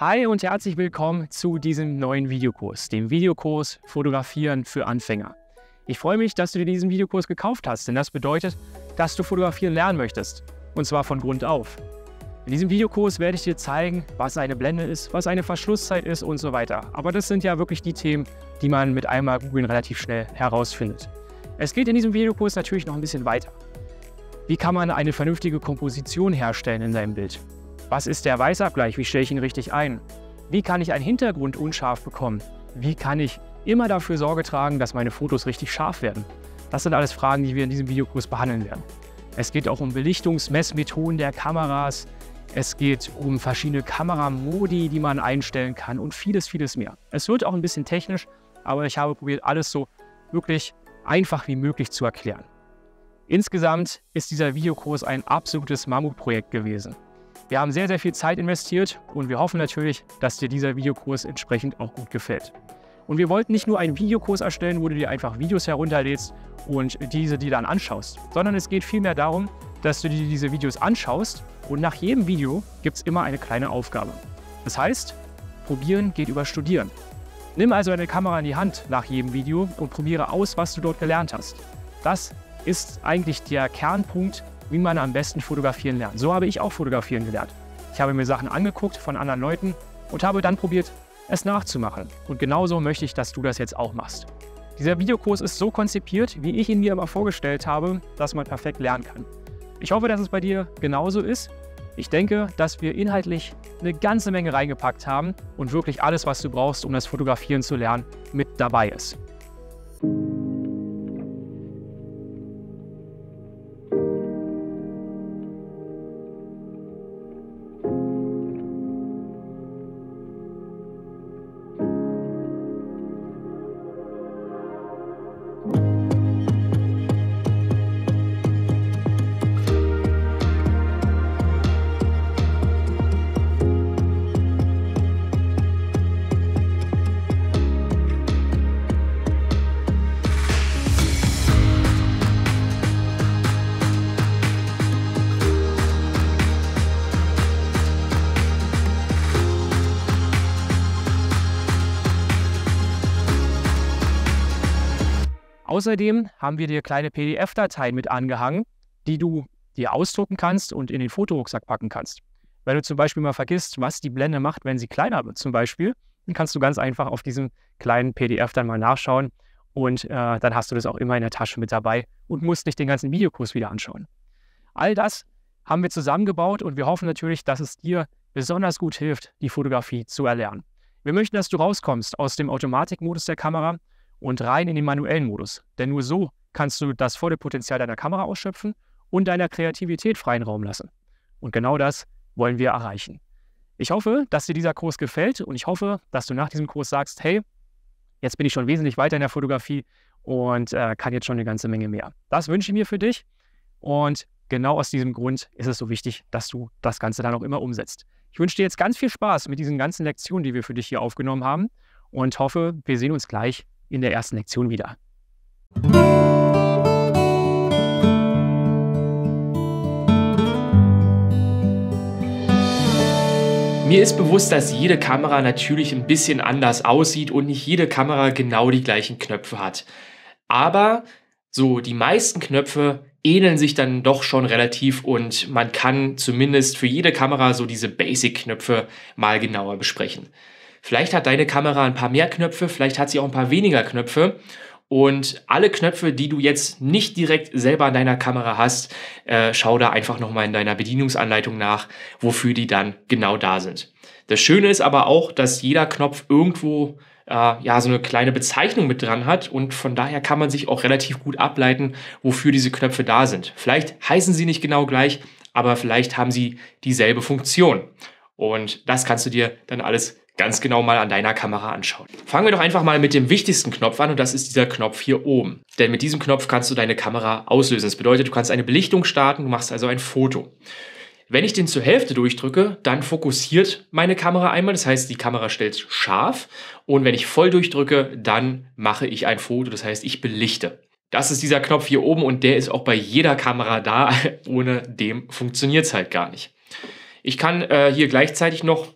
Hi und herzlich willkommen zu diesem neuen Videokurs, dem Videokurs Fotografieren für Anfänger. Ich freue mich, dass du dir diesen Videokurs gekauft hast, denn das bedeutet, dass du fotografieren lernen möchtest. Und zwar von Grund auf. In diesem Videokurs werde ich dir zeigen, was eine Blende ist, was eine Verschlusszeit ist und so weiter. Aber das sind ja wirklich die Themen, die man mit einmal googeln relativ schnell herausfindet. Es geht in diesem Videokurs natürlich noch ein bisschen weiter. Wie kann man eine vernünftige Komposition herstellen in seinem Bild? Was ist der Weißabgleich? Wie stelle ich ihn richtig ein? Wie kann ich einen Hintergrund unscharf bekommen? Wie kann ich immer dafür Sorge tragen, dass meine Fotos richtig scharf werden? Das sind alles Fragen, die wir in diesem Videokurs behandeln werden. Es geht auch um Belichtungsmessmethoden der Kameras. Es geht um verschiedene Kameramodi, die man einstellen kann und vieles, vieles mehr. Es wird auch ein bisschen technisch, aber ich habe probiert, alles so wirklich einfach wie möglich zu erklären. Insgesamt ist dieser Videokurs ein absolutes Mammutprojekt gewesen. Wir haben sehr, sehr viel Zeit investiert und wir hoffen natürlich, dass dir dieser Videokurs entsprechend auch gut gefällt. Und wir wollten nicht nur einen Videokurs erstellen, wo du dir einfach Videos herunterlädst und diese dir dann anschaust, sondern es geht vielmehr darum, dass du dir diese Videos anschaust und nach jedem Video gibt es immer eine kleine Aufgabe. Das heißt, probieren geht über studieren. Nimm also eine Kamera in die Hand nach jedem Video und probiere aus, was du dort gelernt hast. Das ist eigentlich der Kernpunkt wie man am besten fotografieren lernt. So habe ich auch fotografieren gelernt. Ich habe mir Sachen angeguckt von anderen Leuten und habe dann probiert, es nachzumachen. Und genauso möchte ich, dass du das jetzt auch machst. Dieser Videokurs ist so konzipiert, wie ich ihn mir immer vorgestellt habe, dass man perfekt lernen kann. Ich hoffe, dass es bei dir genauso ist. Ich denke, dass wir inhaltlich eine ganze Menge reingepackt haben und wirklich alles, was du brauchst, um das Fotografieren zu lernen, mit dabei ist. Außerdem haben wir dir kleine PDF-Dateien mit angehangen, die du dir ausdrucken kannst und in den Fotorucksack packen kannst. Wenn du zum Beispiel mal vergisst, was die Blende macht, wenn sie kleiner wird zum Beispiel, dann kannst du ganz einfach auf diesem kleinen PDF dann mal nachschauen und äh, dann hast du das auch immer in der Tasche mit dabei und musst nicht den ganzen Videokurs wieder anschauen. All das haben wir zusammengebaut und wir hoffen natürlich, dass es dir besonders gut hilft, die Fotografie zu erlernen. Wir möchten, dass du rauskommst aus dem Automatikmodus der Kamera und rein in den manuellen Modus. Denn nur so kannst du das volle Potenzial deiner Kamera ausschöpfen und deiner Kreativität freien Raum lassen. Und genau das wollen wir erreichen. Ich hoffe, dass dir dieser Kurs gefällt und ich hoffe, dass du nach diesem Kurs sagst, hey, jetzt bin ich schon wesentlich weiter in der Fotografie und äh, kann jetzt schon eine ganze Menge mehr. Das wünsche ich mir für dich und genau aus diesem Grund ist es so wichtig, dass du das Ganze dann auch immer umsetzt. Ich wünsche dir jetzt ganz viel Spaß mit diesen ganzen Lektionen, die wir für dich hier aufgenommen haben und hoffe, wir sehen uns gleich in der ersten Lektion wieder. Mir ist bewusst, dass jede Kamera natürlich ein bisschen anders aussieht und nicht jede Kamera genau die gleichen Knöpfe hat. Aber so die meisten Knöpfe ähneln sich dann doch schon relativ und man kann zumindest für jede Kamera so diese Basic-Knöpfe mal genauer besprechen. Vielleicht hat deine Kamera ein paar mehr Knöpfe, vielleicht hat sie auch ein paar weniger Knöpfe. Und alle Knöpfe, die du jetzt nicht direkt selber an deiner Kamera hast, äh, schau da einfach nochmal in deiner Bedienungsanleitung nach, wofür die dann genau da sind. Das Schöne ist aber auch, dass jeder Knopf irgendwo äh, ja so eine kleine Bezeichnung mit dran hat und von daher kann man sich auch relativ gut ableiten, wofür diese Knöpfe da sind. Vielleicht heißen sie nicht genau gleich, aber vielleicht haben sie dieselbe Funktion. Und das kannst du dir dann alles ganz genau mal an deiner Kamera anschauen. Fangen wir doch einfach mal mit dem wichtigsten Knopf an und das ist dieser Knopf hier oben. Denn mit diesem Knopf kannst du deine Kamera auslösen. Das bedeutet, du kannst eine Belichtung starten, du machst also ein Foto. Wenn ich den zur Hälfte durchdrücke, dann fokussiert meine Kamera einmal, das heißt, die Kamera stellt scharf und wenn ich voll durchdrücke, dann mache ich ein Foto, das heißt, ich belichte. Das ist dieser Knopf hier oben und der ist auch bei jeder Kamera da, ohne dem funktioniert es halt gar nicht. Ich kann äh, hier gleichzeitig noch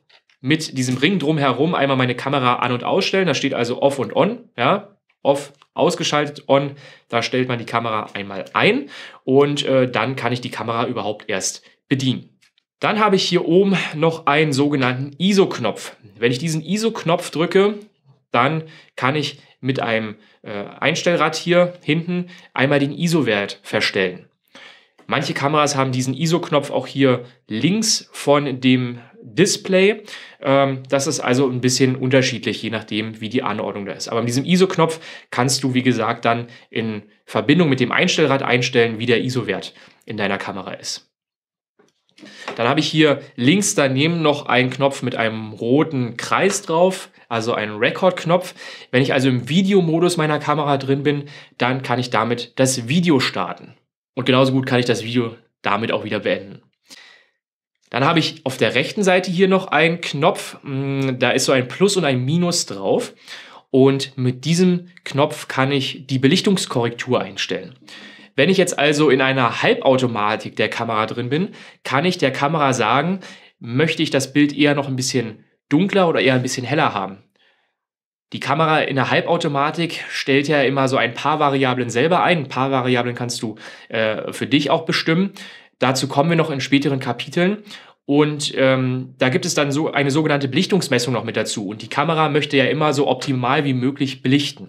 mit diesem Ring drumherum einmal meine Kamera an- und ausstellen. Da steht also off und on. Ja? Off ausgeschaltet, on, da stellt man die Kamera einmal ein und äh, dann kann ich die Kamera überhaupt erst bedienen. Dann habe ich hier oben noch einen sogenannten ISO-Knopf. Wenn ich diesen ISO-Knopf drücke, dann kann ich mit einem äh, Einstellrad hier hinten einmal den ISO-Wert verstellen. Manche Kameras haben diesen ISO-Knopf auch hier links von dem Display. Ähm, das ist also ein bisschen unterschiedlich, je nachdem, wie die Anordnung da ist. Aber mit diesem ISO-Knopf kannst du, wie gesagt, dann in Verbindung mit dem Einstellrad einstellen, wie der ISO-Wert in deiner Kamera ist. Dann habe ich hier links daneben noch einen Knopf mit einem roten Kreis drauf, also einen Rekordknopf. Wenn ich also im Videomodus meiner Kamera drin bin, dann kann ich damit das Video starten. Und genauso gut kann ich das Video damit auch wieder beenden. Dann habe ich auf der rechten Seite hier noch einen Knopf. Mm, da ist so ein Plus und ein Minus drauf. Und mit diesem Knopf kann ich die Belichtungskorrektur einstellen. Wenn ich jetzt also in einer Halbautomatik der Kamera drin bin, kann ich der Kamera sagen, möchte ich das Bild eher noch ein bisschen dunkler oder eher ein bisschen heller haben. Die Kamera in der Halbautomatik stellt ja immer so ein paar Variablen selber ein. Ein paar Variablen kannst du äh, für dich auch bestimmen. Dazu kommen wir noch in späteren Kapiteln. Und ähm, da gibt es dann so eine sogenannte Belichtungsmessung noch mit dazu. Und die Kamera möchte ja immer so optimal wie möglich belichten.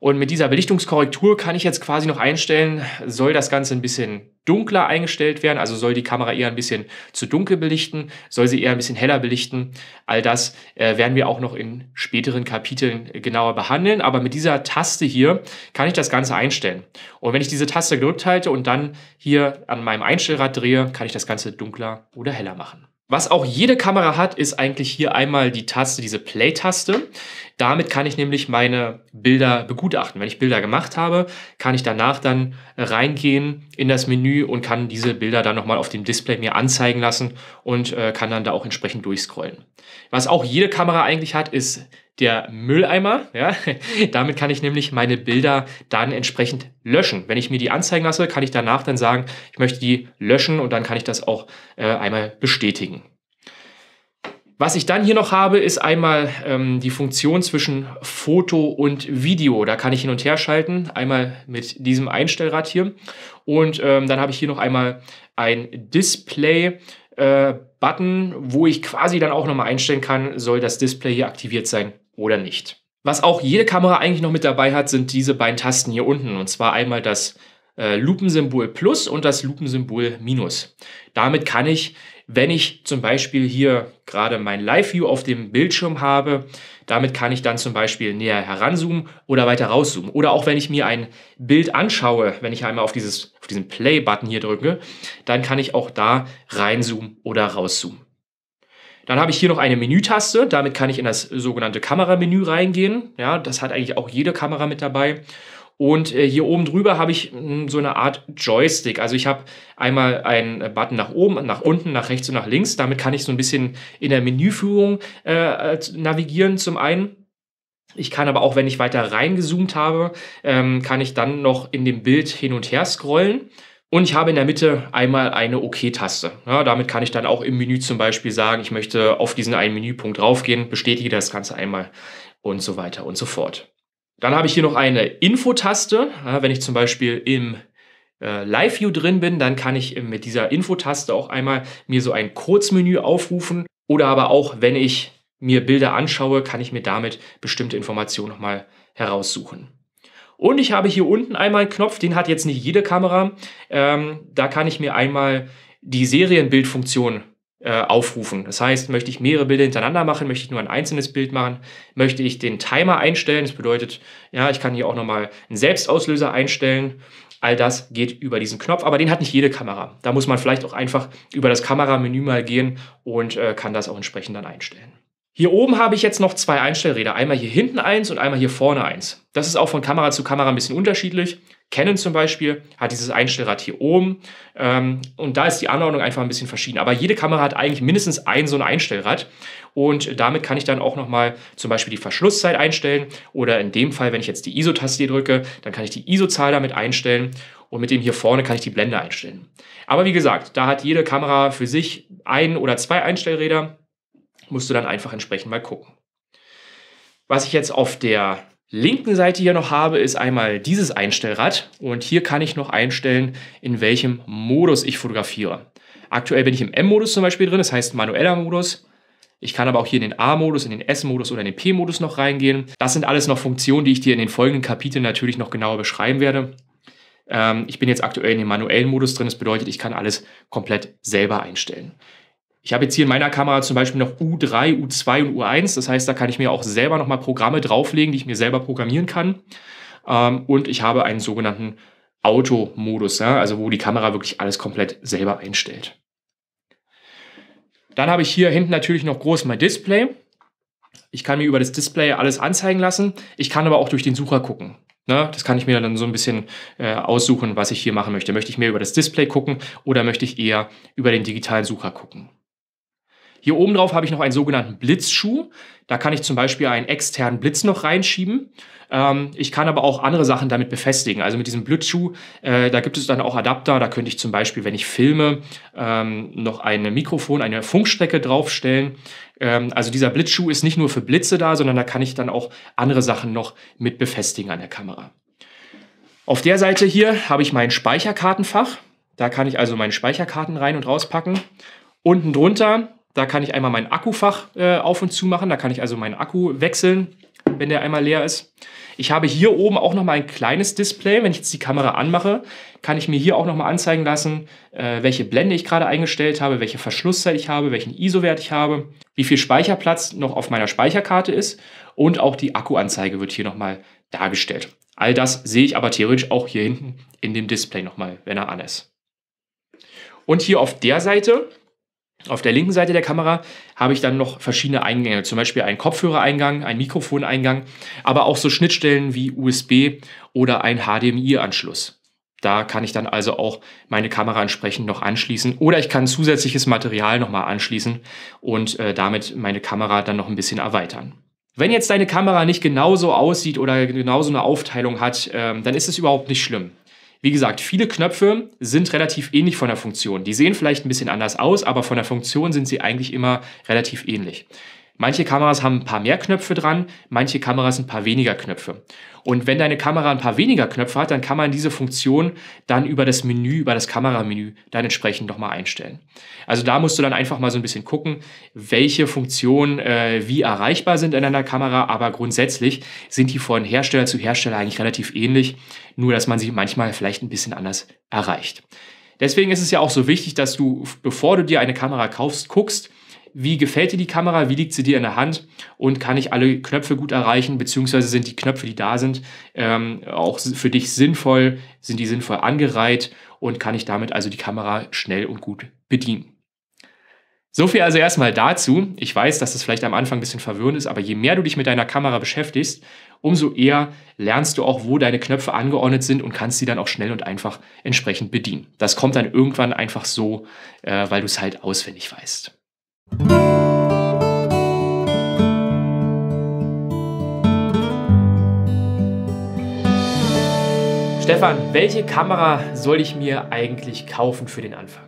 Und mit dieser Belichtungskorrektur kann ich jetzt quasi noch einstellen, soll das Ganze ein bisschen dunkler eingestellt werden, also soll die Kamera eher ein bisschen zu dunkel belichten, soll sie eher ein bisschen heller belichten. All das äh, werden wir auch noch in späteren Kapiteln äh, genauer behandeln, aber mit dieser Taste hier kann ich das Ganze einstellen. Und wenn ich diese Taste gedrückt halte und dann hier an meinem Einstellrad drehe, kann ich das Ganze dunkler oder heller machen. Was auch jede Kamera hat, ist eigentlich hier einmal die Taste, diese Play-Taste. Damit kann ich nämlich meine Bilder begutachten. Wenn ich Bilder gemacht habe, kann ich danach dann reingehen in das Menü und kann diese Bilder dann nochmal auf dem Display mir anzeigen lassen und äh, kann dann da auch entsprechend durchscrollen. Was auch jede Kamera eigentlich hat, ist der Mülleimer. Ja? Damit kann ich nämlich meine Bilder dann entsprechend löschen. Wenn ich mir die anzeigen lasse, kann ich danach dann sagen, ich möchte die löschen und dann kann ich das auch äh, einmal bestätigen. Was ich dann hier noch habe, ist einmal ähm, die Funktion zwischen Foto und Video. Da kann ich hin und her schalten, einmal mit diesem Einstellrad hier. Und ähm, dann habe ich hier noch einmal ein Display. Äh, Button, wo ich quasi dann auch nochmal einstellen kann, soll das Display hier aktiviert sein oder nicht. Was auch jede Kamera eigentlich noch mit dabei hat, sind diese beiden Tasten hier unten. Und zwar einmal das äh, Lupensymbol Plus und das Lupensymbol Minus. Damit kann ich wenn ich zum Beispiel hier gerade mein Live-View auf dem Bildschirm habe, damit kann ich dann zum Beispiel näher heranzoomen oder weiter rauszoomen. Oder auch wenn ich mir ein Bild anschaue, wenn ich einmal auf, dieses, auf diesen Play-Button hier drücke, dann kann ich auch da reinzoomen oder rauszoomen. Dann habe ich hier noch eine Menütaste. Damit kann ich in das sogenannte Kameramenü reingehen. Ja, das hat eigentlich auch jede Kamera mit dabei. Und äh, hier oben drüber habe ich hm, so eine Art Joystick. Also ich habe einmal einen Button nach oben, nach unten, nach rechts und nach links. Damit kann ich so ein bisschen in der Menüführung äh, äh navigieren zum einen. Ich kann aber auch, wenn ich weiter reingezoomt habe, ähm, kann ich dann noch in dem Bild hin und her scrollen. Und ich habe in der Mitte einmal eine OK-Taste. Okay ja, damit kann ich dann auch im Menü zum Beispiel sagen, ich möchte auf diesen einen Menüpunkt draufgehen, bestätige das Ganze einmal und so weiter und so fort. Dann habe ich hier noch eine Infotaste. Ja, wenn ich zum Beispiel im äh, Live-View drin bin, dann kann ich äh, mit dieser Infotaste auch einmal mir so ein Kurzmenü aufrufen. Oder aber auch, wenn ich mir Bilder anschaue, kann ich mir damit bestimmte Informationen nochmal heraussuchen. Und ich habe hier unten einmal einen Knopf, den hat jetzt nicht jede Kamera. Ähm, da kann ich mir einmal die Serienbildfunktion äh, aufrufen. Das heißt, möchte ich mehrere Bilder hintereinander machen, möchte ich nur ein einzelnes Bild machen, möchte ich den Timer einstellen. Das bedeutet, ja, ich kann hier auch nochmal einen Selbstauslöser einstellen. All das geht über diesen Knopf, aber den hat nicht jede Kamera. Da muss man vielleicht auch einfach über das Kameramenü mal gehen und äh, kann das auch entsprechend dann einstellen. Hier oben habe ich jetzt noch zwei Einstellräder. Einmal hier hinten eins und einmal hier vorne eins. Das ist auch von Kamera zu Kamera ein bisschen unterschiedlich. Canon zum Beispiel hat dieses Einstellrad hier oben ähm, und da ist die Anordnung einfach ein bisschen verschieden. Aber jede Kamera hat eigentlich mindestens ein so ein Einstellrad und damit kann ich dann auch nochmal zum Beispiel die Verschlusszeit einstellen oder in dem Fall, wenn ich jetzt die ISO-Taste hier drücke, dann kann ich die ISO-Zahl damit einstellen und mit dem hier vorne kann ich die Blende einstellen. Aber wie gesagt, da hat jede Kamera für sich ein oder zwei Einstellräder, musst du dann einfach entsprechend mal gucken. Was ich jetzt auf der linken Seite hier noch habe, ist einmal dieses Einstellrad und hier kann ich noch einstellen, in welchem Modus ich fotografiere. Aktuell bin ich im M-Modus zum Beispiel drin, das heißt manueller Modus. Ich kann aber auch hier in den A-Modus, in den S-Modus oder in den P-Modus noch reingehen. Das sind alles noch Funktionen, die ich dir in den folgenden Kapiteln natürlich noch genauer beschreiben werde. Ähm, ich bin jetzt aktuell in dem manuellen Modus drin, das bedeutet, ich kann alles komplett selber einstellen. Ich habe jetzt hier in meiner Kamera zum Beispiel noch U3, U2 und U1. Das heißt, da kann ich mir auch selber nochmal Programme drauflegen, die ich mir selber programmieren kann. Ähm, und ich habe einen sogenannten Auto-Modus, also wo die Kamera wirklich alles komplett selber einstellt. Dann habe ich hier hinten natürlich noch groß mein Display. Ich kann mir über das Display alles anzeigen lassen. Ich kann aber auch durch den Sucher gucken. Ne? Das kann ich mir dann so ein bisschen äh, aussuchen, was ich hier machen möchte. Möchte ich mehr über das Display gucken oder möchte ich eher über den digitalen Sucher gucken? Hier oben drauf habe ich noch einen sogenannten Blitzschuh. Da kann ich zum Beispiel einen externen Blitz noch reinschieben. Ähm, ich kann aber auch andere Sachen damit befestigen. Also mit diesem Blitzschuh, äh, da gibt es dann auch Adapter. Da könnte ich zum Beispiel, wenn ich filme, ähm, noch ein Mikrofon, eine Funkstrecke draufstellen. Ähm, also dieser Blitzschuh ist nicht nur für Blitze da, sondern da kann ich dann auch andere Sachen noch mit befestigen an der Kamera. Auf der Seite hier habe ich mein Speicherkartenfach. Da kann ich also meine Speicherkarten rein und rauspacken. Unten drunter da kann ich einmal mein Akkufach äh, auf und zu machen. Da kann ich also meinen Akku wechseln, wenn der einmal leer ist. Ich habe hier oben auch nochmal ein kleines Display. Wenn ich jetzt die Kamera anmache, kann ich mir hier auch nochmal anzeigen lassen, äh, welche Blende ich gerade eingestellt habe, welche Verschlusszeit ich habe, welchen ISO-Wert ich habe, wie viel Speicherplatz noch auf meiner Speicherkarte ist und auch die Akkuanzeige wird hier nochmal dargestellt. All das sehe ich aber theoretisch auch hier hinten in dem Display nochmal, wenn er an ist. Und hier auf der Seite auf der linken Seite der Kamera habe ich dann noch verschiedene Eingänge, zum Beispiel einen Kopfhörereingang, einen Mikrofoneingang, aber auch so Schnittstellen wie USB oder ein HDMI-Anschluss. Da kann ich dann also auch meine Kamera entsprechend noch anschließen oder ich kann zusätzliches Material nochmal anschließen und äh, damit meine Kamera dann noch ein bisschen erweitern. Wenn jetzt deine Kamera nicht genauso aussieht oder genauso eine Aufteilung hat, ähm, dann ist es überhaupt nicht schlimm. Wie gesagt, viele Knöpfe sind relativ ähnlich von der Funktion. Die sehen vielleicht ein bisschen anders aus, aber von der Funktion sind sie eigentlich immer relativ ähnlich. Manche Kameras haben ein paar mehr Knöpfe dran, manche Kameras ein paar weniger Knöpfe. Und wenn deine Kamera ein paar weniger Knöpfe hat, dann kann man diese Funktion dann über das Menü, über das Kameramenü dann entsprechend nochmal einstellen. Also da musst du dann einfach mal so ein bisschen gucken, welche Funktionen äh, wie erreichbar sind in deiner Kamera, aber grundsätzlich sind die von Hersteller zu Hersteller eigentlich relativ ähnlich, nur dass man sie manchmal vielleicht ein bisschen anders erreicht. Deswegen ist es ja auch so wichtig, dass du, bevor du dir eine Kamera kaufst, guckst, wie gefällt dir die Kamera, wie liegt sie dir in der Hand und kann ich alle Knöpfe gut erreichen, beziehungsweise sind die Knöpfe, die da sind, ähm, auch für dich sinnvoll, sind die sinnvoll angereiht und kann ich damit also die Kamera schnell und gut bedienen. So viel also erstmal dazu. Ich weiß, dass das vielleicht am Anfang ein bisschen verwirrend ist, aber je mehr du dich mit deiner Kamera beschäftigst, umso eher lernst du auch, wo deine Knöpfe angeordnet sind und kannst sie dann auch schnell und einfach entsprechend bedienen. Das kommt dann irgendwann einfach so, äh, weil du es halt auswendig weißt. Stefan, welche Kamera soll ich mir eigentlich kaufen für den Anfang?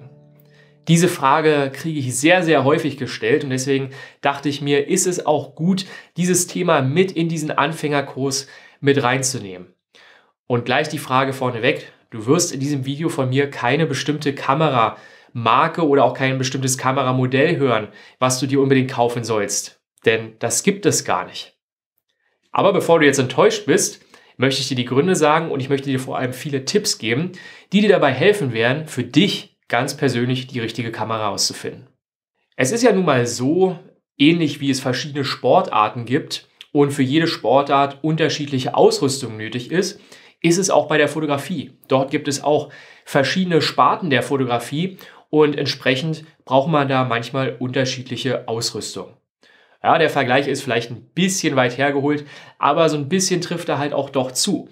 Diese Frage kriege ich sehr, sehr häufig gestellt und deswegen dachte ich mir, ist es auch gut, dieses Thema mit in diesen Anfängerkurs mit reinzunehmen. Und gleich die Frage vorneweg, du wirst in diesem Video von mir keine bestimmte Kamera Marke oder auch kein bestimmtes Kameramodell hören, was du dir unbedingt kaufen sollst. Denn das gibt es gar nicht. Aber bevor du jetzt enttäuscht bist, möchte ich dir die Gründe sagen und ich möchte dir vor allem viele Tipps geben, die dir dabei helfen werden, für dich ganz persönlich die richtige Kamera auszufinden. Es ist ja nun mal so, ähnlich wie es verschiedene Sportarten gibt und für jede Sportart unterschiedliche Ausrüstung nötig ist, ist es auch bei der Fotografie. Dort gibt es auch verschiedene Sparten der Fotografie und entsprechend braucht man da manchmal unterschiedliche Ausrüstung. Ja, der Vergleich ist vielleicht ein bisschen weit hergeholt, aber so ein bisschen trifft er halt auch doch zu.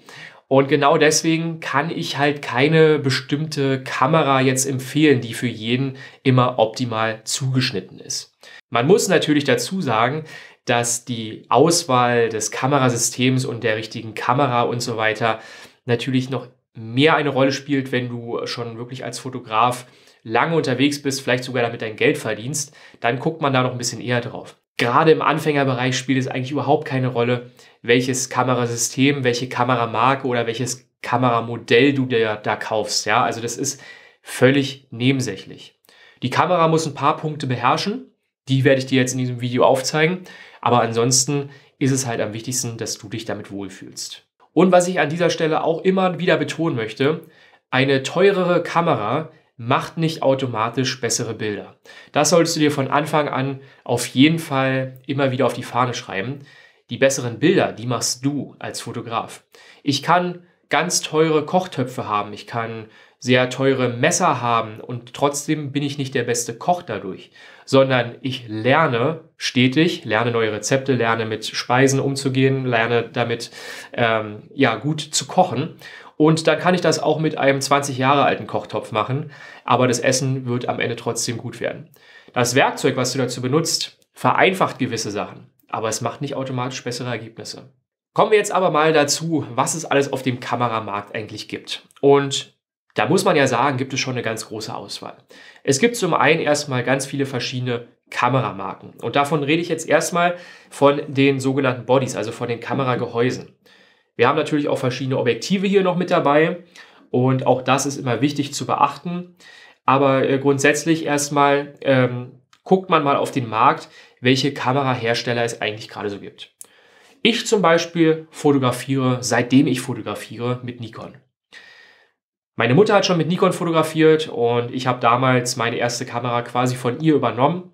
Und genau deswegen kann ich halt keine bestimmte Kamera jetzt empfehlen, die für jeden immer optimal zugeschnitten ist. Man muss natürlich dazu sagen, dass die Auswahl des Kamerasystems und der richtigen Kamera und so weiter natürlich noch mehr eine Rolle spielt, wenn du schon wirklich als Fotograf lange unterwegs bist, vielleicht sogar damit dein Geld verdienst, dann guckt man da noch ein bisschen eher drauf. Gerade im Anfängerbereich spielt es eigentlich überhaupt keine Rolle, welches Kamerasystem, welche Kameramarke oder welches Kameramodell du dir da kaufst. Ja, also das ist völlig nebensächlich. Die Kamera muss ein paar Punkte beherrschen. Die werde ich dir jetzt in diesem Video aufzeigen. Aber ansonsten ist es halt am wichtigsten, dass du dich damit wohlfühlst. Und was ich an dieser Stelle auch immer wieder betonen möchte, eine teurere Kamera macht nicht automatisch bessere Bilder. Das solltest du dir von Anfang an auf jeden Fall immer wieder auf die Fahne schreiben. Die besseren Bilder, die machst du als Fotograf. Ich kann ganz teure Kochtöpfe haben, ich kann sehr teure Messer haben und trotzdem bin ich nicht der beste Koch dadurch, sondern ich lerne stetig, lerne neue Rezepte, lerne mit Speisen umzugehen, lerne damit ähm, ja gut zu kochen und dann kann ich das auch mit einem 20 Jahre alten Kochtopf machen, aber das Essen wird am Ende trotzdem gut werden. Das Werkzeug, was du dazu benutzt, vereinfacht gewisse Sachen, aber es macht nicht automatisch bessere Ergebnisse. Kommen wir jetzt aber mal dazu, was es alles auf dem Kameramarkt eigentlich gibt. Und da muss man ja sagen, gibt es schon eine ganz große Auswahl. Es gibt zum einen erstmal ganz viele verschiedene Kameramarken. Und davon rede ich jetzt erstmal von den sogenannten Bodies, also von den Kameragehäusen. Wir haben natürlich auch verschiedene Objektive hier noch mit dabei und auch das ist immer wichtig zu beachten. Aber äh, grundsätzlich erstmal ähm, guckt man mal auf den Markt, welche Kamerahersteller es eigentlich gerade so gibt. Ich zum Beispiel fotografiere, seitdem ich fotografiere, mit Nikon. Meine Mutter hat schon mit Nikon fotografiert und ich habe damals meine erste Kamera quasi von ihr übernommen.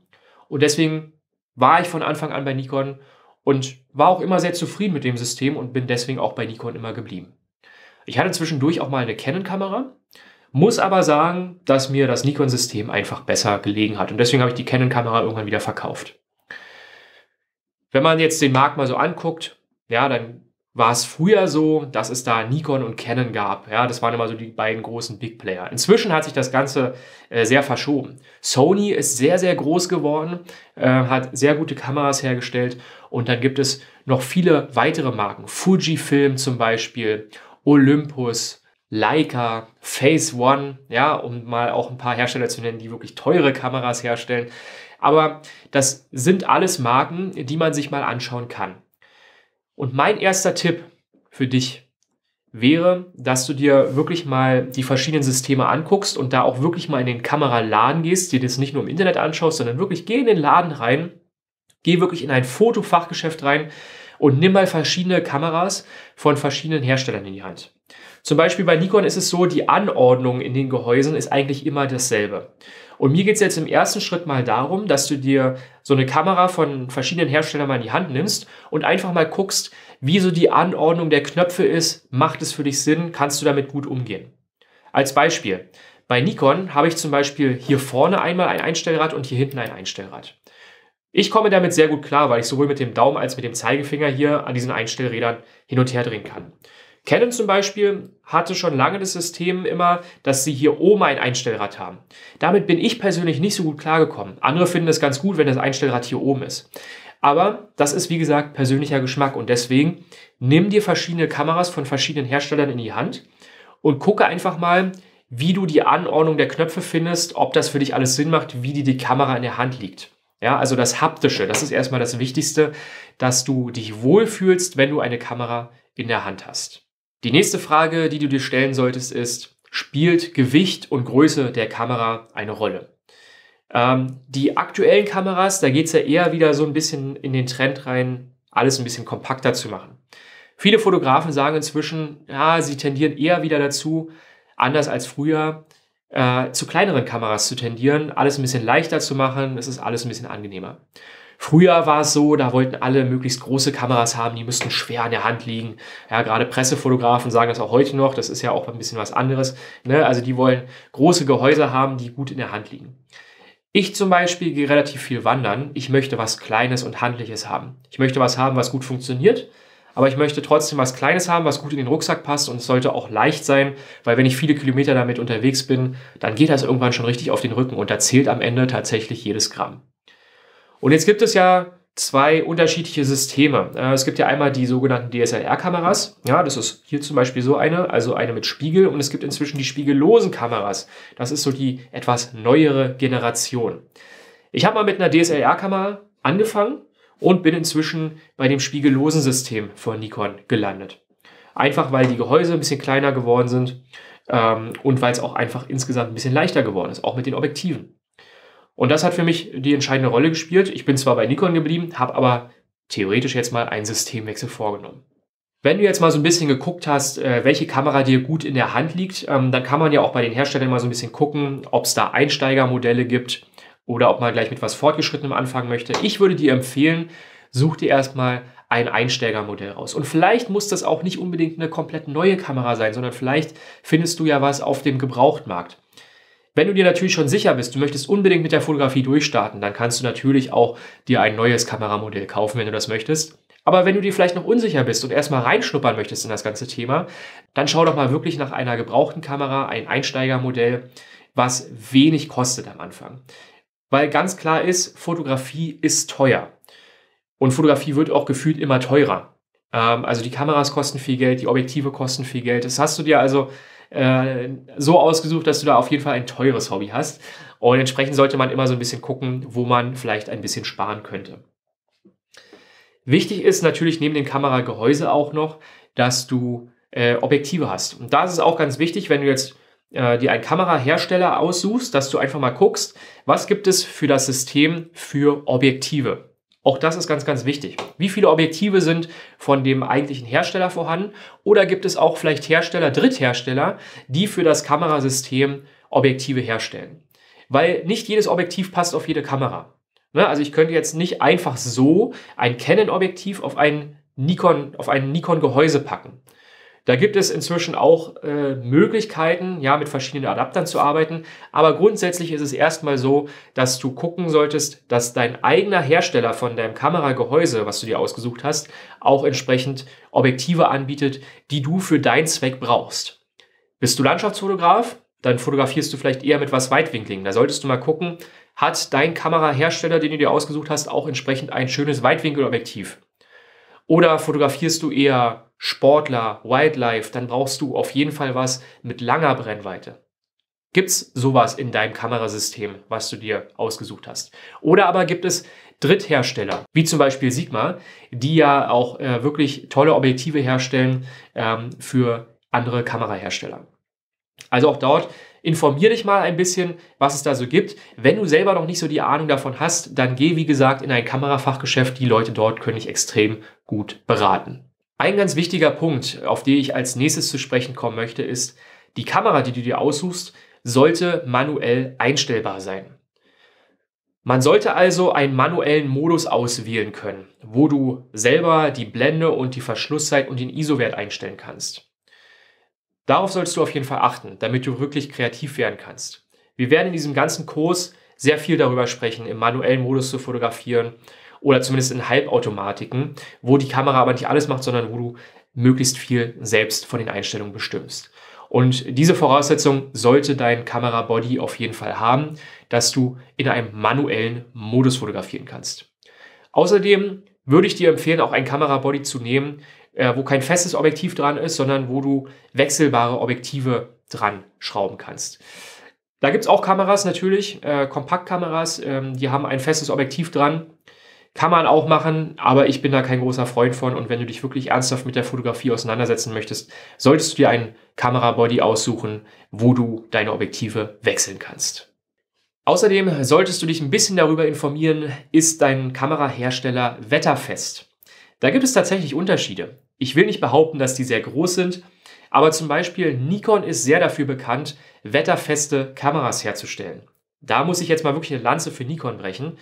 Und deswegen war ich von Anfang an bei Nikon und war auch immer sehr zufrieden mit dem System und bin deswegen auch bei Nikon immer geblieben. Ich hatte zwischendurch auch mal eine Canon-Kamera, muss aber sagen, dass mir das Nikon-System einfach besser gelegen hat und deswegen habe ich die Canon-Kamera irgendwann wieder verkauft. Wenn man jetzt den Markt mal so anguckt, ja, dann war es früher so, dass es da Nikon und Canon gab. Ja, das waren immer so die beiden großen Big Player. Inzwischen hat sich das Ganze äh, sehr verschoben. Sony ist sehr, sehr groß geworden, äh, hat sehr gute Kameras hergestellt und dann gibt es noch viele weitere Marken. Fujifilm zum Beispiel, Olympus, Leica, Phase One, ja, um mal auch ein paar Hersteller zu nennen, die wirklich teure Kameras herstellen. Aber das sind alles Marken, die man sich mal anschauen kann. Und mein erster Tipp für dich wäre, dass du dir wirklich mal die verschiedenen Systeme anguckst und da auch wirklich mal in den Kameraladen gehst, dir das nicht nur im Internet anschaust, sondern wirklich geh in den Laden rein Geh wirklich in ein Fotofachgeschäft rein und nimm mal verschiedene Kameras von verschiedenen Herstellern in die Hand. Zum Beispiel bei Nikon ist es so, die Anordnung in den Gehäusen ist eigentlich immer dasselbe. Und mir geht es jetzt im ersten Schritt mal darum, dass du dir so eine Kamera von verschiedenen Herstellern mal in die Hand nimmst und einfach mal guckst, wie so die Anordnung der Knöpfe ist. Macht es für dich Sinn? Kannst du damit gut umgehen? Als Beispiel. Bei Nikon habe ich zum Beispiel hier vorne einmal ein Einstellrad und hier hinten ein Einstellrad. Ich komme damit sehr gut klar, weil ich sowohl mit dem Daumen als mit dem Zeigefinger hier an diesen Einstellrädern hin und her drehen kann. Canon zum Beispiel hatte schon lange das System immer, dass sie hier oben ein Einstellrad haben. Damit bin ich persönlich nicht so gut klargekommen. Andere finden es ganz gut, wenn das Einstellrad hier oben ist. Aber das ist wie gesagt persönlicher Geschmack und deswegen nimm dir verschiedene Kameras von verschiedenen Herstellern in die Hand und gucke einfach mal, wie du die Anordnung der Knöpfe findest, ob das für dich alles Sinn macht, wie dir die Kamera in der Hand liegt. Ja, also das Haptische, das ist erstmal das Wichtigste, dass du dich wohlfühlst, wenn du eine Kamera in der Hand hast. Die nächste Frage, die du dir stellen solltest, ist, spielt Gewicht und Größe der Kamera eine Rolle? Ähm, die aktuellen Kameras, da geht es ja eher wieder so ein bisschen in den Trend rein, alles ein bisschen kompakter zu machen. Viele Fotografen sagen inzwischen, ja, sie tendieren eher wieder dazu, anders als früher, äh, zu kleineren Kameras zu tendieren, alles ein bisschen leichter zu machen, es ist alles ein bisschen angenehmer. Früher war es so, da wollten alle möglichst große Kameras haben, die müssten schwer an der Hand liegen. Ja, gerade Pressefotografen sagen das auch heute noch, das ist ja auch ein bisschen was anderes. Ne? Also die wollen große Gehäuse haben, die gut in der Hand liegen. Ich zum Beispiel gehe relativ viel wandern. Ich möchte was Kleines und Handliches haben. Ich möchte was haben, was gut funktioniert, aber ich möchte trotzdem was Kleines haben, was gut in den Rucksack passt und es sollte auch leicht sein, weil wenn ich viele Kilometer damit unterwegs bin, dann geht das irgendwann schon richtig auf den Rücken und da zählt am Ende tatsächlich jedes Gramm. Und jetzt gibt es ja zwei unterschiedliche Systeme. Äh, es gibt ja einmal die sogenannten DSLR-Kameras. Ja, das ist hier zum Beispiel so eine, also eine mit Spiegel. Und es gibt inzwischen die spiegellosen Kameras. Das ist so die etwas neuere Generation. Ich habe mal mit einer DSLR-Kamera angefangen und bin inzwischen bei dem spiegellosen System von Nikon gelandet. Einfach weil die Gehäuse ein bisschen kleiner geworden sind ähm, und weil es auch einfach insgesamt ein bisschen leichter geworden ist, auch mit den Objektiven. Und das hat für mich die entscheidende Rolle gespielt. Ich bin zwar bei Nikon geblieben, habe aber theoretisch jetzt mal einen Systemwechsel vorgenommen. Wenn du jetzt mal so ein bisschen geguckt hast, äh, welche Kamera dir gut in der Hand liegt, ähm, dann kann man ja auch bei den Herstellern mal so ein bisschen gucken, ob es da Einsteigermodelle gibt oder ob man gleich mit was Fortgeschrittenem anfangen möchte. Ich würde dir empfehlen, such dir erstmal ein Einsteigermodell raus. Und vielleicht muss das auch nicht unbedingt eine komplett neue Kamera sein, sondern vielleicht findest du ja was auf dem Gebrauchtmarkt. Wenn du dir natürlich schon sicher bist, du möchtest unbedingt mit der Fotografie durchstarten, dann kannst du natürlich auch dir ein neues Kameramodell kaufen, wenn du das möchtest. Aber wenn du dir vielleicht noch unsicher bist und erstmal reinschnuppern möchtest in das ganze Thema, dann schau doch mal wirklich nach einer gebrauchten Kamera, ein Einsteigermodell, was wenig kostet am Anfang weil ganz klar ist, Fotografie ist teuer. Und Fotografie wird auch gefühlt immer teurer. Ähm, also die Kameras kosten viel Geld, die Objektive kosten viel Geld. Das hast du dir also äh, so ausgesucht, dass du da auf jeden Fall ein teures Hobby hast. Und entsprechend sollte man immer so ein bisschen gucken, wo man vielleicht ein bisschen sparen könnte. Wichtig ist natürlich neben dem Kameragehäuse auch noch, dass du äh, Objektive hast. Und da ist es auch ganz wichtig, wenn du jetzt äh, dir einen Kamerahersteller aussuchst, dass du einfach mal guckst, was gibt es für das System für Objektive. Auch das ist ganz, ganz wichtig. Wie viele Objektive sind von dem eigentlichen Hersteller vorhanden? Oder gibt es auch vielleicht Hersteller, Dritthersteller, die für das Kamerasystem Objektive herstellen? Weil nicht jedes Objektiv passt auf jede Kamera. Ne, also ich könnte jetzt nicht einfach so ein Canon-Objektiv auf ein Nikon, auf ein Nikon-Gehäuse packen. Da gibt es inzwischen auch äh, Möglichkeiten, ja, mit verschiedenen Adaptern zu arbeiten. Aber grundsätzlich ist es erstmal so, dass du gucken solltest, dass dein eigener Hersteller von deinem Kameragehäuse, was du dir ausgesucht hast, auch entsprechend Objektive anbietet, die du für deinen Zweck brauchst. Bist du Landschaftsfotograf? Dann fotografierst du vielleicht eher mit was Weitwinkligen. Da solltest du mal gucken, hat dein Kamerahersteller, den du dir ausgesucht hast, auch entsprechend ein schönes Weitwinkelobjektiv. Oder fotografierst du eher Sportler, Wildlife, dann brauchst du auf jeden Fall was mit langer Brennweite. Gibt es sowas in deinem Kamerasystem, was du dir ausgesucht hast? Oder aber gibt es Dritthersteller, wie zum Beispiel Sigma, die ja auch äh, wirklich tolle Objektive herstellen ähm, für andere Kamerahersteller. Also auch dort informier dich mal ein bisschen, was es da so gibt. Wenn du selber noch nicht so die Ahnung davon hast, dann geh, wie gesagt, in ein Kamerafachgeschäft. Die Leute dort können dich extrem gut beraten. Ein ganz wichtiger Punkt, auf den ich als nächstes zu sprechen kommen möchte, ist, die Kamera, die du dir aussuchst, sollte manuell einstellbar sein. Man sollte also einen manuellen Modus auswählen können, wo du selber die Blende und die Verschlusszeit und den ISO-Wert einstellen kannst. Darauf sollst du auf jeden Fall achten, damit du wirklich kreativ werden kannst. Wir werden in diesem ganzen Kurs sehr viel darüber sprechen, im manuellen Modus zu fotografieren oder zumindest in Halbautomatiken, wo die Kamera aber nicht alles macht, sondern wo du möglichst viel selbst von den Einstellungen bestimmst. Und diese Voraussetzung sollte dein Kamerabody auf jeden Fall haben, dass du in einem manuellen Modus fotografieren kannst. Außerdem würde ich dir empfehlen, auch ein Kamerabody zu nehmen, äh, wo kein festes Objektiv dran ist, sondern wo du wechselbare Objektive dran schrauben kannst. Da gibt es auch Kameras natürlich, äh, Kompaktkameras, ähm, die haben ein festes Objektiv dran. Kann man auch machen, aber ich bin da kein großer Freund von. Und wenn du dich wirklich ernsthaft mit der Fotografie auseinandersetzen möchtest, solltest du dir einen Kamerabody aussuchen, wo du deine Objektive wechseln kannst. Außerdem solltest du dich ein bisschen darüber informieren, ist dein Kamerahersteller wetterfest? Da gibt es tatsächlich Unterschiede. Ich will nicht behaupten, dass die sehr groß sind, aber zum Beispiel Nikon ist sehr dafür bekannt, wetterfeste Kameras herzustellen. Da muss ich jetzt mal wirklich eine Lanze für Nikon brechen.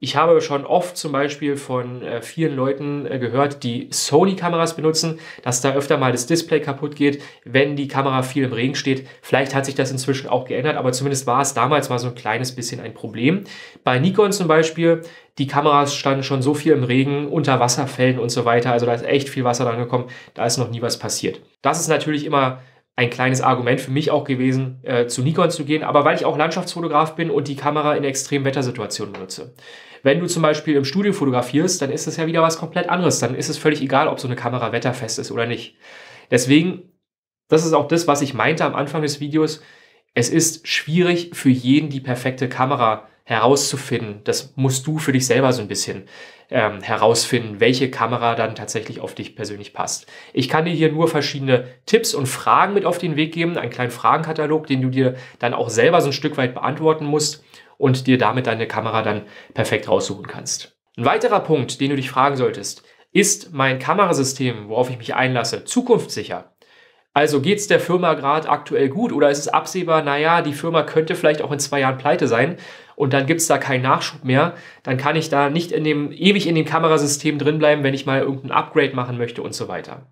Ich habe schon oft zum Beispiel von äh, vielen Leuten äh, gehört, die Sony-Kameras benutzen, dass da öfter mal das Display kaputt geht, wenn die Kamera viel im Regen steht. Vielleicht hat sich das inzwischen auch geändert, aber zumindest war es damals mal so ein kleines bisschen ein Problem. Bei Nikon zum Beispiel, die Kameras standen schon so viel im Regen, unter Wasserfällen und so weiter. Also da ist echt viel Wasser dran gekommen, da ist noch nie was passiert. Das ist natürlich immer ein kleines Argument für mich auch gewesen, äh, zu Nikon zu gehen, aber weil ich auch Landschaftsfotograf bin und die Kamera in extremen Wettersituationen nutze. Wenn du zum Beispiel im Studio fotografierst, dann ist das ja wieder was komplett anderes. Dann ist es völlig egal, ob so eine Kamera wetterfest ist oder nicht. Deswegen, das ist auch das, was ich meinte am Anfang des Videos. Es ist schwierig für jeden die perfekte Kamera herauszufinden. Das musst du für dich selber so ein bisschen ähm, herausfinden, welche Kamera dann tatsächlich auf dich persönlich passt. Ich kann dir hier nur verschiedene Tipps und Fragen mit auf den Weg geben, einen kleinen Fragenkatalog, den du dir dann auch selber so ein Stück weit beantworten musst und dir damit deine Kamera dann perfekt raussuchen kannst. Ein weiterer Punkt, den du dich fragen solltest, ist mein Kamerasystem, worauf ich mich einlasse, zukunftssicher? Also geht es der Firma gerade aktuell gut oder ist es absehbar, naja, die Firma könnte vielleicht auch in zwei Jahren pleite sein und dann gibt es da keinen Nachschub mehr, dann kann ich da nicht in dem, ewig in dem Kamerasystem drinbleiben, wenn ich mal irgendein Upgrade machen möchte und so weiter.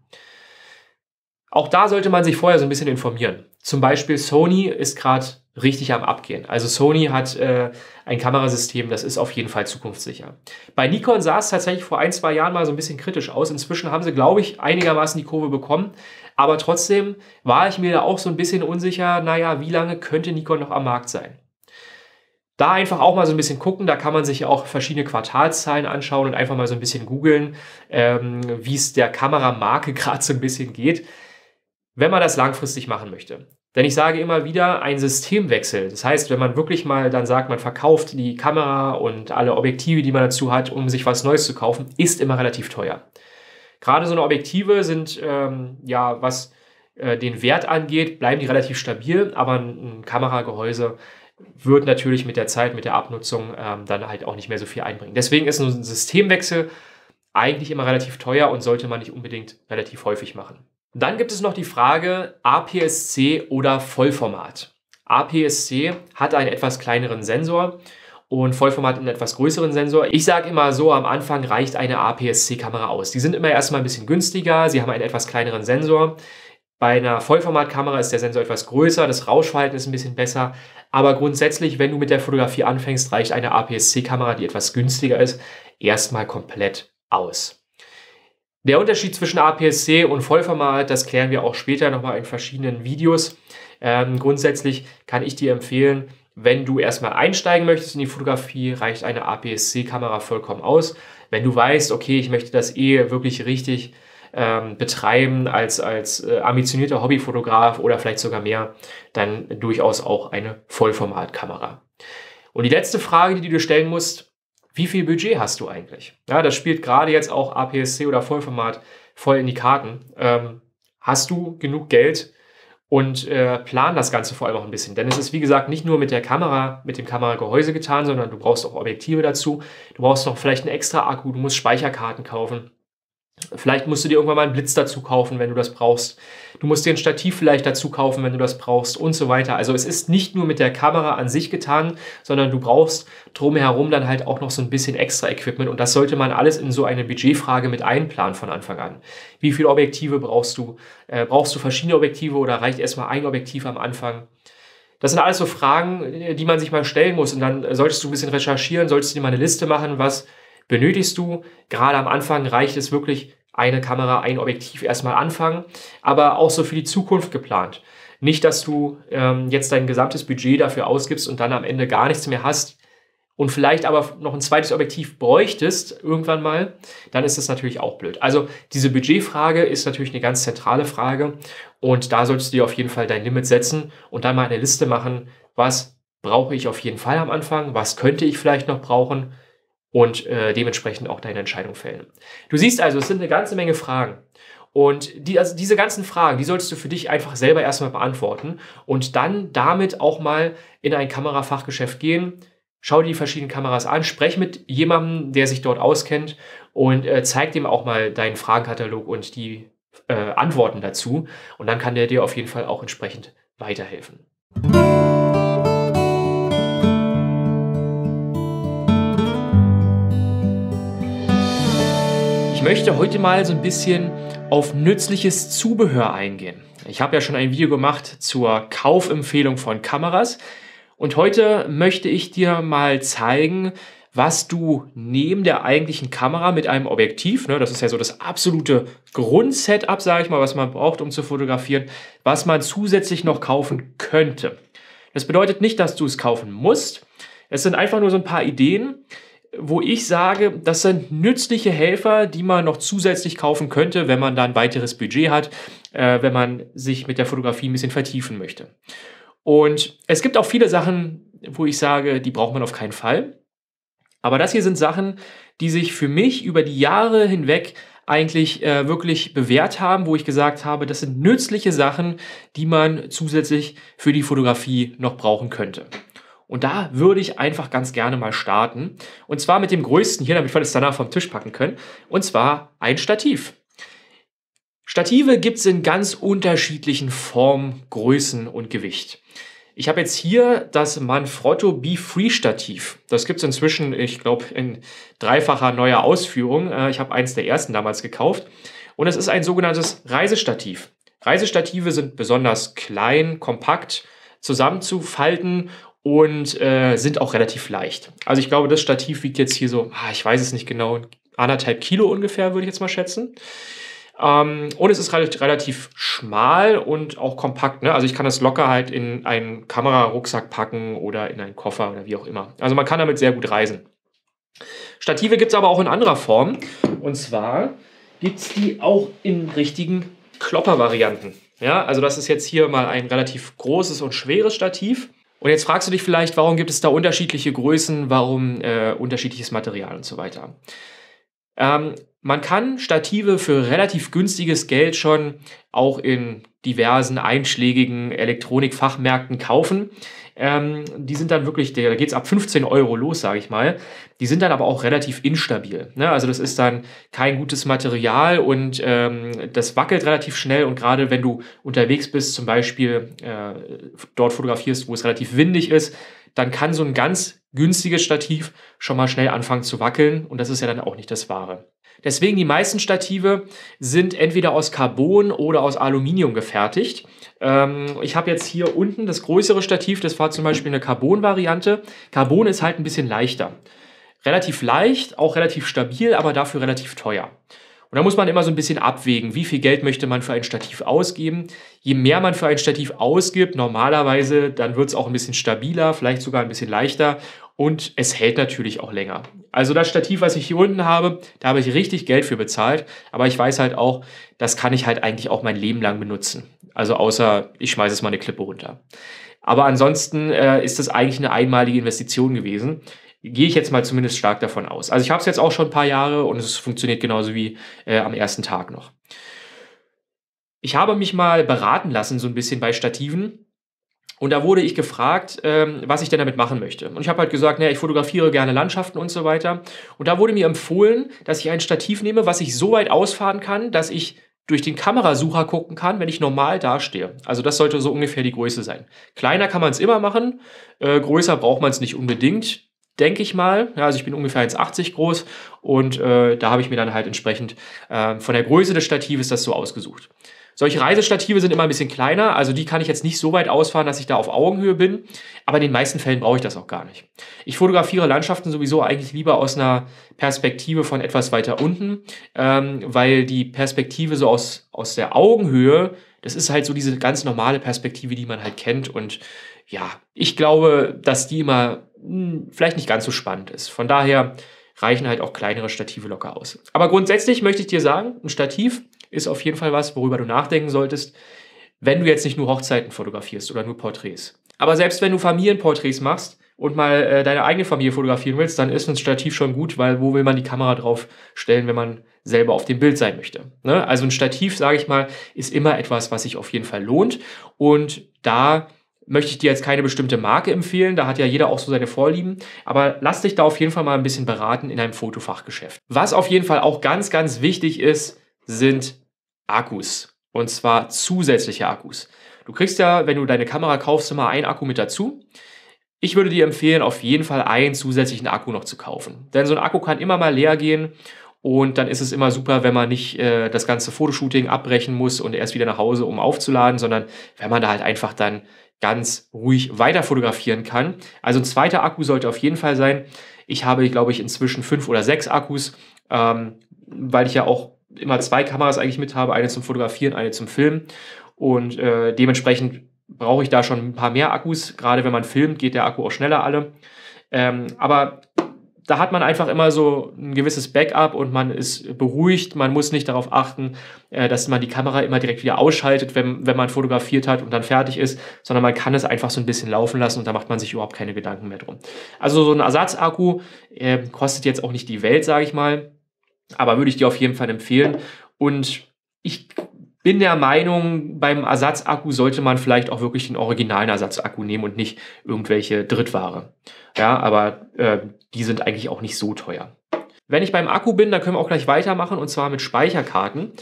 Auch da sollte man sich vorher so ein bisschen informieren. Zum Beispiel Sony ist gerade richtig am Abgehen. Also Sony hat äh, ein Kamerasystem, das ist auf jeden Fall zukunftssicher. Bei Nikon sah es tatsächlich vor ein, zwei Jahren mal so ein bisschen kritisch aus. Inzwischen haben sie, glaube ich, einigermaßen die Kurve bekommen. Aber trotzdem war ich mir da auch so ein bisschen unsicher, naja, wie lange könnte Nikon noch am Markt sein? Da einfach auch mal so ein bisschen gucken, da kann man sich ja auch verschiedene Quartalszahlen anschauen und einfach mal so ein bisschen googeln, ähm, wie es der Kameramarke gerade so ein bisschen geht wenn man das langfristig machen möchte. Denn ich sage immer wieder, ein Systemwechsel. Das heißt, wenn man wirklich mal dann sagt, man verkauft die Kamera und alle Objektive, die man dazu hat, um sich was Neues zu kaufen, ist immer relativ teuer. Gerade so eine Objektive sind, ähm, ja, was äh, den Wert angeht, bleiben die relativ stabil, aber ein, Kameragehäuse wird natürlich mit der Zeit, mit der Abnutzung ähm, dann halt auch nicht mehr so viel einbringen. Deswegen ist ein Systemwechsel eigentlich immer relativ teuer und sollte man nicht unbedingt relativ häufig machen. Dann gibt es noch die Frage APS-C oder Vollformat. APS-C hat einen etwas kleineren Sensor und Vollformat einen etwas größeren Sensor. Ich sage immer so, am Anfang reicht eine APS-C-Kamera aus. Die sind immer erstmal ein bisschen günstiger, sie haben einen etwas kleineren Sensor. Bei einer Vollformatkamera ist der Sensor etwas größer, das Rauschverhalten ist ein bisschen besser, aber grundsätzlich, wenn du mit der Fotografie anfängst, reicht eine APS-C-Kamera, die etwas günstiger ist, erstmal komplett aus. Der Unterschied zwischen APS-C und Vollformat, das klären wir auch später nochmal in verschiedenen Videos. Ähm, grundsätzlich kann ich dir empfehlen, wenn du erstmal einsteigen möchtest in die Fotografie, reicht eine APS-C-Kamera vollkommen aus. Wenn du weißt, okay, ich möchte das eh wirklich richtig ähm, betreiben als, als äh, ambitionierter Hobbyfotograf oder vielleicht sogar mehr, dann durchaus auch eine Vollformatkamera. Und die letzte Frage, die du stellen musst, wie viel Budget hast du eigentlich? Ja, das spielt gerade jetzt auch APS-C oder Vollformat voll in die Karten. Ähm, hast du genug Geld und äh, plan das Ganze vor allem auch ein bisschen. Denn es ist, wie gesagt, nicht nur mit der Kamera, mit dem Kameragehäuse getan, sondern du brauchst auch Objektive dazu. Du brauchst noch vielleicht einen extra Akku, du musst Speicherkarten kaufen. Vielleicht musst du dir irgendwann mal einen Blitz dazu kaufen, wenn du das brauchst. Du musst dir ein Stativ vielleicht dazu kaufen, wenn du das brauchst und so weiter. Also es ist nicht nur mit der Kamera an sich getan, sondern du brauchst drumherum dann halt auch noch so ein bisschen extra Equipment und das sollte man alles in so eine Budgetfrage mit einplanen von Anfang an. Wie viele Objektive brauchst du? Äh, brauchst du verschiedene Objektive oder reicht erstmal ein Objektiv am Anfang? Das sind alles so Fragen, äh, die man sich mal stellen muss und dann solltest du ein bisschen recherchieren, solltest du dir mal eine Liste machen, was benötigst du. Gerade am Anfang reicht es wirklich, eine Kamera, ein Objektiv erstmal anfangen, aber auch so für die Zukunft geplant. Nicht, dass du ähm, jetzt dein gesamtes Budget dafür ausgibst und dann am Ende gar nichts mehr hast und vielleicht aber noch ein zweites Objektiv bräuchtest irgendwann mal, dann ist das natürlich auch blöd. Also diese Budgetfrage ist natürlich eine ganz zentrale Frage und da solltest du dir auf jeden Fall dein Limit setzen und dann mal eine Liste machen, was brauche ich auf jeden Fall am Anfang, was könnte ich vielleicht noch brauchen und äh, dementsprechend auch deine Entscheidung fällen. Du siehst also, es sind eine ganze Menge Fragen. Und die, also diese ganzen Fragen, die solltest du für dich einfach selber erstmal beantworten und dann damit auch mal in ein Kamerafachgeschäft gehen. Schau dir die verschiedenen Kameras an, sprech mit jemandem, der sich dort auskennt und äh, zeig dem auch mal deinen Fragenkatalog und die äh, Antworten dazu. Und dann kann der dir auf jeden Fall auch entsprechend weiterhelfen. möchte heute mal so ein bisschen auf nützliches Zubehör eingehen. Ich habe ja schon ein Video gemacht zur Kaufempfehlung von Kameras und heute möchte ich dir mal zeigen, was du neben der eigentlichen Kamera mit einem Objektiv, ne, das ist ja so das absolute Grundsetup, sage ich mal, was man braucht, um zu fotografieren, was man zusätzlich noch kaufen könnte. Das bedeutet nicht, dass du es kaufen musst. Es sind einfach nur so ein paar Ideen, wo ich sage, das sind nützliche Helfer, die man noch zusätzlich kaufen könnte, wenn man dann weiteres Budget hat, äh, wenn man sich mit der Fotografie ein bisschen vertiefen möchte. Und es gibt auch viele Sachen, wo ich sage, die braucht man auf keinen Fall. Aber das hier sind Sachen, die sich für mich über die Jahre hinweg eigentlich äh, wirklich bewährt haben, wo ich gesagt habe, das sind nützliche Sachen, die man zusätzlich für die Fotografie noch brauchen könnte. Und da würde ich einfach ganz gerne mal starten. Und zwar mit dem größten hier, damit wir das danach vom Tisch packen können. Und zwar ein Stativ. Stative gibt es in ganz unterschiedlichen Formen, Größen und Gewicht. Ich habe jetzt hier das Manfrotto Be Free Stativ. Das gibt es inzwischen, ich glaube, in dreifacher neuer Ausführung. Äh, ich habe eins der ersten damals gekauft. Und es ist ein sogenanntes Reisestativ. Reisestative sind besonders klein, kompakt, zusammenzufalten und äh, sind auch relativ leicht. Also ich glaube, das Stativ wiegt jetzt hier so, ah, ich weiß es nicht genau, anderthalb Kilo ungefähr, würde ich jetzt mal schätzen. Ähm, und es ist relativ, relativ schmal und auch kompakt. Ne? Also ich kann das locker halt in einen Kamerarucksack packen oder in einen Koffer oder wie auch immer. Also man kann damit sehr gut reisen. Stative gibt es aber auch in anderer Form. Und zwar gibt es die auch in richtigen Klopper-Varianten. Ja, also das ist jetzt hier mal ein relativ großes und schweres Stativ. Und jetzt fragst du dich vielleicht, warum gibt es da unterschiedliche Größen, warum äh, unterschiedliches Material und so weiter. Ähm, man kann Stative für relativ günstiges Geld schon auch in diversen einschlägigen Elektronikfachmärkten kaufen. Ähm, die sind dann wirklich, da geht es ab 15 Euro los, sage ich mal. Die sind dann aber auch relativ instabil. Ne? Also das ist dann kein gutes Material und ähm, das wackelt relativ schnell. Und gerade wenn du unterwegs bist, zum Beispiel äh, dort fotografierst, wo es relativ windig ist, dann kann so ein ganz günstiges Stativ schon mal schnell anfangen zu wackeln. Und das ist ja dann auch nicht das Wahre. Deswegen die meisten Stative sind entweder aus Carbon oder aus Aluminium gefertigt. Ähm, ich habe jetzt hier unten das größere Stativ, das war zum Beispiel eine Carbon-Variante. Carbon ist halt ein bisschen leichter. Relativ leicht, auch relativ stabil, aber dafür relativ teuer. Und da muss man immer so ein bisschen abwägen, wie viel Geld möchte man für ein Stativ ausgeben. Je mehr man für ein Stativ ausgibt, normalerweise, dann wird es auch ein bisschen stabiler, vielleicht sogar ein bisschen leichter und es hält natürlich auch länger. Also das Stativ, was ich hier unten habe, da habe ich richtig Geld für bezahlt, aber ich weiß halt auch, das kann ich halt eigentlich auch mein Leben lang benutzen. Also außer ich schmeiße es mal eine Klippe runter. Aber ansonsten äh, ist das eigentlich eine einmalige Investition gewesen. Gehe ich jetzt mal zumindest stark davon aus. Also ich habe es jetzt auch schon ein paar Jahre und es funktioniert genauso wie äh, am ersten Tag noch. Ich habe mich mal beraten lassen, so ein bisschen bei Stativen und da wurde ich gefragt, ähm, was ich denn damit machen möchte. Und ich habe halt gesagt, naja, ich fotografiere gerne Landschaften und so weiter. Und da wurde mir empfohlen, dass ich ein Stativ nehme, was ich so weit ausfahren kann, dass ich durch den Kamerasucher gucken kann, wenn ich normal dastehe. Also das sollte so ungefähr die Größe sein. Kleiner kann man es immer machen, äh, größer braucht man es nicht unbedingt, denke ich mal. Ja, also ich bin ungefähr 1,80 groß und äh, da habe ich mir dann halt entsprechend äh, von der Größe des Statives das so ausgesucht. Solche Reisestative sind immer ein bisschen kleiner, also die kann ich jetzt nicht so weit ausfahren, dass ich da auf Augenhöhe bin, aber in den meisten Fällen brauche ich das auch gar nicht. Ich fotografiere Landschaften sowieso eigentlich lieber aus einer Perspektive von etwas weiter unten, ähm, weil die Perspektive so aus, aus der Augenhöhe, das ist halt so diese ganz normale Perspektive, die man halt kennt und ja, ich glaube, dass die immer mh, hm, vielleicht nicht ganz so spannend ist. Von daher reichen halt auch kleinere Stative locker aus. Aber grundsätzlich möchte ich dir sagen, ein Stativ ist auf jeden Fall was, worüber du nachdenken solltest, wenn du jetzt nicht nur Hochzeiten fotografierst oder nur Porträts. Aber selbst wenn du Familienporträts machst und mal äh, deine eigene Familie fotografieren willst, dann ist ein Stativ schon gut, weil wo will man die Kamera drauf stellen, wenn man selber auf dem Bild sein möchte. Ne? Also ein Stativ, sage ich mal, ist immer etwas, was sich auf jeden Fall lohnt. Und da möchte ich dir jetzt keine bestimmte Marke empfehlen, da hat ja jeder auch so seine Vorlieben, aber lass dich da auf jeden Fall mal ein bisschen beraten in einem Fotofachgeschäft. Was auf jeden Fall auch ganz, ganz wichtig ist, sind Akkus. Und zwar zusätzliche Akkus. Du kriegst ja, wenn du deine Kamera kaufst, immer einen Akku mit dazu. Ich würde dir empfehlen, auf jeden Fall einen zusätzlichen Akku noch zu kaufen. Denn so ein Akku kann immer mal leer gehen und dann ist es immer super, wenn man nicht äh, das ganze Fotoshooting abbrechen muss und erst wieder nach Hause, um aufzuladen, sondern wenn man da halt einfach dann ganz ruhig weiter fotografieren kann. Also ein zweiter Akku sollte auf jeden Fall sein. Ich habe, glaube ich, inzwischen fünf oder sechs Akkus, ähm, weil ich ja auch immer zwei Kameras eigentlich mit habe, eine zum Fotografieren, eine zum Filmen. Und äh, dementsprechend brauche ich da schon ein paar mehr Akkus. Gerade wenn man filmt, geht der Akku auch schneller alle. Ähm, aber da hat man einfach immer so ein gewisses Backup und man ist beruhigt. Man muss nicht darauf achten, äh, dass man die Kamera immer direkt wieder ausschaltet, wenn, wenn man fotografiert hat und dann fertig ist, sondern man kann es einfach so ein bisschen laufen lassen und da macht man sich überhaupt keine Gedanken mehr drum. Also so ein Ersatzakku äh, kostet jetzt auch nicht die Welt, sage ich mal. Aber würde ich dir auf jeden Fall empfehlen. Und ich bin der Meinung, beim Ersatzakku sollte man vielleicht auch wirklich den originalen Ersatzakku nehmen und nicht irgendwelche Drittware. Ja, aber äh, die sind eigentlich auch nicht so teuer. Wenn ich beim Akku bin, dann können wir auch gleich weitermachen und zwar mit Speicherkarten.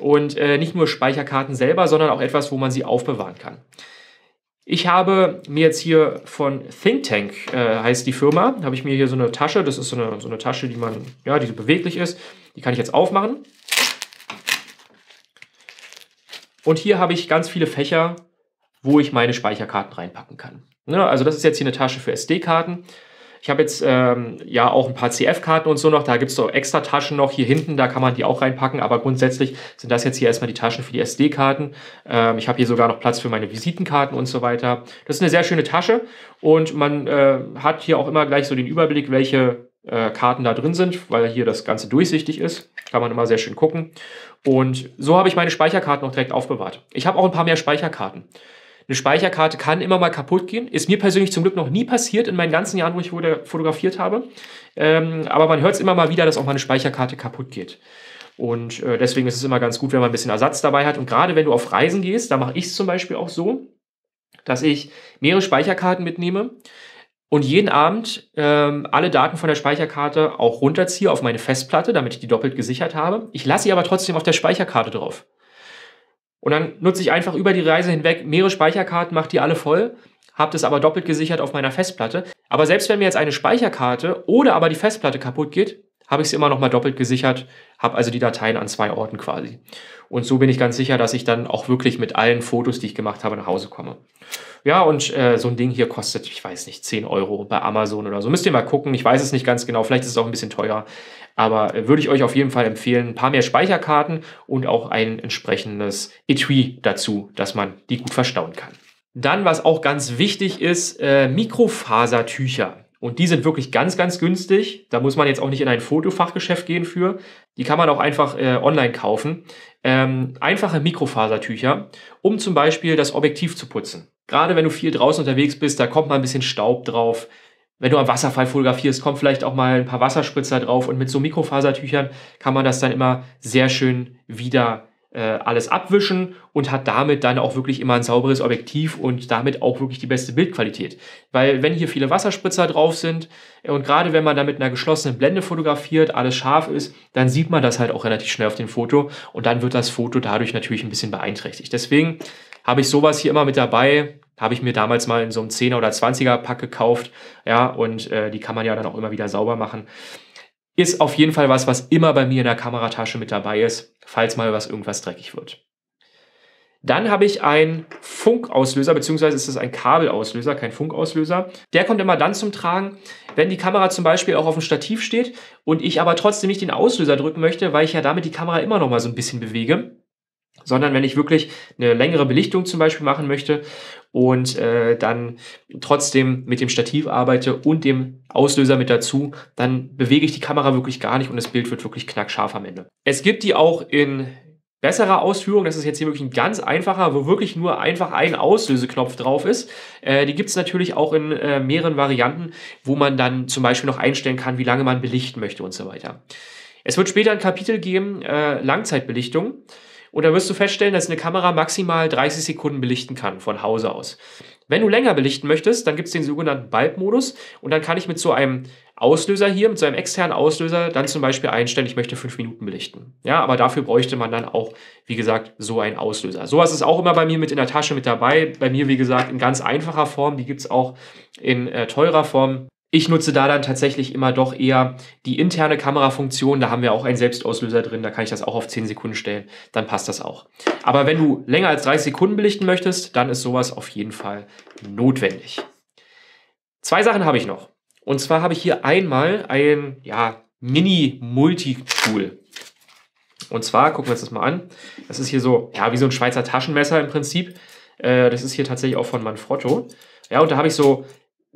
Und äh, nicht nur Speicherkarten selber, sondern auch etwas, wo man sie aufbewahren kann. Ich habe mir jetzt hier von Think Tank, äh, heißt die Firma, habe ich mir hier so eine Tasche, das ist so eine, so eine Tasche, die man, ja, die so beweglich ist, die kann ich jetzt aufmachen. Und hier habe ich ganz viele Fächer, wo ich meine Speicherkarten reinpacken kann. Ja, ne, also das ist jetzt hier eine Tasche für SD-Karten. Ich habe jetzt ähm, ja auch ein paar CF-Karten und so noch. Da gibt es so extra Taschen noch hier hinten, da kann man die auch reinpacken. Aber grundsätzlich sind das jetzt hier erstmal die Taschen für die SD-Karten. Ähm, ich habe hier sogar noch Platz für meine Visitenkarten und so weiter. Das ist eine sehr schöne Tasche und man äh, hat hier auch immer gleich so den Überblick, welche äh, Karten da drin sind, weil hier das Ganze durchsichtig ist. Kann man immer sehr schön gucken. Und so habe ich meine Speicherkarten auch direkt aufbewahrt. Ich habe auch ein paar mehr Speicherkarten eine Speicherkarte kann immer mal kaputt gehen. Ist mir persönlich zum Glück noch nie passiert in meinen ganzen Jahren, wo ich fotografiert habe. Ähm, aber man hört es immer mal wieder, dass auch mal eine Speicherkarte kaputt geht. Und äh, deswegen ist es immer ganz gut, wenn man ein bisschen Ersatz dabei hat. Und gerade wenn du auf Reisen gehst, da mache ich es zum Beispiel auch so, dass ich mehrere Speicherkarten mitnehme und jeden Abend ähm, alle Daten von der Speicherkarte auch runterziehe auf meine Festplatte, damit ich die doppelt gesichert habe. Ich lasse sie aber trotzdem auf der Speicherkarte drauf. Und dann nutze ich einfach über die Reise hinweg mehrere Speicherkarten, mache die alle voll, habe das aber doppelt gesichert auf meiner Festplatte. Aber selbst wenn mir jetzt eine Speicherkarte oder aber die Festplatte kaputt geht, habe ich es immer noch mal doppelt gesichert, habe also die Dateien an zwei Orten quasi. Und so bin ich ganz sicher, dass ich dann auch wirklich mit allen Fotos, die ich gemacht habe, nach Hause komme. Ja, und äh, so ein Ding hier kostet, ich weiß nicht, 10 Euro bei Amazon oder so. Müsst ihr mal gucken, ich weiß es nicht ganz genau, vielleicht ist es auch ein bisschen teuer. Aber äh, würde ich euch auf jeden Fall empfehlen, ein paar mehr Speicherkarten und auch ein entsprechendes Etui dazu, dass man die gut verstauen kann. Dann, was auch ganz wichtig ist, äh, Mikrofasertücher. Und die sind wirklich ganz, ganz günstig. Da muss man jetzt auch nicht in ein Fotofachgeschäft gehen für. Die kann man auch einfach äh, online kaufen. Ähm, einfache Mikrofasertücher, um zum Beispiel das Objektiv zu putzen. Gerade wenn du viel draußen unterwegs bist, da kommt mal ein bisschen Staub drauf. Wenn du am Wasserfall fotografierst, kommt vielleicht auch mal ein paar Wasserspritzer drauf. Und mit so Mikrofasertüchern kann man das dann immer sehr schön wieder äh, alles abwischen und hat damit dann auch wirklich immer ein sauberes Objektiv und damit auch wirklich die beste Bildqualität. Weil wenn hier viele Wasserspritzer drauf sind und gerade wenn man da mit einer geschlossenen Blende fotografiert, alles scharf ist, dann sieht man das halt auch relativ schnell auf dem Foto und dann wird das Foto dadurch natürlich ein bisschen beeinträchtigt. Deswegen habe ich sowas hier immer mit dabei. Habe ich mir damals mal in so einem 10er oder 20er Pack gekauft. Ja, und äh, die kann man ja dann auch immer wieder sauber machen ist auf jeden Fall was, was immer bei mir in der Kameratasche mit dabei ist, falls mal was irgendwas dreckig wird. Dann habe ich einen Funkauslöser, beziehungsweise ist es ein Kabelauslöser, kein Funkauslöser. Der kommt immer dann zum Tragen, wenn die Kamera zum Beispiel auch auf dem Stativ steht und ich aber trotzdem nicht den Auslöser drücken möchte, weil ich ja damit die Kamera immer noch mal so ein bisschen bewege sondern wenn ich wirklich eine längere Belichtung zum Beispiel machen möchte und äh, dann trotzdem mit dem Stativ arbeite und dem Auslöser mit dazu, dann bewege ich die Kamera wirklich gar nicht und das Bild wird wirklich knackscharf am Ende. Es gibt die auch in besserer Ausführung, das ist jetzt hier wirklich ein ganz einfacher, wo wirklich nur einfach ein Auslöseknopf drauf ist. Äh, die gibt es natürlich auch in äh, mehreren Varianten, wo man dann zum Beispiel noch einstellen kann, wie lange man belichten möchte und so weiter. Es wird später ein Kapitel geben, äh, Langzeitbelichtung. Und da wirst du feststellen, dass eine Kamera maximal 30 Sekunden belichten kann von Hause aus. Wenn du länger belichten möchtest, dann gibt es den sogenannten Bulb-Modus und dann kann ich mit so einem Auslöser hier, mit so einem externen Auslöser, dann zum Beispiel einstellen, ich möchte fünf Minuten belichten. Ja, aber dafür bräuchte man dann auch, wie gesagt, so einen Auslöser. Sowas ist auch immer bei mir mit in der Tasche mit dabei. Bei mir, wie gesagt, in ganz einfacher Form. Die gibt es auch in äh, teurer Form ich nutze da dann tatsächlich immer doch eher die interne Kamerafunktion. Da haben wir auch einen Selbstauslöser drin. Da kann ich das auch auf 10 Sekunden stellen. Dann passt das auch. Aber wenn du länger als 30 Sekunden belichten möchtest, dann ist sowas auf jeden Fall notwendig. Zwei Sachen habe ich noch. Und zwar habe ich hier einmal ein ja, Mini-Multi-Tool. Und zwar gucken wir uns das mal an. Das ist hier so, ja, wie so ein Schweizer Taschenmesser im Prinzip. Äh, das ist hier tatsächlich auch von Manfrotto. Ja, und da habe ich so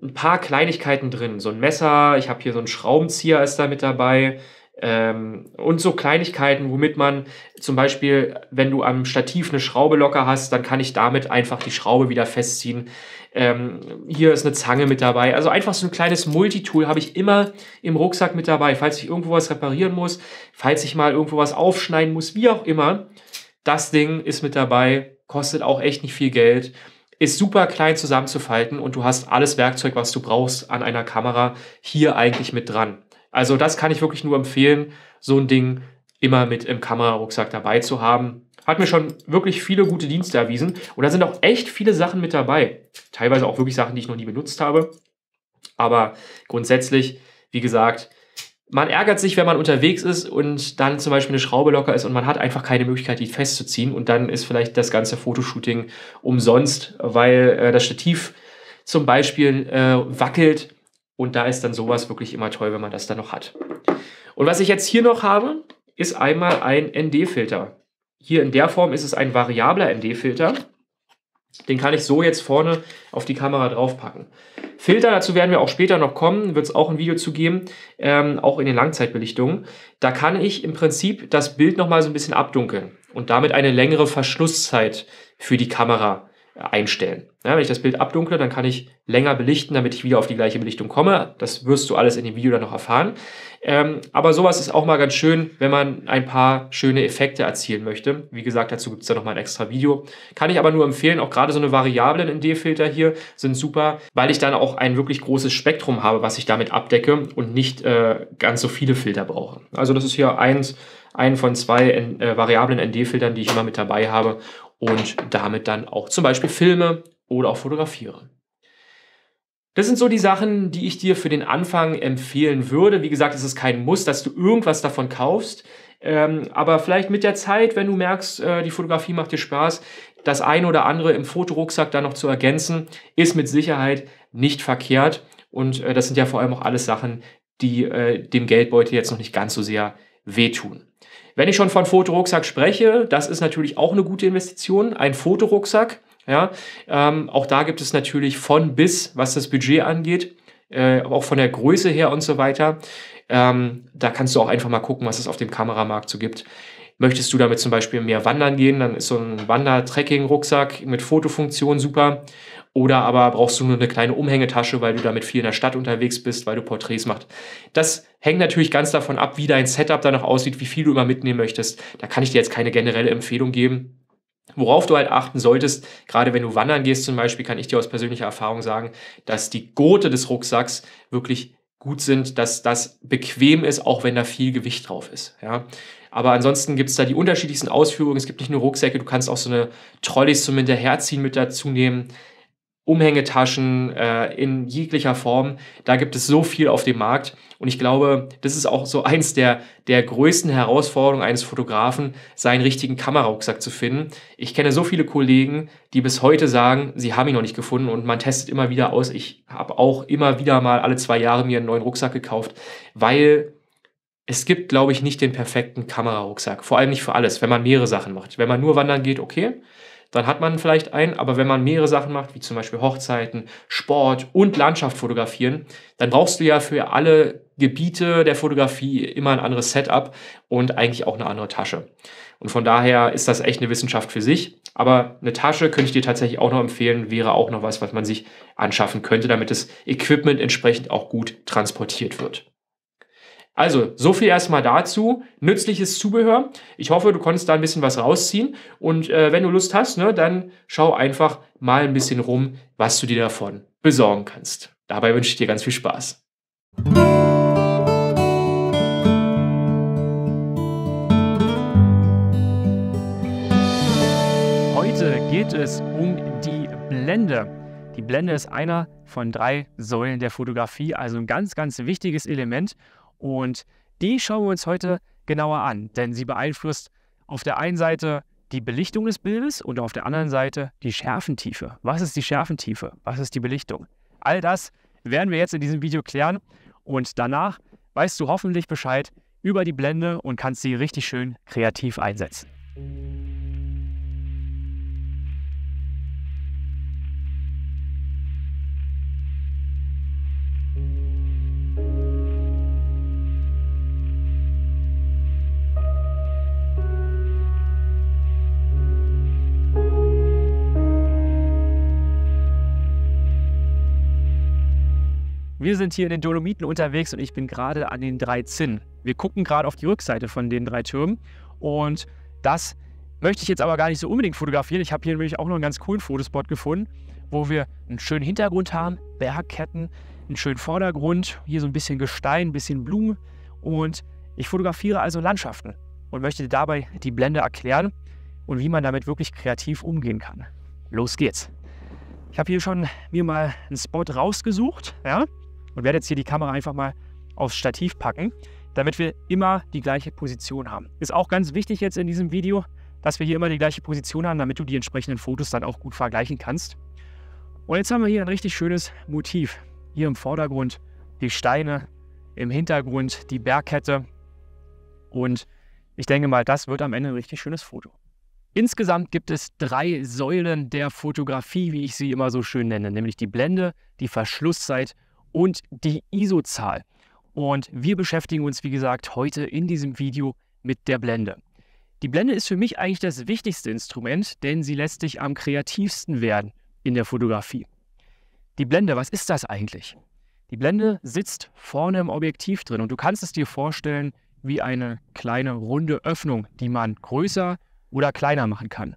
ein paar Kleinigkeiten drin. So ein Messer, ich habe hier so einen Schraubenzieher ist da mit dabei. Ähm, und so Kleinigkeiten, womit man zum Beispiel, wenn du am Stativ eine Schraube locker hast, dann kann ich damit einfach die Schraube wieder festziehen. Ähm, hier ist eine Zange mit dabei. Also einfach so ein kleines Multitool habe ich immer im Rucksack mit dabei, falls ich irgendwo was reparieren muss, falls ich mal irgendwo was aufschneiden muss, wie auch immer. Das Ding ist mit dabei, kostet auch echt nicht viel Geld ist super klein zusammenzufalten und du hast alles Werkzeug, was du brauchst an einer Kamera hier eigentlich mit dran. Also das kann ich wirklich nur empfehlen, so ein Ding immer mit im Kamerarucksack dabei zu haben. Hat mir schon wirklich viele gute Dienste erwiesen und da sind auch echt viele Sachen mit dabei. Teilweise auch wirklich Sachen, die ich noch nie benutzt habe. Aber grundsätzlich, wie gesagt, man ärgert sich, wenn man unterwegs ist und dann zum Beispiel eine Schraube locker ist und man hat einfach keine Möglichkeit, die festzuziehen und dann ist vielleicht das ganze Fotoshooting umsonst, weil äh, das Stativ zum Beispiel äh, wackelt und da ist dann sowas wirklich immer toll, wenn man das dann noch hat. Und was ich jetzt hier noch habe, ist einmal ein ND-Filter. Hier in der Form ist es ein variabler ND-Filter. Den kann ich so jetzt vorne auf die Kamera draufpacken. Filter, dazu werden wir auch später noch kommen, wird es auch ein Video zu geben, ähm, auch in den Langzeitbelichtungen. Da kann ich im Prinzip das Bild nochmal so ein bisschen abdunkeln und damit eine längere Verschlusszeit für die Kamera äh, einstellen. Ja, wenn ich das Bild abdunkle, dann kann ich länger belichten, damit ich wieder auf die gleiche Belichtung komme. Das wirst du alles in dem Video dann noch erfahren. Ähm, aber sowas ist auch mal ganz schön, wenn man ein paar schöne Effekte erzielen möchte. Wie gesagt, dazu gibt es dann nochmal ein extra Video. Kann ich aber nur empfehlen, auch gerade so eine Variablen in D-Filter hier sind super, weil ich dann auch ein wirklich großes Spektrum habe, was ich damit abdecke und nicht äh, ganz so viele Filter brauche. Also das ist hier eins, ein von zwei äh, Variablen ND-Filtern, die ich immer mit dabei habe und damit dann auch zum Beispiel Filme oder auch fotografiere. Das sind so die Sachen, die ich dir für den Anfang empfehlen würde. Wie gesagt, es ist kein Muss, dass du irgendwas davon kaufst. Ähm, aber vielleicht mit der Zeit, wenn du merkst, äh, die Fotografie macht dir Spaß, das eine oder andere im Fotorucksack dann noch zu ergänzen, ist mit Sicherheit nicht verkehrt. Und äh, das sind ja vor allem auch alles Sachen, die äh, dem Geldbeutel jetzt noch nicht ganz so sehr wehtun. Wenn ich schon von Fotorucksack spreche, das ist natürlich auch eine gute Investition. Ein Fotorucksack ja? Ähm, auch da gibt es natürlich von bis, was das Budget angeht, äh, auch von der Größe her und so weiter. Ähm, da kannst du auch einfach mal gucken, was es auf dem Kameramarkt so gibt. Möchtest du damit zum Beispiel mehr wandern gehen, dann ist so ein wander tracking rucksack mit Fotofunktion super. Oder aber brauchst du nur eine kleine Umhängetasche, weil du damit viel in der Stadt unterwegs bist, weil du Porträts machst. Das hängt natürlich ganz davon ab, wie dein Setup danach aussieht, wie viel du immer mitnehmen möchtest. Da kann ich dir jetzt keine generelle Empfehlung geben. Worauf du halt achten solltest, gerade wenn du wandern gehst zum Beispiel, kann ich dir aus persönlicher Erfahrung sagen, dass die Gurte des Rucksacks wirklich gut sind, dass das bequem ist, auch wenn da viel Gewicht drauf ist. Ja? Aber ansonsten gibt es da die unterschiedlichsten Ausführungen. Es gibt nicht nur Rucksäcke, du kannst auch so eine Trolleys zum Hinterherziehen mit dazu nehmen. Umhängetaschen äh, in jeglicher Form. Da gibt es so viel auf dem Markt. Und ich glaube, das ist auch so eins der, der größten Herausforderungen eines Fotografen, seinen richtigen Kamerarucksack zu finden. Ich kenne so viele Kollegen, die bis heute sagen, sie haben ihn noch nicht gefunden und man testet immer wieder aus. Ich habe auch immer wieder mal alle zwei Jahre mir einen neuen Rucksack gekauft, weil es gibt, glaube ich, nicht den perfekten Kamerarucksack. Vor allem nicht für alles, wenn man mehrere Sachen macht. Wenn man nur wandern geht, okay dann hat man vielleicht einen, aber wenn man mehrere Sachen macht, wie zum Beispiel Hochzeiten, Sport und Landschaft fotografieren, dann brauchst du ja für alle Gebiete der Fotografie immer ein anderes Setup und eigentlich auch eine andere Tasche. Und von daher ist das echt eine Wissenschaft für sich. Aber eine Tasche könnte ich dir tatsächlich auch noch empfehlen, wäre auch noch was, was man sich anschaffen könnte, damit das Equipment entsprechend auch gut transportiert wird. Also, so viel erstmal dazu. Nützliches Zubehör. Ich hoffe, du konntest da ein bisschen was rausziehen. Und äh, wenn du Lust hast, ne, dann schau einfach mal ein bisschen rum, was du dir davon besorgen kannst. Dabei wünsche ich dir ganz viel Spaß. Heute geht es um die Blende. Die Blende ist einer von drei Säulen der Fotografie, also ein ganz, ganz wichtiges Element. Und die schauen wir uns heute genauer an, denn sie beeinflusst auf der einen Seite die Belichtung des Bildes und auf der anderen Seite die Schärfentiefe. Was ist die Schärfentiefe? Was ist die Belichtung? All das werden wir jetzt in diesem Video klären und danach weißt du hoffentlich Bescheid über die Blende und kannst sie richtig schön kreativ einsetzen. Wir sind hier in den Dolomiten unterwegs und ich bin gerade an den drei Zinnen. Wir gucken gerade auf die Rückseite von den drei Türmen und das möchte ich jetzt aber gar nicht so unbedingt fotografieren. Ich habe hier nämlich auch noch einen ganz coolen Fotospot gefunden, wo wir einen schönen Hintergrund haben, Bergketten, einen schönen Vordergrund, hier so ein bisschen Gestein, ein bisschen Blumen und ich fotografiere also Landschaften und möchte dabei die Blende erklären und wie man damit wirklich kreativ umgehen kann. Los geht's. Ich habe hier schon mir mal einen Spot rausgesucht, ja, und werde jetzt hier die Kamera einfach mal aufs Stativ packen, damit wir immer die gleiche Position haben. Ist auch ganz wichtig jetzt in diesem Video, dass wir hier immer die gleiche Position haben, damit du die entsprechenden Fotos dann auch gut vergleichen kannst. Und jetzt haben wir hier ein richtig schönes Motiv. Hier im Vordergrund die Steine, im Hintergrund die Bergkette. Und ich denke mal, das wird am Ende ein richtig schönes Foto. Insgesamt gibt es drei Säulen der Fotografie, wie ich sie immer so schön nenne, nämlich die Blende, die Verschlusszeit und die ISO-Zahl. Und wir beschäftigen uns, wie gesagt, heute in diesem Video mit der Blende. Die Blende ist für mich eigentlich das wichtigste Instrument, denn sie lässt dich am kreativsten werden in der Fotografie. Die Blende, was ist das eigentlich? Die Blende sitzt vorne im Objektiv drin und du kannst es dir vorstellen wie eine kleine runde Öffnung, die man größer oder kleiner machen kann.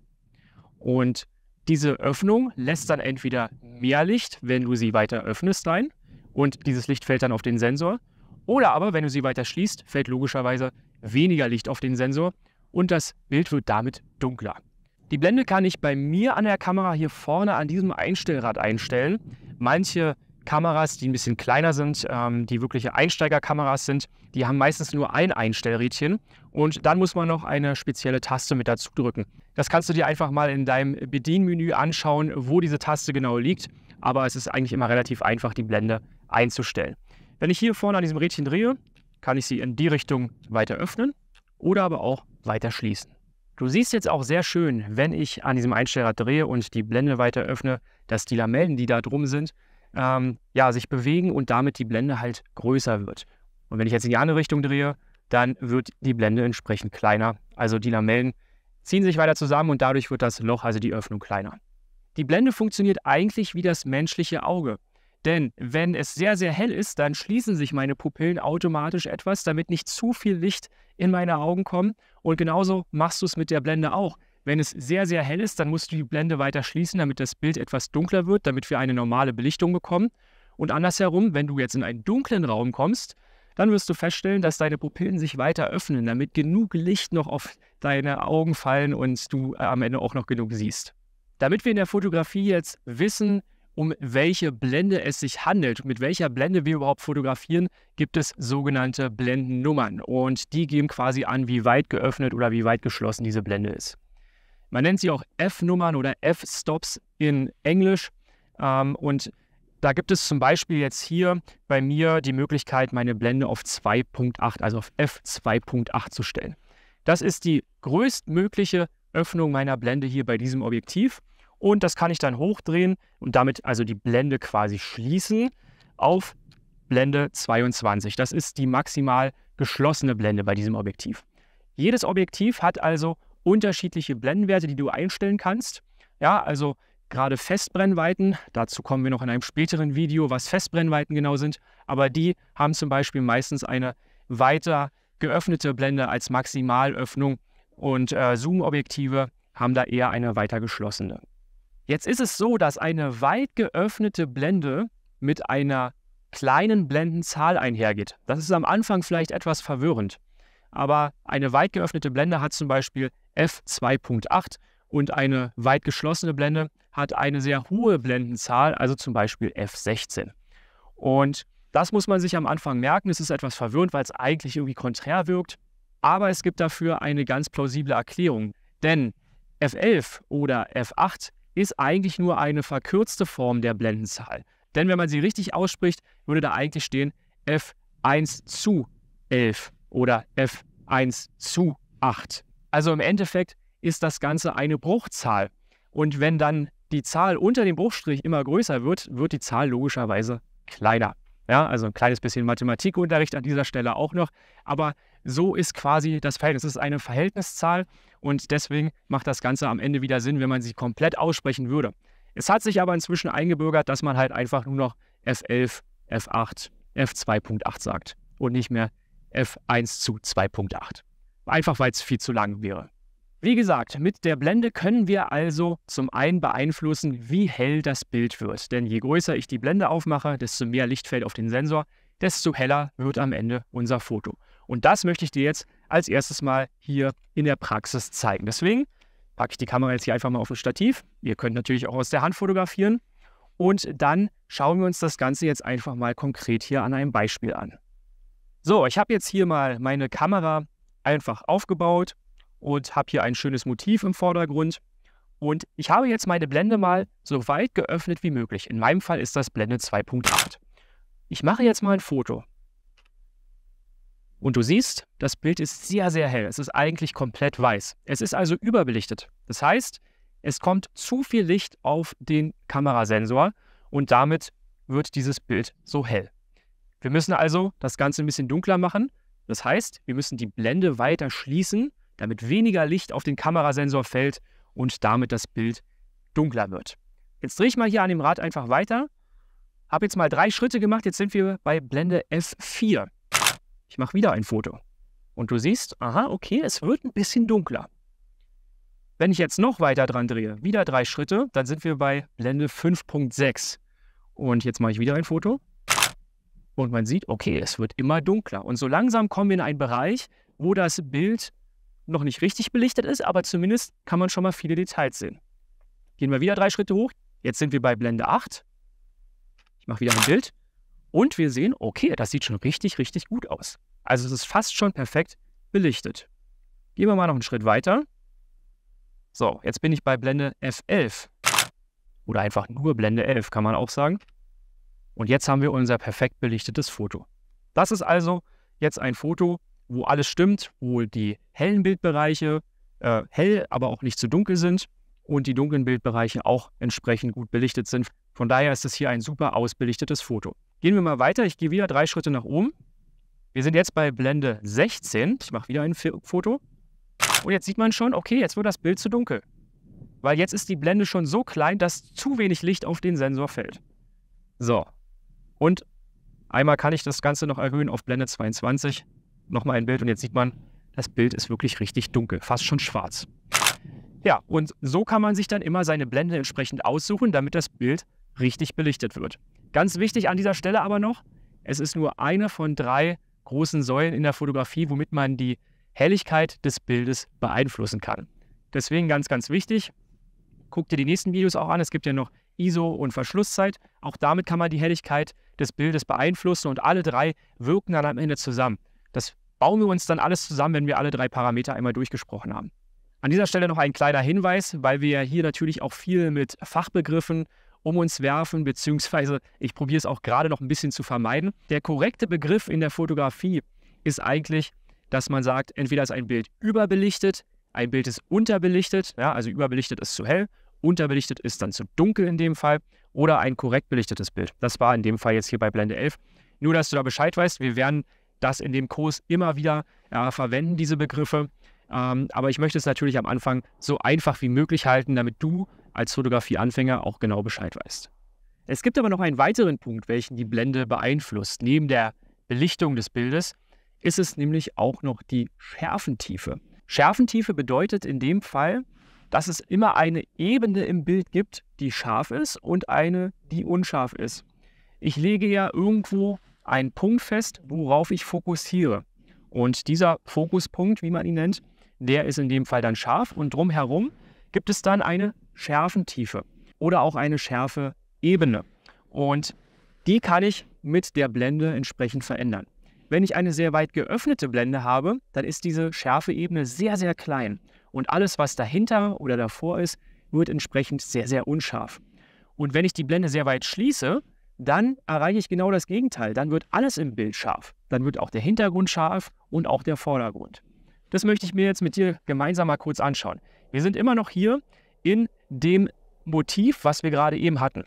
Und diese Öffnung lässt dann entweder mehr Licht, wenn du sie weiter öffnest, rein, und dieses Licht fällt dann auf den Sensor. Oder aber, wenn du sie weiter schließt, fällt logischerweise weniger Licht auf den Sensor und das Bild wird damit dunkler. Die Blende kann ich bei mir an der Kamera hier vorne an diesem Einstellrad einstellen. Manche Kameras, die ein bisschen kleiner sind, ähm, die wirkliche Einsteigerkameras sind, die haben meistens nur ein Einstellrädchen und dann muss man noch eine spezielle Taste mit dazu drücken. Das kannst du dir einfach mal in deinem Bedienmenü anschauen, wo diese Taste genau liegt, aber es ist eigentlich immer relativ einfach, die Blende einzustellen. Wenn ich hier vorne an diesem Rädchen drehe, kann ich sie in die Richtung weiter öffnen oder aber auch weiter schließen. Du siehst jetzt auch sehr schön, wenn ich an diesem Einstellrad drehe und die Blende weiter öffne, dass die Lamellen, die da drum sind, ähm, ja, sich bewegen und damit die Blende halt größer wird. Und wenn ich jetzt in die andere Richtung drehe, dann wird die Blende entsprechend kleiner. Also die Lamellen ziehen sich weiter zusammen und dadurch wird das Loch, also die Öffnung, kleiner. Die Blende funktioniert eigentlich wie das menschliche Auge. Denn wenn es sehr, sehr hell ist, dann schließen sich meine Pupillen automatisch etwas, damit nicht zu viel Licht in meine Augen kommt. Und genauso machst du es mit der Blende auch. Wenn es sehr, sehr hell ist, dann musst du die Blende weiter schließen, damit das Bild etwas dunkler wird, damit wir eine normale Belichtung bekommen. Und andersherum, wenn du jetzt in einen dunklen Raum kommst, dann wirst du feststellen, dass deine Pupillen sich weiter öffnen, damit genug Licht noch auf deine Augen fallen und du am Ende auch noch genug siehst. Damit wir in der Fotografie jetzt wissen, um welche Blende es sich handelt mit welcher Blende wir überhaupt fotografieren, gibt es sogenannte Blendennummern. Und die geben quasi an, wie weit geöffnet oder wie weit geschlossen diese Blende ist. Man nennt sie auch F-Nummern oder F-Stops in Englisch. Ähm, und da gibt es zum Beispiel jetzt hier bei mir die Möglichkeit, meine Blende auf 2.8, also auf F2.8 zu stellen. Das ist die größtmögliche Öffnung meiner Blende hier bei diesem Objektiv. Und das kann ich dann hochdrehen und damit also die Blende quasi schließen auf Blende 22. Das ist die maximal geschlossene Blende bei diesem Objektiv. Jedes Objektiv hat also unterschiedliche Blendenwerte, die du einstellen kannst. Ja, also gerade Festbrennweiten, dazu kommen wir noch in einem späteren Video, was Festbrennweiten genau sind, aber die haben zum Beispiel meistens eine weiter geöffnete Blende als Maximalöffnung und äh, Zoom-Objektive haben da eher eine weiter geschlossene. Jetzt ist es so, dass eine weit geöffnete Blende mit einer kleinen Blendenzahl einhergeht. Das ist am Anfang vielleicht etwas verwirrend, aber eine weit geöffnete Blende hat zum Beispiel f2.8 und eine weit geschlossene Blende hat eine sehr hohe Blendenzahl, also zum Beispiel f16. Und das muss man sich am Anfang merken. Es ist etwas verwirrend, weil es eigentlich irgendwie konträr wirkt. Aber es gibt dafür eine ganz plausible Erklärung. Denn f11 oder f8 ist eigentlich nur eine verkürzte Form der Blendenzahl. Denn wenn man sie richtig ausspricht, würde da eigentlich stehen F1 zu 11 oder F1 zu 8. Also im Endeffekt ist das Ganze eine Bruchzahl. Und wenn dann die Zahl unter dem Bruchstrich immer größer wird, wird die Zahl logischerweise kleiner. Ja, also ein kleines bisschen Mathematikunterricht an dieser Stelle auch noch. Aber so ist quasi das Verhältnis. Es ist eine Verhältniszahl und deswegen macht das Ganze am Ende wieder Sinn, wenn man sie komplett aussprechen würde. Es hat sich aber inzwischen eingebürgert, dass man halt einfach nur noch F11, F8, F2.8 sagt und nicht mehr F1 zu 2.8. Einfach weil es viel zu lang wäre. Wie gesagt, mit der Blende können wir also zum einen beeinflussen, wie hell das Bild wird. Denn je größer ich die Blende aufmache, desto mehr Licht fällt auf den Sensor, desto heller wird am Ende unser Foto. Und das möchte ich dir jetzt als erstes mal hier in der Praxis zeigen. Deswegen packe ich die Kamera jetzt hier einfach mal auf ein Stativ. Ihr könnt natürlich auch aus der Hand fotografieren. Und dann schauen wir uns das Ganze jetzt einfach mal konkret hier an einem Beispiel an. So, ich habe jetzt hier mal meine Kamera einfach aufgebaut und habe hier ein schönes Motiv im Vordergrund. Und ich habe jetzt meine Blende mal so weit geöffnet wie möglich. In meinem Fall ist das Blende 2.8. Ich mache jetzt mal ein Foto. Und du siehst, das Bild ist sehr, sehr hell. Es ist eigentlich komplett weiß. Es ist also überbelichtet. Das heißt, es kommt zu viel Licht auf den Kamerasensor und damit wird dieses Bild so hell. Wir müssen also das Ganze ein bisschen dunkler machen. Das heißt, wir müssen die Blende weiter schließen, damit weniger Licht auf den Kamerasensor fällt und damit das Bild dunkler wird. Jetzt drehe ich mal hier an dem Rad einfach weiter. Habe jetzt mal drei Schritte gemacht. Jetzt sind wir bei Blende F4. Ich mache wieder ein Foto. Und du siehst, aha, okay, es wird ein bisschen dunkler. Wenn ich jetzt noch weiter dran drehe, wieder drei Schritte, dann sind wir bei Blende 5.6. Und jetzt mache ich wieder ein Foto. Und man sieht, okay, es wird immer dunkler. Und so langsam kommen wir in einen Bereich, wo das Bild noch nicht richtig belichtet ist, aber zumindest kann man schon mal viele Details sehen. Gehen wir wieder drei Schritte hoch. Jetzt sind wir bei Blende 8. Ich mache wieder ein Bild. Und wir sehen, okay, das sieht schon richtig, richtig gut aus. Also es ist fast schon perfekt belichtet. Gehen wir mal noch einen Schritt weiter. So, jetzt bin ich bei Blende F11. Oder einfach nur Blende 11, kann man auch sagen. Und jetzt haben wir unser perfekt belichtetes Foto. Das ist also jetzt ein Foto, wo alles stimmt, wo die hellen Bildbereiche äh, hell, aber auch nicht zu dunkel sind und die dunklen Bildbereiche auch entsprechend gut belichtet sind. Von daher ist es hier ein super ausbelichtetes Foto. Gehen wir mal weiter. Ich gehe wieder drei Schritte nach oben. Wir sind jetzt bei Blende 16. Ich mache wieder ein Foto. Und jetzt sieht man schon, okay, jetzt wird das Bild zu dunkel. Weil jetzt ist die Blende schon so klein, dass zu wenig Licht auf den Sensor fällt. So. Und einmal kann ich das Ganze noch erhöhen auf Blende 22. Nochmal ein Bild und jetzt sieht man, das Bild ist wirklich richtig dunkel, fast schon schwarz. Ja, und so kann man sich dann immer seine Blende entsprechend aussuchen, damit das Bild richtig belichtet wird. Ganz wichtig an dieser Stelle aber noch, es ist nur eine von drei großen Säulen in der Fotografie, womit man die Helligkeit des Bildes beeinflussen kann. Deswegen ganz, ganz wichtig, guck dir die nächsten Videos auch an. Es gibt ja noch ISO und Verschlusszeit. Auch damit kann man die Helligkeit des Bildes beeinflussen und alle drei wirken dann am Ende zusammen. Das bauen wir uns dann alles zusammen, wenn wir alle drei Parameter einmal durchgesprochen haben. An dieser Stelle noch ein kleiner Hinweis, weil wir hier natürlich auch viel mit Fachbegriffen um uns werfen, beziehungsweise ich probiere es auch gerade noch ein bisschen zu vermeiden. Der korrekte Begriff in der Fotografie ist eigentlich, dass man sagt, entweder ist ein Bild überbelichtet, ein Bild ist unterbelichtet, ja, also überbelichtet ist zu hell, unterbelichtet ist dann zu dunkel in dem Fall, oder ein korrekt belichtetes Bild. Das war in dem Fall jetzt hier bei Blende 11. Nur, dass du da Bescheid weißt, wir werden das in dem Kurs immer wieder äh, verwenden, diese Begriffe. Ähm, aber ich möchte es natürlich am Anfang so einfach wie möglich halten, damit du als Fotografieanfänger auch genau Bescheid weißt. Es gibt aber noch einen weiteren Punkt, welchen die Blende beeinflusst. Neben der Belichtung des Bildes ist es nämlich auch noch die Schärfentiefe. Schärfentiefe bedeutet in dem Fall, dass es immer eine Ebene im Bild gibt, die scharf ist und eine, die unscharf ist. Ich lege ja irgendwo einen Punkt fest, worauf ich fokussiere. Und dieser Fokuspunkt, wie man ihn nennt, der ist in dem Fall dann scharf und drumherum gibt es dann eine Schärfentiefe oder auch eine schärfe Ebene. Und die kann ich mit der Blende entsprechend verändern. Wenn ich eine sehr weit geöffnete Blende habe, dann ist diese schärfe Ebene sehr, sehr klein und alles, was dahinter oder davor ist, wird entsprechend sehr, sehr unscharf. Und wenn ich die Blende sehr weit schließe, dann erreiche ich genau das Gegenteil. Dann wird alles im Bild scharf. Dann wird auch der Hintergrund scharf und auch der Vordergrund. Das möchte ich mir jetzt mit dir gemeinsam mal kurz anschauen. Wir sind immer noch hier in dem Motiv, was wir gerade eben hatten.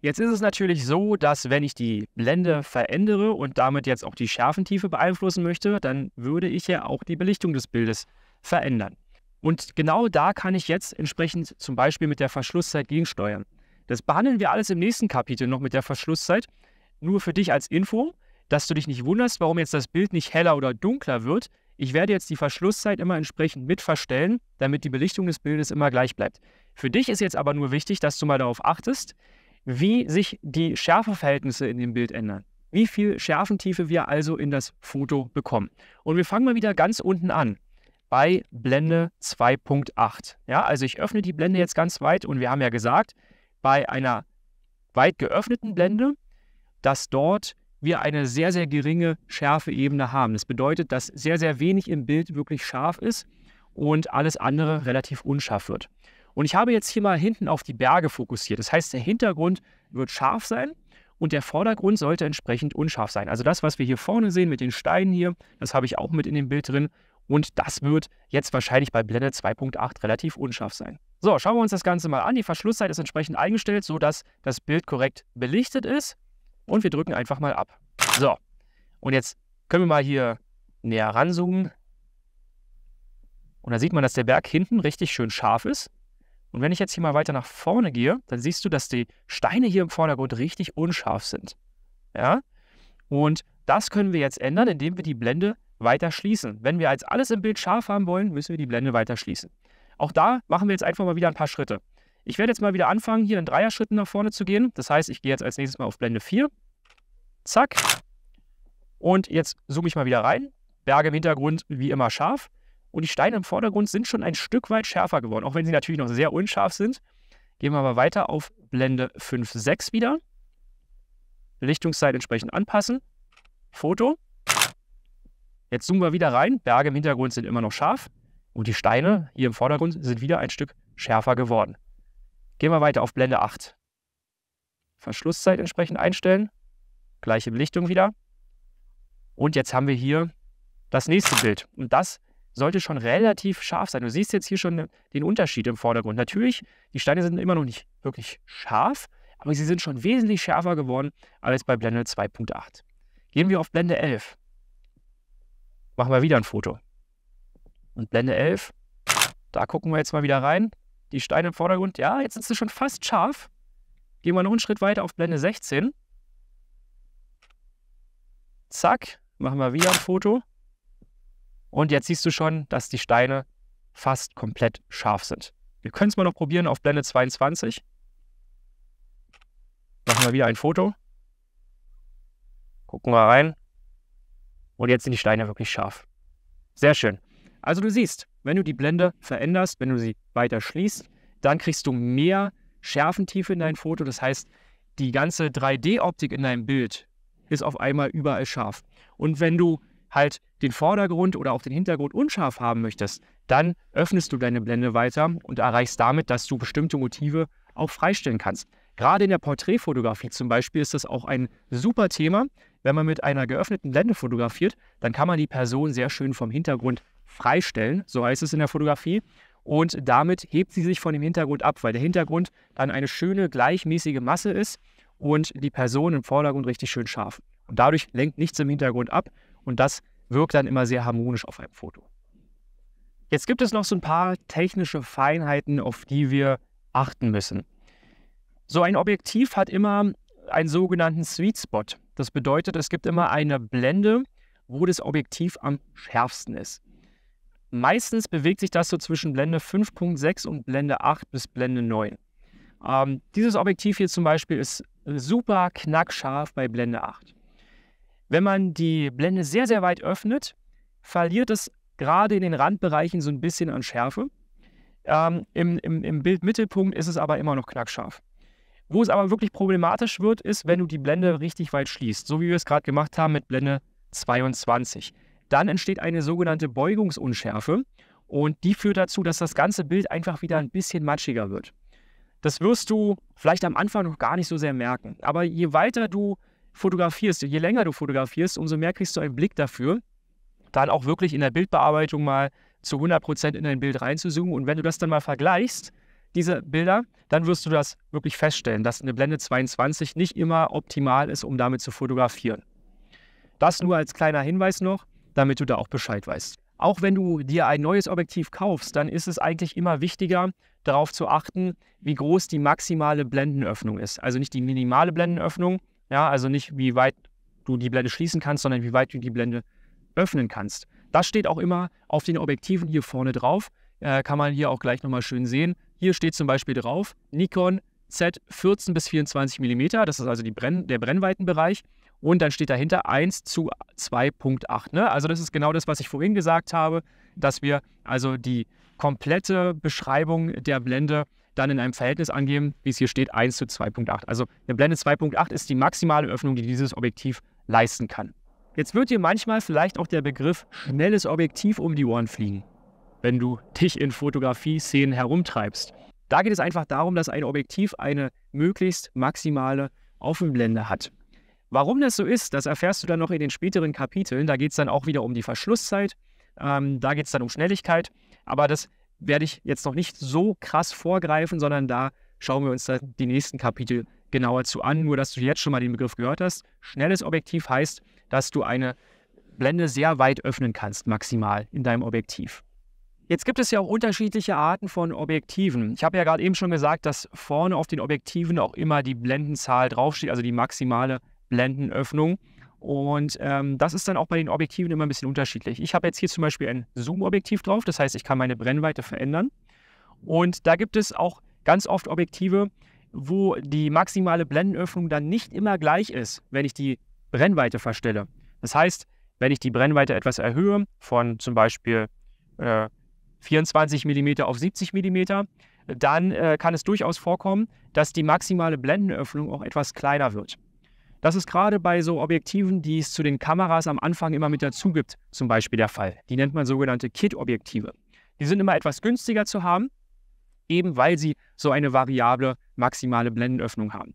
Jetzt ist es natürlich so, dass wenn ich die Blende verändere und damit jetzt auch die Schärfentiefe beeinflussen möchte, dann würde ich ja auch die Belichtung des Bildes verändern. Und genau da kann ich jetzt entsprechend zum Beispiel mit der Verschlusszeit gegensteuern. Das behandeln wir alles im nächsten Kapitel noch mit der Verschlusszeit. Nur für dich als Info, dass du dich nicht wunderst, warum jetzt das Bild nicht heller oder dunkler wird. Ich werde jetzt die Verschlusszeit immer entsprechend mit verstellen, damit die Belichtung des Bildes immer gleich bleibt. Für dich ist jetzt aber nur wichtig, dass du mal darauf achtest, wie sich die Schärfeverhältnisse in dem Bild ändern. Wie viel Schärfentiefe wir also in das Foto bekommen. Und wir fangen mal wieder ganz unten an bei Blende 2.8. Ja, also ich öffne die Blende jetzt ganz weit und wir haben ja gesagt, bei einer weit geöffneten Blende, dass dort wir eine sehr, sehr geringe schärfe Ebene haben. Das bedeutet, dass sehr, sehr wenig im Bild wirklich scharf ist und alles andere relativ unscharf wird. Und ich habe jetzt hier mal hinten auf die Berge fokussiert. Das heißt, der Hintergrund wird scharf sein und der Vordergrund sollte entsprechend unscharf sein. Also das, was wir hier vorne sehen mit den Steinen hier, das habe ich auch mit in dem Bild drin. Und das wird jetzt wahrscheinlich bei Blende 2.8 relativ unscharf sein. So, schauen wir uns das Ganze mal an. Die Verschlusszeit ist entsprechend eingestellt, sodass das Bild korrekt belichtet ist. Und wir drücken einfach mal ab. So, und jetzt können wir mal hier näher ranzoomen. Und da sieht man, dass der Berg hinten richtig schön scharf ist. Und wenn ich jetzt hier mal weiter nach vorne gehe, dann siehst du, dass die Steine hier im Vordergrund richtig unscharf sind. Ja? Und das können wir jetzt ändern, indem wir die Blende weiter schließen. Wenn wir jetzt alles im Bild scharf haben wollen, müssen wir die Blende weiter schließen. Auch da machen wir jetzt einfach mal wieder ein paar Schritte. Ich werde jetzt mal wieder anfangen, hier in Dreier-Schritten nach vorne zu gehen. Das heißt, ich gehe jetzt als nächstes mal auf Blende 4. Zack. Und jetzt zoome ich mal wieder rein. Berge im Hintergrund wie immer scharf. Und die Steine im Vordergrund sind schon ein Stück weit schärfer geworden, auch wenn sie natürlich noch sehr unscharf sind. Gehen wir mal weiter auf Blende 5, 6 wieder. Belichtungszeit entsprechend anpassen. Foto. Jetzt zoomen wir wieder rein. Berge im Hintergrund sind immer noch scharf. Und die Steine hier im Vordergrund sind wieder ein Stück schärfer geworden. Gehen wir weiter auf Blende 8. Verschlusszeit entsprechend einstellen. Gleiche Belichtung wieder. Und jetzt haben wir hier das nächste Bild. Und das sollte schon relativ scharf sein. Du siehst jetzt hier schon den Unterschied im Vordergrund. Natürlich, die Steine sind immer noch nicht wirklich scharf, aber sie sind schon wesentlich schärfer geworden als bei Blende 2.8. Gehen wir auf Blende 11. Machen wir wieder ein Foto. Und Blende 11, da gucken wir jetzt mal wieder rein die Steine im Vordergrund. Ja, jetzt ist es schon fast scharf. Gehen wir noch einen Schritt weiter auf Blende 16. Zack, machen wir wieder ein Foto. Und jetzt siehst du schon, dass die Steine fast komplett scharf sind. Wir können es mal noch probieren auf Blende 22. Machen wir wieder ein Foto. Gucken wir rein. Und jetzt sind die Steine wirklich scharf. Sehr schön. Also du siehst, wenn du die Blende veränderst, wenn du sie weiter schließt, dann kriegst du mehr Schärfentiefe in dein Foto. Das heißt, die ganze 3D-Optik in deinem Bild ist auf einmal überall scharf. Und wenn du halt den Vordergrund oder auch den Hintergrund unscharf haben möchtest, dann öffnest du deine Blende weiter und erreichst damit, dass du bestimmte Motive auch freistellen kannst. Gerade in der Porträtfotografie zum Beispiel ist das auch ein super Thema. Wenn man mit einer geöffneten Blende fotografiert, dann kann man die Person sehr schön vom Hintergrund freistellen, so heißt es in der Fotografie. Und damit hebt sie sich von dem Hintergrund ab, weil der Hintergrund dann eine schöne, gleichmäßige Masse ist und die Person im Vordergrund richtig schön scharf. Und dadurch lenkt nichts im Hintergrund ab und das wirkt dann immer sehr harmonisch auf einem Foto. Jetzt gibt es noch so ein paar technische Feinheiten, auf die wir achten müssen. So ein Objektiv hat immer einen sogenannten Sweet Spot. Das bedeutet, es gibt immer eine Blende, wo das Objektiv am schärfsten ist. Meistens bewegt sich das so zwischen Blende 5.6 und Blende 8 bis Blende 9. Ähm, dieses Objektiv hier zum Beispiel ist super knackscharf bei Blende 8. Wenn man die Blende sehr, sehr weit öffnet, verliert es gerade in den Randbereichen so ein bisschen an Schärfe. Ähm, im, im, Im Bildmittelpunkt ist es aber immer noch knackscharf. Wo es aber wirklich problematisch wird, ist, wenn du die Blende richtig weit schließt, so wie wir es gerade gemacht haben mit Blende 22 dann entsteht eine sogenannte Beugungsunschärfe und die führt dazu, dass das ganze Bild einfach wieder ein bisschen matschiger wird. Das wirst du vielleicht am Anfang noch gar nicht so sehr merken, aber je weiter du fotografierst, je länger du fotografierst, umso mehr kriegst du einen Blick dafür, dann auch wirklich in der Bildbearbeitung mal zu 100% in dein Bild reinzuzoomen und wenn du das dann mal vergleichst, diese Bilder, dann wirst du das wirklich feststellen, dass eine Blende 22 nicht immer optimal ist, um damit zu fotografieren. Das nur als kleiner Hinweis noch damit du da auch Bescheid weißt. Auch wenn du dir ein neues Objektiv kaufst, dann ist es eigentlich immer wichtiger, darauf zu achten, wie groß die maximale Blendenöffnung ist. Also nicht die minimale Blendenöffnung, ja, also nicht wie weit du die Blende schließen kannst, sondern wie weit du die Blende öffnen kannst. Das steht auch immer auf den Objektiven hier vorne drauf. Äh, kann man hier auch gleich nochmal schön sehen. Hier steht zum Beispiel drauf Nikon Z 14 bis 24 mm, das ist also Brenn der Brennweitenbereich. Und dann steht dahinter 1 zu 2.8. Ne? Also das ist genau das, was ich vorhin gesagt habe, dass wir also die komplette Beschreibung der Blende dann in einem Verhältnis angeben, wie es hier steht, 1 zu 2.8. Also eine Blende 2.8 ist die maximale Öffnung, die dieses Objektiv leisten kann. Jetzt wird dir manchmal vielleicht auch der Begriff schnelles Objektiv um die Ohren fliegen, wenn du dich in Fotografie-Szenen herumtreibst. Da geht es einfach darum, dass ein Objektiv eine möglichst maximale Offenblende hat. Warum das so ist, das erfährst du dann noch in den späteren Kapiteln. Da geht es dann auch wieder um die Verschlusszeit, ähm, da geht es dann um Schnelligkeit. Aber das werde ich jetzt noch nicht so krass vorgreifen, sondern da schauen wir uns dann die nächsten Kapitel genauer zu an. Nur, dass du jetzt schon mal den Begriff gehört hast. Schnelles Objektiv heißt, dass du eine Blende sehr weit öffnen kannst, maximal in deinem Objektiv. Jetzt gibt es ja auch unterschiedliche Arten von Objektiven. Ich habe ja gerade eben schon gesagt, dass vorne auf den Objektiven auch immer die Blendenzahl draufsteht, also die maximale Blendenöffnung. Und ähm, das ist dann auch bei den Objektiven immer ein bisschen unterschiedlich. Ich habe jetzt hier zum Beispiel ein Zoom-Objektiv drauf, das heißt, ich kann meine Brennweite verändern. Und da gibt es auch ganz oft Objektive, wo die maximale Blendenöffnung dann nicht immer gleich ist, wenn ich die Brennweite verstelle. Das heißt, wenn ich die Brennweite etwas erhöhe, von zum Beispiel äh, 24 mm auf 70 mm, dann äh, kann es durchaus vorkommen, dass die maximale Blendenöffnung auch etwas kleiner wird. Das ist gerade bei so Objektiven, die es zu den Kameras am Anfang immer mit dazu gibt, zum Beispiel der Fall. Die nennt man sogenannte Kit-Objektive. Die sind immer etwas günstiger zu haben, eben weil sie so eine variable maximale Blendenöffnung haben.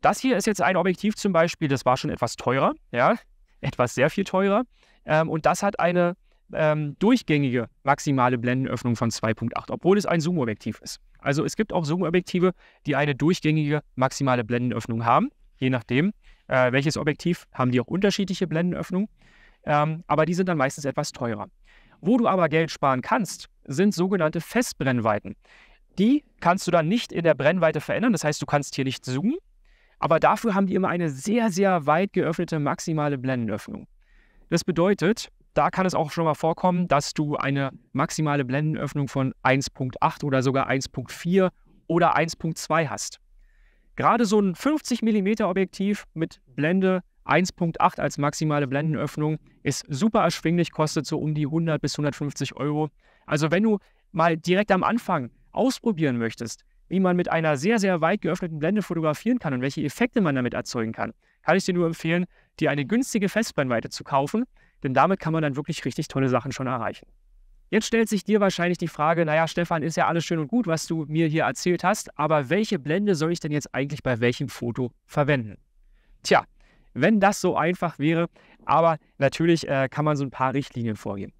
Das hier ist jetzt ein Objektiv zum Beispiel, das war schon etwas teurer, ja, etwas sehr viel teurer. Ähm, und das hat eine ähm, durchgängige maximale Blendenöffnung von 2.8, obwohl es ein Zoom-Objektiv ist. Also es gibt auch Zoom-Objektive, die eine durchgängige maximale Blendenöffnung haben, je nachdem, äh, welches Objektiv, haben die auch unterschiedliche Blendenöffnungen, ähm, aber die sind dann meistens etwas teurer. Wo du aber Geld sparen kannst, sind sogenannte Festbrennweiten. Die kannst du dann nicht in der Brennweite verändern, das heißt, du kannst hier nicht zoomen, aber dafür haben die immer eine sehr, sehr weit geöffnete maximale Blendenöffnung. Das bedeutet, da kann es auch schon mal vorkommen, dass du eine maximale Blendenöffnung von 1.8 oder sogar 1.4 oder 1.2 hast. Gerade so ein 50 mm Objektiv mit Blende 1.8 als maximale Blendenöffnung ist super erschwinglich, kostet so um die 100 bis 150 Euro. Also wenn du mal direkt am Anfang ausprobieren möchtest, wie man mit einer sehr, sehr weit geöffneten Blende fotografieren kann und welche Effekte man damit erzeugen kann, kann ich dir nur empfehlen, dir eine günstige Festbrennweite zu kaufen, denn damit kann man dann wirklich richtig tolle Sachen schon erreichen. Jetzt stellt sich dir wahrscheinlich die Frage, naja, Stefan, ist ja alles schön und gut, was du mir hier erzählt hast, aber welche Blende soll ich denn jetzt eigentlich bei welchem Foto verwenden? Tja, wenn das so einfach wäre, aber natürlich äh, kann man so ein paar Richtlinien vorgeben.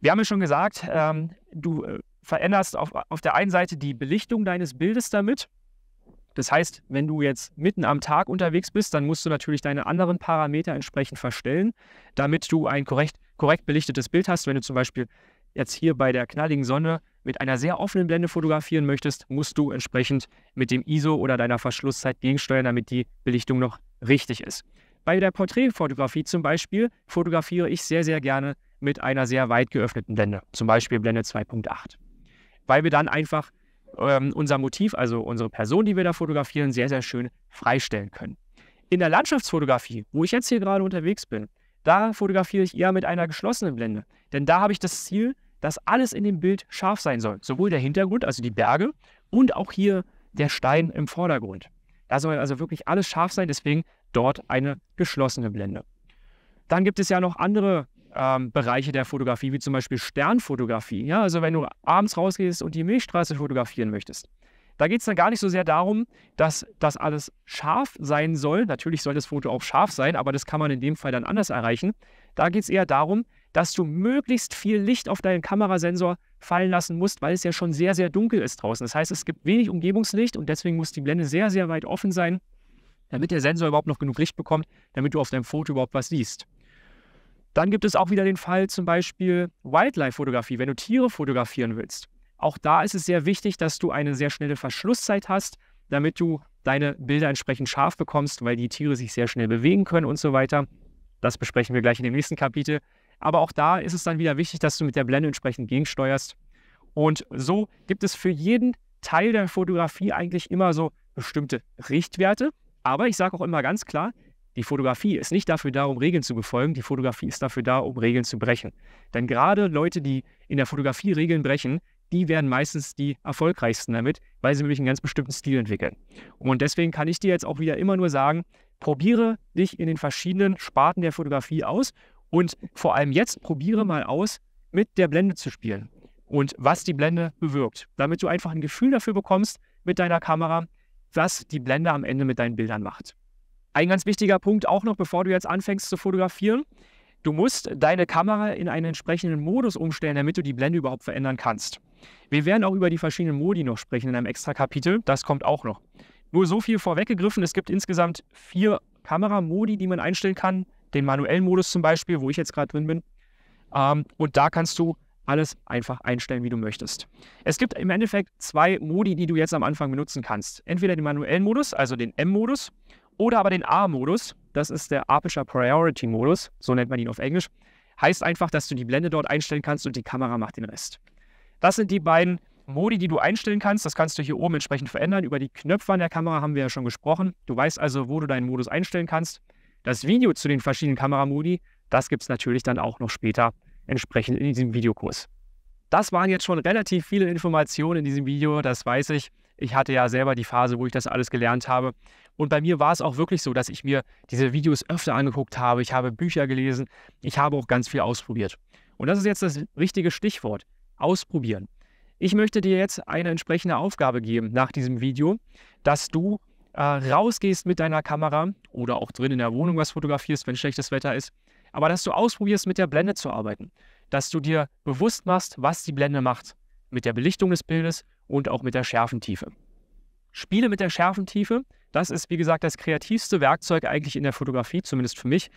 Wir haben ja schon gesagt, ähm, du äh, veränderst auf, auf der einen Seite die Belichtung deines Bildes damit. Das heißt, wenn du jetzt mitten am Tag unterwegs bist, dann musst du natürlich deine anderen Parameter entsprechend verstellen, damit du ein korrekt, korrekt belichtetes Bild hast. Wenn du zum Beispiel jetzt hier bei der knalligen Sonne mit einer sehr offenen Blende fotografieren möchtest, musst du entsprechend mit dem ISO oder deiner Verschlusszeit gegensteuern, damit die Belichtung noch richtig ist. Bei der Porträtfotografie zum Beispiel fotografiere ich sehr, sehr gerne mit einer sehr weit geöffneten Blende, zum Beispiel Blende 2.8, weil wir dann einfach ähm, unser Motiv, also unsere Person, die wir da fotografieren, sehr, sehr schön freistellen können. In der Landschaftsfotografie, wo ich jetzt hier gerade unterwegs bin, da fotografiere ich eher mit einer geschlossenen Blende, denn da habe ich das Ziel, dass alles in dem Bild scharf sein soll. Sowohl der Hintergrund, also die Berge, und auch hier der Stein im Vordergrund. Da soll also wirklich alles scharf sein, deswegen dort eine geschlossene Blende. Dann gibt es ja noch andere ähm, Bereiche der Fotografie, wie zum Beispiel Sternfotografie. Ja, also wenn du abends rausgehst und die Milchstraße fotografieren möchtest, da geht es dann gar nicht so sehr darum, dass das alles scharf sein soll. Natürlich soll das Foto auch scharf sein, aber das kann man in dem Fall dann anders erreichen. Da geht es eher darum, dass du möglichst viel Licht auf deinen Kamerasensor fallen lassen musst, weil es ja schon sehr, sehr dunkel ist draußen. Das heißt, es gibt wenig Umgebungslicht und deswegen muss die Blende sehr, sehr weit offen sein, damit der Sensor überhaupt noch genug Licht bekommt, damit du auf deinem Foto überhaupt was siehst. Dann gibt es auch wieder den Fall zum Beispiel Wildlife-Fotografie, wenn du Tiere fotografieren willst. Auch da ist es sehr wichtig, dass du eine sehr schnelle Verschlusszeit hast, damit du deine Bilder entsprechend scharf bekommst, weil die Tiere sich sehr schnell bewegen können und so weiter. Das besprechen wir gleich in dem nächsten Kapitel. Aber auch da ist es dann wieder wichtig, dass du mit der Blende entsprechend gegensteuerst. Und so gibt es für jeden Teil der Fotografie eigentlich immer so bestimmte Richtwerte. Aber ich sage auch immer ganz klar, die Fotografie ist nicht dafür da, um Regeln zu befolgen, die Fotografie ist dafür da, um Regeln zu brechen. Denn gerade Leute, die in der Fotografie Regeln brechen, die werden meistens die erfolgreichsten damit, weil sie nämlich einen ganz bestimmten Stil entwickeln. Und deswegen kann ich dir jetzt auch wieder immer nur sagen, probiere dich in den verschiedenen Sparten der Fotografie aus und vor allem jetzt probiere mal aus, mit der Blende zu spielen und was die Blende bewirkt, damit du einfach ein Gefühl dafür bekommst mit deiner Kamera, was die Blende am Ende mit deinen Bildern macht. Ein ganz wichtiger Punkt auch noch, bevor du jetzt anfängst zu fotografieren, du musst deine Kamera in einen entsprechenden Modus umstellen, damit du die Blende überhaupt verändern kannst. Wir werden auch über die verschiedenen Modi noch sprechen in einem extra Kapitel. Das kommt auch noch. Nur so viel vorweggegriffen. Es gibt insgesamt vier Kameramodi, die man einstellen kann. Den manuellen Modus zum Beispiel, wo ich jetzt gerade drin bin. Ähm, und da kannst du alles einfach einstellen, wie du möchtest. Es gibt im Endeffekt zwei Modi, die du jetzt am Anfang benutzen kannst. Entweder den manuellen Modus, also den M-Modus, oder aber den A-Modus. Das ist der Aperture Priority Modus, so nennt man ihn auf Englisch. Heißt einfach, dass du die Blende dort einstellen kannst und die Kamera macht den Rest. Das sind die beiden Modi, die du einstellen kannst. Das kannst du hier oben entsprechend verändern. Über die Knöpfe an der Kamera haben wir ja schon gesprochen. Du weißt also, wo du deinen Modus einstellen kannst. Das Video zu den verschiedenen Kameramodi, das gibt es natürlich dann auch noch später entsprechend in diesem Videokurs. Das waren jetzt schon relativ viele Informationen in diesem Video, das weiß ich. Ich hatte ja selber die Phase, wo ich das alles gelernt habe. Und bei mir war es auch wirklich so, dass ich mir diese Videos öfter angeguckt habe. Ich habe Bücher gelesen. Ich habe auch ganz viel ausprobiert. Und das ist jetzt das richtige Stichwort ausprobieren. Ich möchte dir jetzt eine entsprechende Aufgabe geben nach diesem Video, dass du äh, rausgehst mit deiner Kamera oder auch drin in der Wohnung was fotografierst, wenn schlechtes Wetter ist, aber dass du ausprobierst, mit der Blende zu arbeiten, dass du dir bewusst machst, was die Blende macht, mit der Belichtung des Bildes und auch mit der Schärfentiefe. Spiele mit der Schärfentiefe, das ist wie gesagt das kreativste Werkzeug eigentlich in der Fotografie, zumindest für mich,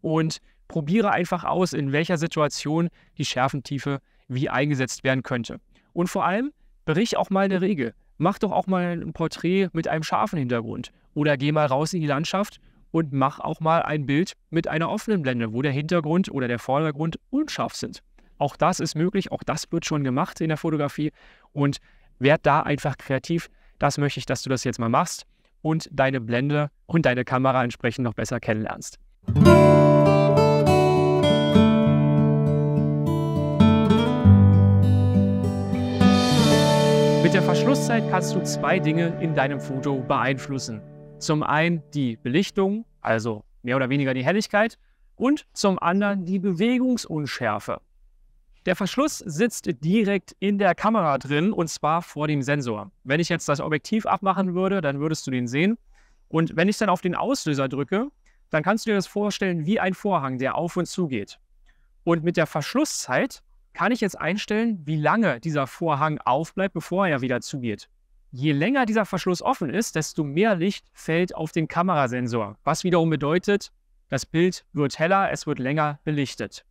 und probiere einfach aus, in welcher Situation die Schärfentiefe wie eingesetzt werden könnte. Und vor allem, brich auch mal eine Regel. Mach doch auch mal ein Porträt mit einem scharfen Hintergrund. Oder geh mal raus in die Landschaft und mach auch mal ein Bild mit einer offenen Blende, wo der Hintergrund oder der Vordergrund unscharf sind. Auch das ist möglich, auch das wird schon gemacht in der Fotografie und werd da einfach kreativ. Das möchte ich, dass du das jetzt mal machst und deine Blende und deine Kamera entsprechend noch besser kennenlernst. Mit der Verschlusszeit kannst du zwei Dinge in deinem Foto beeinflussen. Zum einen die Belichtung, also mehr oder weniger die Helligkeit, und zum anderen die Bewegungsunschärfe. Der Verschluss sitzt direkt in der Kamera drin und zwar vor dem Sensor. Wenn ich jetzt das Objektiv abmachen würde, dann würdest du den sehen. Und wenn ich dann auf den Auslöser drücke, dann kannst du dir das vorstellen wie ein Vorhang, der auf und zu geht. Und mit der Verschlusszeit kann ich jetzt einstellen, wie lange dieser Vorhang aufbleibt, bevor er wieder zugeht. Je länger dieser Verschluss offen ist, desto mehr Licht fällt auf den Kamerasensor, was wiederum bedeutet, das Bild wird heller, es wird länger belichtet.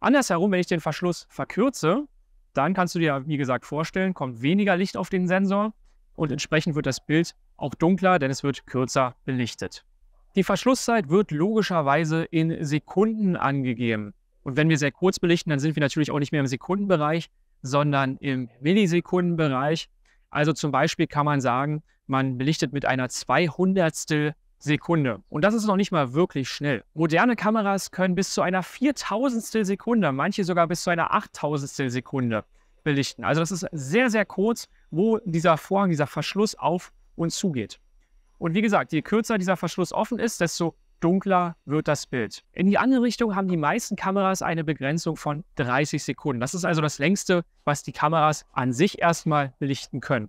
Andersherum, wenn ich den Verschluss verkürze, dann kannst du dir, wie gesagt, vorstellen, kommt weniger Licht auf den Sensor und entsprechend wird das Bild auch dunkler, denn es wird kürzer belichtet. Die Verschlusszeit wird logischerweise in Sekunden angegeben. Und wenn wir sehr kurz belichten, dann sind wir natürlich auch nicht mehr im Sekundenbereich, sondern im Millisekundenbereich. Also zum Beispiel kann man sagen, man belichtet mit einer 200. Sekunde. Und das ist noch nicht mal wirklich schnell. Moderne Kameras können bis zu einer 4000 Sekunde, manche sogar bis zu einer 8000 Sekunde belichten. Also das ist sehr, sehr kurz, wo dieser Vorhang, dieser Verschluss auf uns zugeht. Und wie gesagt, je kürzer dieser Verschluss offen ist, desto dunkler wird das Bild. In die andere Richtung haben die meisten Kameras eine Begrenzung von 30 Sekunden. Das ist also das längste, was die Kameras an sich erstmal belichten können.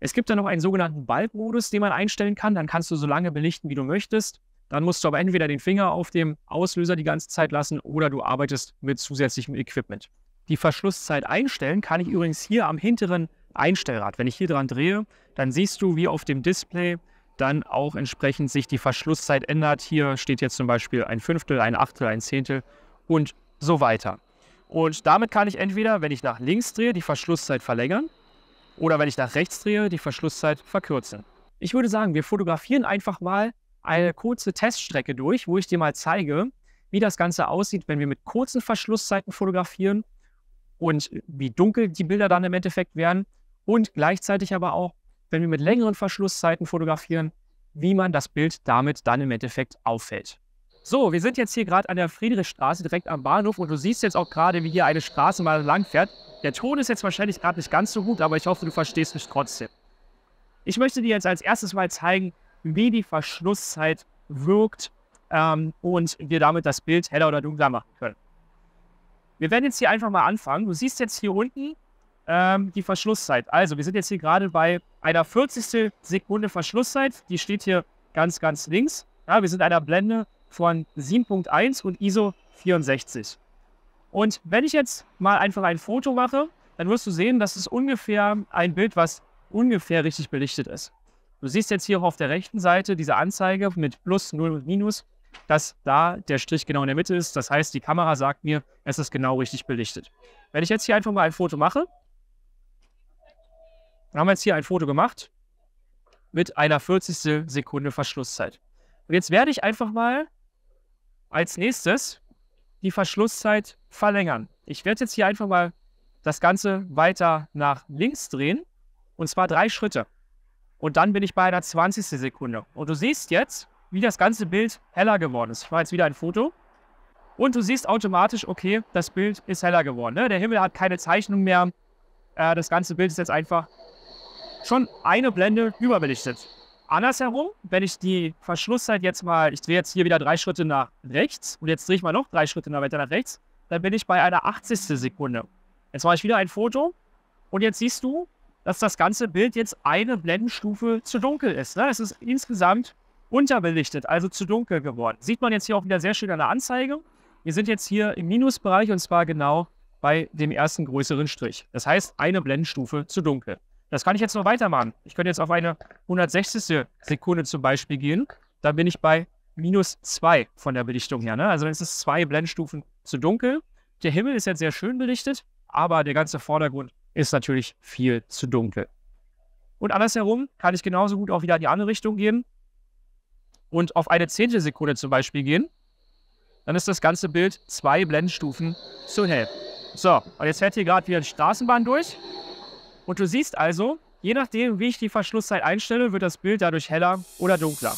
Es gibt dann noch einen sogenannten Bulb-Modus, den man einstellen kann. Dann kannst du so lange belichten, wie du möchtest. Dann musst du aber entweder den Finger auf dem Auslöser die ganze Zeit lassen oder du arbeitest mit zusätzlichem Equipment. Die Verschlusszeit einstellen kann ich übrigens hier am hinteren Einstellrad. Wenn ich hier dran drehe, dann siehst du, wie auf dem Display dann auch entsprechend sich die Verschlusszeit ändert. Hier steht jetzt zum Beispiel ein Fünftel, ein Achtel, ein Zehntel und so weiter. Und damit kann ich entweder, wenn ich nach links drehe, die Verschlusszeit verlängern oder wenn ich nach rechts drehe, die Verschlusszeit verkürzen. Ich würde sagen, wir fotografieren einfach mal eine kurze Teststrecke durch, wo ich dir mal zeige, wie das Ganze aussieht, wenn wir mit kurzen Verschlusszeiten fotografieren und wie dunkel die Bilder dann im Endeffekt werden und gleichzeitig aber auch, wenn wir mit längeren Verschlusszeiten fotografieren, wie man das Bild damit dann im Endeffekt auffällt. So, wir sind jetzt hier gerade an der Friedrichstraße direkt am Bahnhof und du siehst jetzt auch gerade, wie hier eine Straße mal lang fährt. Der Ton ist jetzt wahrscheinlich gerade nicht ganz so gut, aber ich hoffe, du verstehst mich trotzdem. Ich möchte dir jetzt als erstes mal zeigen, wie die Verschlusszeit wirkt ähm, und wir damit das Bild heller oder dunkler machen können. Wir werden jetzt hier einfach mal anfangen. Du siehst jetzt hier unten ähm, die Verschlusszeit. Also, wir sind jetzt hier gerade bei einer 40. Sekunde Verschlusszeit. Die steht hier ganz, ganz links. Ja, wir sind einer Blende von 7.1 und ISO 64. Und wenn ich jetzt mal einfach ein Foto mache, dann wirst du sehen, das ist ungefähr ein Bild, was ungefähr richtig belichtet ist. Du siehst jetzt hier auch auf der rechten Seite diese Anzeige mit Plus, Null und Minus, dass da der Strich genau in der Mitte ist. Das heißt, die Kamera sagt mir, es ist genau richtig belichtet. Wenn ich jetzt hier einfach mal ein Foto mache, und haben jetzt hier ein Foto gemacht mit einer 40. Sekunde Verschlusszeit. Und jetzt werde ich einfach mal als nächstes die Verschlusszeit verlängern. Ich werde jetzt hier einfach mal das Ganze weiter nach links drehen und zwar drei Schritte. Und dann bin ich bei einer 20. Sekunde. Und du siehst jetzt, wie das ganze Bild heller geworden ist. Ich mache jetzt wieder ein Foto. Und du siehst automatisch, okay, das Bild ist heller geworden. Ne? Der Himmel hat keine Zeichnung mehr. Äh, das ganze Bild ist jetzt einfach schon eine Blende überbelichtet. Andersherum, wenn ich die Verschlusszeit jetzt mal, ich drehe jetzt hier wieder drei Schritte nach rechts und jetzt drehe ich mal noch drei Schritte weiter nach rechts, dann bin ich bei einer 80. Sekunde. Jetzt mache ich wieder ein Foto und jetzt siehst du, dass das ganze Bild jetzt eine Blendenstufe zu dunkel ist. Ne? Es ist insgesamt unterbelichtet, also zu dunkel geworden. Sieht man jetzt hier auch wieder sehr schön an der Anzeige. Wir sind jetzt hier im Minusbereich und zwar genau bei dem ersten größeren Strich. Das heißt, eine Blendenstufe zu dunkel. Das kann ich jetzt noch weitermachen. Ich könnte jetzt auf eine 160. Sekunde zum Beispiel gehen. Dann bin ich bei minus 2 von der Belichtung her. Ne? Also dann ist es zwei Blendstufen zu dunkel. Der Himmel ist jetzt sehr schön belichtet, aber der ganze Vordergrund ist natürlich viel zu dunkel. Und andersherum kann ich genauso gut auch wieder in die andere Richtung gehen und auf eine Sekunde zum Beispiel gehen. Dann ist das ganze Bild zwei Blendstufen zu hell. So, und jetzt fährt hier gerade wieder die Straßenbahn durch. Und du siehst also, je nachdem, wie ich die Verschlusszeit einstelle, wird das Bild dadurch heller oder dunkler.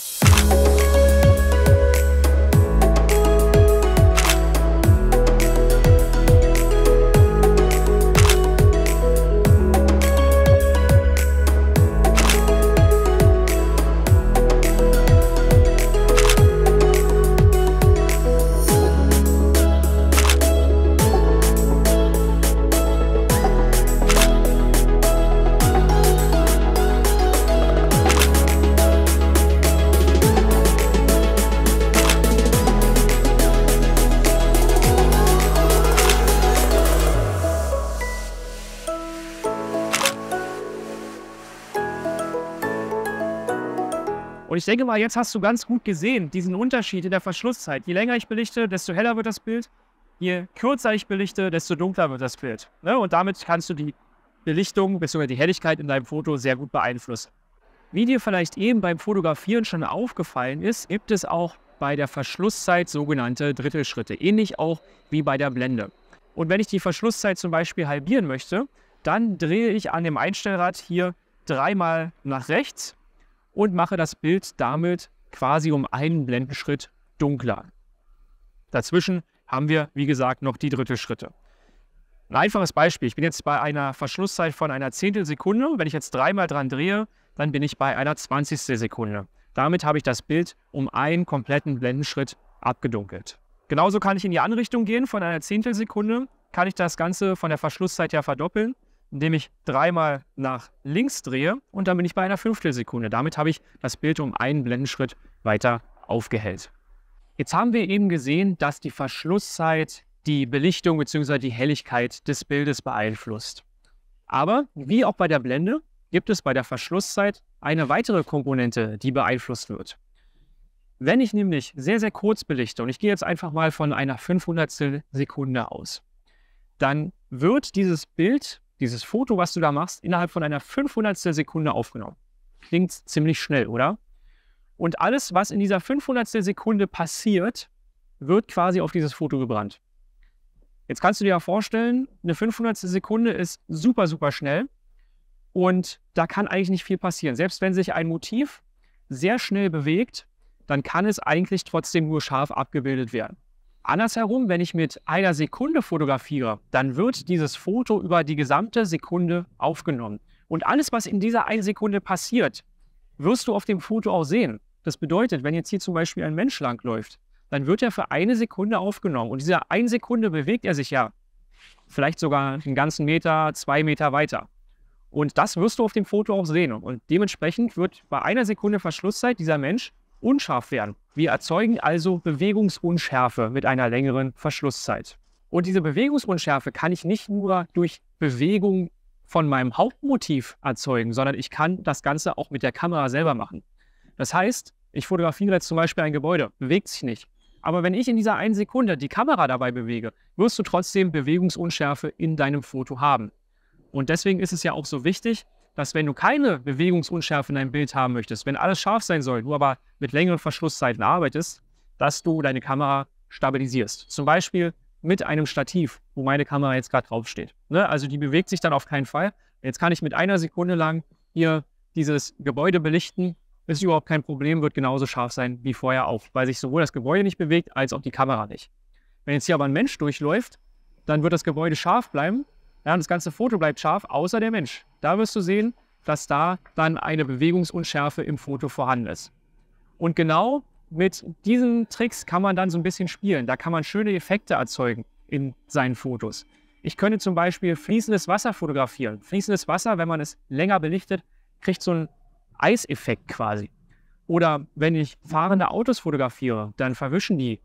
Und ich denke mal, jetzt hast du ganz gut gesehen, diesen Unterschied in der Verschlusszeit. Je länger ich belichte, desto heller wird das Bild. Je kürzer ich belichte, desto dunkler wird das Bild. Ne? Und damit kannst du die Belichtung bzw. die Helligkeit in deinem Foto sehr gut beeinflussen. Wie dir vielleicht eben beim Fotografieren schon aufgefallen ist, gibt es auch bei der Verschlusszeit sogenannte Drittelschritte, ähnlich auch wie bei der Blende. Und wenn ich die Verschlusszeit zum Beispiel halbieren möchte, dann drehe ich an dem Einstellrad hier dreimal nach rechts und mache das Bild damit quasi um einen Blendenschritt dunkler. Dazwischen haben wir, wie gesagt, noch die dritte Schritte. Ein einfaches Beispiel. Ich bin jetzt bei einer Verschlusszeit von einer Zehntelsekunde. Wenn ich jetzt dreimal dran drehe, dann bin ich bei einer Zwanzigstelsekunde. Damit habe ich das Bild um einen kompletten Blendenschritt abgedunkelt. Genauso kann ich in die Anrichtung gehen. Von einer Zehntelsekunde kann ich das Ganze von der Verschlusszeit ja verdoppeln indem ich dreimal nach links drehe und dann bin ich bei einer Fünftelsekunde. Damit habe ich das Bild um einen Blendenschritt weiter aufgehellt. Jetzt haben wir eben gesehen, dass die Verschlusszeit die Belichtung bzw. die Helligkeit des Bildes beeinflusst. Aber wie auch bei der Blende gibt es bei der Verschlusszeit eine weitere Komponente, die beeinflusst wird. Wenn ich nämlich sehr, sehr kurz belichte, und ich gehe jetzt einfach mal von einer 500 Sekunde aus, dann wird dieses Bild dieses Foto, was du da machst, innerhalb von einer 500. Sekunde aufgenommen. Klingt ziemlich schnell, oder? Und alles, was in dieser 500. Sekunde passiert, wird quasi auf dieses Foto gebrannt. Jetzt kannst du dir ja vorstellen, eine 500. Sekunde ist super, super schnell und da kann eigentlich nicht viel passieren. Selbst wenn sich ein Motiv sehr schnell bewegt, dann kann es eigentlich trotzdem nur scharf abgebildet werden. Andersherum, wenn ich mit einer Sekunde fotografiere, dann wird dieses Foto über die gesamte Sekunde aufgenommen. Und alles, was in dieser einen Sekunde passiert, wirst du auf dem Foto auch sehen. Das bedeutet, wenn jetzt hier zum Beispiel ein Mensch langläuft, dann wird er für eine Sekunde aufgenommen. Und dieser eine Sekunde bewegt er sich ja vielleicht sogar einen ganzen Meter, zwei Meter weiter. Und das wirst du auf dem Foto auch sehen. Und dementsprechend wird bei einer Sekunde Verschlusszeit dieser Mensch unscharf werden. Wir erzeugen also Bewegungsunschärfe mit einer längeren Verschlusszeit. Und diese Bewegungsunschärfe kann ich nicht nur durch Bewegung von meinem Hauptmotiv erzeugen, sondern ich kann das Ganze auch mit der Kamera selber machen. Das heißt, ich fotografiere jetzt zum Beispiel ein Gebäude, bewegt sich nicht. Aber wenn ich in dieser einen Sekunde die Kamera dabei bewege, wirst du trotzdem Bewegungsunschärfe in deinem Foto haben. Und deswegen ist es ja auch so wichtig, dass wenn du keine Bewegungsunschärfe in deinem Bild haben möchtest, wenn alles scharf sein soll, du aber mit längeren Verschlusszeiten arbeitest, dass du deine Kamera stabilisierst. Zum Beispiel mit einem Stativ, wo meine Kamera jetzt gerade draufsteht. Ne? Also die bewegt sich dann auf keinen Fall. Jetzt kann ich mit einer Sekunde lang hier dieses Gebäude belichten. Ist überhaupt kein Problem, wird genauso scharf sein wie vorher auch, weil sich sowohl das Gebäude nicht bewegt, als auch die Kamera nicht. Wenn jetzt hier aber ein Mensch durchläuft, dann wird das Gebäude scharf bleiben. Ja, und das ganze Foto bleibt scharf, außer der Mensch. Da wirst du sehen, dass da dann eine Bewegungsunschärfe im Foto vorhanden ist. Und genau mit diesen Tricks kann man dann so ein bisschen spielen. Da kann man schöne Effekte erzeugen in seinen Fotos. Ich könnte zum Beispiel fließendes Wasser fotografieren. Fließendes Wasser, wenn man es länger belichtet, kriegt so einen Eiseffekt quasi. Oder wenn ich fahrende Autos fotografiere, dann verwischen die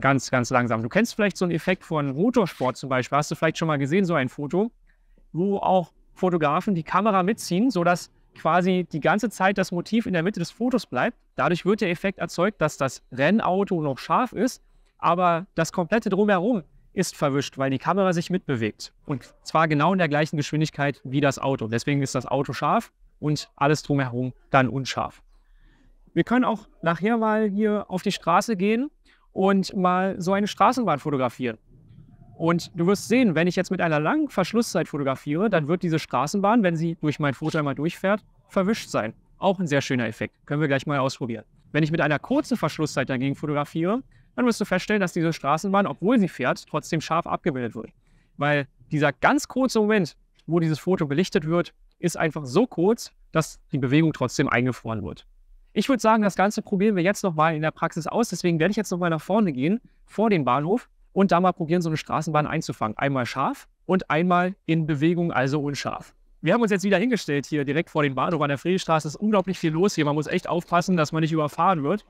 ganz, ganz langsam. Du kennst vielleicht so einen Effekt von Motorsport zum Beispiel. Hast du vielleicht schon mal gesehen, so ein Foto, wo auch Fotografen die Kamera mitziehen, sodass quasi die ganze Zeit das Motiv in der Mitte des Fotos bleibt. Dadurch wird der Effekt erzeugt, dass das Rennauto noch scharf ist, aber das komplette Drumherum ist verwischt, weil die Kamera sich mitbewegt. Und zwar genau in der gleichen Geschwindigkeit wie das Auto. Deswegen ist das Auto scharf und alles drumherum dann unscharf. Wir können auch nachher mal hier auf die Straße gehen und mal so eine Straßenbahn fotografieren. Und du wirst sehen, wenn ich jetzt mit einer langen Verschlusszeit fotografiere, dann wird diese Straßenbahn, wenn sie durch mein Foto einmal durchfährt, verwischt sein. Auch ein sehr schöner Effekt. Können wir gleich mal ausprobieren. Wenn ich mit einer kurzen Verschlusszeit dagegen fotografiere, dann wirst du feststellen, dass diese Straßenbahn, obwohl sie fährt, trotzdem scharf abgebildet wird. Weil dieser ganz kurze Moment, wo dieses Foto belichtet wird, ist einfach so kurz, dass die Bewegung trotzdem eingefroren wird. Ich würde sagen, das Ganze probieren wir jetzt nochmal in der Praxis aus. Deswegen werde ich jetzt nochmal nach vorne gehen, vor den Bahnhof, und da mal probieren, so eine Straßenbahn einzufangen. Einmal scharf und einmal in Bewegung, also unscharf. Wir haben uns jetzt wieder hingestellt hier direkt vor den Bahnhof an der Friedrichstraße. Es ist unglaublich viel los hier. Man muss echt aufpassen, dass man nicht überfahren wird.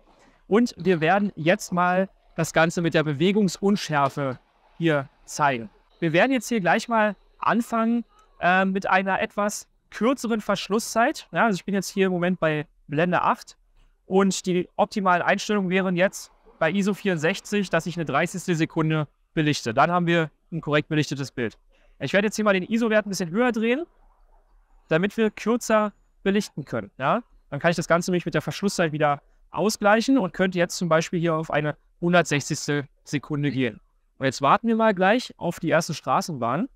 Und wir werden jetzt mal das Ganze mit der Bewegungsunschärfe hier zeigen. Wir werden jetzt hier gleich mal anfangen äh, mit einer etwas kürzeren Verschlusszeit. Ja, also ich bin jetzt hier im Moment bei Blende 8 und die optimalen Einstellungen wären jetzt bei ISO 64, dass ich eine 30. Sekunde belichte. Dann haben wir ein korrekt belichtetes Bild. Ich werde jetzt hier mal den ISO-Wert ein bisschen höher drehen, damit wir kürzer belichten können. Ja? Dann kann ich das Ganze nämlich mit der Verschlusszeit wieder ausgleichen und könnte jetzt zum Beispiel hier auf eine 160. Sekunde gehen. Und jetzt warten wir mal gleich auf die erste Straßenbahn.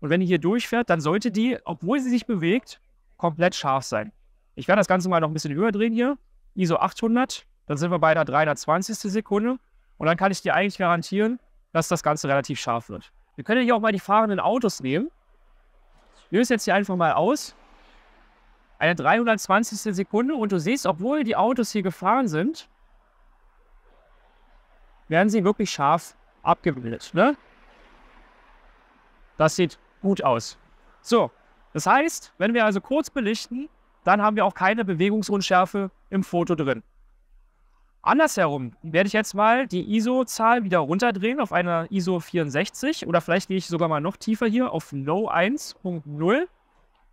Und wenn die hier durchfährt, dann sollte die, obwohl sie sich bewegt, komplett scharf sein. Ich werde das Ganze mal noch ein bisschen höher drehen hier. ISO 800 dann sind wir bei einer 320. Sekunde und dann kann ich dir eigentlich garantieren, dass das Ganze relativ scharf wird. Wir können hier auch mal die fahrenden Autos nehmen. Ich löse jetzt hier einfach mal aus. Eine 320. Sekunde und du siehst, obwohl die Autos hier gefahren sind, werden sie wirklich scharf abgebildet. Ne? Das sieht gut aus. So, das heißt, wenn wir also kurz belichten, dann haben wir auch keine Bewegungsunschärfe im Foto drin. Andersherum werde ich jetzt mal die ISO-Zahl wieder runterdrehen auf einer ISO 64 oder vielleicht gehe ich sogar mal noch tiefer hier auf Low 1.0.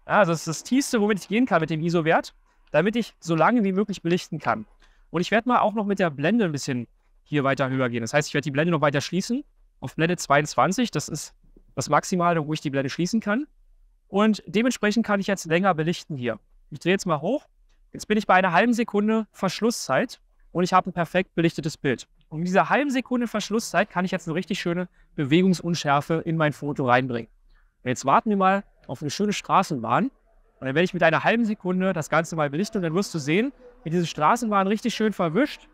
Also das ist das tiefste, womit ich gehen kann mit dem ISO-Wert, damit ich so lange wie möglich belichten kann. Und ich werde mal auch noch mit der Blende ein bisschen hier weiter höher gehen. Das heißt, ich werde die Blende noch weiter schließen auf Blende 22. Das ist das Maximale, wo ich die Blende schließen kann. Und dementsprechend kann ich jetzt länger belichten hier. Ich drehe jetzt mal hoch. Jetzt bin ich bei einer halben Sekunde Verschlusszeit und ich habe ein perfekt belichtetes Bild. Und mit dieser halben Sekunde Verschlusszeit kann ich jetzt eine richtig schöne Bewegungsunschärfe in mein Foto reinbringen. Und jetzt warten wir mal auf eine schöne Straßenbahn. Und dann werde ich mit einer halben Sekunde das Ganze mal belichten und dann wirst du sehen, wie diese Straßenbahn richtig schön verwischt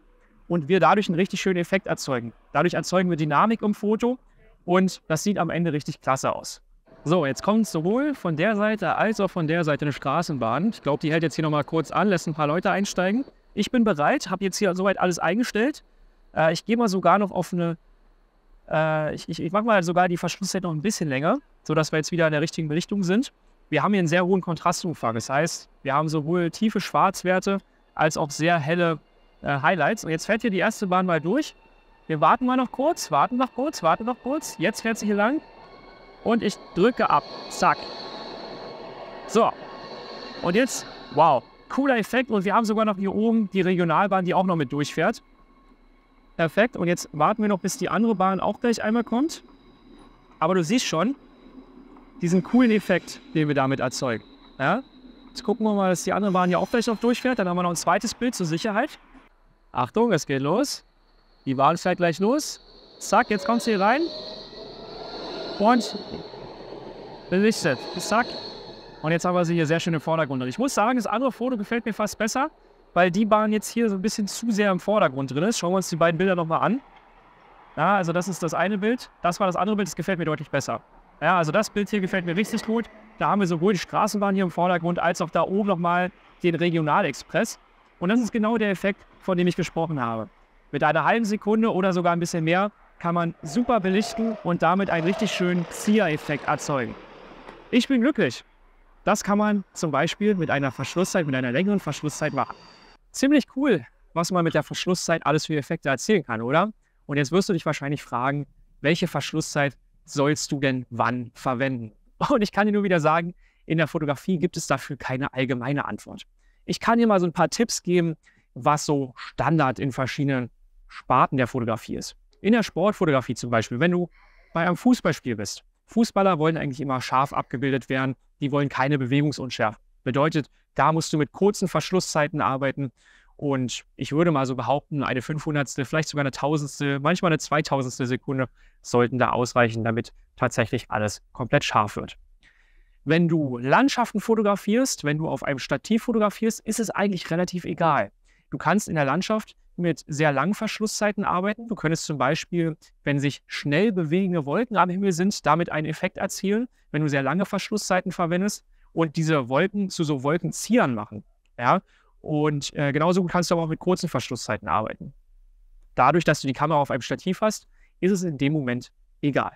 und wir dadurch einen richtig schönen Effekt erzeugen. Dadurch erzeugen wir Dynamik im Foto und das sieht am Ende richtig klasse aus. So, jetzt kommt sowohl von der Seite als auch von der Seite eine Straßenbahn. Ich glaube, die hält jetzt hier nochmal kurz an, lässt ein paar Leute einsteigen ich bin bereit, habe jetzt hier soweit alles eingestellt. Äh, ich gehe mal sogar noch auf eine, äh, ich, ich, ich mache mal sogar die Verschlusszeit noch ein bisschen länger, sodass wir jetzt wieder in der richtigen Richtung sind. Wir haben hier einen sehr hohen Kontrastumfang. Das heißt, wir haben sowohl tiefe Schwarzwerte als auch sehr helle äh, Highlights. Und jetzt fährt hier die erste Bahn mal durch. Wir warten mal noch kurz, warten noch kurz, warten noch kurz. Jetzt fährt sie hier lang. Und ich drücke ab. Zack. So. Und jetzt, wow, cooler Effekt und wir haben sogar noch hier oben die Regionalbahn, die auch noch mit durchfährt. Perfekt. Und jetzt warten wir noch, bis die andere Bahn auch gleich einmal kommt. Aber du siehst schon diesen coolen Effekt, den wir damit erzeugen. Ja? Jetzt gucken wir mal, dass die andere Bahn hier auch gleich noch durchfährt. Dann haben wir noch ein zweites Bild zur Sicherheit. Achtung, es geht los. Die Bahn fährt gleich los. Zack, jetzt kommt sie hier rein. Und belichtet. Zack, und jetzt haben wir sie hier sehr schön im Vordergrund. Ich muss sagen, das andere Foto gefällt mir fast besser, weil die Bahn jetzt hier so ein bisschen zu sehr im Vordergrund drin ist. Schauen wir uns die beiden Bilder nochmal an. Ja, also das ist das eine Bild. Das war das andere Bild, das gefällt mir deutlich besser. Ja, also das Bild hier gefällt mir richtig gut. Da haben wir sowohl die Straßenbahn hier im Vordergrund als auch da oben nochmal den Regionalexpress. Und das ist genau der Effekt, von dem ich gesprochen habe. Mit einer halben Sekunde oder sogar ein bisschen mehr kann man super belichten und damit einen richtig schönen Zieher-Effekt erzeugen. Ich bin glücklich. Das kann man zum Beispiel mit einer Verschlusszeit, mit einer längeren Verschlusszeit machen. Ziemlich cool, was man mit der Verschlusszeit alles für Effekte erzielen kann, oder? Und jetzt wirst du dich wahrscheinlich fragen, welche Verschlusszeit sollst du denn wann verwenden? Und ich kann dir nur wieder sagen, in der Fotografie gibt es dafür keine allgemeine Antwort. Ich kann dir mal so ein paar Tipps geben, was so Standard in verschiedenen Sparten der Fotografie ist. In der Sportfotografie zum Beispiel, wenn du bei einem Fußballspiel bist, Fußballer wollen eigentlich immer scharf abgebildet werden. Die wollen keine Bewegungsunschärfe. Bedeutet, da musst du mit kurzen Verschlusszeiten arbeiten. Und ich würde mal so behaupten, eine 500., vielleicht sogar eine 1000., manchmal eine 2000. Sekunde sollten da ausreichen, damit tatsächlich alles komplett scharf wird. Wenn du Landschaften fotografierst, wenn du auf einem Stativ fotografierst, ist es eigentlich relativ egal. Du kannst in der Landschaft mit sehr langen Verschlusszeiten arbeiten. Du könntest zum Beispiel, wenn sich schnell bewegende Wolken am Himmel sind, damit einen Effekt erzielen, wenn du sehr lange Verschlusszeiten verwendest und diese Wolken zu so Wolkenziehern machen. Ja? Und äh, genauso kannst du aber auch mit kurzen Verschlusszeiten arbeiten. Dadurch, dass du die Kamera auf einem Stativ hast, ist es in dem Moment egal.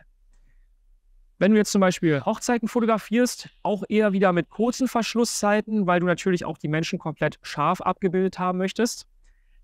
Wenn du jetzt zum Beispiel Hochzeiten fotografierst, auch eher wieder mit kurzen Verschlusszeiten, weil du natürlich auch die Menschen komplett scharf abgebildet haben möchtest.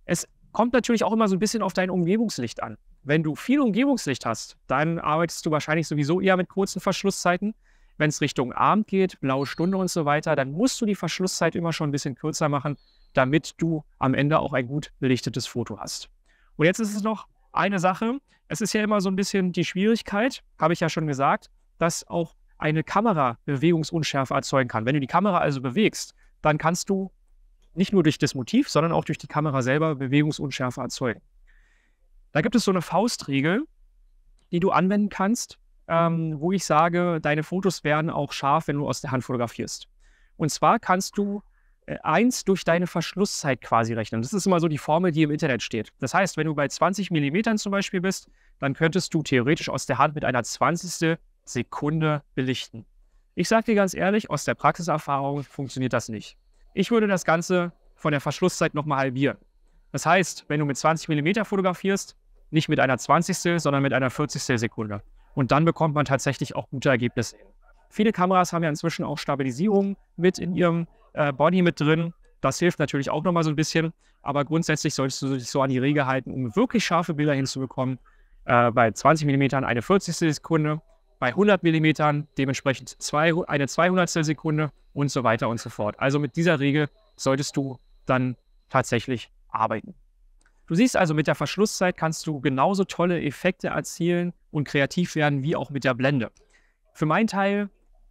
Es kommt natürlich auch immer so ein bisschen auf dein Umgebungslicht an. Wenn du viel Umgebungslicht hast, dann arbeitest du wahrscheinlich sowieso eher mit kurzen Verschlusszeiten. Wenn es Richtung Abend geht, blaue Stunde und so weiter, dann musst du die Verschlusszeit immer schon ein bisschen kürzer machen, damit du am Ende auch ein gut belichtetes Foto hast. Und jetzt ist es noch eine Sache. Es ist ja immer so ein bisschen die Schwierigkeit, habe ich ja schon gesagt dass auch eine Kamera Bewegungsunschärfe erzeugen kann. Wenn du die Kamera also bewegst, dann kannst du nicht nur durch das Motiv, sondern auch durch die Kamera selber Bewegungsunschärfe erzeugen. Da gibt es so eine Faustregel, die du anwenden kannst, ähm, wo ich sage, deine Fotos werden auch scharf, wenn du aus der Hand fotografierst. Und zwar kannst du äh, eins durch deine Verschlusszeit quasi rechnen. Das ist immer so die Formel, die im Internet steht. Das heißt, wenn du bei 20 mm zum Beispiel bist, dann könntest du theoretisch aus der Hand mit einer 20. Sekunde belichten. Ich sage dir ganz ehrlich, aus der Praxiserfahrung funktioniert das nicht. Ich würde das Ganze von der Verschlusszeit nochmal halbieren. Das heißt, wenn du mit 20 mm fotografierst, nicht mit einer 20. sondern mit einer 40. Sekunde. Und dann bekommt man tatsächlich auch gute Ergebnisse Viele Kameras haben ja inzwischen auch Stabilisierung mit in ihrem äh, Body mit drin. Das hilft natürlich auch nochmal so ein bisschen. Aber grundsätzlich solltest du dich so an die Regel halten, um wirklich scharfe Bilder hinzubekommen. Äh, bei 20 mm eine 40. Sekunde bei 100 mm dementsprechend zwei, eine 200 Sekunde und so weiter und so fort. Also mit dieser Regel solltest du dann tatsächlich arbeiten. Du siehst also, mit der Verschlusszeit kannst du genauso tolle Effekte erzielen und kreativ werden wie auch mit der Blende. Für meinen Teil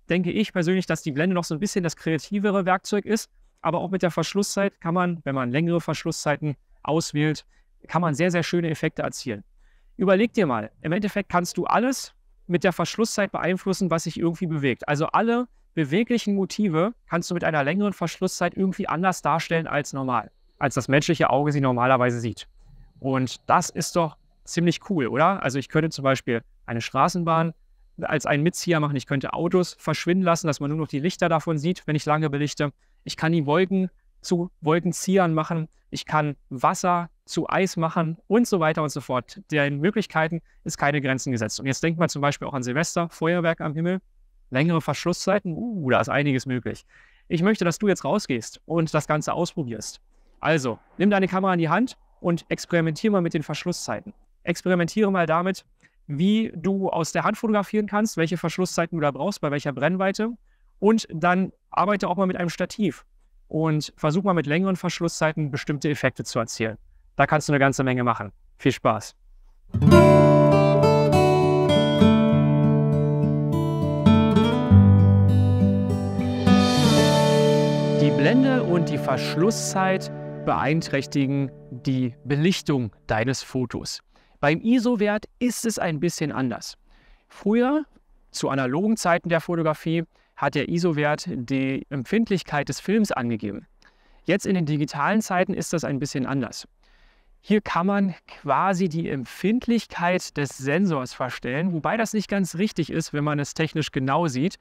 denke ich persönlich, dass die Blende noch so ein bisschen das kreativere Werkzeug ist, aber auch mit der Verschlusszeit kann man, wenn man längere Verschlusszeiten auswählt, kann man sehr, sehr schöne Effekte erzielen. Überleg dir mal, im Endeffekt kannst du alles, mit der Verschlusszeit beeinflussen, was sich irgendwie bewegt. Also alle beweglichen Motive kannst du mit einer längeren Verschlusszeit irgendwie anders darstellen als normal, als das menschliche Auge sie normalerweise sieht. Und das ist doch ziemlich cool, oder? Also ich könnte zum Beispiel eine Straßenbahn als einen Mitzieher machen. Ich könnte Autos verschwinden lassen, dass man nur noch die Lichter davon sieht, wenn ich lange belichte. Ich kann die Wolken zu Wolkenziehern machen. Ich kann Wasser zu Eis machen und so weiter und so fort. Den Möglichkeiten ist keine Grenzen gesetzt. Und jetzt denkt man zum Beispiel auch an Silvester, Feuerwerk am Himmel, längere Verschlusszeiten, uh, da ist einiges möglich. Ich möchte, dass du jetzt rausgehst und das Ganze ausprobierst. Also, nimm deine Kamera in die Hand und experimentiere mal mit den Verschlusszeiten. Experimentiere mal damit, wie du aus der Hand fotografieren kannst, welche Verschlusszeiten du da brauchst, bei welcher Brennweite. Und dann arbeite auch mal mit einem Stativ und versuch mal mit längeren Verschlusszeiten bestimmte Effekte zu erzielen. Da kannst du eine ganze Menge machen. Viel Spaß. Die Blende und die Verschlusszeit beeinträchtigen die Belichtung deines Fotos. Beim ISO-Wert ist es ein bisschen anders. Früher, zu analogen Zeiten der Fotografie, hat der ISO-Wert die Empfindlichkeit des Films angegeben. Jetzt in den digitalen Zeiten ist das ein bisschen anders. Hier kann man quasi die Empfindlichkeit des Sensors verstellen, wobei das nicht ganz richtig ist, wenn man es technisch genau sieht.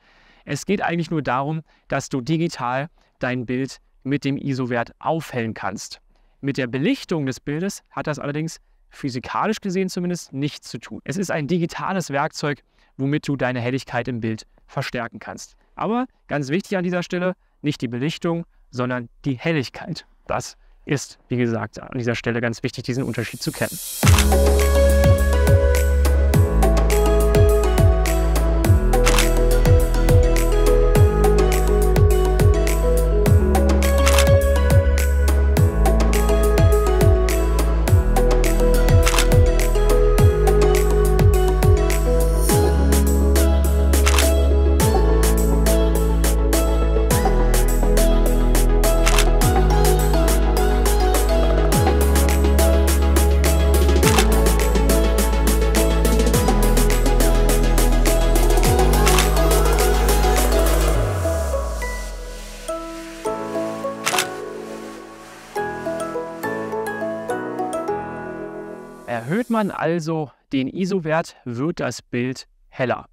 Es geht eigentlich nur darum, dass du digital dein Bild mit dem ISO-Wert aufhellen kannst. Mit der Belichtung des Bildes hat das allerdings physikalisch gesehen zumindest nichts zu tun. Es ist ein digitales Werkzeug, womit du deine Helligkeit im Bild verstärken kannst. Aber ganz wichtig an dieser Stelle, nicht die Belichtung, sondern die Helligkeit. Das ist, wie gesagt, an dieser Stelle ganz wichtig, diesen Unterschied zu kennen. Erhöht man also den ISO-Wert, wird das Bild heller.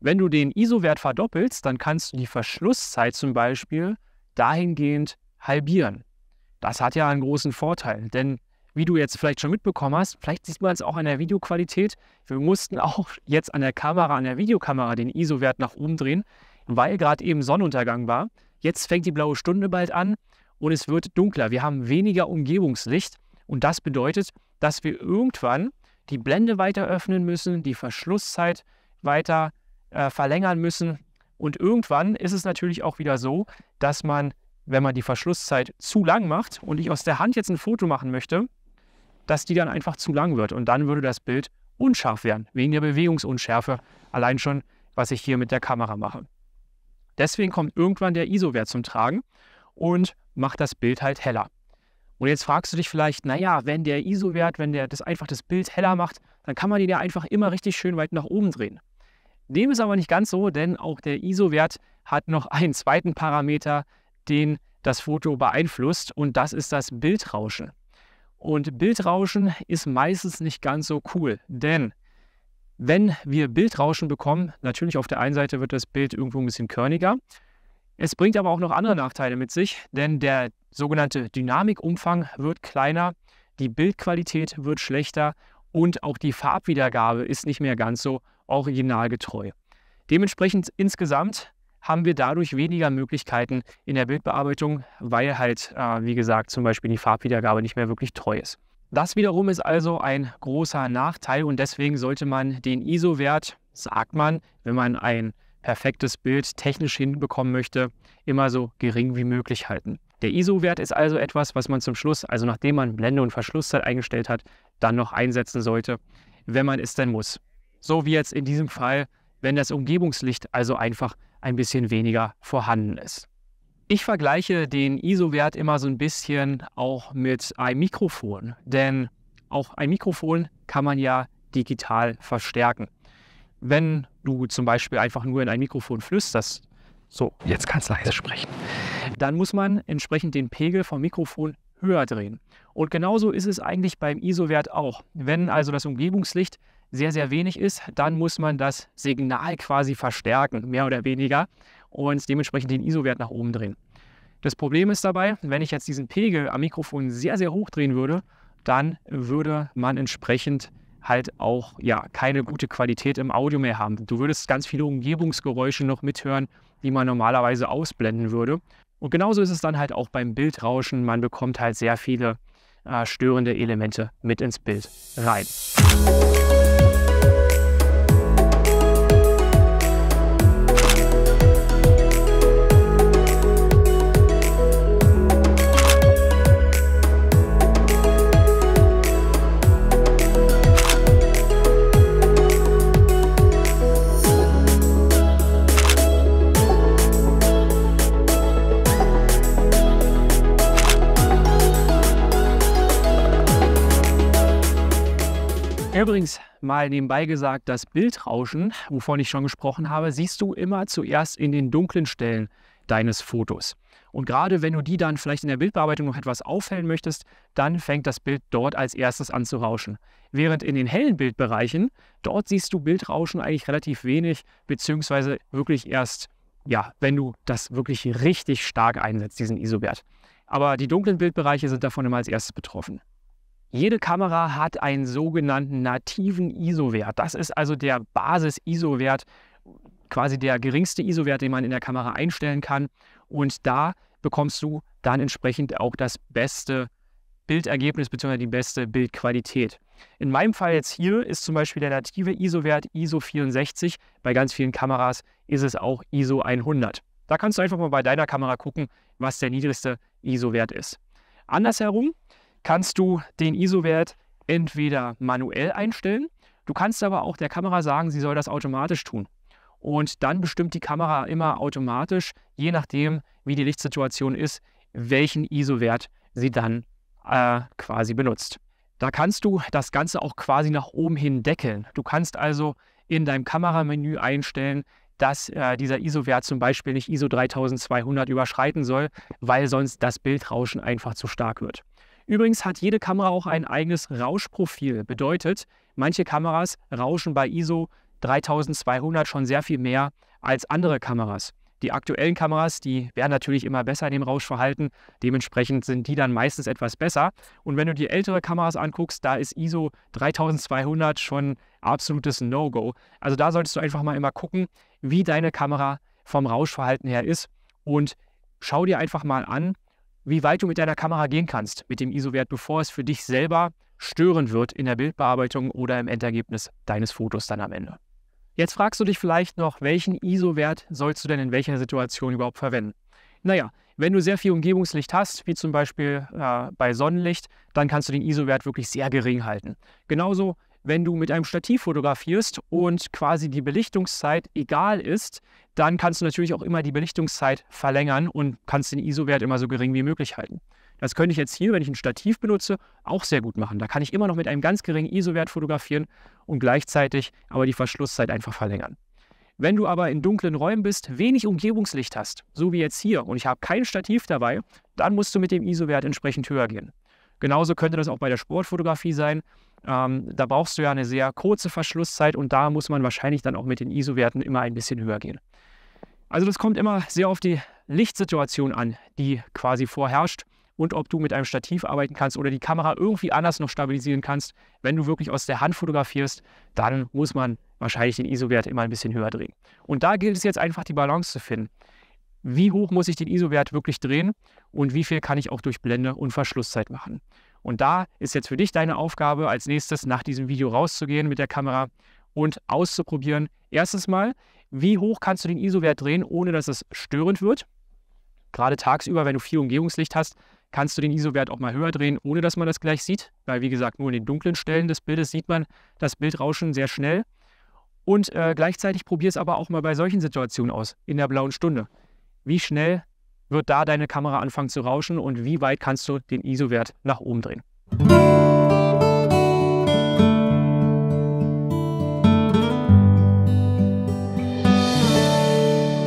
Wenn du den ISO-Wert verdoppelst, dann kannst du die Verschlusszeit zum Beispiel dahingehend halbieren. Das hat ja einen großen Vorteil, denn wie du jetzt vielleicht schon mitbekommen hast, vielleicht sieht man es auch an der Videoqualität, wir mussten auch jetzt an der Kamera, an der Videokamera den ISO-Wert nach oben drehen, weil gerade eben Sonnenuntergang war. Jetzt fängt die blaue Stunde bald an und es wird dunkler. Wir haben weniger Umgebungslicht und das bedeutet, dass wir irgendwann die Blende weiter öffnen müssen, die Verschlusszeit weiter äh, verlängern müssen. Und irgendwann ist es natürlich auch wieder so, dass man, wenn man die Verschlusszeit zu lang macht und ich aus der Hand jetzt ein Foto machen möchte, dass die dann einfach zu lang wird. Und dann würde das Bild unscharf werden, wegen der Bewegungsunschärfe, allein schon, was ich hier mit der Kamera mache. Deswegen kommt irgendwann der ISO-Wert zum Tragen und macht das Bild halt heller. Und jetzt fragst du dich vielleicht, naja, wenn der ISO-Wert, wenn der das einfach das Bild heller macht, dann kann man den ja einfach immer richtig schön weit nach oben drehen. Dem ist aber nicht ganz so, denn auch der ISO-Wert hat noch einen zweiten Parameter, den das Foto beeinflusst und das ist das Bildrauschen. Und Bildrauschen ist meistens nicht ganz so cool, denn wenn wir Bildrauschen bekommen, natürlich auf der einen Seite wird das Bild irgendwo ein bisschen körniger es bringt aber auch noch andere Nachteile mit sich, denn der sogenannte Dynamikumfang wird kleiner, die Bildqualität wird schlechter und auch die Farbwiedergabe ist nicht mehr ganz so originalgetreu. Dementsprechend insgesamt haben wir dadurch weniger Möglichkeiten in der Bildbearbeitung, weil halt, äh, wie gesagt, zum Beispiel die Farbwiedergabe nicht mehr wirklich treu ist. Das wiederum ist also ein großer Nachteil und deswegen sollte man den ISO-Wert, sagt man, wenn man ein perfektes Bild technisch hinbekommen möchte, immer so gering wie möglich halten. Der ISO-Wert ist also etwas, was man zum Schluss, also nachdem man Blende und Verschlusszeit eingestellt hat, dann noch einsetzen sollte, wenn man es denn muss. So wie jetzt in diesem Fall, wenn das Umgebungslicht also einfach ein bisschen weniger vorhanden ist. Ich vergleiche den ISO-Wert immer so ein bisschen auch mit einem Mikrofon, denn auch ein Mikrofon kann man ja digital verstärken wenn du zum Beispiel einfach nur in ein Mikrofon flüsterst, so, jetzt kannst du leise sprechen, dann muss man entsprechend den Pegel vom Mikrofon höher drehen. Und genauso ist es eigentlich beim ISO-Wert auch. Wenn also das Umgebungslicht sehr, sehr wenig ist, dann muss man das Signal quasi verstärken, mehr oder weniger, und dementsprechend den ISO-Wert nach oben drehen. Das Problem ist dabei, wenn ich jetzt diesen Pegel am Mikrofon sehr, sehr hoch drehen würde, dann würde man entsprechend halt auch ja keine gute Qualität im Audio mehr haben. Du würdest ganz viele Umgebungsgeräusche noch mithören, die man normalerweise ausblenden würde. Und genauso ist es dann halt auch beim Bildrauschen. Man bekommt halt sehr viele äh, störende Elemente mit ins Bild rein. Übrigens mal nebenbei gesagt, das Bildrauschen, wovon ich schon gesprochen habe, siehst du immer zuerst in den dunklen Stellen deines Fotos. Und gerade wenn du die dann vielleicht in der Bildbearbeitung noch etwas aufhellen möchtest, dann fängt das Bild dort als erstes an zu rauschen. Während in den hellen Bildbereichen, dort siehst du Bildrauschen eigentlich relativ wenig, beziehungsweise wirklich erst, ja, wenn du das wirklich richtig stark einsetzt, diesen ISO-Wert. Aber die dunklen Bildbereiche sind davon immer als erstes betroffen. Jede Kamera hat einen sogenannten nativen ISO-Wert. Das ist also der Basis-ISO-Wert, quasi der geringste ISO-Wert, den man in der Kamera einstellen kann. Und da bekommst du dann entsprechend auch das beste Bildergebnis bzw. die beste Bildqualität. In meinem Fall jetzt hier ist zum Beispiel der native ISO-Wert ISO 64. Bei ganz vielen Kameras ist es auch ISO 100. Da kannst du einfach mal bei deiner Kamera gucken, was der niedrigste ISO-Wert ist. Andersherum kannst du den ISO-Wert entweder manuell einstellen, du kannst aber auch der Kamera sagen, sie soll das automatisch tun. Und dann bestimmt die Kamera immer automatisch, je nachdem, wie die Lichtsituation ist, welchen ISO-Wert sie dann äh, quasi benutzt. Da kannst du das Ganze auch quasi nach oben hin deckeln. Du kannst also in deinem Kameramenü einstellen, dass äh, dieser ISO-Wert zum Beispiel nicht ISO 3200 überschreiten soll, weil sonst das Bildrauschen einfach zu stark wird. Übrigens hat jede Kamera auch ein eigenes Rauschprofil. Bedeutet, manche Kameras rauschen bei ISO 3200 schon sehr viel mehr als andere Kameras. Die aktuellen Kameras, die werden natürlich immer besser in dem Rauschverhalten. Dementsprechend sind die dann meistens etwas besser. Und wenn du dir ältere Kameras anguckst, da ist ISO 3200 schon absolutes No-Go. Also da solltest du einfach mal immer gucken, wie deine Kamera vom Rauschverhalten her ist. Und schau dir einfach mal an, wie weit du mit deiner Kamera gehen kannst mit dem ISO-Wert, bevor es für dich selber stören wird in der Bildbearbeitung oder im Endergebnis deines Fotos dann am Ende. Jetzt fragst du dich vielleicht noch, welchen ISO-Wert sollst du denn in welcher Situation überhaupt verwenden? Naja, wenn du sehr viel Umgebungslicht hast, wie zum Beispiel äh, bei Sonnenlicht, dann kannst du den ISO-Wert wirklich sehr gering halten. Genauso wenn du mit einem Stativ fotografierst und quasi die Belichtungszeit egal ist, dann kannst du natürlich auch immer die Belichtungszeit verlängern und kannst den ISO-Wert immer so gering wie möglich halten. Das könnte ich jetzt hier, wenn ich ein Stativ benutze, auch sehr gut machen. Da kann ich immer noch mit einem ganz geringen ISO-Wert fotografieren und gleichzeitig aber die Verschlusszeit einfach verlängern. Wenn du aber in dunklen Räumen bist, wenig Umgebungslicht hast, so wie jetzt hier, und ich habe kein Stativ dabei, dann musst du mit dem ISO-Wert entsprechend höher gehen. Genauso könnte das auch bei der Sportfotografie sein. Ähm, da brauchst du ja eine sehr kurze Verschlusszeit und da muss man wahrscheinlich dann auch mit den ISO-Werten immer ein bisschen höher gehen. Also das kommt immer sehr auf die Lichtsituation an, die quasi vorherrscht und ob du mit einem Stativ arbeiten kannst oder die Kamera irgendwie anders noch stabilisieren kannst. Wenn du wirklich aus der Hand fotografierst, dann muss man wahrscheinlich den ISO-Wert immer ein bisschen höher drehen. Und da gilt es jetzt einfach die Balance zu finden. Wie hoch muss ich den ISO-Wert wirklich drehen und wie viel kann ich auch durch Blende und Verschlusszeit machen? Und da ist jetzt für dich deine Aufgabe, als nächstes nach diesem Video rauszugehen mit der Kamera und auszuprobieren. Erstens mal, wie hoch kannst du den ISO-Wert drehen, ohne dass es störend wird? Gerade tagsüber, wenn du viel Umgebungslicht hast, kannst du den ISO-Wert auch mal höher drehen, ohne dass man das gleich sieht. Weil, wie gesagt, nur in den dunklen Stellen des Bildes sieht man das Bildrauschen sehr schnell. Und äh, gleichzeitig probier es aber auch mal bei solchen Situationen aus, in der blauen Stunde. Wie schnell wird da deine Kamera anfangen zu rauschen und wie weit kannst du den ISO-Wert nach oben drehen.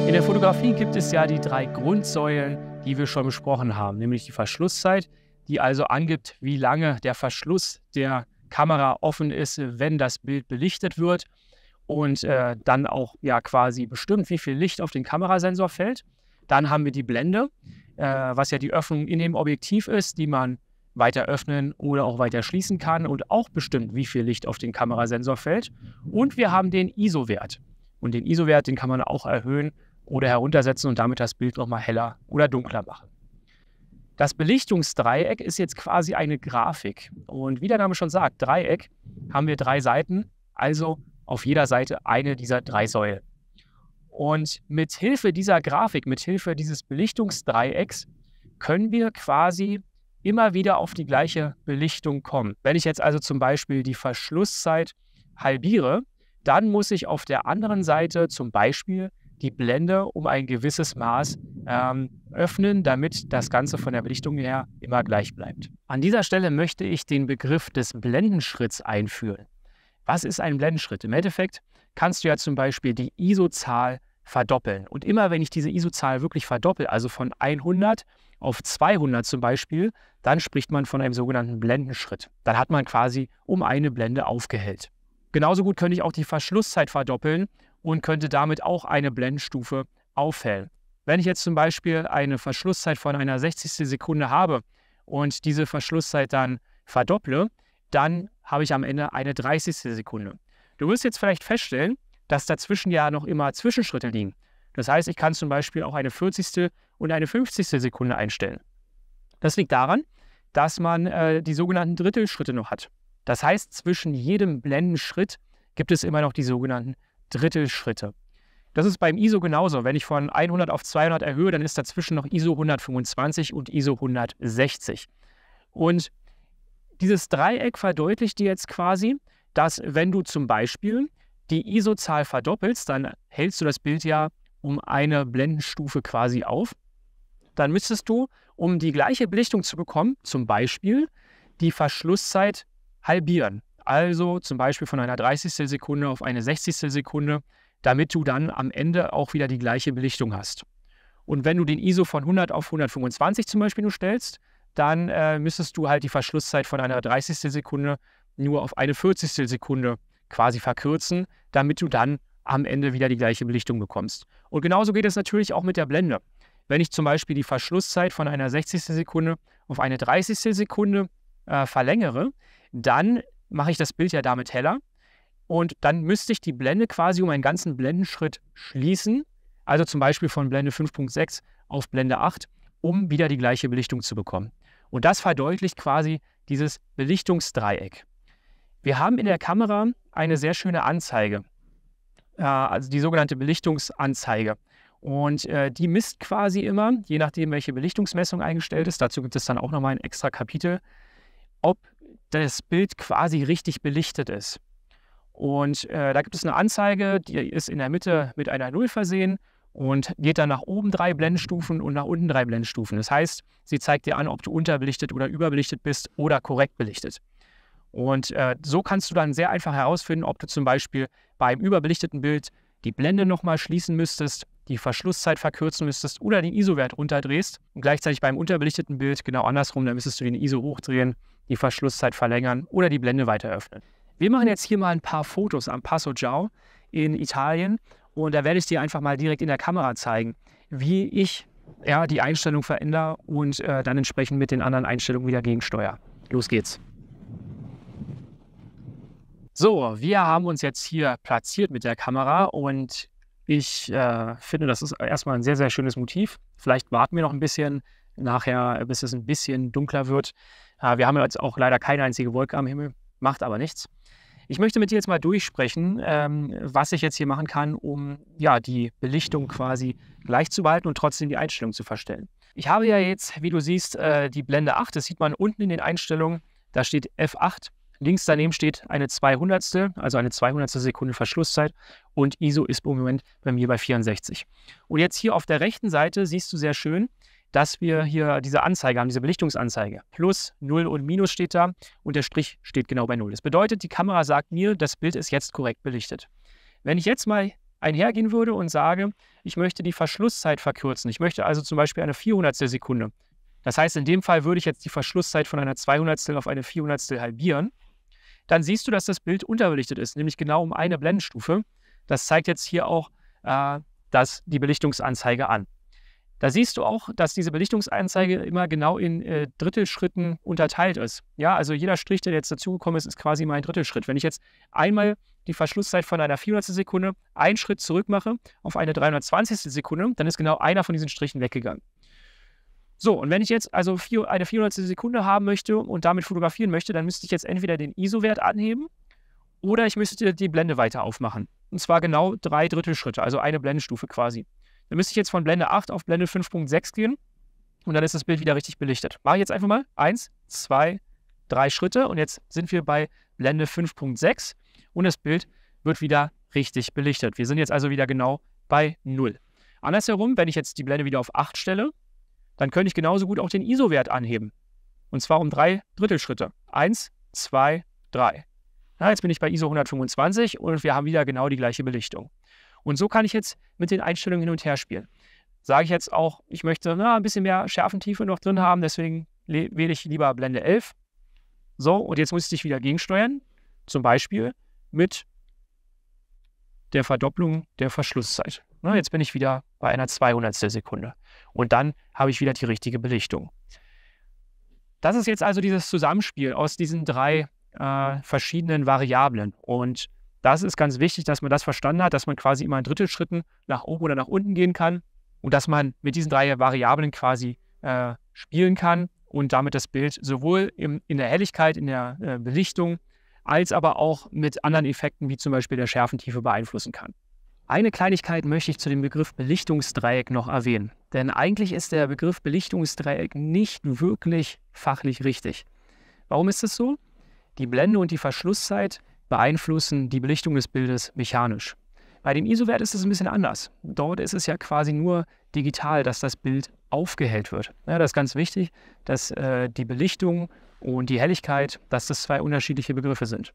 In der Fotografie gibt es ja die drei Grundsäulen, die wir schon besprochen haben, nämlich die Verschlusszeit, die also angibt, wie lange der Verschluss der Kamera offen ist, wenn das Bild belichtet wird und äh, dann auch ja quasi bestimmt, wie viel Licht auf den Kamerasensor fällt. Dann haben wir die Blende, äh, was ja die Öffnung in dem Objektiv ist, die man weiter öffnen oder auch weiter schließen kann und auch bestimmt, wie viel Licht auf den Kamerasensor fällt. Und wir haben den ISO-Wert. Und den ISO-Wert, den kann man auch erhöhen oder heruntersetzen und damit das Bild nochmal heller oder dunkler machen. Das Belichtungsdreieck ist jetzt quasi eine Grafik. Und wie der Name schon sagt, Dreieck haben wir drei Seiten, also auf jeder Seite eine dieser drei Säulen. Und mit Hilfe dieser Grafik, mit Hilfe dieses Belichtungsdreiecks können wir quasi immer wieder auf die gleiche Belichtung kommen. Wenn ich jetzt also zum Beispiel die Verschlusszeit halbiere, dann muss ich auf der anderen Seite zum Beispiel die Blende um ein gewisses Maß ähm, öffnen, damit das Ganze von der Belichtung her immer gleich bleibt. An dieser Stelle möchte ich den Begriff des Blendenschritts einführen. Was ist ein Blendenschritt? Im Endeffekt kannst du ja zum Beispiel die ISO-Zahl verdoppeln. Und immer wenn ich diese ISO-Zahl wirklich verdoppel, also von 100 auf 200 zum Beispiel, dann spricht man von einem sogenannten Blendenschritt. Dann hat man quasi um eine Blende aufgehellt. Genauso gut könnte ich auch die Verschlusszeit verdoppeln und könnte damit auch eine Blendenstufe aufhellen. Wenn ich jetzt zum Beispiel eine Verschlusszeit von einer 60. Sekunde habe und diese Verschlusszeit dann verdopple, dann habe ich am Ende eine 30. Sekunde. Du wirst jetzt vielleicht feststellen, dass dazwischen ja noch immer Zwischenschritte liegen. Das heißt, ich kann zum Beispiel auch eine 40. und eine 50. Sekunde einstellen. Das liegt daran, dass man äh, die sogenannten Drittelschritte noch hat. Das heißt, zwischen jedem Blendenschritt gibt es immer noch die sogenannten Drittelschritte. Das ist beim ISO genauso. Wenn ich von 100 auf 200 erhöhe, dann ist dazwischen noch ISO 125 und ISO 160. Und dieses Dreieck verdeutlicht dir jetzt quasi, dass wenn du zum Beispiel die ISO-Zahl verdoppelst, dann hältst du das Bild ja um eine Blendenstufe quasi auf. Dann müsstest du, um die gleiche Belichtung zu bekommen, zum Beispiel die Verschlusszeit halbieren. Also zum Beispiel von einer 30. Sekunde auf eine 60. Sekunde, damit du dann am Ende auch wieder die gleiche Belichtung hast. Und wenn du den ISO von 100 auf 125 zum Beispiel nur stellst, dann äh, müsstest du halt die Verschlusszeit von einer 30. Sekunde nur auf eine 40. Sekunde quasi verkürzen, damit du dann am Ende wieder die gleiche Belichtung bekommst. Und genauso geht es natürlich auch mit der Blende. Wenn ich zum Beispiel die Verschlusszeit von einer 60. Sekunde auf eine 30. Sekunde äh, verlängere, dann mache ich das Bild ja damit heller. Und dann müsste ich die Blende quasi um einen ganzen Blendenschritt schließen. Also zum Beispiel von Blende 5.6 auf Blende 8, um wieder die gleiche Belichtung zu bekommen. Und das verdeutlicht quasi dieses Belichtungsdreieck. Wir haben in der Kamera eine sehr schöne Anzeige, äh, also die sogenannte Belichtungsanzeige. Und äh, die misst quasi immer, je nachdem, welche Belichtungsmessung eingestellt ist, dazu gibt es dann auch nochmal ein extra Kapitel, ob das Bild quasi richtig belichtet ist. Und äh, da gibt es eine Anzeige, die ist in der Mitte mit einer Null versehen und geht dann nach oben drei Blendstufen und nach unten drei Blendstufen. Das heißt, sie zeigt dir an, ob du unterbelichtet oder überbelichtet bist oder korrekt belichtet. Und äh, so kannst du dann sehr einfach herausfinden, ob du zum Beispiel beim überbelichteten Bild die Blende nochmal schließen müsstest, die Verschlusszeit verkürzen müsstest oder den ISO-Wert runterdrehst. Und gleichzeitig beim unterbelichteten Bild genau andersrum, dann müsstest du den ISO hochdrehen, die Verschlusszeit verlängern oder die Blende weiter öffnen. Wir machen jetzt hier mal ein paar Fotos am Passo Giao in Italien und da werde ich dir einfach mal direkt in der Kamera zeigen, wie ich ja, die Einstellung verändere und äh, dann entsprechend mit den anderen Einstellungen wieder gegensteuere. Los geht's. So, wir haben uns jetzt hier platziert mit der Kamera und ich äh, finde, das ist erstmal ein sehr, sehr schönes Motiv. Vielleicht warten wir noch ein bisschen nachher, bis es ein bisschen dunkler wird. Äh, wir haben jetzt auch leider keine einzige Wolke am Himmel, macht aber nichts. Ich möchte mit dir jetzt mal durchsprechen, ähm, was ich jetzt hier machen kann, um ja, die Belichtung quasi gleich zu behalten und trotzdem die Einstellung zu verstellen. Ich habe ja jetzt, wie du siehst, äh, die Blende 8. Das sieht man unten in den Einstellungen. Da steht F8. Links daneben steht eine 200. also eine 200. Sekunde Verschlusszeit und ISO ist im Moment bei mir bei 64. Und jetzt hier auf der rechten Seite siehst du sehr schön, dass wir hier diese Anzeige haben, diese Belichtungsanzeige. Plus, 0 und Minus steht da und der Strich steht genau bei 0. Das bedeutet, die Kamera sagt mir, das Bild ist jetzt korrekt belichtet. Wenn ich jetzt mal einhergehen würde und sage, ich möchte die Verschlusszeit verkürzen, ich möchte also zum Beispiel eine 400. Sekunde. Das heißt, in dem Fall würde ich jetzt die Verschlusszeit von einer 200. auf eine 400. halbieren dann siehst du, dass das Bild unterbelichtet ist, nämlich genau um eine mhm. Blendenstufe. Das zeigt jetzt hier auch äh, das, die Belichtungsanzeige an. Da siehst du auch, dass diese Belichtungsanzeige immer genau in äh, Drittelschritten unterteilt ist. Ja, also jeder Strich, der jetzt dazugekommen ist, ist quasi mein Drittelschritt. Wenn ich jetzt einmal die Verschlusszeit von einer 400. Sekunde einen Schritt zurück mache auf eine 320. Sekunde, dann ist genau einer von diesen Strichen weggegangen. So, und wenn ich jetzt also vier, eine 400. Sekunde haben möchte und damit fotografieren möchte, dann müsste ich jetzt entweder den ISO-Wert anheben oder ich müsste die Blende weiter aufmachen. Und zwar genau drei Drittelschritte, also eine Blendestufe quasi. Dann müsste ich jetzt von Blende 8 auf Blende 5.6 gehen und dann ist das Bild wieder richtig belichtet. Mache ich jetzt einfach mal. Eins, zwei, drei Schritte und jetzt sind wir bei Blende 5.6 und das Bild wird wieder richtig belichtet. Wir sind jetzt also wieder genau bei 0. Andersherum, wenn ich jetzt die Blende wieder auf 8 stelle, dann könnte ich genauso gut auch den ISO-Wert anheben. Und zwar um drei Drittelschritte. Eins, zwei, drei. Na, jetzt bin ich bei ISO 125 und wir haben wieder genau die gleiche Belichtung. Und so kann ich jetzt mit den Einstellungen hin und her spielen. Sage ich jetzt auch, ich möchte na, ein bisschen mehr Schärfentiefe noch drin haben, deswegen wähle ich lieber Blende 11. So, und jetzt muss ich dich wieder gegensteuern, zum Beispiel mit der Verdopplung der Verschlusszeit. Na, jetzt bin ich wieder bei einer 200. Sekunde. Und dann habe ich wieder die richtige Belichtung. Das ist jetzt also dieses Zusammenspiel aus diesen drei äh, verschiedenen Variablen. Und das ist ganz wichtig, dass man das verstanden hat, dass man quasi immer in Drittelschritten nach oben oder nach unten gehen kann und dass man mit diesen drei Variablen quasi äh, spielen kann und damit das Bild sowohl im, in der Helligkeit, in der äh, Belichtung, als aber auch mit anderen Effekten wie zum Beispiel der Schärfentiefe beeinflussen kann. Eine Kleinigkeit möchte ich zu dem Begriff Belichtungsdreieck noch erwähnen, denn eigentlich ist der Begriff Belichtungsdreieck nicht wirklich fachlich richtig. Warum ist es so? Die Blende und die Verschlusszeit beeinflussen die Belichtung des Bildes mechanisch. Bei dem ISO-Wert ist es ein bisschen anders. Dort ist es ja quasi nur digital, dass das Bild aufgehellt wird. Ja, das ist ganz wichtig, dass äh, die Belichtung und die Helligkeit, dass das zwei unterschiedliche Begriffe sind.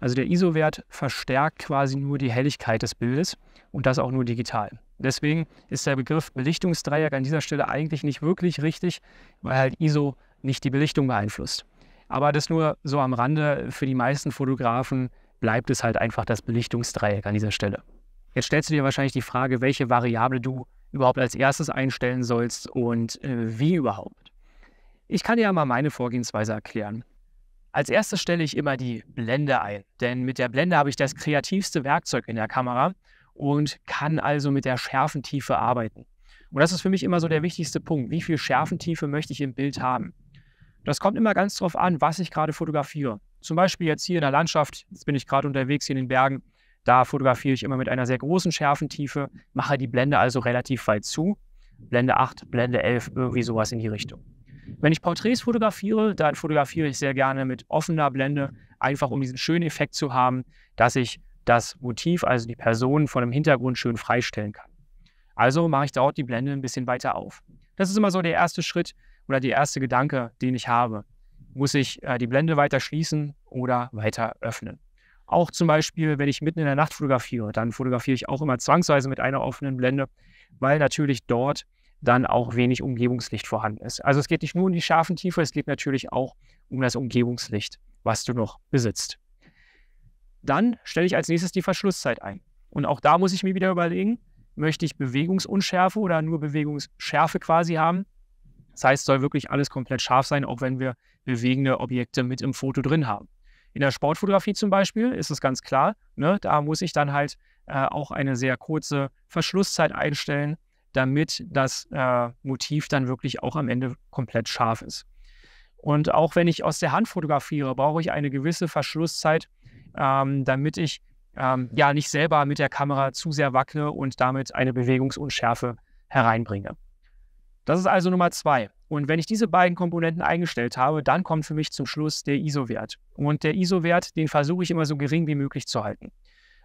Also der ISO-Wert verstärkt quasi nur die Helligkeit des Bildes und das auch nur digital. Deswegen ist der Begriff Belichtungsdreieck an dieser Stelle eigentlich nicht wirklich richtig, weil halt ISO nicht die Belichtung beeinflusst. Aber das nur so am Rande, für die meisten Fotografen bleibt es halt einfach das Belichtungsdreieck an dieser Stelle. Jetzt stellst du dir wahrscheinlich die Frage, welche Variable du überhaupt als erstes einstellen sollst und äh, wie überhaupt. Ich kann dir ja mal meine Vorgehensweise erklären. Als erstes stelle ich immer die Blende ein, denn mit der Blende habe ich das kreativste Werkzeug in der Kamera und kann also mit der Schärfentiefe arbeiten. Und das ist für mich immer so der wichtigste Punkt. Wie viel Schärfentiefe möchte ich im Bild haben? Das kommt immer ganz drauf an, was ich gerade fotografiere. Zum Beispiel jetzt hier in der Landschaft, jetzt bin ich gerade unterwegs hier in den Bergen, da fotografiere ich immer mit einer sehr großen Schärfentiefe, mache die Blende also relativ weit zu. Blende 8, Blende 11, irgendwie sowas in die Richtung. Wenn ich Porträts fotografiere, dann fotografiere ich sehr gerne mit offener Blende, einfach um diesen schönen Effekt zu haben, dass ich das Motiv, also die Person von dem Hintergrund schön freistellen kann. Also mache ich dort die Blende ein bisschen weiter auf. Das ist immer so der erste Schritt oder der erste Gedanke, den ich habe. Muss ich äh, die Blende weiter schließen oder weiter öffnen? Auch zum Beispiel, wenn ich mitten in der Nacht fotografiere, dann fotografiere ich auch immer zwangsweise mit einer offenen Blende, weil natürlich dort dann auch wenig Umgebungslicht vorhanden ist. Also es geht nicht nur um die scharfen Tiefe, es geht natürlich auch um das Umgebungslicht, was du noch besitzt. Dann stelle ich als nächstes die Verschlusszeit ein. Und auch da muss ich mir wieder überlegen, möchte ich Bewegungsunschärfe oder nur Bewegungsschärfe quasi haben? Das heißt, soll wirklich alles komplett scharf sein, auch wenn wir bewegende Objekte mit im Foto drin haben. In der Sportfotografie zum Beispiel ist es ganz klar, ne, da muss ich dann halt äh, auch eine sehr kurze Verschlusszeit einstellen, damit das äh, Motiv dann wirklich auch am Ende komplett scharf ist. Und auch wenn ich aus der Hand fotografiere, brauche ich eine gewisse Verschlusszeit, ähm, damit ich ähm, ja nicht selber mit der Kamera zu sehr wackle und damit eine Bewegungsunschärfe hereinbringe. Das ist also Nummer zwei. Und wenn ich diese beiden Komponenten eingestellt habe, dann kommt für mich zum Schluss der ISO-Wert. Und der ISO-Wert, den versuche ich immer so gering wie möglich zu halten.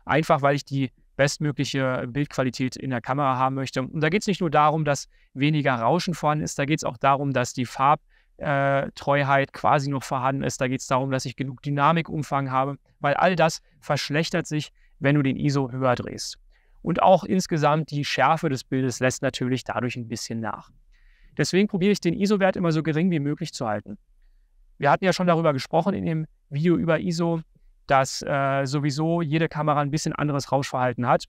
Einfach weil ich die bestmögliche äh, Bildqualität in der Kamera haben möchte. Und da geht es nicht nur darum, dass weniger Rauschen vorhanden ist, da geht es auch darum, dass die Farbtreuheit äh, quasi noch vorhanden ist. Da geht es darum, dass ich genug Dynamikumfang habe, weil all das verschlechtert sich, wenn du den ISO höher drehst. Und auch insgesamt die Schärfe des Bildes lässt natürlich dadurch ein bisschen nach. Deswegen probiere ich den ISO-Wert immer so gering wie möglich zu halten. Wir hatten ja schon darüber gesprochen in dem Video über ISO, dass äh, sowieso jede Kamera ein bisschen anderes Rauschverhalten hat.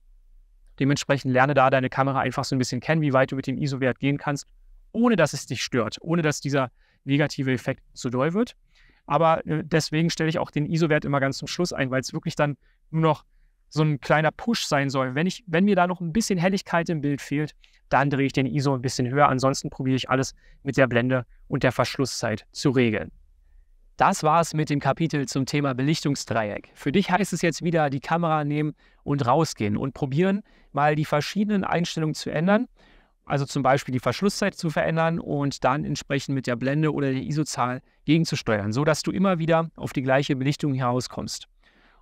Dementsprechend lerne da deine Kamera einfach so ein bisschen kennen, wie weit du mit dem ISO-Wert gehen kannst, ohne dass es dich stört, ohne dass dieser negative Effekt zu doll wird. Aber äh, deswegen stelle ich auch den ISO-Wert immer ganz zum Schluss ein, weil es wirklich dann nur noch so ein kleiner Push sein soll. Wenn, ich, wenn mir da noch ein bisschen Helligkeit im Bild fehlt, dann drehe ich den ISO ein bisschen höher. Ansonsten probiere ich alles mit der Blende und der Verschlusszeit zu regeln. Das war's mit dem Kapitel zum Thema Belichtungsdreieck. Für dich heißt es jetzt wieder die Kamera nehmen und rausgehen und probieren, mal die verschiedenen Einstellungen zu ändern. Also zum Beispiel die Verschlusszeit zu verändern und dann entsprechend mit der Blende oder der ISO-Zahl gegenzusteuern, sodass du immer wieder auf die gleiche Belichtung herauskommst.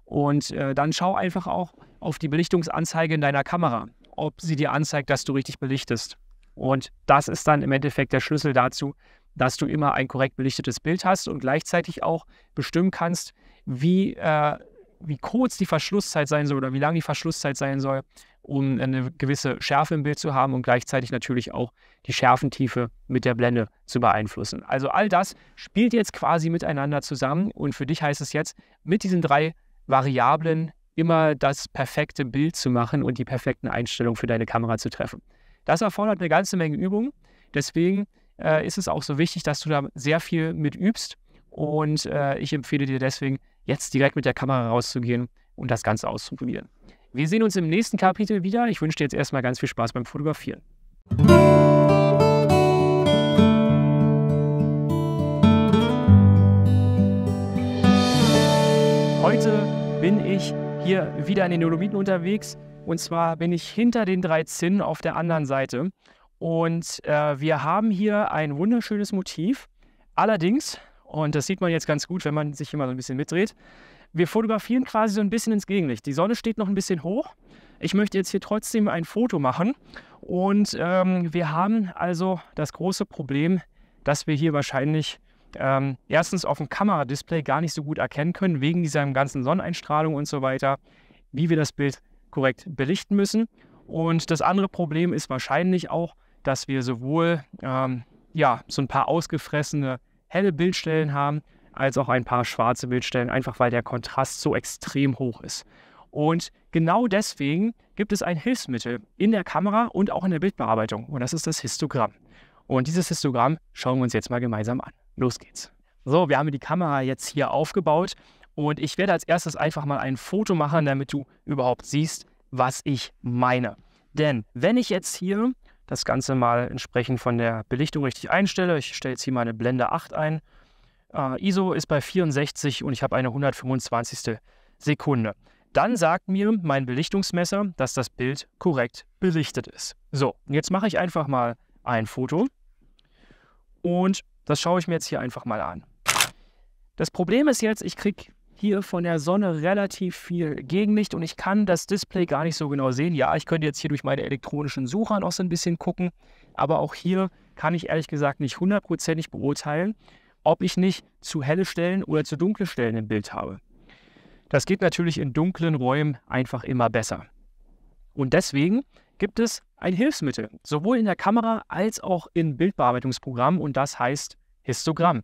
Und äh, dann schau einfach auch auf die Belichtungsanzeige in deiner Kamera, ob sie dir anzeigt, dass du richtig belichtest. Und das ist dann im Endeffekt der Schlüssel dazu, dass du immer ein korrekt belichtetes Bild hast und gleichzeitig auch bestimmen kannst, wie, äh, wie kurz die Verschlusszeit sein soll oder wie lang die Verschlusszeit sein soll, um eine gewisse Schärfe im Bild zu haben und gleichzeitig natürlich auch die Schärfentiefe mit der Blende zu beeinflussen. Also all das spielt jetzt quasi miteinander zusammen und für dich heißt es jetzt, mit diesen drei Variablen immer das perfekte Bild zu machen und die perfekten Einstellungen für deine Kamera zu treffen. Das erfordert eine ganze Menge Übung. Deswegen äh, ist es auch so wichtig, dass du da sehr viel mit übst. Und äh, ich empfehle dir deswegen, jetzt direkt mit der Kamera rauszugehen und das Ganze auszuprobieren. Wir sehen uns im nächsten Kapitel wieder. Ich wünsche dir jetzt erstmal ganz viel Spaß beim Fotografieren. Heute bin ich hier wieder in den Dolomiten unterwegs. Und zwar bin ich hinter den drei Zinnen auf der anderen Seite. Und äh, wir haben hier ein wunderschönes Motiv. Allerdings, und das sieht man jetzt ganz gut, wenn man sich hier mal so ein bisschen mitdreht, wir fotografieren quasi so ein bisschen ins Gegenlicht. Die Sonne steht noch ein bisschen hoch. Ich möchte jetzt hier trotzdem ein Foto machen. Und ähm, wir haben also das große Problem, dass wir hier wahrscheinlich ähm, erstens auf dem Kameradisplay gar nicht so gut erkennen können, wegen dieser ganzen Sonneneinstrahlung und so weiter, wie wir das Bild korrekt belichten müssen. Und das andere Problem ist wahrscheinlich auch, dass wir sowohl ähm, ja, so ein paar ausgefressene helle Bildstellen haben, als auch ein paar schwarze Bildstellen, einfach weil der Kontrast so extrem hoch ist. Und genau deswegen gibt es ein Hilfsmittel in der Kamera und auch in der Bildbearbeitung. Und das ist das Histogramm. Und dieses Histogramm schauen wir uns jetzt mal gemeinsam an. Los geht's. So, wir haben die Kamera jetzt hier aufgebaut und ich werde als erstes einfach mal ein Foto machen, damit du überhaupt siehst, was ich meine. Denn wenn ich jetzt hier das Ganze mal entsprechend von der Belichtung richtig einstelle. Ich stelle jetzt hier meine Blende 8 ein. Uh, ISO ist bei 64 und ich habe eine 125. Sekunde. Dann sagt mir mein Belichtungsmesser, dass das Bild korrekt belichtet ist. So, jetzt mache ich einfach mal ein Foto und das schaue ich mir jetzt hier einfach mal an. Das Problem ist jetzt, ich kriege hier von der Sonne relativ viel Gegenlicht und ich kann das Display gar nicht so genau sehen. Ja, ich könnte jetzt hier durch meine elektronischen Sucher noch so ein bisschen gucken, aber auch hier kann ich ehrlich gesagt nicht hundertprozentig beurteilen, ob ich nicht zu helle Stellen oder zu dunkle Stellen im Bild habe. Das geht natürlich in dunklen Räumen einfach immer besser. Und deswegen gibt es ein Hilfsmittel, sowohl in der Kamera als auch in Bildbearbeitungsprogrammen und das heißt Histogramm.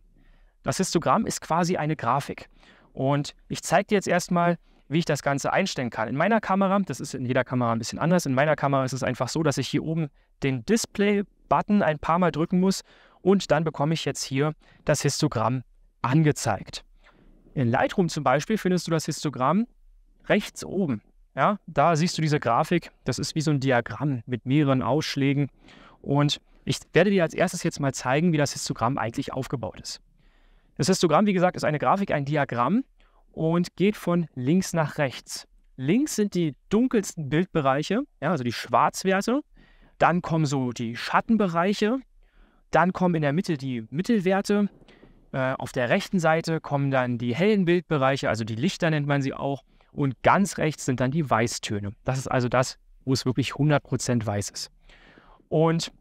Das Histogramm ist quasi eine Grafik. Und ich zeige dir jetzt erstmal, wie ich das Ganze einstellen kann. In meiner Kamera, das ist in jeder Kamera ein bisschen anders, in meiner Kamera ist es einfach so, dass ich hier oben den Display-Button ein paar Mal drücken muss und dann bekomme ich jetzt hier das Histogramm angezeigt. In Lightroom zum Beispiel findest du das Histogramm rechts oben. Ja, da siehst du diese Grafik. Das ist wie so ein Diagramm mit mehreren Ausschlägen. Und ich werde dir als erstes jetzt mal zeigen, wie das Histogramm eigentlich aufgebaut ist. Das Histogramm, wie gesagt, ist eine Grafik, ein Diagramm und geht von links nach rechts. Links sind die dunkelsten Bildbereiche, ja, also die Schwarzwerte. Dann kommen so die Schattenbereiche. Dann kommen in der Mitte die Mittelwerte. Äh, auf der rechten Seite kommen dann die hellen Bildbereiche, also die Lichter nennt man sie auch. Und ganz rechts sind dann die Weißtöne. Das ist also das, wo es wirklich 100% weiß ist. Und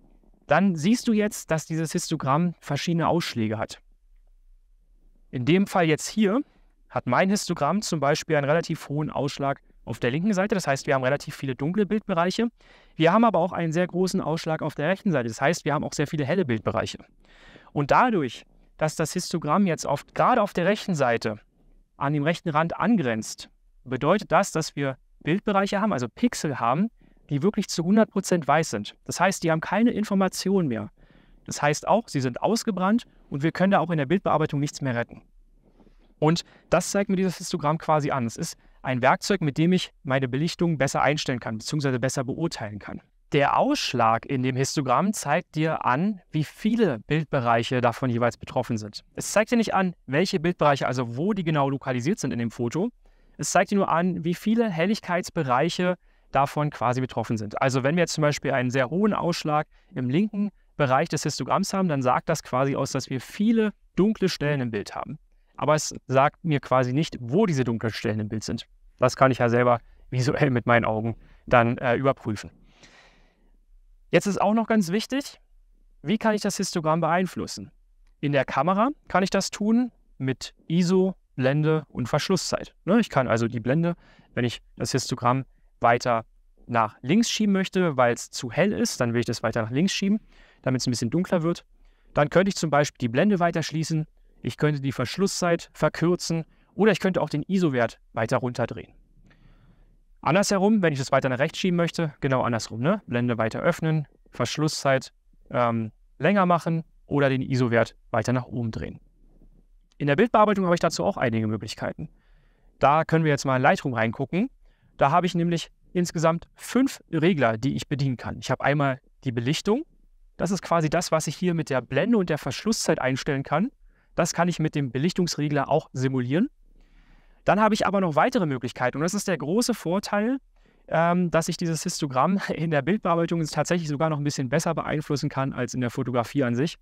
dann siehst du jetzt, dass dieses Histogramm verschiedene Ausschläge hat. In dem Fall jetzt hier hat mein Histogramm zum Beispiel einen relativ hohen Ausschlag auf der linken Seite. Das heißt, wir haben relativ viele dunkle Bildbereiche. Wir haben aber auch einen sehr großen Ausschlag auf der rechten Seite. Das heißt, wir haben auch sehr viele helle Bildbereiche. Und dadurch, dass das Histogramm jetzt oft gerade auf der rechten Seite an dem rechten Rand angrenzt, bedeutet das, dass wir Bildbereiche haben, also Pixel haben, die wirklich zu 100% weiß sind. Das heißt, die haben keine Information mehr das heißt auch, sie sind ausgebrannt und wir können da auch in der Bildbearbeitung nichts mehr retten. Und das zeigt mir dieses Histogramm quasi an. Es ist ein Werkzeug, mit dem ich meine Belichtung besser einstellen kann, beziehungsweise besser beurteilen kann. Der Ausschlag in dem Histogramm zeigt dir an, wie viele Bildbereiche davon jeweils betroffen sind. Es zeigt dir nicht an, welche Bildbereiche, also wo die genau lokalisiert sind in dem Foto. Es zeigt dir nur an, wie viele Helligkeitsbereiche davon quasi betroffen sind. Also wenn wir jetzt zum Beispiel einen sehr hohen Ausschlag im linken Bereich des Histogramms haben, dann sagt das quasi aus, dass wir viele dunkle Stellen im Bild haben. Aber es sagt mir quasi nicht, wo diese dunklen Stellen im Bild sind. Das kann ich ja selber visuell mit meinen Augen dann äh, überprüfen. Jetzt ist auch noch ganz wichtig, wie kann ich das Histogramm beeinflussen? In der Kamera kann ich das tun mit ISO, Blende und Verschlusszeit. Ne? Ich kann also die Blende, wenn ich das Histogramm weiter nach links schieben möchte, weil es zu hell ist, dann will ich das weiter nach links schieben, damit es ein bisschen dunkler wird. Dann könnte ich zum Beispiel die Blende weiter schließen, ich könnte die Verschlusszeit verkürzen oder ich könnte auch den ISO-Wert weiter runterdrehen. Andersherum, wenn ich das weiter nach rechts schieben möchte, genau andersrum, ne? Blende weiter öffnen, Verschlusszeit ähm, länger machen oder den ISO-Wert weiter nach oben drehen. In der Bildbearbeitung habe ich dazu auch einige Möglichkeiten. Da können wir jetzt mal in Lightroom reingucken. Da habe ich nämlich insgesamt fünf Regler, die ich bedienen kann. Ich habe einmal die Belichtung. Das ist quasi das, was ich hier mit der Blende und der Verschlusszeit einstellen kann. Das kann ich mit dem Belichtungsregler auch simulieren. Dann habe ich aber noch weitere Möglichkeiten. Und das ist der große Vorteil, ähm, dass ich dieses Histogramm in der Bildbearbeitung tatsächlich sogar noch ein bisschen besser beeinflussen kann als in der Fotografie an sich,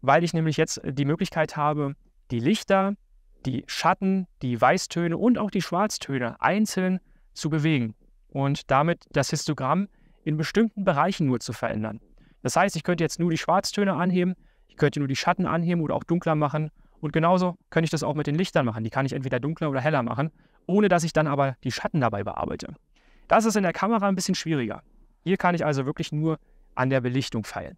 weil ich nämlich jetzt die Möglichkeit habe, die Lichter, die Schatten, die Weißtöne und auch die Schwarztöne einzeln zu bewegen und damit das Histogramm in bestimmten Bereichen nur zu verändern. Das heißt, ich könnte jetzt nur die Schwarztöne anheben, ich könnte nur die Schatten anheben oder auch dunkler machen. Und genauso könnte ich das auch mit den Lichtern machen. Die kann ich entweder dunkler oder heller machen, ohne dass ich dann aber die Schatten dabei bearbeite. Das ist in der Kamera ein bisschen schwieriger. Hier kann ich also wirklich nur an der Belichtung feilen.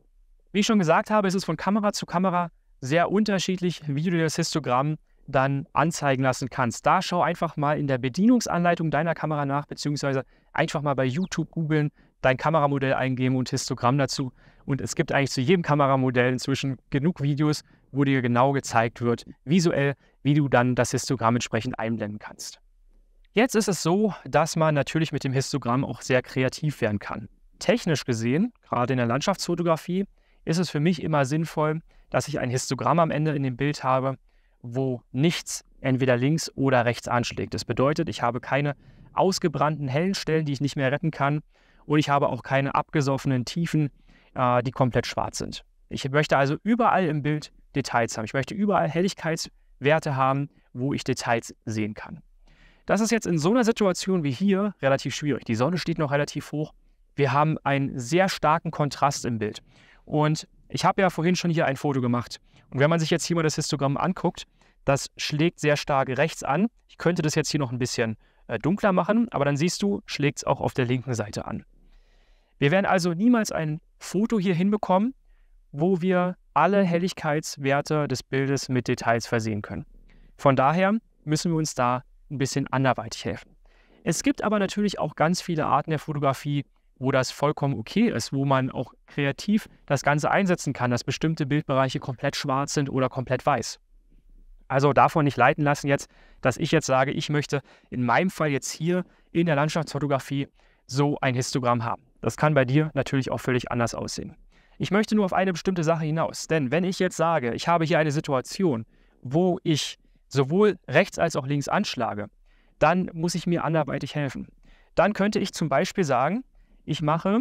Wie ich schon gesagt habe, ist es von Kamera zu Kamera sehr unterschiedlich, wie du das Histogramm dann anzeigen lassen kannst. Da schau einfach mal in der Bedienungsanleitung deiner Kamera nach, beziehungsweise einfach mal bei YouTube googeln, dein Kameramodell eingeben und Histogramm dazu. Und es gibt eigentlich zu jedem Kameramodell inzwischen genug Videos, wo dir genau gezeigt wird, visuell, wie du dann das Histogramm entsprechend einblenden kannst. Jetzt ist es so, dass man natürlich mit dem Histogramm auch sehr kreativ werden kann. Technisch gesehen, gerade in der Landschaftsfotografie, ist es für mich immer sinnvoll, dass ich ein Histogramm am Ende in dem Bild habe, wo nichts entweder links oder rechts anschlägt. Das bedeutet, ich habe keine ausgebrannten hellen Stellen, die ich nicht mehr retten kann. Und ich habe auch keine abgesoffenen Tiefen, äh, die komplett schwarz sind. Ich möchte also überall im Bild Details haben. Ich möchte überall Helligkeitswerte haben, wo ich Details sehen kann. Das ist jetzt in so einer Situation wie hier relativ schwierig. Die Sonne steht noch relativ hoch. Wir haben einen sehr starken Kontrast im Bild. Und ich habe ja vorhin schon hier ein Foto gemacht und wenn man sich jetzt hier mal das Histogramm anguckt, das schlägt sehr stark rechts an. Ich könnte das jetzt hier noch ein bisschen äh, dunkler machen, aber dann siehst du, schlägt es auch auf der linken Seite an. Wir werden also niemals ein Foto hier hinbekommen, wo wir alle Helligkeitswerte des Bildes mit Details versehen können. Von daher müssen wir uns da ein bisschen anderweitig helfen. Es gibt aber natürlich auch ganz viele Arten der Fotografie, wo das vollkommen okay ist, wo man auch kreativ das Ganze einsetzen kann, dass bestimmte Bildbereiche komplett schwarz sind oder komplett weiß. Also davon nicht leiten lassen jetzt, dass ich jetzt sage, ich möchte in meinem Fall jetzt hier in der Landschaftsfotografie so ein Histogramm haben. Das kann bei dir natürlich auch völlig anders aussehen. Ich möchte nur auf eine bestimmte Sache hinaus, denn wenn ich jetzt sage, ich habe hier eine Situation, wo ich sowohl rechts als auch links anschlage, dann muss ich mir anderweitig helfen. Dann könnte ich zum Beispiel sagen, ich mache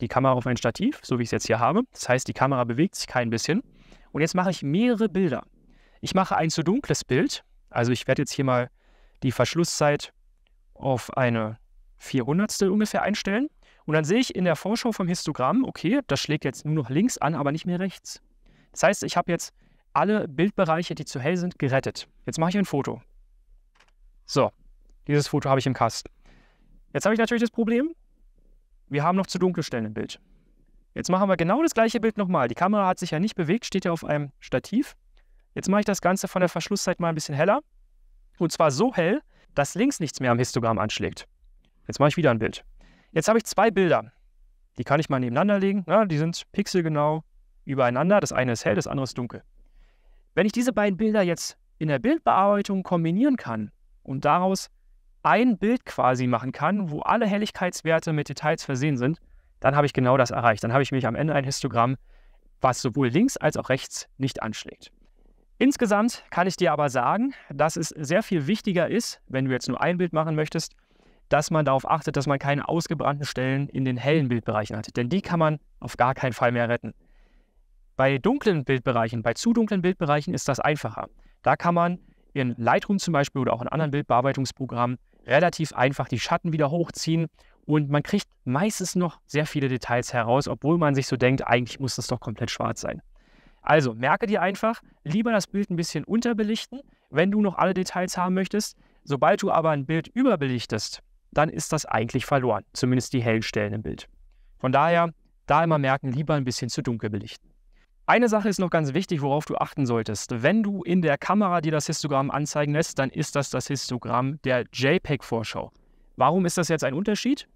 die Kamera auf ein Stativ, so wie ich es jetzt hier habe. Das heißt, die Kamera bewegt sich kein bisschen. Und jetzt mache ich mehrere Bilder. Ich mache ein zu dunkles Bild. Also ich werde jetzt hier mal die Verschlusszeit auf eine 400. ungefähr einstellen. Und dann sehe ich in der Vorschau vom Histogramm, okay, das schlägt jetzt nur noch links an, aber nicht mehr rechts. Das heißt, ich habe jetzt alle Bildbereiche, die zu hell sind, gerettet. Jetzt mache ich ein Foto. So, dieses Foto habe ich im Kasten. Jetzt habe ich natürlich das Problem, wir haben noch zu dunkle Stellen im Bild. Jetzt machen wir genau das gleiche Bild nochmal. Die Kamera hat sich ja nicht bewegt, steht ja auf einem Stativ. Jetzt mache ich das Ganze von der Verschlusszeit mal ein bisschen heller. Und zwar so hell, dass links nichts mehr am Histogramm anschlägt. Jetzt mache ich wieder ein Bild. Jetzt habe ich zwei Bilder. Die kann ich mal nebeneinander legen. Ja, die sind pixelgenau übereinander. Das eine ist hell, das andere ist dunkel. Wenn ich diese beiden Bilder jetzt in der Bildbearbeitung kombinieren kann und daraus ein Bild quasi machen kann, wo alle Helligkeitswerte mit Details versehen sind, dann habe ich genau das erreicht. Dann habe ich mich am Ende ein Histogramm, was sowohl links als auch rechts nicht anschlägt. Insgesamt kann ich dir aber sagen, dass es sehr viel wichtiger ist, wenn du jetzt nur ein Bild machen möchtest, dass man darauf achtet, dass man keine ausgebrannten Stellen in den hellen Bildbereichen hat. Denn die kann man auf gar keinen Fall mehr retten. Bei dunklen Bildbereichen, bei zu dunklen Bildbereichen ist das einfacher. Da kann man in Lightroom zum Beispiel oder auch in anderen Bildbearbeitungsprogrammen relativ einfach die Schatten wieder hochziehen und man kriegt meistens noch sehr viele Details heraus, obwohl man sich so denkt, eigentlich muss das doch komplett schwarz sein. Also merke dir einfach, lieber das Bild ein bisschen unterbelichten, wenn du noch alle Details haben möchtest. Sobald du aber ein Bild überbelichtest, dann ist das eigentlich verloren, zumindest die hellen Stellen im Bild. Von daher, da immer merken, lieber ein bisschen zu dunkel belichten. Eine Sache ist noch ganz wichtig, worauf du achten solltest. Wenn du in der Kamera dir das Histogramm anzeigen lässt, dann ist das das Histogramm der JPEG-Vorschau. Warum ist das jetzt ein Unterschied?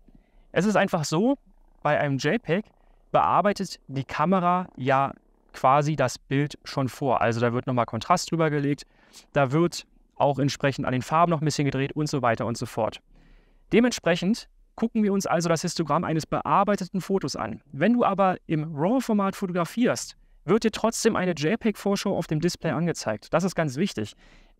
Es ist einfach so, bei einem JPEG bearbeitet die Kamera ja quasi das Bild schon vor. Also da wird nochmal Kontrast drüber gelegt, da wird auch entsprechend an den Farben noch ein bisschen gedreht und so weiter und so fort. Dementsprechend gucken wir uns also das Histogramm eines bearbeiteten Fotos an. Wenn du aber im RAW-Format fotografierst, wird dir trotzdem eine JPEG-Vorschau auf dem Display angezeigt. Das ist ganz wichtig.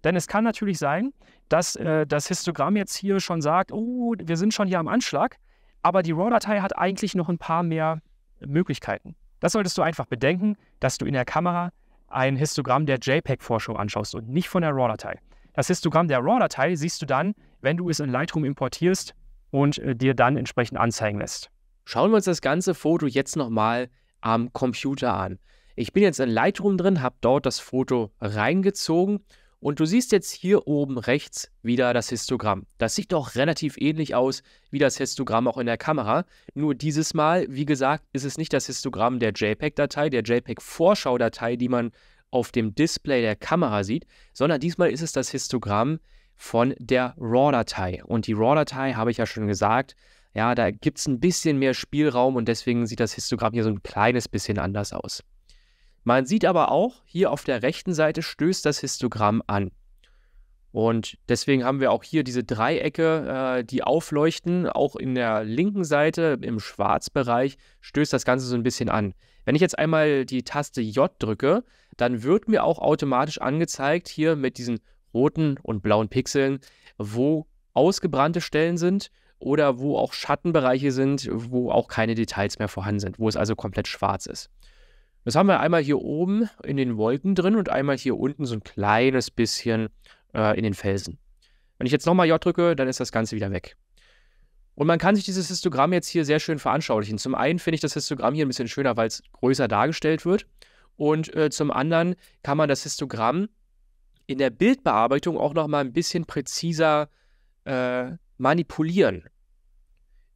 Denn es kann natürlich sein, dass äh, das Histogramm jetzt hier schon sagt, oh, wir sind schon hier am Anschlag, aber die RAW-Datei hat eigentlich noch ein paar mehr Möglichkeiten. Das solltest du einfach bedenken, dass du in der Kamera ein Histogramm der JPEG-Vorschau anschaust und nicht von der RAW-Datei. Das Histogramm der RAW-Datei siehst du dann, wenn du es in Lightroom importierst und äh, dir dann entsprechend anzeigen lässt. Schauen wir uns das ganze Foto jetzt nochmal am Computer an. Ich bin jetzt in Lightroom drin, habe dort das Foto reingezogen und du siehst jetzt hier oben rechts wieder das Histogramm. Das sieht doch relativ ähnlich aus wie das Histogramm auch in der Kamera. Nur dieses Mal, wie gesagt, ist es nicht das Histogramm der JPEG-Datei, der JPEG-Vorschau-Datei, die man auf dem Display der Kamera sieht, sondern diesmal ist es das Histogramm von der RAW-Datei. Und die RAW-Datei habe ich ja schon gesagt, ja, da gibt es ein bisschen mehr Spielraum und deswegen sieht das Histogramm hier so ein kleines bisschen anders aus. Man sieht aber auch, hier auf der rechten Seite stößt das Histogramm an. Und deswegen haben wir auch hier diese Dreiecke, äh, die aufleuchten. Auch in der linken Seite im Schwarzbereich stößt das Ganze so ein bisschen an. Wenn ich jetzt einmal die Taste J drücke, dann wird mir auch automatisch angezeigt, hier mit diesen roten und blauen Pixeln, wo ausgebrannte Stellen sind oder wo auch Schattenbereiche sind, wo auch keine Details mehr vorhanden sind, wo es also komplett schwarz ist. Das haben wir einmal hier oben in den Wolken drin und einmal hier unten so ein kleines bisschen äh, in den Felsen. Wenn ich jetzt nochmal J drücke, dann ist das Ganze wieder weg. Und man kann sich dieses Histogramm jetzt hier sehr schön veranschaulichen. Zum einen finde ich das Histogramm hier ein bisschen schöner, weil es größer dargestellt wird. Und äh, zum anderen kann man das Histogramm in der Bildbearbeitung auch nochmal ein bisschen präziser äh, manipulieren.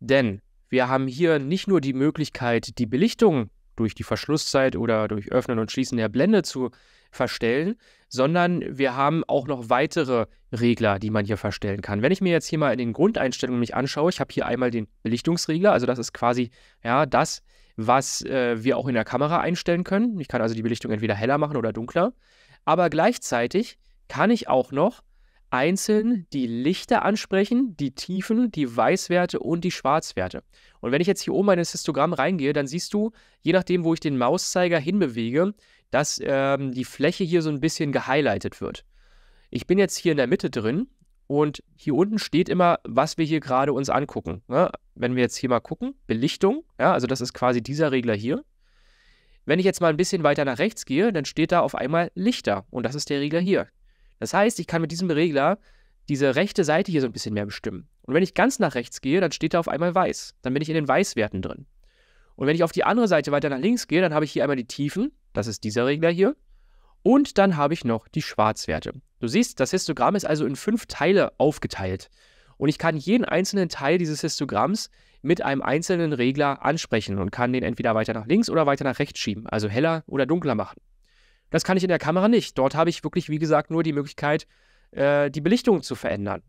Denn wir haben hier nicht nur die Möglichkeit, die Belichtung durch die Verschlusszeit oder durch Öffnen und Schließen der Blende zu verstellen, sondern wir haben auch noch weitere Regler, die man hier verstellen kann. Wenn ich mir jetzt hier mal in den Grundeinstellungen mich anschaue, ich habe hier einmal den Belichtungsregler, also das ist quasi ja das, was äh, wir auch in der Kamera einstellen können. Ich kann also die Belichtung entweder heller machen oder dunkler, aber gleichzeitig kann ich auch noch einzeln die Lichter ansprechen, die Tiefen, die Weißwerte und die Schwarzwerte. Und wenn ich jetzt hier oben in das Histogramm reingehe, dann siehst du, je nachdem, wo ich den Mauszeiger hinbewege, dass ähm, die Fläche hier so ein bisschen gehighlightet wird. Ich bin jetzt hier in der Mitte drin und hier unten steht immer, was wir hier gerade uns angucken. Ne? Wenn wir jetzt hier mal gucken, Belichtung, ja, also das ist quasi dieser Regler hier. Wenn ich jetzt mal ein bisschen weiter nach rechts gehe, dann steht da auf einmal Lichter und das ist der Regler hier. Das heißt, ich kann mit diesem Regler diese rechte Seite hier so ein bisschen mehr bestimmen. Und wenn ich ganz nach rechts gehe, dann steht da auf einmal weiß. Dann bin ich in den Weißwerten drin. Und wenn ich auf die andere Seite weiter nach links gehe, dann habe ich hier einmal die Tiefen, das ist dieser Regler hier, und dann habe ich noch die Schwarzwerte. Du siehst, das Histogramm ist also in fünf Teile aufgeteilt. Und ich kann jeden einzelnen Teil dieses Histogramms mit einem einzelnen Regler ansprechen und kann den entweder weiter nach links oder weiter nach rechts schieben, also heller oder dunkler machen. Das kann ich in der Kamera nicht. Dort habe ich wirklich, wie gesagt, nur die Möglichkeit, äh, die Belichtung zu verändern.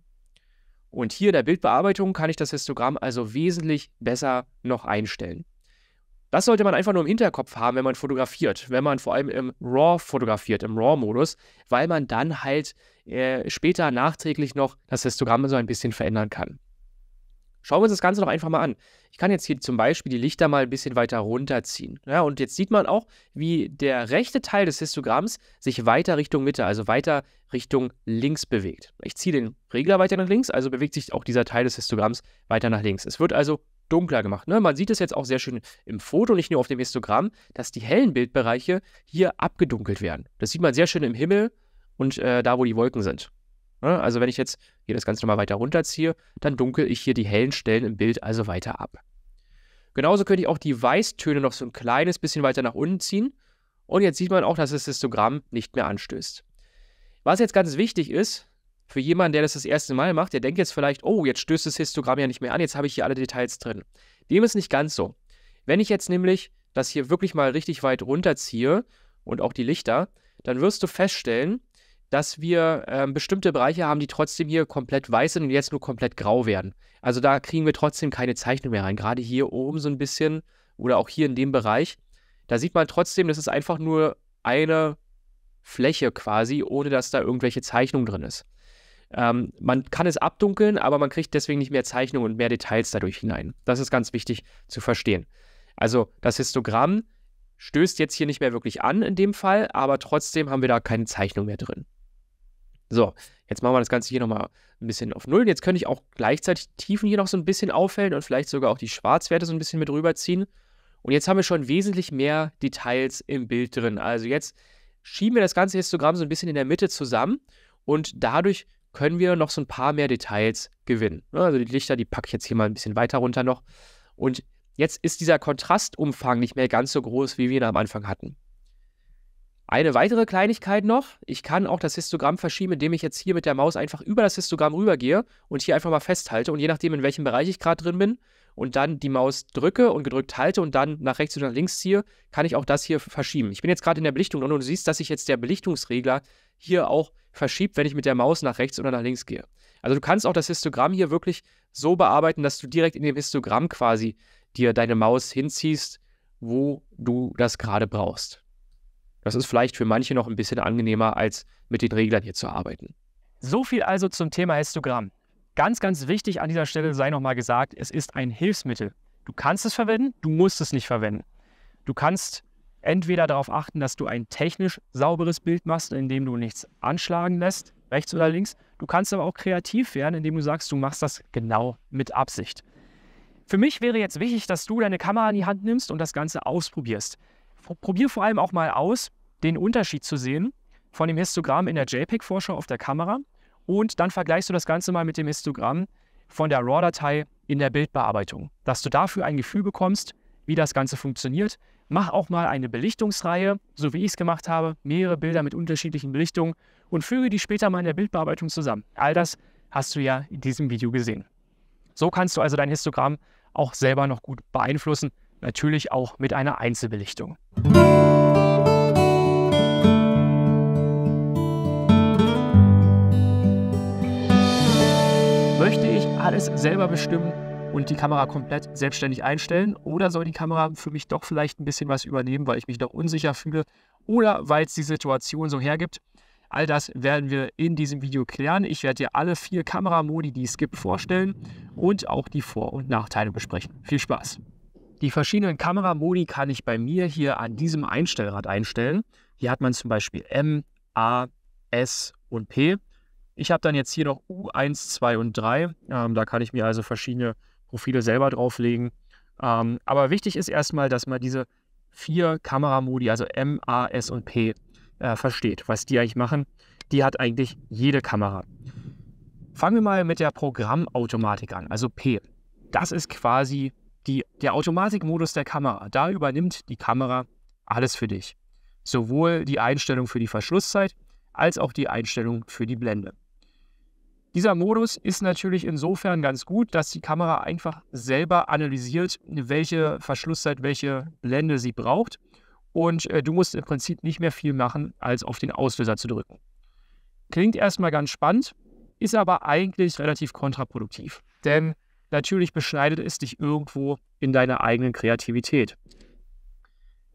Und hier in der Bildbearbeitung kann ich das Histogramm also wesentlich besser noch einstellen. Das sollte man einfach nur im Hinterkopf haben, wenn man fotografiert, wenn man vor allem im RAW fotografiert, im RAW-Modus, weil man dann halt äh, später nachträglich noch das Histogramm so ein bisschen verändern kann. Schauen wir uns das Ganze doch einfach mal an. Ich kann jetzt hier zum Beispiel die Lichter mal ein bisschen weiter runterziehen. Ja, und jetzt sieht man auch, wie der rechte Teil des Histogramms sich weiter Richtung Mitte, also weiter Richtung links bewegt. Ich ziehe den Regler weiter nach links, also bewegt sich auch dieser Teil des Histogramms weiter nach links. Es wird also dunkler gemacht. Ne? Man sieht es jetzt auch sehr schön im Foto, nicht nur auf dem Histogramm, dass die hellen Bildbereiche hier abgedunkelt werden. Das sieht man sehr schön im Himmel und äh, da, wo die Wolken sind. Ne? Also wenn ich jetzt hier das Ganze nochmal weiter runterziehe, dann dunkel ich hier die hellen Stellen im Bild also weiter ab. Genauso könnte ich auch die Weißtöne noch so ein kleines bisschen weiter nach unten ziehen. Und jetzt sieht man auch, dass das Histogramm nicht mehr anstößt. Was jetzt ganz wichtig ist, für jemanden, der das das erste Mal macht, der denkt jetzt vielleicht, oh, jetzt stößt das Histogramm ja nicht mehr an, jetzt habe ich hier alle Details drin. Dem ist nicht ganz so. Wenn ich jetzt nämlich das hier wirklich mal richtig weit runterziehe und auch die Lichter, dann wirst du feststellen, dass wir äh, bestimmte Bereiche haben, die trotzdem hier komplett weiß sind und jetzt nur komplett grau werden. Also da kriegen wir trotzdem keine Zeichnung mehr rein. Gerade hier oben so ein bisschen oder auch hier in dem Bereich. Da sieht man trotzdem, das ist einfach nur eine Fläche quasi, ohne dass da irgendwelche Zeichnung drin ist. Ähm, man kann es abdunkeln, aber man kriegt deswegen nicht mehr Zeichnung und mehr Details dadurch hinein. Das ist ganz wichtig zu verstehen. Also das Histogramm stößt jetzt hier nicht mehr wirklich an in dem Fall, aber trotzdem haben wir da keine Zeichnung mehr drin. So, jetzt machen wir das Ganze hier nochmal ein bisschen auf Null. Jetzt könnte ich auch gleichzeitig Tiefen hier noch so ein bisschen auffällen und vielleicht sogar auch die Schwarzwerte so ein bisschen mit rüberziehen. Und jetzt haben wir schon wesentlich mehr Details im Bild drin. Also jetzt schieben wir das ganze Histogramm so ein bisschen in der Mitte zusammen und dadurch können wir noch so ein paar mehr Details gewinnen. Ne, also die Lichter, die packe ich jetzt hier mal ein bisschen weiter runter noch. Und jetzt ist dieser Kontrastumfang nicht mehr ganz so groß, wie wir ihn am Anfang hatten. Eine weitere Kleinigkeit noch, ich kann auch das Histogramm verschieben, indem ich jetzt hier mit der Maus einfach über das Histogramm rübergehe und hier einfach mal festhalte und je nachdem, in welchem Bereich ich gerade drin bin und dann die Maus drücke und gedrückt halte und dann nach rechts oder nach links ziehe, kann ich auch das hier verschieben. Ich bin jetzt gerade in der Belichtung drin und du siehst, dass sich jetzt der Belichtungsregler hier auch verschiebt, wenn ich mit der Maus nach rechts oder nach links gehe. Also du kannst auch das Histogramm hier wirklich so bearbeiten, dass du direkt in dem Histogramm quasi dir deine Maus hinziehst, wo du das gerade brauchst. Das ist vielleicht für manche noch ein bisschen angenehmer, als mit den Reglern hier zu arbeiten. So viel also zum Thema Histogramm. Ganz, ganz wichtig an dieser Stelle sei nochmal gesagt, es ist ein Hilfsmittel. Du kannst es verwenden, du musst es nicht verwenden. Du kannst entweder darauf achten, dass du ein technisch sauberes Bild machst, indem du nichts anschlagen lässt, rechts oder links. Du kannst aber auch kreativ werden, indem du sagst, du machst das genau mit Absicht. Für mich wäre jetzt wichtig, dass du deine Kamera in die Hand nimmst und das Ganze ausprobierst probier vor allem auch mal aus, den Unterschied zu sehen von dem Histogramm in der JPEG-Vorschau auf der Kamera und dann vergleichst du das Ganze mal mit dem Histogramm von der RAW-Datei in der Bildbearbeitung, dass du dafür ein Gefühl bekommst, wie das Ganze funktioniert. Mach auch mal eine Belichtungsreihe, so wie ich es gemacht habe, mehrere Bilder mit unterschiedlichen Belichtungen und füge die später mal in der Bildbearbeitung zusammen. All das hast du ja in diesem Video gesehen. So kannst du also dein Histogramm auch selber noch gut beeinflussen Natürlich auch mit einer Einzelbelichtung. Möchte ich alles selber bestimmen und die Kamera komplett selbstständig einstellen? Oder soll die Kamera für mich doch vielleicht ein bisschen was übernehmen, weil ich mich noch unsicher fühle oder weil es die Situation so hergibt? All das werden wir in diesem Video klären. Ich werde dir alle vier Kameramodi, die es gibt, vorstellen und auch die Vor- und Nachteile besprechen. Viel Spaß! Die verschiedenen Kameramodi kann ich bei mir hier an diesem Einstellrad einstellen. Hier hat man zum Beispiel M, A, S und P. Ich habe dann jetzt hier noch U1, 2 und 3. Ähm, da kann ich mir also verschiedene Profile selber drauflegen. Ähm, aber wichtig ist erstmal, dass man diese vier Kameramodi, also M, A, S und P, äh, versteht, was die eigentlich machen. Die hat eigentlich jede Kamera. Fangen wir mal mit der Programmautomatik an, also P. Das ist quasi die, der Automatikmodus der Kamera. Da übernimmt die Kamera alles für dich. Sowohl die Einstellung für die Verschlusszeit als auch die Einstellung für die Blende. Dieser Modus ist natürlich insofern ganz gut, dass die Kamera einfach selber analysiert, welche Verschlusszeit, welche Blende sie braucht. Und äh, du musst im Prinzip nicht mehr viel machen, als auf den Auslöser zu drücken. Klingt erstmal ganz spannend, ist aber eigentlich relativ kontraproduktiv. Denn Natürlich beschneidet es dich irgendwo in deiner eigenen Kreativität.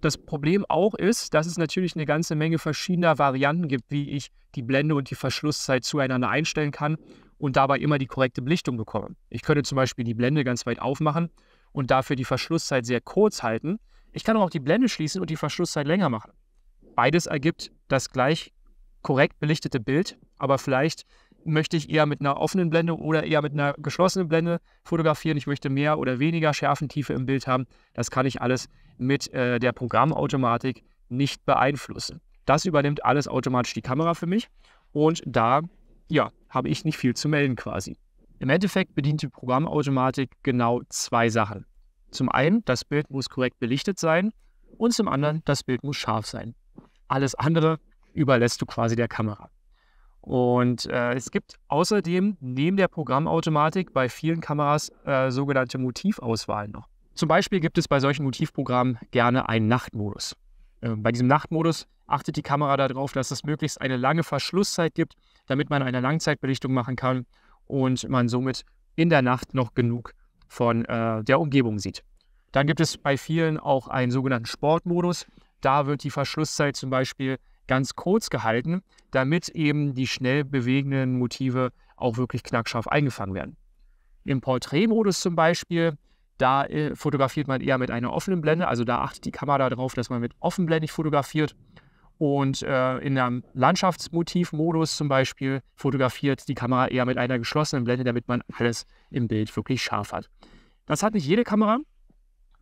Das Problem auch ist, dass es natürlich eine ganze Menge verschiedener Varianten gibt, wie ich die Blende und die Verschlusszeit zueinander einstellen kann und dabei immer die korrekte Belichtung bekomme. Ich könnte zum Beispiel die Blende ganz weit aufmachen und dafür die Verschlusszeit sehr kurz halten. Ich kann auch die Blende schließen und die Verschlusszeit länger machen. Beides ergibt das gleich korrekt belichtete Bild, aber vielleicht möchte ich eher mit einer offenen Blende oder eher mit einer geschlossenen Blende fotografieren. Ich möchte mehr oder weniger Schärfentiefe im Bild haben. Das kann ich alles mit äh, der Programmautomatik nicht beeinflussen. Das übernimmt alles automatisch die Kamera für mich und da ja, habe ich nicht viel zu melden quasi. Im Endeffekt bedient die Programmautomatik genau zwei Sachen. Zum einen, das Bild muss korrekt belichtet sein und zum anderen, das Bild muss scharf sein. Alles andere überlässt du quasi der Kamera. Und äh, es gibt außerdem neben der Programmautomatik bei vielen Kameras äh, sogenannte Motivauswahlen noch. Zum Beispiel gibt es bei solchen Motivprogrammen gerne einen Nachtmodus. Äh, bei diesem Nachtmodus achtet die Kamera darauf, dass es möglichst eine lange Verschlusszeit gibt, damit man eine Langzeitbelichtung machen kann und man somit in der Nacht noch genug von äh, der Umgebung sieht. Dann gibt es bei vielen auch einen sogenannten Sportmodus. Da wird die Verschlusszeit zum Beispiel ganz kurz gehalten, damit eben die schnell bewegenden Motive auch wirklich knackscharf eingefangen werden. Im Porträtmodus zum Beispiel, da äh, fotografiert man eher mit einer offenen Blende, also da achtet die Kamera darauf, dass man mit offenblendig fotografiert. Und äh, in einem Landschaftsmotivmodus zum Beispiel fotografiert die Kamera eher mit einer geschlossenen Blende, damit man alles im Bild wirklich scharf hat. Das hat nicht jede Kamera.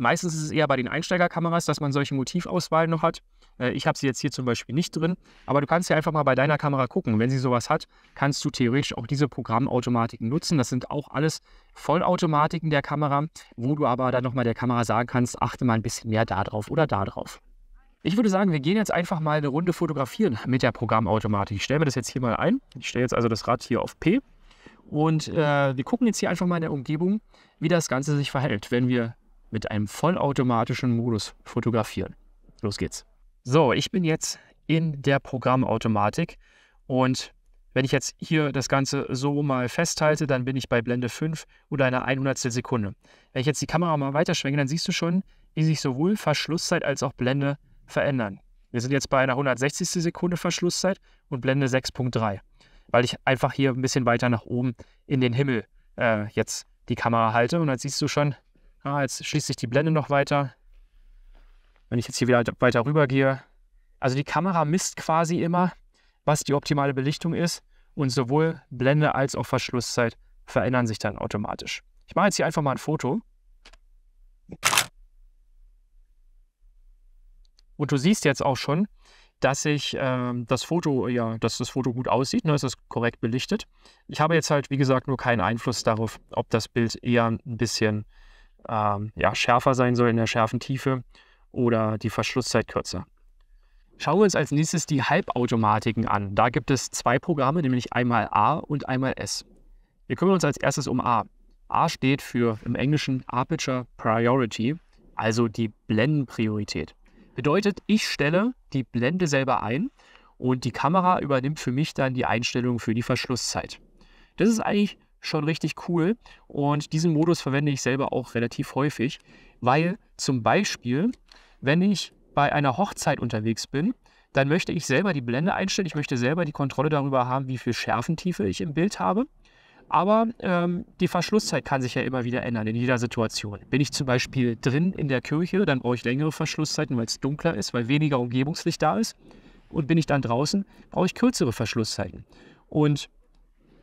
Meistens ist es eher bei den Einsteigerkameras, dass man solche Motivauswahlen noch hat. Äh, ich habe sie jetzt hier zum Beispiel nicht drin, aber du kannst ja einfach mal bei deiner Kamera gucken. Wenn sie sowas hat, kannst du theoretisch auch diese Programmautomatiken nutzen. Das sind auch alles Vollautomatiken der Kamera, wo du aber dann nochmal der Kamera sagen kannst, achte mal ein bisschen mehr darauf oder darauf. Ich würde sagen, wir gehen jetzt einfach mal eine Runde fotografieren mit der Programmautomatik. Ich stelle mir das jetzt hier mal ein. Ich stelle jetzt also das Rad hier auf P. Und äh, wir gucken jetzt hier einfach mal in der Umgebung, wie das Ganze sich verhält, wenn wir mit einem vollautomatischen Modus fotografieren. Los geht's. So, ich bin jetzt in der Programmautomatik und wenn ich jetzt hier das Ganze so mal festhalte, dann bin ich bei Blende 5 oder einer 100 Sekunde. Wenn ich jetzt die Kamera mal weiterschwenke, dann siehst du schon, wie sich sowohl Verschlusszeit als auch Blende verändern. Wir sind jetzt bei einer 160. Sekunde Verschlusszeit und Blende 6.3, weil ich einfach hier ein bisschen weiter nach oben in den Himmel äh, jetzt die Kamera halte und dann siehst du schon, Ah, jetzt schließe ich die Blende noch weiter. Wenn ich jetzt hier wieder weiter rüber gehe. Also die Kamera misst quasi immer, was die optimale Belichtung ist. Und sowohl Blende als auch Verschlusszeit verändern sich dann automatisch. Ich mache jetzt hier einfach mal ein Foto. Und du siehst jetzt auch schon, dass ich ähm, das Foto, ja, dass das Foto gut aussieht, ne, es ist korrekt belichtet. Ich habe jetzt halt, wie gesagt, nur keinen Einfluss darauf, ob das Bild eher ein bisschen ähm, ja, schärfer sein soll in der schärfen Tiefe oder die Verschlusszeit kürzer. Schauen wir uns als nächstes die Halbautomatiken an. Da gibt es zwei Programme, nämlich einmal A und einmal S. Wir kümmern uns als erstes um A. A steht für im Englischen Aperture Priority, also die Blendenpriorität. Bedeutet, ich stelle die Blende selber ein und die Kamera übernimmt für mich dann die Einstellung für die Verschlusszeit. Das ist eigentlich schon richtig cool. Und diesen Modus verwende ich selber auch relativ häufig, weil mhm. zum Beispiel, wenn ich bei einer Hochzeit unterwegs bin, dann möchte ich selber die Blende einstellen. Ich möchte selber die Kontrolle darüber haben, wie viel Schärfentiefe ich im Bild habe. Aber ähm, die Verschlusszeit kann sich ja immer wieder ändern in jeder Situation. Bin ich zum Beispiel drin in der Kirche, dann brauche ich längere Verschlusszeiten, weil es dunkler ist, weil weniger Umgebungslicht da ist. Und bin ich dann draußen, brauche ich kürzere Verschlusszeiten. Und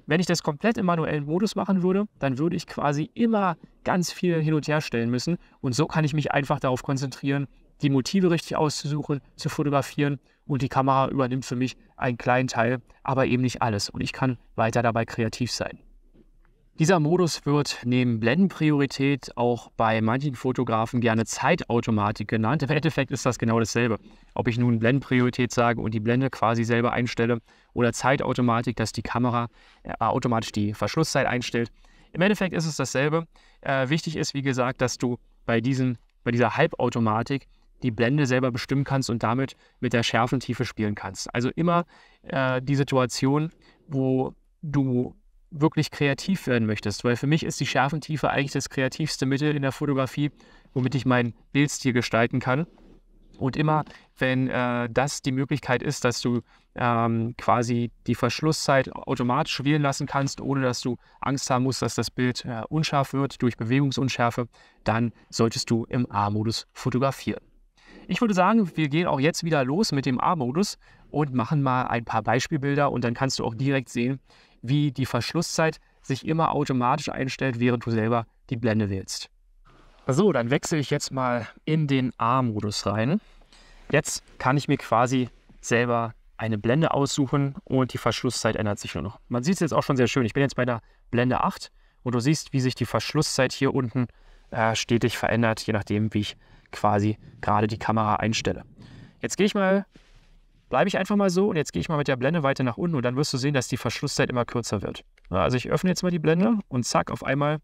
wenn ich das komplett im manuellen Modus machen würde, dann würde ich quasi immer ganz viel hin und her stellen müssen. Und so kann ich mich einfach darauf konzentrieren, die Motive richtig auszusuchen, zu fotografieren und die Kamera übernimmt für mich einen kleinen Teil, aber eben nicht alles. Und ich kann weiter dabei kreativ sein. Dieser Modus wird neben Blendenpriorität auch bei manchen Fotografen gerne Zeitautomatik genannt. Im Endeffekt ist das genau dasselbe. Ob ich nun Blendenpriorität sage und die Blende quasi selber einstelle oder Zeitautomatik, dass die Kamera äh, automatisch die Verschlusszeit einstellt. Im Endeffekt ist es dasselbe. Äh, wichtig ist, wie gesagt, dass du bei, diesen, bei dieser Halbautomatik die Blende selber bestimmen kannst und damit mit der Schärfentiefe spielen kannst. Also immer äh, die Situation, wo du wirklich kreativ werden möchtest. Weil für mich ist die Schärfentiefe eigentlich das kreativste Mittel in der Fotografie, womit ich meinen Bildstil gestalten kann. Und immer, wenn äh, das die Möglichkeit ist, dass du ähm, quasi die Verschlusszeit automatisch wählen lassen kannst, ohne dass du Angst haben musst, dass das Bild äh, unscharf wird durch Bewegungsunschärfe, dann solltest du im A-Modus fotografieren. Ich würde sagen, wir gehen auch jetzt wieder los mit dem A-Modus und machen mal ein paar Beispielbilder und dann kannst du auch direkt sehen, wie die Verschlusszeit sich immer automatisch einstellt, während du selber die Blende wählst. So, dann wechsle ich jetzt mal in den A-Modus rein. Jetzt kann ich mir quasi selber eine Blende aussuchen und die Verschlusszeit ändert sich nur noch. Man sieht es jetzt auch schon sehr schön. Ich bin jetzt bei der Blende 8 und du siehst, wie sich die Verschlusszeit hier unten äh, stetig verändert, je nachdem, wie ich quasi gerade die Kamera einstelle. Jetzt gehe ich mal bleibe ich einfach mal so und jetzt gehe ich mal mit der Blende weiter nach unten und dann wirst du sehen, dass die Verschlusszeit immer kürzer wird. Also ich öffne jetzt mal die Blende und zack, auf einmal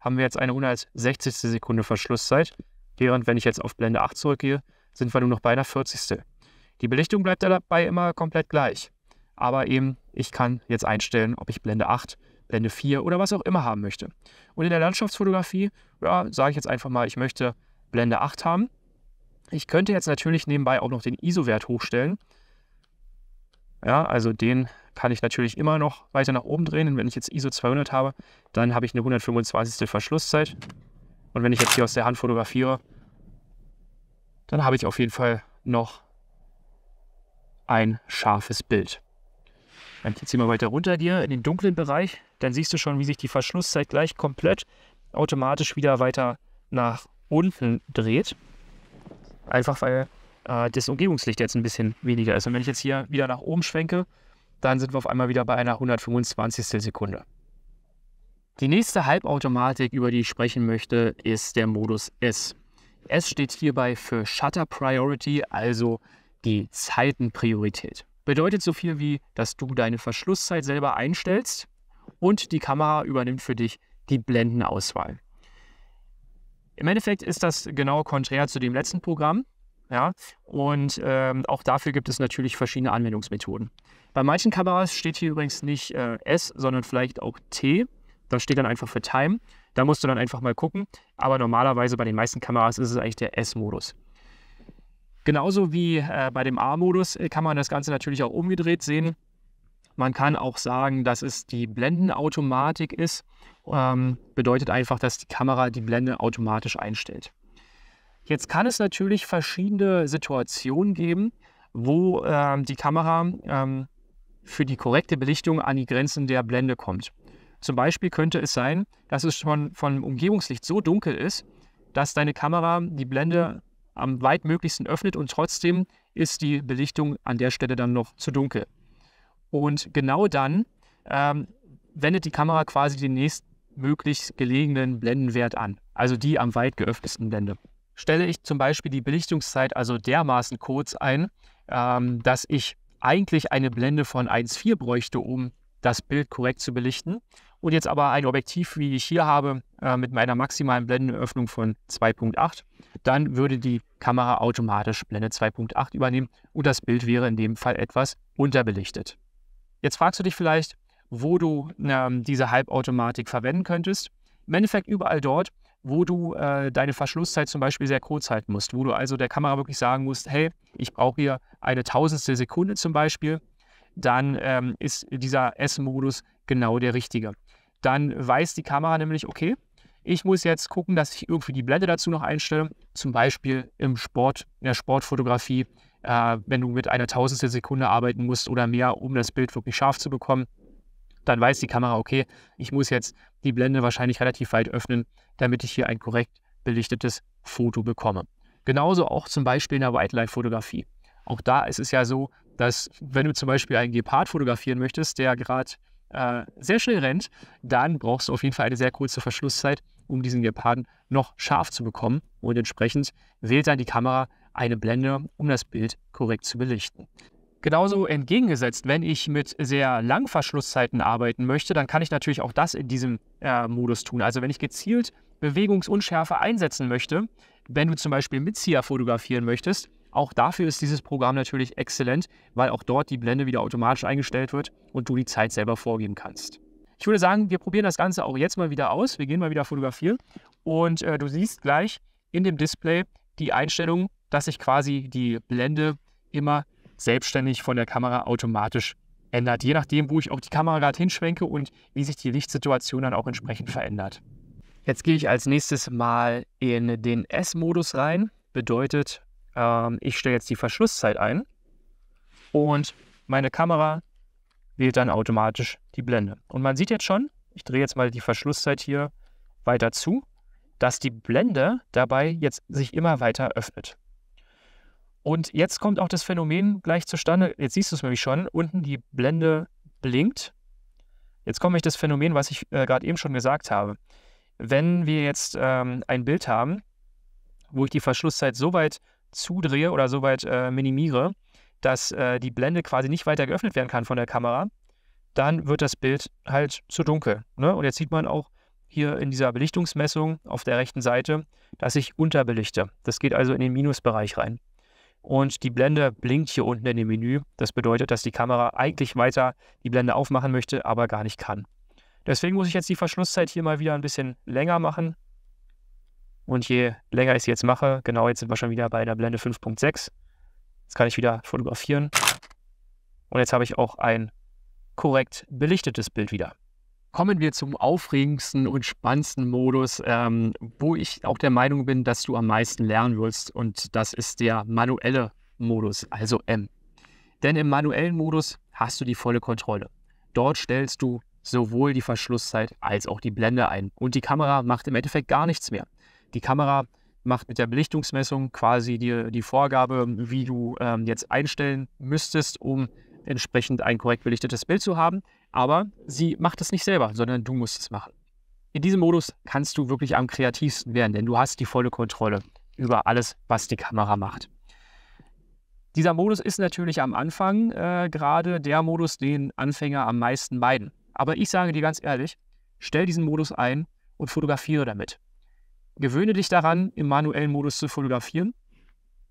haben wir jetzt eine 160. Sekunde Verschlusszeit. Während wenn ich jetzt auf Blende 8 zurückgehe, sind wir nur noch bei einer 40. Die Belichtung bleibt dabei immer komplett gleich. Aber eben, ich kann jetzt einstellen, ob ich Blende 8, Blende 4 oder was auch immer haben möchte. Und in der Landschaftsfotografie, ja, sage ich jetzt einfach mal, ich möchte Blende 8 haben. Ich könnte jetzt natürlich nebenbei auch noch den ISO-Wert hochstellen. Ja, also den kann ich natürlich immer noch weiter nach oben drehen. Und wenn ich jetzt ISO 200 habe, dann habe ich eine 125. Verschlusszeit. Und wenn ich jetzt hier aus der Hand fotografiere, dann habe ich auf jeden Fall noch ein scharfes Bild. Wenn ich jetzt hier mal weiter runter gehe in den dunklen Bereich, dann siehst du schon, wie sich die Verschlusszeit gleich komplett automatisch wieder weiter nach unten dreht. Einfach weil äh, das Umgebungslicht jetzt ein bisschen weniger ist. Und wenn ich jetzt hier wieder nach oben schwenke, dann sind wir auf einmal wieder bei einer 125. Sekunde. Die nächste Halbautomatik, über die ich sprechen möchte, ist der Modus S. S steht hierbei für Shutter Priority, also die Zeitenpriorität. Bedeutet so viel wie, dass du deine Verschlusszeit selber einstellst und die Kamera übernimmt für dich die Blendenauswahl. Im Endeffekt ist das genau konträr zu dem letzten Programm, ja? Und ähm, auch dafür gibt es natürlich verschiedene Anwendungsmethoden. Bei manchen Kameras steht hier übrigens nicht äh, S, sondern vielleicht auch T. Das steht dann einfach für Time. Da musst du dann einfach mal gucken. Aber normalerweise bei den meisten Kameras ist es eigentlich der S-Modus. Genauso wie äh, bei dem A-Modus äh, kann man das Ganze natürlich auch umgedreht sehen. Man kann auch sagen, dass es die Blendenautomatik ist. Ähm, bedeutet einfach, dass die Kamera die Blende automatisch einstellt. Jetzt kann es natürlich verschiedene Situationen geben, wo äh, die Kamera äh, für die korrekte Belichtung an die Grenzen der Blende kommt. Zum Beispiel könnte es sein, dass es schon von Umgebungslicht so dunkel ist, dass deine Kamera die Blende am weitmöglichsten öffnet und trotzdem ist die Belichtung an der Stelle dann noch zu dunkel. Und genau dann ähm, wendet die Kamera quasi den nächstmöglich gelegenen Blendenwert an, also die am weit geöffnetsten Blende stelle ich zum Beispiel die Belichtungszeit also dermaßen kurz ein, ähm, dass ich eigentlich eine Blende von 1,4 bräuchte, um das Bild korrekt zu belichten. Und jetzt aber ein Objektiv, wie ich hier habe, äh, mit meiner maximalen Blendenöffnung von 2.8, dann würde die Kamera automatisch Blende 2.8 übernehmen und das Bild wäre in dem Fall etwas unterbelichtet. Jetzt fragst du dich vielleicht, wo du ähm, diese Halbautomatik verwenden könntest. Im Endeffekt überall dort, wo du äh, deine Verschlusszeit zum Beispiel sehr kurz halten musst, wo du also der Kamera wirklich sagen musst, hey, ich brauche hier eine tausendste Sekunde zum Beispiel, dann ähm, ist dieser S-Modus genau der richtige. Dann weiß die Kamera nämlich, okay, ich muss jetzt gucken, dass ich irgendwie die Blende dazu noch einstelle, zum Beispiel im Sport, in der Sportfotografie, äh, wenn du mit einer tausendste Sekunde arbeiten musst oder mehr, um das Bild wirklich scharf zu bekommen dann weiß die Kamera, okay, ich muss jetzt die Blende wahrscheinlich relativ weit öffnen, damit ich hier ein korrekt belichtetes Foto bekomme. Genauso auch zum Beispiel in der Wildlife-Fotografie. Auch da ist es ja so, dass wenn du zum Beispiel einen Gepard fotografieren möchtest, der gerade äh, sehr schnell rennt, dann brauchst du auf jeden Fall eine sehr kurze Verschlusszeit, um diesen Geparden noch scharf zu bekommen. Und entsprechend wählt dann die Kamera eine Blende, um das Bild korrekt zu belichten. Genauso entgegengesetzt, wenn ich mit sehr langen Verschlusszeiten arbeiten möchte, dann kann ich natürlich auch das in diesem äh, Modus tun. Also wenn ich gezielt Bewegungsunschärfe einsetzen möchte, wenn du zum Beispiel mit SIA fotografieren möchtest, auch dafür ist dieses Programm natürlich exzellent, weil auch dort die Blende wieder automatisch eingestellt wird und du die Zeit selber vorgeben kannst. Ich würde sagen, wir probieren das Ganze auch jetzt mal wieder aus. Wir gehen mal wieder fotografieren und äh, du siehst gleich in dem Display die Einstellung, dass ich quasi die Blende immer selbstständig von der Kamera automatisch ändert, je nachdem, wo ich auch die Kamera gerade hinschwenke und wie sich die Lichtsituation dann auch entsprechend verändert. Jetzt gehe ich als nächstes mal in den S-Modus rein. Bedeutet, ähm, ich stelle jetzt die Verschlusszeit ein und meine Kamera wählt dann automatisch die Blende. Und man sieht jetzt schon, ich drehe jetzt mal die Verschlusszeit hier weiter zu, dass die Blende dabei jetzt sich immer weiter öffnet. Und jetzt kommt auch das Phänomen gleich zustande. Jetzt siehst du es nämlich schon. Unten die Blende blinkt. Jetzt komme ich das Phänomen, was ich äh, gerade eben schon gesagt habe. Wenn wir jetzt ähm, ein Bild haben, wo ich die Verschlusszeit so weit zudrehe oder so weit äh, minimiere, dass äh, die Blende quasi nicht weiter geöffnet werden kann von der Kamera, dann wird das Bild halt zu dunkel. Ne? Und jetzt sieht man auch hier in dieser Belichtungsmessung auf der rechten Seite, dass ich unterbelichte. Das geht also in den Minusbereich rein. Und die Blende blinkt hier unten in dem Menü. Das bedeutet, dass die Kamera eigentlich weiter die Blende aufmachen möchte, aber gar nicht kann. Deswegen muss ich jetzt die Verschlusszeit hier mal wieder ein bisschen länger machen. Und je länger ich sie jetzt mache, genau jetzt sind wir schon wieder bei der Blende 5.6. Jetzt kann ich wieder fotografieren. Und jetzt habe ich auch ein korrekt belichtetes Bild wieder. Kommen wir zum aufregendsten und spannendsten Modus, ähm, wo ich auch der Meinung bin, dass du am meisten lernen wirst. Und das ist der manuelle Modus, also M. Denn im manuellen Modus hast du die volle Kontrolle. Dort stellst du sowohl die Verschlusszeit als auch die Blende ein. Und die Kamera macht im Endeffekt gar nichts mehr. Die Kamera macht mit der Belichtungsmessung quasi die, die Vorgabe, wie du ähm, jetzt einstellen müsstest, um entsprechend ein korrekt belichtetes Bild zu haben aber sie macht es nicht selber, sondern du musst es machen. In diesem Modus kannst du wirklich am kreativsten werden, denn du hast die volle Kontrolle über alles, was die Kamera macht. Dieser Modus ist natürlich am Anfang äh, gerade der Modus, den Anfänger am meisten meiden. Aber ich sage dir ganz ehrlich, stell diesen Modus ein und fotografiere damit. Gewöhne dich daran, im manuellen Modus zu fotografieren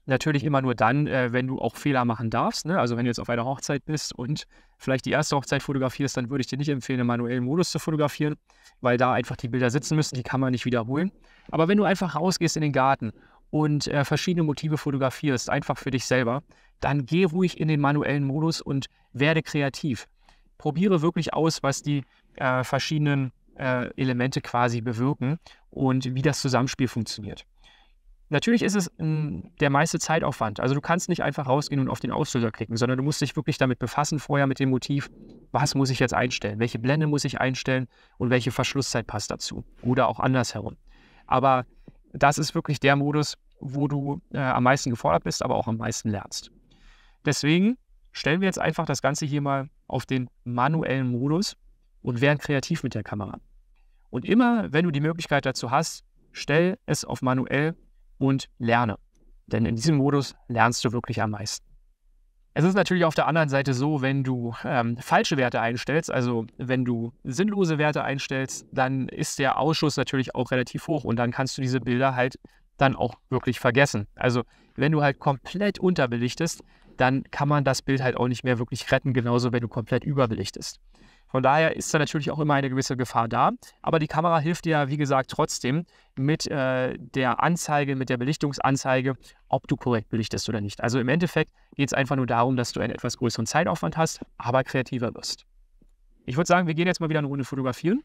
Natürlich immer nur dann, äh, wenn du auch Fehler machen darfst. Ne? Also wenn du jetzt auf einer Hochzeit bist und vielleicht die erste Hochzeit fotografierst, dann würde ich dir nicht empfehlen, im manuellen Modus zu fotografieren, weil da einfach die Bilder sitzen müssen, die kann man nicht wiederholen. Aber wenn du einfach rausgehst in den Garten und äh, verschiedene Motive fotografierst, einfach für dich selber, dann geh ruhig in den manuellen Modus und werde kreativ. Probiere wirklich aus, was die äh, verschiedenen äh, Elemente quasi bewirken und wie das Zusammenspiel funktioniert. Natürlich ist es ähm, der meiste Zeitaufwand. Also du kannst nicht einfach rausgehen und auf den Auslöser klicken, sondern du musst dich wirklich damit befassen vorher mit dem Motiv, was muss ich jetzt einstellen, welche Blende muss ich einstellen und welche Verschlusszeit passt dazu oder auch andersherum. Aber das ist wirklich der Modus, wo du äh, am meisten gefordert bist, aber auch am meisten lernst. Deswegen stellen wir jetzt einfach das Ganze hier mal auf den manuellen Modus und werden kreativ mit der Kamera. Und immer, wenn du die Möglichkeit dazu hast, stell es auf manuell und lerne. Denn in diesem Modus lernst du wirklich am meisten. Es ist natürlich auf der anderen Seite so, wenn du ähm, falsche Werte einstellst, also wenn du sinnlose Werte einstellst, dann ist der Ausschuss natürlich auch relativ hoch und dann kannst du diese Bilder halt dann auch wirklich vergessen. Also wenn du halt komplett unterbelichtest, dann kann man das Bild halt auch nicht mehr wirklich retten, genauso wenn du komplett überbelichtest. Von daher ist da natürlich auch immer eine gewisse Gefahr da. Aber die Kamera hilft dir ja, wie gesagt, trotzdem mit äh, der Anzeige, mit der Belichtungsanzeige, ob du korrekt belichtest oder nicht. Also im Endeffekt geht es einfach nur darum, dass du einen etwas größeren Zeitaufwand hast, aber kreativer wirst. Ich würde sagen, wir gehen jetzt mal wieder eine Runde fotografieren.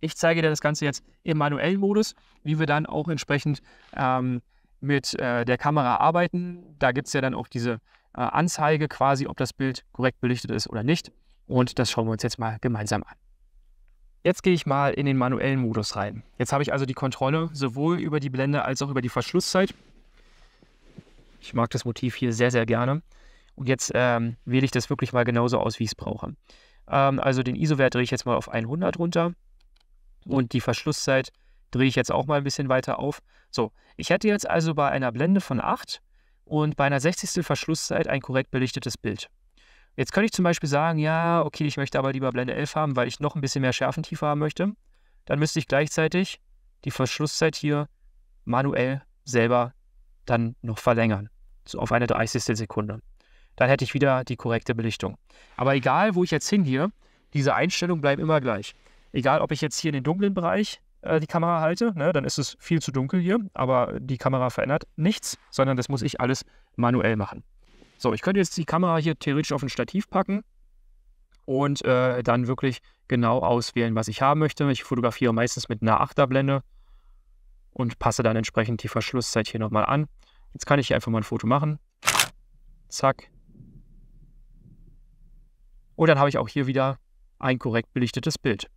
Ich zeige dir das Ganze jetzt im manuellen Modus, wie wir dann auch entsprechend ähm, mit äh, der Kamera arbeiten. Da gibt es ja dann auch diese äh, Anzeige quasi, ob das Bild korrekt belichtet ist oder nicht. Und das schauen wir uns jetzt mal gemeinsam an. Jetzt gehe ich mal in den manuellen Modus rein. Jetzt habe ich also die Kontrolle sowohl über die Blende als auch über die Verschlusszeit. Ich mag das Motiv hier sehr, sehr gerne. Und jetzt ähm, wähle ich das wirklich mal genauso aus, wie ich es brauche. Ähm, also den ISO-Wert drehe ich jetzt mal auf 100 runter. Und die Verschlusszeit drehe ich jetzt auch mal ein bisschen weiter auf. So, ich hätte jetzt also bei einer Blende von 8 und bei einer 60. Verschlusszeit ein korrekt belichtetes Bild. Jetzt könnte ich zum Beispiel sagen, ja, okay, ich möchte aber lieber Blende 11 haben, weil ich noch ein bisschen mehr Schärfentiefe haben möchte. Dann müsste ich gleichzeitig die Verschlusszeit hier manuell selber dann noch verlängern. So auf eine 30. Sekunde. Dann hätte ich wieder die korrekte Belichtung. Aber egal, wo ich jetzt hingehe, diese Einstellungen bleiben immer gleich. Egal, ob ich jetzt hier in den dunklen Bereich äh, die Kamera halte, ne, dann ist es viel zu dunkel hier, aber die Kamera verändert nichts, sondern das muss ich alles manuell machen. So, ich könnte jetzt die Kamera hier theoretisch auf ein Stativ packen und äh, dann wirklich genau auswählen, was ich haben möchte. Ich fotografiere meistens mit einer Achterblende und passe dann entsprechend die Verschlusszeit hier nochmal an. Jetzt kann ich hier einfach mal ein Foto machen. Zack. Und dann habe ich auch hier wieder ein korrekt belichtetes Bild.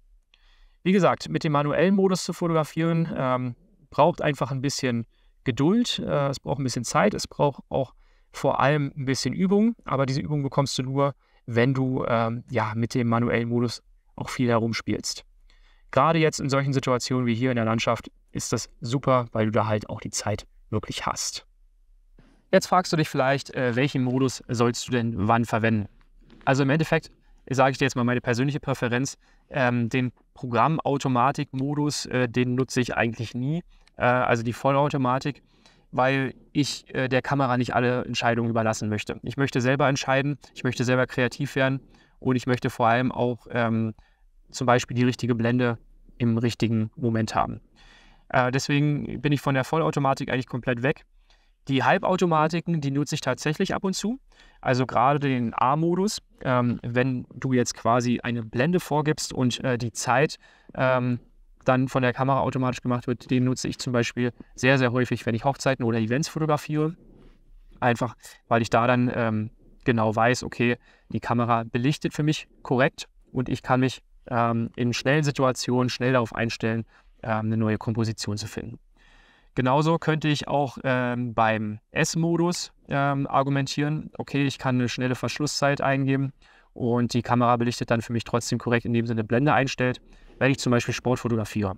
Wie gesagt, mit dem manuellen Modus zu fotografieren ähm, braucht einfach ein bisschen Geduld, äh, es braucht ein bisschen Zeit, es braucht auch vor allem ein bisschen Übung, aber diese Übung bekommst du nur, wenn du ähm, ja mit dem manuellen Modus auch viel herumspielst. Gerade jetzt in solchen Situationen wie hier in der Landschaft ist das super, weil du da halt auch die Zeit wirklich hast. Jetzt fragst du dich vielleicht, äh, welchen Modus sollst du denn wann verwenden? Also im Endeffekt sage ich dir jetzt mal meine persönliche Präferenz. Ähm, den Programmautomatik-Modus, äh, den nutze ich eigentlich nie. Äh, also die Vollautomatik weil ich äh, der Kamera nicht alle Entscheidungen überlassen möchte. Ich möchte selber entscheiden, ich möchte selber kreativ werden und ich möchte vor allem auch ähm, zum Beispiel die richtige Blende im richtigen Moment haben. Äh, deswegen bin ich von der Vollautomatik eigentlich komplett weg. Die Halbautomatiken, die nutze ich tatsächlich ab und zu. Also gerade den A-Modus, ähm, wenn du jetzt quasi eine Blende vorgibst und äh, die Zeit ähm, dann von der Kamera automatisch gemacht wird, den nutze ich zum Beispiel sehr, sehr häufig, wenn ich Hochzeiten oder Events fotografiere. Einfach, weil ich da dann ähm, genau weiß, okay, die Kamera belichtet für mich korrekt und ich kann mich ähm, in schnellen Situationen schnell darauf einstellen, ähm, eine neue Komposition zu finden. Genauso könnte ich auch ähm, beim S-Modus ähm, argumentieren, okay, ich kann eine schnelle Verschlusszeit eingeben und die Kamera belichtet dann für mich trotzdem korrekt, indem sie eine Blende einstellt wenn ich zum Beispiel Sport fotografiere.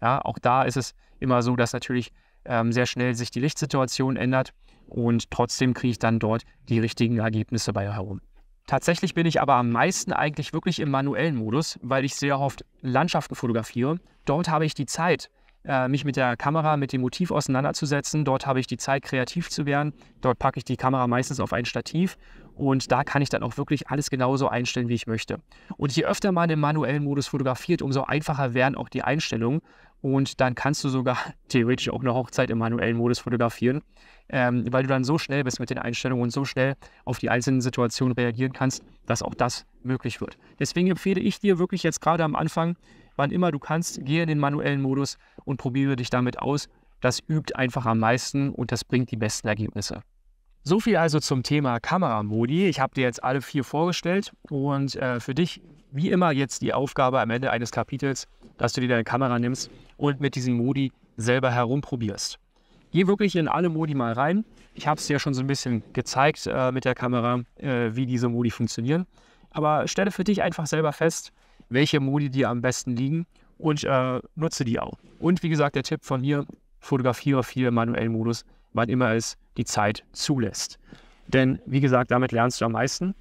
Ja, auch da ist es immer so, dass natürlich ähm, sehr schnell sich die Lichtsituation ändert und trotzdem kriege ich dann dort die richtigen Ergebnisse bei herum. Tatsächlich bin ich aber am meisten eigentlich wirklich im manuellen Modus, weil ich sehr oft Landschaften fotografiere. Dort habe ich die Zeit, äh, mich mit der Kamera, mit dem Motiv auseinanderzusetzen. Dort habe ich die Zeit, kreativ zu werden. Dort packe ich die Kamera meistens auf ein Stativ und da kann ich dann auch wirklich alles genauso einstellen, wie ich möchte. Und je öfter man im manuellen Modus fotografiert, umso einfacher werden auch die Einstellungen. Und dann kannst du sogar theoretisch auch eine Hochzeit im manuellen Modus fotografieren, ähm, weil du dann so schnell bist mit den Einstellungen und so schnell auf die einzelnen Situationen reagieren kannst, dass auch das möglich wird. Deswegen empfehle ich dir wirklich jetzt gerade am Anfang, wann immer du kannst, gehe in den manuellen Modus und probiere dich damit aus. Das übt einfach am meisten und das bringt die besten Ergebnisse. So viel also zum Thema Kameramodi. Ich habe dir jetzt alle vier vorgestellt und äh, für dich wie immer jetzt die Aufgabe am Ende eines Kapitels, dass du dir deine Kamera nimmst und mit diesen Modi selber herumprobierst. Geh wirklich in alle Modi mal rein. Ich habe es dir schon so ein bisschen gezeigt äh, mit der Kamera, äh, wie diese Modi funktionieren. Aber stelle für dich einfach selber fest, welche Modi dir am besten liegen und äh, nutze die auch. Und wie gesagt, der Tipp von mir, fotografiere viel im manuellen Modus, wann immer es die Zeit zulässt. Denn wie gesagt, damit lernst du am meisten.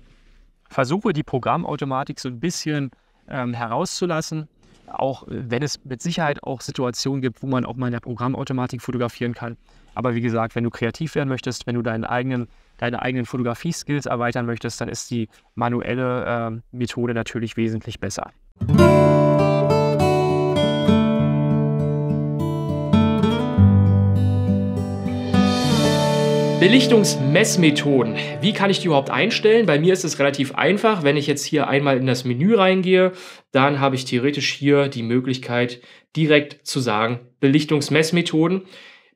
Versuche die Programmautomatik so ein bisschen ähm, herauszulassen, auch äh, wenn es mit Sicherheit auch Situationen gibt, wo man auch mal in der Programmautomatik fotografieren kann. Aber wie gesagt, wenn du kreativ werden möchtest, wenn du deinen eigenen, deine eigenen Fotografie-Skills erweitern möchtest, dann ist die manuelle äh, Methode natürlich wesentlich besser. Belichtungsmessmethoden. Wie kann ich die überhaupt einstellen? Bei mir ist es relativ einfach. Wenn ich jetzt hier einmal in das Menü reingehe, dann habe ich theoretisch hier die Möglichkeit, direkt zu sagen, Belichtungsmessmethoden.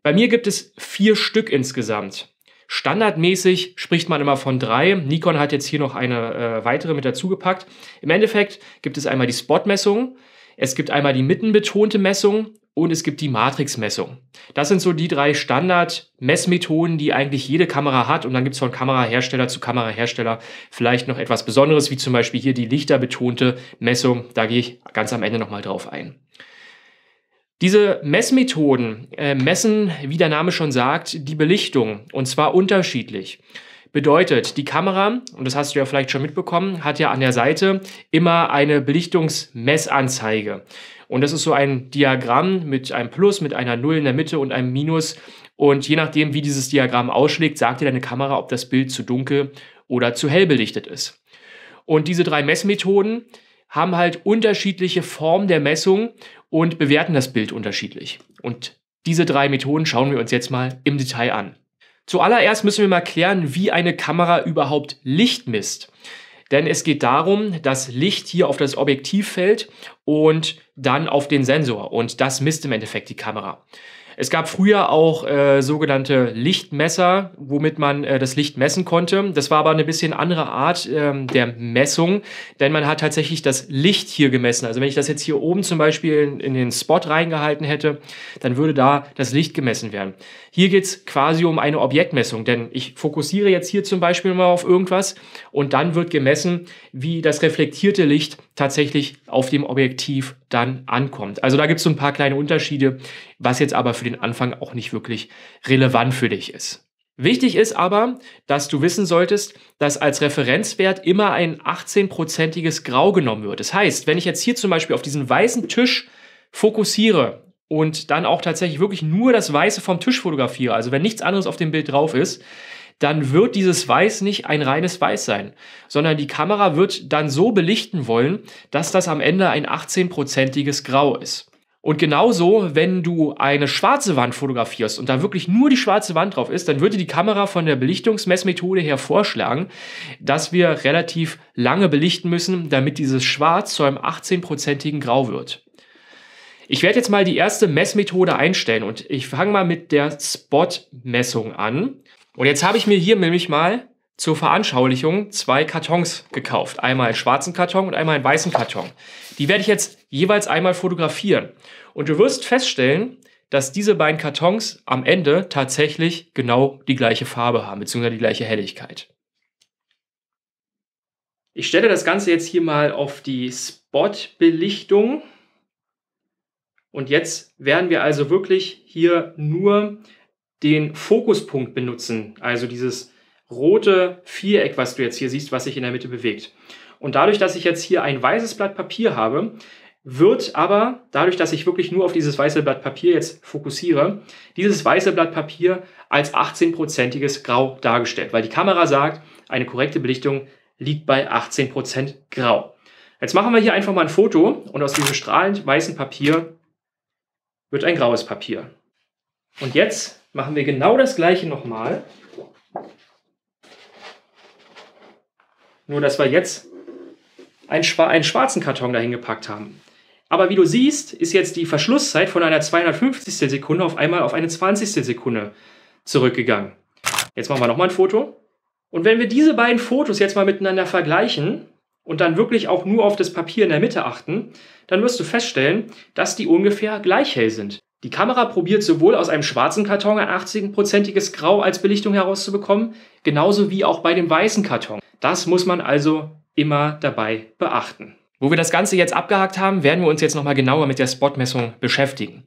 Bei mir gibt es vier Stück insgesamt. Standardmäßig spricht man immer von drei. Nikon hat jetzt hier noch eine äh, weitere mit dazugepackt. Im Endeffekt gibt es einmal die Spotmessung, es gibt einmal die mittenbetonte Messung und es gibt die Matrixmessung. Das sind so die drei Standard-Messmethoden, die eigentlich jede Kamera hat. Und dann gibt es von Kamerahersteller zu Kamerahersteller vielleicht noch etwas Besonderes, wie zum Beispiel hier die lichterbetonte Messung. Da gehe ich ganz am Ende nochmal drauf ein. Diese Messmethoden äh, messen, wie der Name schon sagt, die Belichtung und zwar unterschiedlich. Bedeutet, die Kamera, und das hast du ja vielleicht schon mitbekommen, hat ja an der Seite immer eine Belichtungsmessanzeige. Und das ist so ein Diagramm mit einem Plus, mit einer Null in der Mitte und einem Minus. Und je nachdem, wie dieses Diagramm ausschlägt, sagt dir deine Kamera, ob das Bild zu dunkel oder zu hell belichtet ist. Und diese drei Messmethoden haben halt unterschiedliche Formen der Messung und bewerten das Bild unterschiedlich. Und diese drei Methoden schauen wir uns jetzt mal im Detail an. Zuallererst müssen wir mal klären, wie eine Kamera überhaupt Licht misst. Denn es geht darum, dass Licht hier auf das Objektiv fällt und dann auf den Sensor. Und das misst im Endeffekt die Kamera. Es gab früher auch äh, sogenannte Lichtmesser, womit man äh, das Licht messen konnte. Das war aber eine bisschen andere Art ähm, der Messung, denn man hat tatsächlich das Licht hier gemessen. Also wenn ich das jetzt hier oben zum Beispiel in, in den Spot reingehalten hätte, dann würde da das Licht gemessen werden. Hier geht es quasi um eine Objektmessung, denn ich fokussiere jetzt hier zum Beispiel mal auf irgendwas und dann wird gemessen, wie das reflektierte Licht tatsächlich auf dem Objektiv dann ankommt. Also da gibt es so ein paar kleine Unterschiede, was jetzt aber für den Anfang auch nicht wirklich relevant für dich ist. Wichtig ist aber, dass du wissen solltest, dass als Referenzwert immer ein 18-prozentiges Grau genommen wird. Das heißt, wenn ich jetzt hier zum Beispiel auf diesen weißen Tisch fokussiere und dann auch tatsächlich wirklich nur das Weiße vom Tisch fotografiere, also wenn nichts anderes auf dem Bild drauf ist, dann wird dieses Weiß nicht ein reines Weiß sein, sondern die Kamera wird dann so belichten wollen, dass das am Ende ein 18-prozentiges Grau ist. Und genauso, wenn du eine schwarze Wand fotografierst und da wirklich nur die schwarze Wand drauf ist, dann würde die Kamera von der Belichtungsmessmethode her vorschlagen, dass wir relativ lange belichten müssen, damit dieses Schwarz zu einem 18-prozentigen Grau wird. Ich werde jetzt mal die erste Messmethode einstellen und ich fange mal mit der Spot-Messung an. Und jetzt habe ich mir hier nämlich mal zur Veranschaulichung zwei Kartons gekauft. Einmal einen schwarzen Karton und einmal einen weißen Karton. Die werde ich jetzt jeweils einmal fotografieren. Und du wirst feststellen, dass diese beiden Kartons am Ende tatsächlich genau die gleiche Farbe haben, beziehungsweise die gleiche Helligkeit. Ich stelle das Ganze jetzt hier mal auf die Spot-Belichtung. Und jetzt werden wir also wirklich hier nur den Fokuspunkt benutzen, also dieses rote Viereck, was du jetzt hier siehst, was sich in der Mitte bewegt. Und dadurch, dass ich jetzt hier ein weißes Blatt Papier habe, wird aber dadurch, dass ich wirklich nur auf dieses weiße Blatt Papier jetzt fokussiere, dieses weiße Blatt Papier als 18-prozentiges Grau dargestellt, weil die Kamera sagt, eine korrekte Belichtung liegt bei 18% Prozent Grau. Jetzt machen wir hier einfach mal ein Foto und aus diesem strahlend weißen Papier wird ein graues Papier. Und jetzt machen wir genau das gleiche nochmal. Nur, dass wir jetzt einen, einen schwarzen Karton dahin gepackt haben. Aber wie du siehst, ist jetzt die Verschlusszeit von einer 250. Sekunde auf einmal auf eine 20. Sekunde zurückgegangen. Jetzt machen wir nochmal ein Foto. Und wenn wir diese beiden Fotos jetzt mal miteinander vergleichen und dann wirklich auch nur auf das Papier in der Mitte achten, dann wirst du feststellen, dass die ungefähr gleich hell sind. Die Kamera probiert sowohl aus einem schwarzen Karton ein 80-prozentiges Grau als Belichtung herauszubekommen, genauso wie auch bei dem weißen Karton. Das muss man also immer dabei beachten. Wo wir das Ganze jetzt abgehakt haben, werden wir uns jetzt nochmal genauer mit der Spotmessung beschäftigen.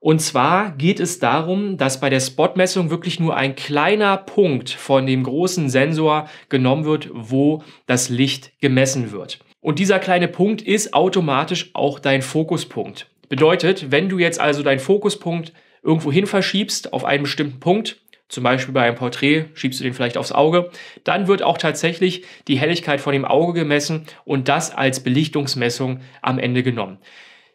Und zwar geht es darum, dass bei der Spotmessung wirklich nur ein kleiner Punkt von dem großen Sensor genommen wird, wo das Licht gemessen wird. Und dieser kleine Punkt ist automatisch auch dein Fokuspunkt. Bedeutet, wenn du jetzt also deinen Fokuspunkt irgendwo hin verschiebst auf einen bestimmten Punkt, zum Beispiel bei einem Porträt schiebst du den vielleicht aufs Auge, dann wird auch tatsächlich die Helligkeit von dem Auge gemessen und das als Belichtungsmessung am Ende genommen.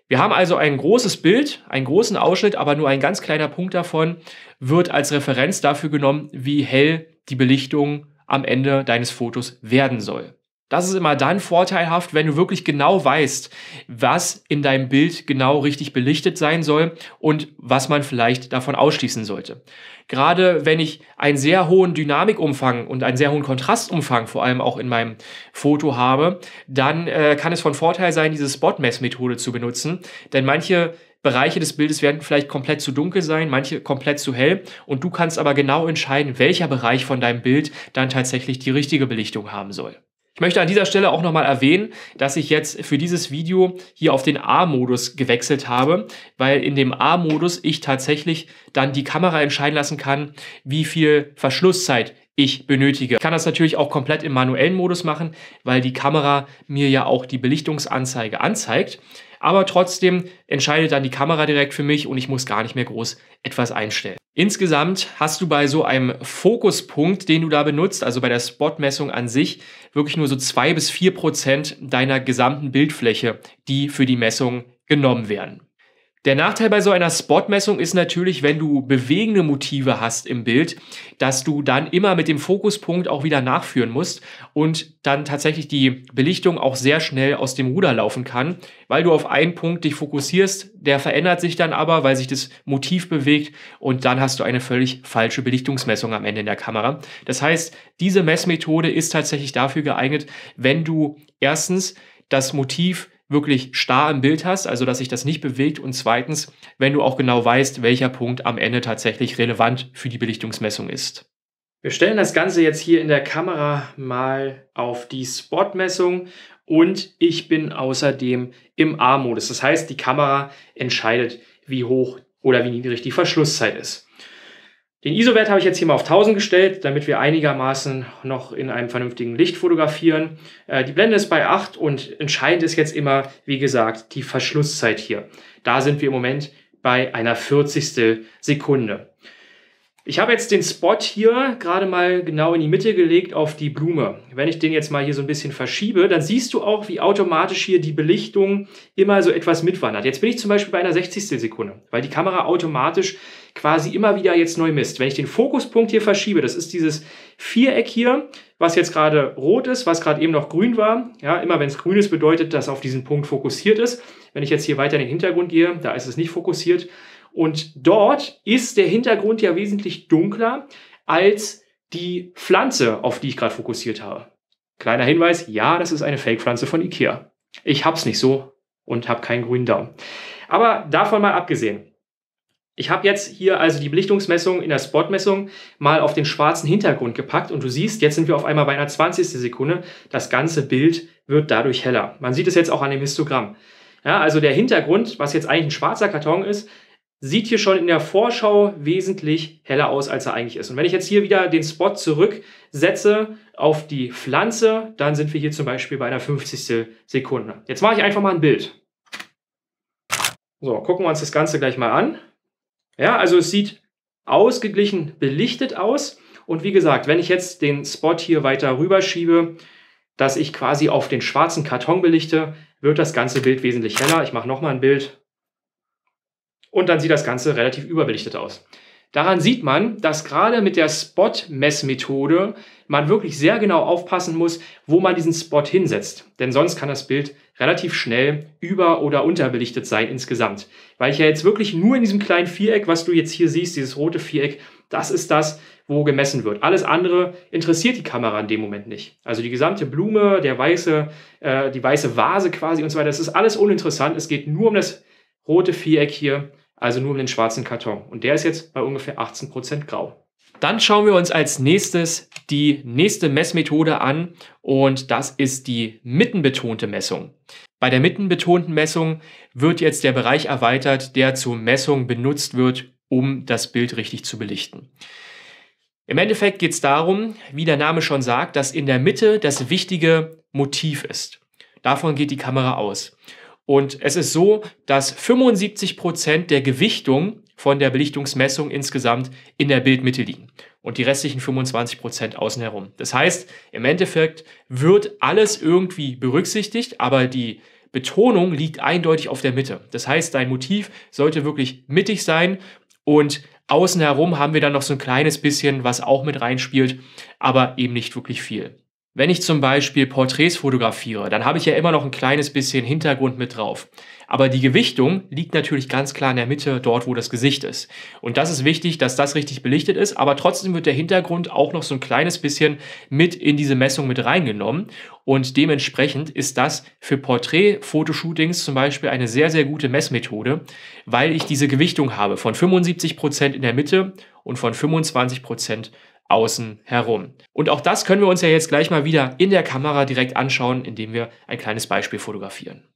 Wir haben also ein großes Bild, einen großen Ausschnitt, aber nur ein ganz kleiner Punkt davon wird als Referenz dafür genommen, wie hell die Belichtung am Ende deines Fotos werden soll. Das ist immer dann vorteilhaft, wenn du wirklich genau weißt, was in deinem Bild genau richtig belichtet sein soll und was man vielleicht davon ausschließen sollte. Gerade wenn ich einen sehr hohen Dynamikumfang und einen sehr hohen Kontrastumfang vor allem auch in meinem Foto habe, dann äh, kann es von Vorteil sein, diese Spot-Mess-Methode zu benutzen, denn manche Bereiche des Bildes werden vielleicht komplett zu dunkel sein, manche komplett zu hell und du kannst aber genau entscheiden, welcher Bereich von deinem Bild dann tatsächlich die richtige Belichtung haben soll. Ich möchte an dieser Stelle auch nochmal erwähnen, dass ich jetzt für dieses Video hier auf den A-Modus gewechselt habe, weil in dem A-Modus ich tatsächlich dann die Kamera entscheiden lassen kann, wie viel Verschlusszeit ich benötige. Ich kann das natürlich auch komplett im manuellen Modus machen, weil die Kamera mir ja auch die Belichtungsanzeige anzeigt. Aber trotzdem entscheidet dann die Kamera direkt für mich und ich muss gar nicht mehr groß etwas einstellen. Insgesamt hast du bei so einem Fokuspunkt, den du da benutzt, also bei der Spotmessung an sich, wirklich nur so zwei bis vier Prozent deiner gesamten Bildfläche, die für die Messung genommen werden. Der Nachteil bei so einer Spotmessung ist natürlich, wenn du bewegende Motive hast im Bild, dass du dann immer mit dem Fokuspunkt auch wieder nachführen musst und dann tatsächlich die Belichtung auch sehr schnell aus dem Ruder laufen kann, weil du auf einen Punkt dich fokussierst, der verändert sich dann aber, weil sich das Motiv bewegt und dann hast du eine völlig falsche Belichtungsmessung am Ende in der Kamera. Das heißt, diese Messmethode ist tatsächlich dafür geeignet, wenn du erstens das Motiv wirklich starr im Bild hast, also dass sich das nicht bewegt und zweitens, wenn du auch genau weißt, welcher Punkt am Ende tatsächlich relevant für die Belichtungsmessung ist. Wir stellen das Ganze jetzt hier in der Kamera mal auf die Spot-Messung und ich bin außerdem im A-Modus. Das heißt, die Kamera entscheidet, wie hoch oder wie niedrig die Verschlusszeit ist. Den ISO-Wert habe ich jetzt hier mal auf 1000 gestellt, damit wir einigermaßen noch in einem vernünftigen Licht fotografieren. Äh, die Blende ist bei 8 und entscheidend ist jetzt immer, wie gesagt, die Verschlusszeit hier. Da sind wir im Moment bei einer 40. Sekunde. Ich habe jetzt den Spot hier gerade mal genau in die Mitte gelegt auf die Blume. Wenn ich den jetzt mal hier so ein bisschen verschiebe, dann siehst du auch, wie automatisch hier die Belichtung immer so etwas mitwandert. Jetzt bin ich zum Beispiel bei einer 60. Sekunde, weil die Kamera automatisch quasi immer wieder jetzt neu misst. Wenn ich den Fokuspunkt hier verschiebe, das ist dieses Viereck hier, was jetzt gerade rot ist, was gerade eben noch grün war. Ja, immer wenn es grün ist, bedeutet, dass auf diesen Punkt fokussiert ist. Wenn ich jetzt hier weiter in den Hintergrund gehe, da ist es nicht fokussiert. Und dort ist der Hintergrund ja wesentlich dunkler als die Pflanze, auf die ich gerade fokussiert habe. Kleiner Hinweis, ja, das ist eine Fake-Pflanze von Ikea. Ich hab's nicht so und habe keinen grünen Daumen. Aber davon mal abgesehen. Ich habe jetzt hier also die Belichtungsmessung in der Spotmessung mal auf den schwarzen Hintergrund gepackt und du siehst, jetzt sind wir auf einmal bei einer 20. Sekunde. Das ganze Bild wird dadurch heller. Man sieht es jetzt auch an dem Histogramm. Ja, also der Hintergrund, was jetzt eigentlich ein schwarzer Karton ist, sieht hier schon in der Vorschau wesentlich heller aus, als er eigentlich ist. Und wenn ich jetzt hier wieder den Spot zurücksetze auf die Pflanze, dann sind wir hier zum Beispiel bei einer 50. Sekunde. Jetzt mache ich einfach mal ein Bild. So, gucken wir uns das Ganze gleich mal an. Ja, also es sieht ausgeglichen belichtet aus. Und wie gesagt, wenn ich jetzt den Spot hier weiter rüberschiebe, dass ich quasi auf den schwarzen Karton belichte, wird das ganze Bild wesentlich heller. Ich mache nochmal ein Bild. Und dann sieht das Ganze relativ überbelichtet aus. Daran sieht man, dass gerade mit der Spot-Messmethode man wirklich sehr genau aufpassen muss, wo man diesen Spot hinsetzt. Denn sonst kann das Bild relativ schnell über- oder unterbelichtet sein insgesamt. Weil ich ja jetzt wirklich nur in diesem kleinen Viereck, was du jetzt hier siehst, dieses rote Viereck, das ist das, wo gemessen wird. Alles andere interessiert die Kamera in dem Moment nicht. Also die gesamte Blume, der weiße, äh, die weiße Vase quasi und so weiter, das ist alles uninteressant. Es geht nur um das rote Viereck hier, also nur um den schwarzen Karton. Und der ist jetzt bei ungefähr 18% Prozent grau. Dann schauen wir uns als nächstes die nächste Messmethode an und das ist die mittenbetonte Messung. Bei der mittenbetonten Messung wird jetzt der Bereich erweitert, der zur Messung benutzt wird, um das Bild richtig zu belichten. Im Endeffekt geht es darum, wie der Name schon sagt, dass in der Mitte das wichtige Motiv ist. Davon geht die Kamera aus. Und es ist so, dass 75% Prozent der Gewichtung von der Belichtungsmessung insgesamt in der Bildmitte liegen und die restlichen 25 Prozent außen herum. Das heißt, im Endeffekt wird alles irgendwie berücksichtigt, aber die Betonung liegt eindeutig auf der Mitte. Das heißt, dein Motiv sollte wirklich mittig sein und außen herum haben wir dann noch so ein kleines bisschen, was auch mit reinspielt, aber eben nicht wirklich viel. Wenn ich zum Beispiel Porträts fotografiere, dann habe ich ja immer noch ein kleines bisschen Hintergrund mit drauf. Aber die Gewichtung liegt natürlich ganz klar in der Mitte, dort wo das Gesicht ist. Und das ist wichtig, dass das richtig belichtet ist, aber trotzdem wird der Hintergrund auch noch so ein kleines bisschen mit in diese Messung mit reingenommen. Und dementsprechend ist das für Porträt-Fotoshootings zum Beispiel eine sehr, sehr gute Messmethode, weil ich diese Gewichtung habe von 75% Prozent in der Mitte und von 25% Prozent außen herum. Und auch das können wir uns ja jetzt gleich mal wieder in der Kamera direkt anschauen, indem wir ein kleines Beispiel fotografieren.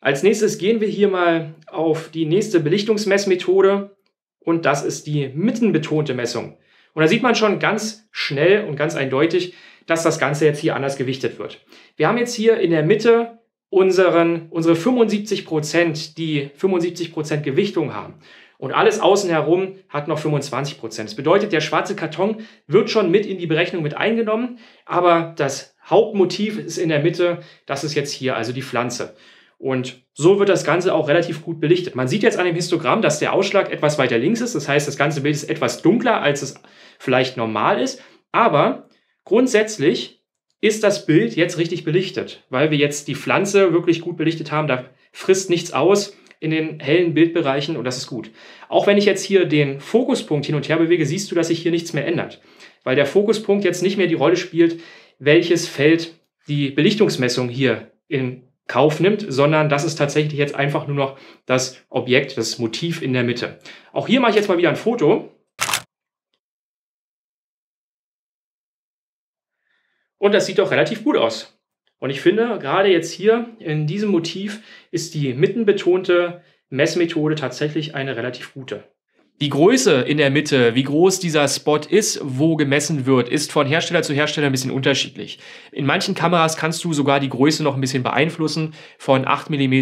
Als nächstes gehen wir hier mal auf die nächste Belichtungsmessmethode und das ist die mittenbetonte Messung. Und da sieht man schon ganz schnell und ganz eindeutig, dass das Ganze jetzt hier anders gewichtet wird. Wir haben jetzt hier in der Mitte unseren, unsere 75 Prozent, die 75 Prozent Gewichtung haben. Und alles außen herum hat noch 25 Prozent. Das bedeutet, der schwarze Karton wird schon mit in die Berechnung mit eingenommen, aber das Hauptmotiv ist in der Mitte, das ist jetzt hier, also die Pflanze. Und so wird das Ganze auch relativ gut belichtet. Man sieht jetzt an dem Histogramm, dass der Ausschlag etwas weiter links ist. Das heißt, das ganze Bild ist etwas dunkler, als es vielleicht normal ist. Aber grundsätzlich ist das Bild jetzt richtig belichtet, weil wir jetzt die Pflanze wirklich gut belichtet haben. Da frisst nichts aus in den hellen Bildbereichen und das ist gut. Auch wenn ich jetzt hier den Fokuspunkt hin und her bewege, siehst du, dass sich hier nichts mehr ändert, weil der Fokuspunkt jetzt nicht mehr die Rolle spielt, welches Feld die Belichtungsmessung hier in Kauf nimmt, sondern das ist tatsächlich jetzt einfach nur noch das Objekt, das Motiv in der Mitte. Auch hier mache ich jetzt mal wieder ein Foto. Und das sieht doch relativ gut aus. Und ich finde, gerade jetzt hier in diesem Motiv ist die mittenbetonte Messmethode tatsächlich eine relativ gute. Die Größe in der Mitte, wie groß dieser Spot ist, wo gemessen wird, ist von Hersteller zu Hersteller ein bisschen unterschiedlich. In manchen Kameras kannst du sogar die Größe noch ein bisschen beeinflussen, von 8 mm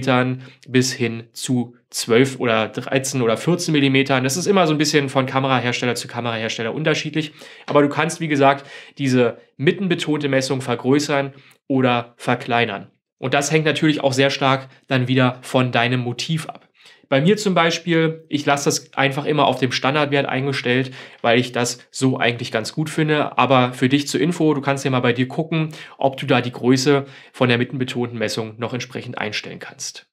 bis hin zu 12 oder 13 oder 14 mm. Das ist immer so ein bisschen von Kamerahersteller zu Kamerahersteller unterschiedlich. Aber du kannst, wie gesagt, diese mittenbetonte Messung vergrößern oder verkleinern. Und das hängt natürlich auch sehr stark dann wieder von deinem Motiv ab. Bei mir zum Beispiel, ich lasse das einfach immer auf dem Standardwert eingestellt, weil ich das so eigentlich ganz gut finde. Aber für dich zur Info, du kannst ja mal bei dir gucken, ob du da die Größe von der mittenbetonten Messung noch entsprechend einstellen kannst.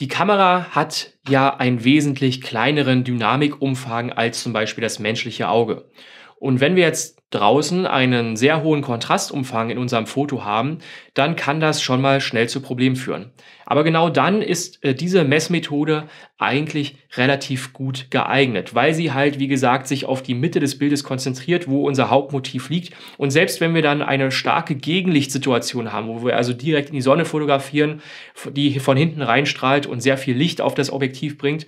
Die Kamera hat ja einen wesentlich kleineren Dynamikumfang als zum Beispiel das menschliche Auge. Und wenn wir jetzt draußen einen sehr hohen Kontrastumfang in unserem Foto haben, dann kann das schon mal schnell zu Problemen führen. Aber genau dann ist äh, diese Messmethode eigentlich relativ gut geeignet, weil sie halt, wie gesagt, sich auf die Mitte des Bildes konzentriert, wo unser Hauptmotiv liegt. Und selbst wenn wir dann eine starke Gegenlichtsituation haben, wo wir also direkt in die Sonne fotografieren, die von hinten reinstrahlt und sehr viel Licht auf das Objektiv bringt,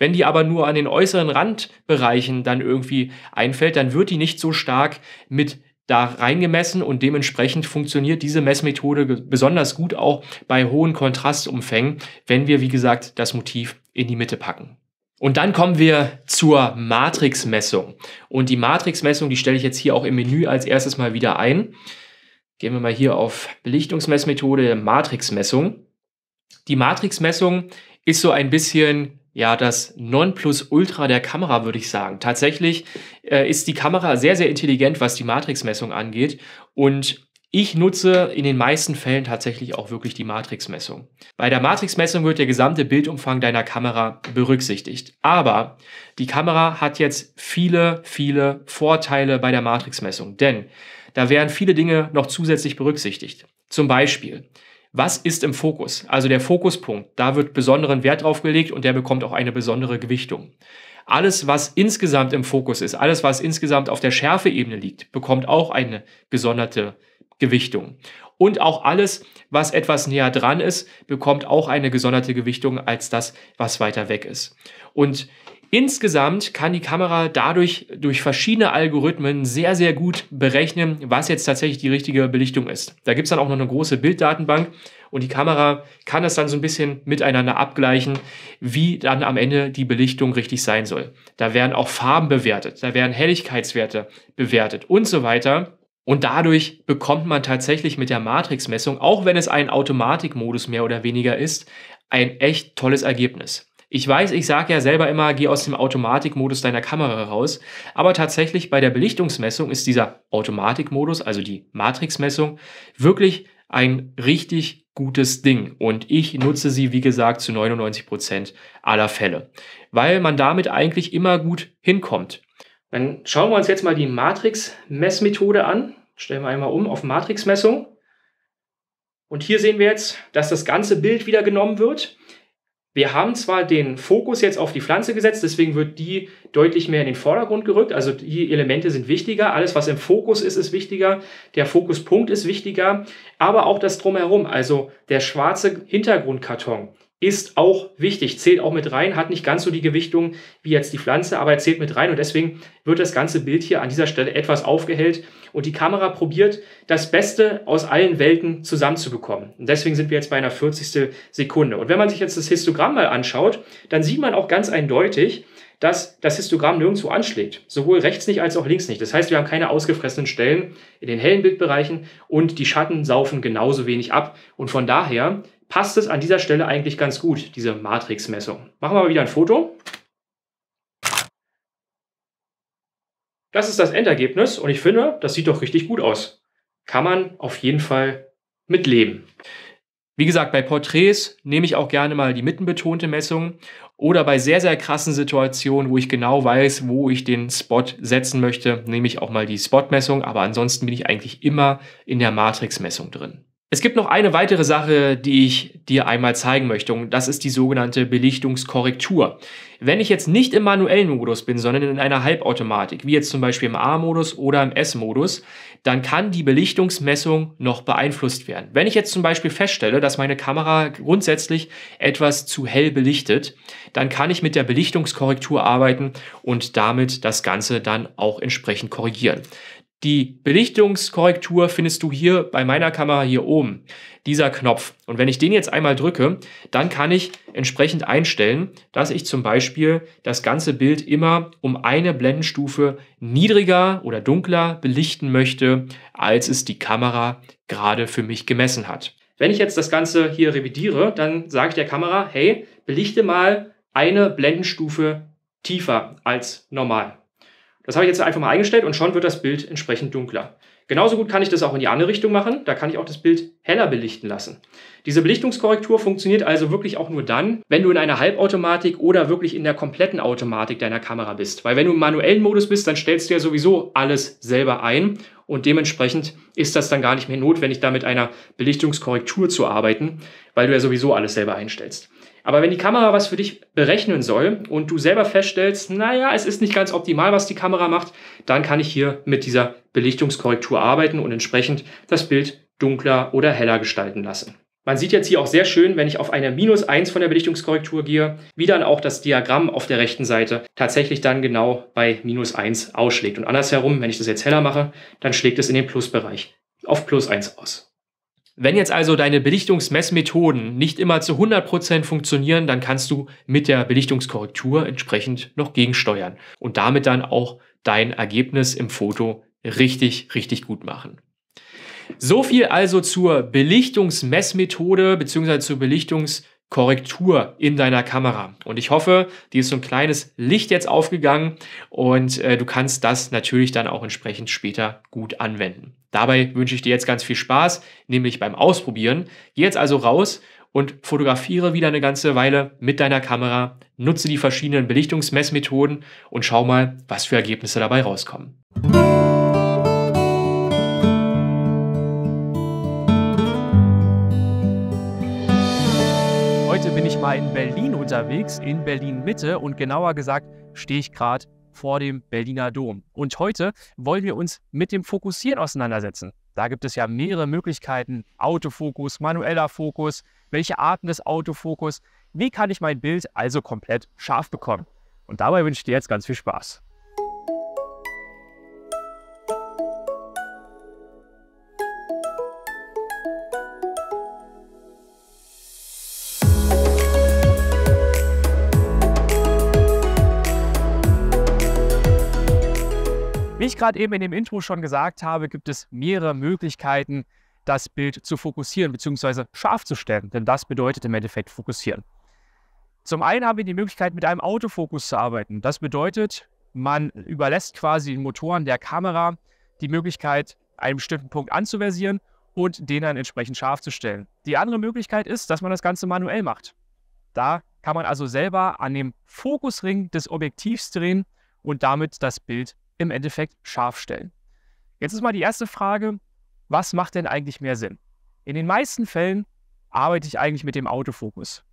wenn die aber nur an den äußeren Randbereichen dann irgendwie einfällt, dann wird die nicht so stark mit da reingemessen und dementsprechend funktioniert diese Messmethode besonders gut auch bei hohen Kontrastumfängen, wenn wir, wie gesagt, das Motiv in die Mitte packen. Und dann kommen wir zur Matrixmessung. Und die Matrixmessung, die stelle ich jetzt hier auch im Menü als erstes mal wieder ein. Gehen wir mal hier auf Belichtungsmessmethode Matrixmessung. Die Matrixmessung ist so ein bisschen ja das Nonplusultra der Kamera, würde ich sagen. Tatsächlich äh, ist die Kamera sehr, sehr intelligent, was die Matrixmessung angeht. Und ich nutze in den meisten Fällen tatsächlich auch wirklich die Matrixmessung. Bei der Matrixmessung wird der gesamte Bildumfang deiner Kamera berücksichtigt. Aber die Kamera hat jetzt viele, viele Vorteile bei der Matrixmessung, denn da werden viele Dinge noch zusätzlich berücksichtigt. Zum Beispiel, was ist im Fokus? Also der Fokuspunkt, da wird besonderen Wert drauf gelegt und der bekommt auch eine besondere Gewichtung. Alles, was insgesamt im Fokus ist, alles, was insgesamt auf der Schärfeebene liegt, bekommt auch eine gesonderte Gewichtung. Und auch alles, was etwas näher dran ist, bekommt auch eine gesonderte Gewichtung als das, was weiter weg ist. Und Insgesamt kann die Kamera dadurch durch verschiedene Algorithmen sehr, sehr gut berechnen, was jetzt tatsächlich die richtige Belichtung ist. Da gibt es dann auch noch eine große Bilddatenbank und die Kamera kann das dann so ein bisschen miteinander abgleichen, wie dann am Ende die Belichtung richtig sein soll. Da werden auch Farben bewertet, da werden Helligkeitswerte bewertet und so weiter. Und dadurch bekommt man tatsächlich mit der Matrixmessung, auch wenn es ein Automatikmodus mehr oder weniger ist, ein echt tolles Ergebnis. Ich weiß, ich sage ja selber immer, geh aus dem Automatikmodus deiner Kamera raus, aber tatsächlich bei der Belichtungsmessung ist dieser Automatikmodus, also die Matrixmessung, wirklich ein richtig gutes Ding und ich nutze sie, wie gesagt, zu 99% Prozent aller Fälle, weil man damit eigentlich immer gut hinkommt. Dann schauen wir uns jetzt mal die Matrix-Messmethode an. Stellen wir einmal um auf Matrixmessung. Und hier sehen wir jetzt, dass das ganze Bild wieder genommen wird. Wir haben zwar den Fokus jetzt auf die Pflanze gesetzt, deswegen wird die deutlich mehr in den Vordergrund gerückt. Also die Elemente sind wichtiger, alles was im Fokus ist, ist wichtiger, der Fokuspunkt ist wichtiger, aber auch das drumherum, also der schwarze Hintergrundkarton ist auch wichtig, zählt auch mit rein, hat nicht ganz so die Gewichtung wie jetzt die Pflanze, aber er zählt mit rein und deswegen wird das ganze Bild hier an dieser Stelle etwas aufgehellt und die Kamera probiert, das Beste aus allen Welten zusammenzubekommen. Und deswegen sind wir jetzt bei einer 40. Sekunde. Und wenn man sich jetzt das Histogramm mal anschaut, dann sieht man auch ganz eindeutig, dass das Histogramm nirgendwo anschlägt. Sowohl rechts nicht als auch links nicht. Das heißt, wir haben keine ausgefressenen Stellen in den hellen Bildbereichen und die Schatten saufen genauso wenig ab. Und von daher passt es an dieser Stelle eigentlich ganz gut, diese Matrixmessung. Machen wir mal wieder ein Foto. Das ist das Endergebnis und ich finde, das sieht doch richtig gut aus. Kann man auf jeden Fall mitleben. Wie gesagt, bei Porträts nehme ich auch gerne mal die mittenbetonte Messung oder bei sehr, sehr krassen Situationen, wo ich genau weiß, wo ich den Spot setzen möchte, nehme ich auch mal die Spot-Messung, aber ansonsten bin ich eigentlich immer in der Matrix-Messung drin. Es gibt noch eine weitere Sache, die ich dir einmal zeigen möchte und das ist die sogenannte Belichtungskorrektur. Wenn ich jetzt nicht im manuellen Modus bin, sondern in einer Halbautomatik, wie jetzt zum Beispiel im A-Modus oder im S-Modus, dann kann die Belichtungsmessung noch beeinflusst werden. Wenn ich jetzt zum Beispiel feststelle, dass meine Kamera grundsätzlich etwas zu hell belichtet, dann kann ich mit der Belichtungskorrektur arbeiten und damit das Ganze dann auch entsprechend korrigieren. Die Belichtungskorrektur findest du hier bei meiner Kamera hier oben, dieser Knopf. Und wenn ich den jetzt einmal drücke, dann kann ich entsprechend einstellen, dass ich zum Beispiel das ganze Bild immer um eine Blendenstufe niedriger oder dunkler belichten möchte, als es die Kamera gerade für mich gemessen hat. Wenn ich jetzt das Ganze hier revidiere, dann sage ich der Kamera, hey, belichte mal eine Blendenstufe tiefer als normal. Das habe ich jetzt einfach mal eingestellt und schon wird das Bild entsprechend dunkler. Genauso gut kann ich das auch in die andere Richtung machen. Da kann ich auch das Bild heller belichten lassen. Diese Belichtungskorrektur funktioniert also wirklich auch nur dann, wenn du in einer Halbautomatik oder wirklich in der kompletten Automatik deiner Kamera bist. Weil wenn du im manuellen Modus bist, dann stellst du ja sowieso alles selber ein und dementsprechend ist das dann gar nicht mehr notwendig, da mit einer Belichtungskorrektur zu arbeiten, weil du ja sowieso alles selber einstellst. Aber wenn die Kamera was für dich berechnen soll und du selber feststellst, naja, es ist nicht ganz optimal, was die Kamera macht, dann kann ich hier mit dieser Belichtungskorrektur arbeiten und entsprechend das Bild dunkler oder heller gestalten lassen. Man sieht jetzt hier auch sehr schön, wenn ich auf eine minus 1 von der Belichtungskorrektur gehe, wie dann auch das Diagramm auf der rechten Seite tatsächlich dann genau bei minus 1 ausschlägt. Und andersherum, wenn ich das jetzt heller mache, dann schlägt es in den Plusbereich auf plus 1 aus. Wenn jetzt also deine Belichtungsmessmethoden nicht immer zu 100% funktionieren, dann kannst du mit der Belichtungskorrektur entsprechend noch gegensteuern und damit dann auch dein Ergebnis im Foto richtig, richtig gut machen. So viel also zur Belichtungsmessmethode bzw. zur Belichtungs- Korrektur in deiner Kamera. Und ich hoffe, dir ist so ein kleines Licht jetzt aufgegangen und äh, du kannst das natürlich dann auch entsprechend später gut anwenden. Dabei wünsche ich dir jetzt ganz viel Spaß, nämlich beim Ausprobieren. Geh jetzt also raus und fotografiere wieder eine ganze Weile mit deiner Kamera, nutze die verschiedenen Belichtungsmessmethoden und schau mal, was für Ergebnisse dabei rauskommen. zwar in Berlin unterwegs, in Berlin Mitte und genauer gesagt stehe ich gerade vor dem Berliner Dom. Und heute wollen wir uns mit dem Fokussieren auseinandersetzen. Da gibt es ja mehrere Möglichkeiten. Autofokus, manueller Fokus, welche Arten des Autofokus. Wie kann ich mein Bild also komplett scharf bekommen? Und dabei wünsche ich dir jetzt ganz viel Spaß. Wie ich gerade eben in dem Intro schon gesagt habe, gibt es mehrere Möglichkeiten, das Bild zu fokussieren bzw. scharf zu stellen, denn das bedeutet im Endeffekt fokussieren. Zum einen haben wir die Möglichkeit, mit einem Autofokus zu arbeiten. Das bedeutet, man überlässt quasi den Motoren der Kamera die Möglichkeit, einen bestimmten Punkt anzuversieren und den dann entsprechend scharf zu stellen. Die andere Möglichkeit ist, dass man das Ganze manuell macht. Da kann man also selber an dem Fokusring des Objektivs drehen und damit das Bild im Endeffekt scharf stellen. Jetzt ist mal die erste Frage, was macht denn eigentlich mehr Sinn? In den meisten Fällen arbeite ich eigentlich mit dem Autofokus.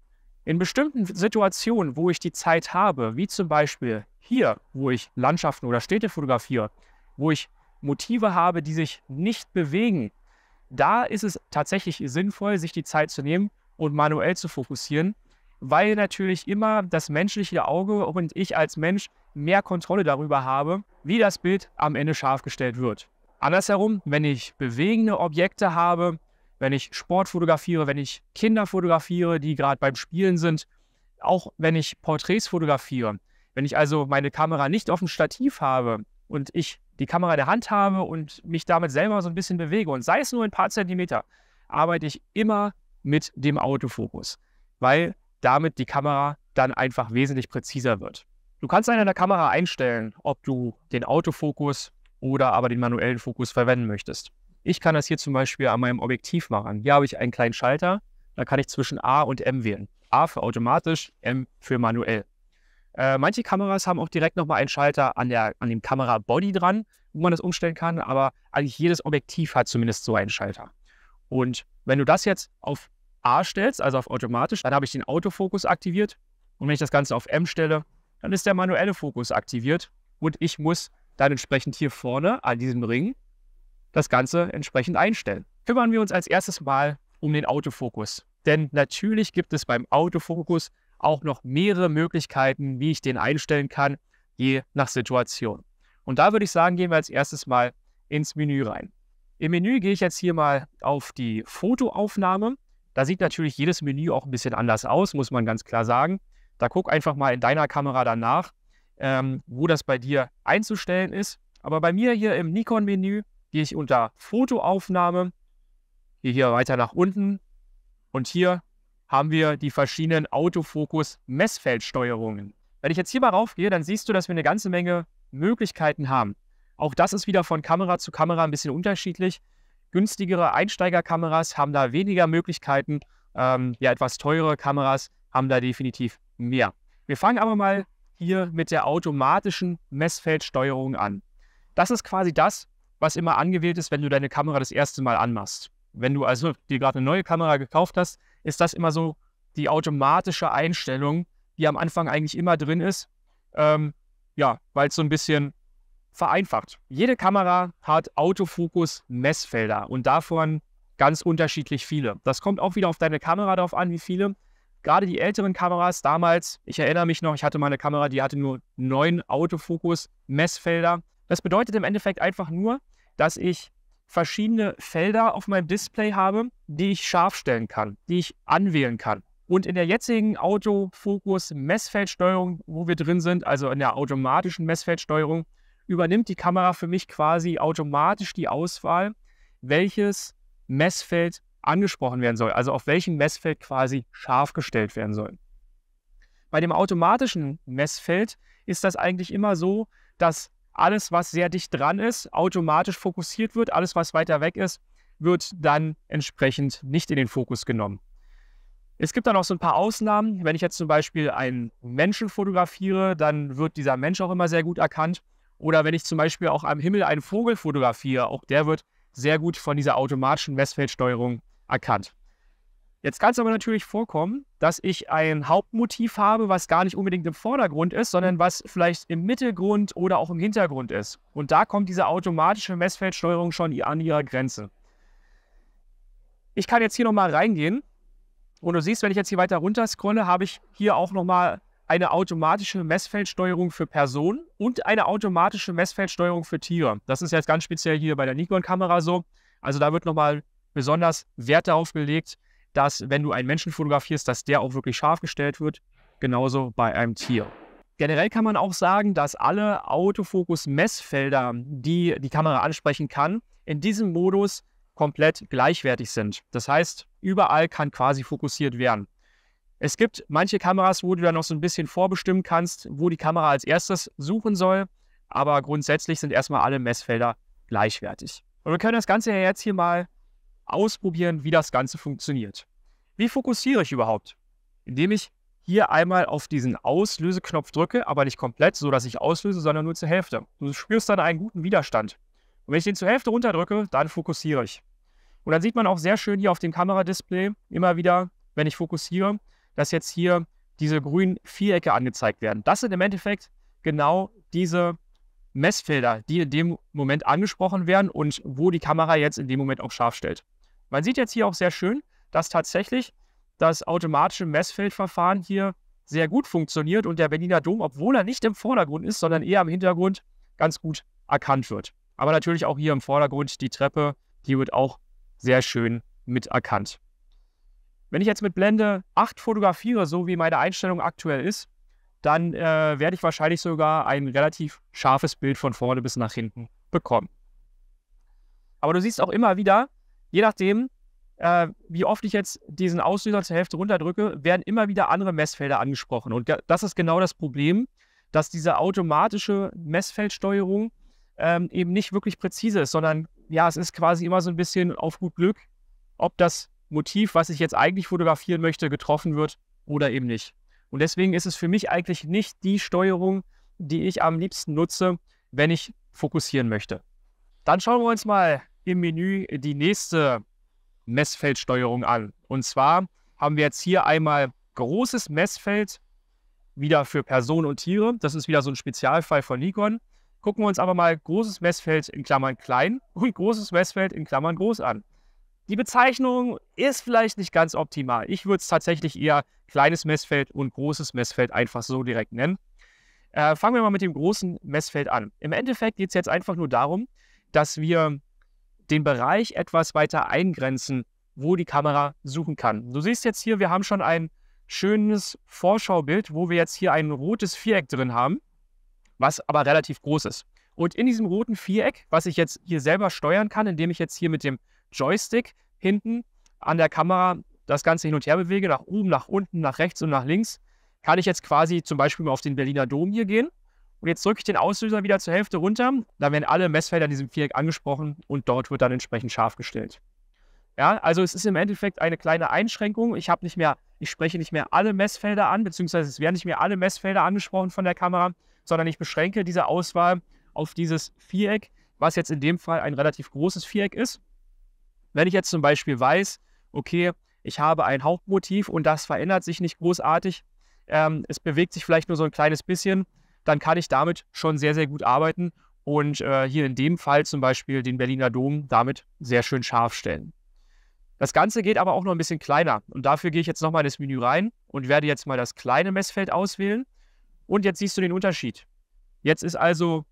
In bestimmten Situationen, wo ich die Zeit habe, wie zum Beispiel hier, wo ich Landschaften oder Städte fotografiere, wo ich Motive habe, die sich nicht bewegen, da ist es tatsächlich sinnvoll, sich die Zeit zu nehmen und manuell zu fokussieren weil natürlich immer das menschliche Auge und ich als Mensch mehr Kontrolle darüber habe, wie das Bild am Ende scharf gestellt wird. Andersherum, wenn ich bewegende Objekte habe, wenn ich Sport fotografiere, wenn ich Kinder fotografiere, die gerade beim Spielen sind, auch wenn ich Porträts fotografiere, wenn ich also meine Kamera nicht auf dem Stativ habe und ich die Kamera in der Hand habe und mich damit selber so ein bisschen bewege und sei es nur ein paar Zentimeter, arbeite ich immer mit dem Autofokus, weil damit die Kamera dann einfach wesentlich präziser wird. Du kannst an der Kamera einstellen, ob du den Autofokus oder aber den manuellen Fokus verwenden möchtest. Ich kann das hier zum Beispiel an meinem Objektiv machen. Hier habe ich einen kleinen Schalter, da kann ich zwischen A und M wählen. A für automatisch, M für manuell. Äh, manche Kameras haben auch direkt nochmal einen Schalter an, der, an dem Kamera-Body dran, wo man das umstellen kann, aber eigentlich jedes Objektiv hat zumindest so einen Schalter. Und wenn du das jetzt auf A stellst, also auf automatisch, dann habe ich den Autofokus aktiviert. Und wenn ich das Ganze auf M stelle, dann ist der manuelle Fokus aktiviert. Und ich muss dann entsprechend hier vorne an diesem Ring das Ganze entsprechend einstellen. Kümmern wir uns als erstes mal um den Autofokus. Denn natürlich gibt es beim Autofokus auch noch mehrere Möglichkeiten, wie ich den einstellen kann, je nach Situation. Und da würde ich sagen, gehen wir als erstes mal ins Menü rein. Im Menü gehe ich jetzt hier mal auf die Fotoaufnahme da sieht natürlich jedes Menü auch ein bisschen anders aus, muss man ganz klar sagen. Da guck einfach mal in deiner Kamera danach, ähm, wo das bei dir einzustellen ist. Aber bei mir hier im Nikon-Menü gehe ich unter Fotoaufnahme, gehe hier weiter nach unten und hier haben wir die verschiedenen Autofokus-Messfeldsteuerungen. Wenn ich jetzt hier mal raufgehe, dann siehst du, dass wir eine ganze Menge Möglichkeiten haben. Auch das ist wieder von Kamera zu Kamera ein bisschen unterschiedlich. Günstigere Einsteigerkameras haben da weniger Möglichkeiten. Ähm, ja, etwas teurere Kameras haben da definitiv mehr. Wir fangen aber mal hier mit der automatischen Messfeldsteuerung an. Das ist quasi das, was immer angewählt ist, wenn du deine Kamera das erste Mal anmachst. Wenn du also dir gerade eine neue Kamera gekauft hast, ist das immer so die automatische Einstellung, die am Anfang eigentlich immer drin ist. Ähm, ja, weil es so ein bisschen vereinfacht. Jede Kamera hat Autofokus-Messfelder und davon ganz unterschiedlich viele. Das kommt auch wieder auf deine Kamera darauf an, wie viele. Gerade die älteren Kameras damals, ich erinnere mich noch, ich hatte meine Kamera, die hatte nur neun Autofokus-Messfelder. Das bedeutet im Endeffekt einfach nur, dass ich verschiedene Felder auf meinem Display habe, die ich scharf stellen kann, die ich anwählen kann. Und in der jetzigen Autofokus-Messfeldsteuerung, wo wir drin sind, also in der automatischen Messfeldsteuerung, übernimmt die Kamera für mich quasi automatisch die Auswahl, welches Messfeld angesprochen werden soll, also auf welchem Messfeld quasi scharf gestellt werden soll. Bei dem automatischen Messfeld ist das eigentlich immer so, dass alles, was sehr dicht dran ist, automatisch fokussiert wird, alles, was weiter weg ist, wird dann entsprechend nicht in den Fokus genommen. Es gibt dann auch so ein paar Ausnahmen. Wenn ich jetzt zum Beispiel einen Menschen fotografiere, dann wird dieser Mensch auch immer sehr gut erkannt. Oder wenn ich zum Beispiel auch am Himmel einen Vogel fotografiere, auch der wird sehr gut von dieser automatischen Westfeldsteuerung erkannt. Jetzt kann es aber natürlich vorkommen, dass ich ein Hauptmotiv habe, was gar nicht unbedingt im Vordergrund ist, sondern mhm. was vielleicht im Mittelgrund oder auch im Hintergrund ist. Und da kommt diese automatische Messfeldsteuerung schon an ihrer Grenze. Ich kann jetzt hier nochmal reingehen und du siehst, wenn ich jetzt hier weiter runter scrolle, habe ich hier auch nochmal eine automatische Messfeldsteuerung für Personen und eine automatische Messfeldsteuerung für Tiere. Das ist jetzt ganz speziell hier bei der Nikon-Kamera so. Also da wird nochmal besonders Wert darauf gelegt, dass wenn du einen Menschen fotografierst, dass der auch wirklich scharf gestellt wird. Genauso bei einem Tier. Generell kann man auch sagen, dass alle Autofokus-Messfelder, die die Kamera ansprechen kann, in diesem Modus komplett gleichwertig sind. Das heißt, überall kann quasi fokussiert werden. Es gibt manche Kameras, wo du dann noch so ein bisschen vorbestimmen kannst, wo die Kamera als erstes suchen soll. Aber grundsätzlich sind erstmal alle Messfelder gleichwertig. Und wir können das Ganze ja jetzt hier mal ausprobieren, wie das Ganze funktioniert. Wie fokussiere ich überhaupt? Indem ich hier einmal auf diesen Auslöseknopf drücke, aber nicht komplett, so dass ich auslöse, sondern nur zur Hälfte. Du spürst dann einen guten Widerstand. Und wenn ich den zur Hälfte runterdrücke, dann fokussiere ich. Und dann sieht man auch sehr schön hier auf dem Kameradisplay immer wieder, wenn ich fokussiere, dass jetzt hier diese grünen Vierecke angezeigt werden. Das sind im Endeffekt genau diese Messfelder, die in dem Moment angesprochen werden und wo die Kamera jetzt in dem Moment auch scharf stellt. Man sieht jetzt hier auch sehr schön, dass tatsächlich das automatische Messfeldverfahren hier sehr gut funktioniert und der Berliner Dom, obwohl er nicht im Vordergrund ist, sondern eher im Hintergrund, ganz gut erkannt wird. Aber natürlich auch hier im Vordergrund die Treppe, die wird auch sehr schön mit erkannt. Wenn ich jetzt mit Blende 8 fotografiere, so wie meine Einstellung aktuell ist, dann äh, werde ich wahrscheinlich sogar ein relativ scharfes Bild von vorne bis nach hinten bekommen. Aber du siehst auch immer wieder, je nachdem, äh, wie oft ich jetzt diesen Auslöser zur Hälfte runterdrücke, werden immer wieder andere Messfelder angesprochen. Und das ist genau das Problem, dass diese automatische Messfeldsteuerung ähm, eben nicht wirklich präzise ist, sondern ja, es ist quasi immer so ein bisschen auf gut Glück, ob das Motiv, was ich jetzt eigentlich fotografieren möchte, getroffen wird oder eben nicht. Und deswegen ist es für mich eigentlich nicht die Steuerung, die ich am liebsten nutze, wenn ich fokussieren möchte. Dann schauen wir uns mal im Menü die nächste Messfeldsteuerung an. Und zwar haben wir jetzt hier einmal großes Messfeld wieder für Personen und Tiere. Das ist wieder so ein Spezialfall von Nikon. Gucken wir uns aber mal großes Messfeld in Klammern klein und großes Messfeld in Klammern groß an. Die Bezeichnung ist vielleicht nicht ganz optimal. Ich würde es tatsächlich eher kleines Messfeld und großes Messfeld einfach so direkt nennen. Äh, fangen wir mal mit dem großen Messfeld an. Im Endeffekt geht es jetzt einfach nur darum, dass wir den Bereich etwas weiter eingrenzen, wo die Kamera suchen kann. Du siehst jetzt hier, wir haben schon ein schönes Vorschaubild, wo wir jetzt hier ein rotes Viereck drin haben, was aber relativ groß ist. Und in diesem roten Viereck, was ich jetzt hier selber steuern kann, indem ich jetzt hier mit dem Joystick hinten an der Kamera das Ganze hin und her bewege, nach oben, nach unten, nach rechts und nach links, kann ich jetzt quasi zum Beispiel mal auf den Berliner Dom hier gehen. Und jetzt drücke ich den Auslöser wieder zur Hälfte runter. Da werden alle Messfelder in diesem Viereck angesprochen und dort wird dann entsprechend scharf gestellt. Ja, also es ist im Endeffekt eine kleine Einschränkung. Ich habe nicht mehr, ich spreche nicht mehr alle Messfelder an, beziehungsweise es werden nicht mehr alle Messfelder angesprochen von der Kamera, sondern ich beschränke diese Auswahl auf dieses Viereck, was jetzt in dem Fall ein relativ großes Viereck ist. Wenn ich jetzt zum Beispiel weiß, okay, ich habe ein Hauptmotiv und das verändert sich nicht großartig, ähm, es bewegt sich vielleicht nur so ein kleines bisschen, dann kann ich damit schon sehr, sehr gut arbeiten und äh, hier in dem Fall zum Beispiel den Berliner Dom damit sehr schön scharf stellen. Das Ganze geht aber auch noch ein bisschen kleiner und dafür gehe ich jetzt nochmal in das Menü rein und werde jetzt mal das kleine Messfeld auswählen und jetzt siehst du den Unterschied. Jetzt ist also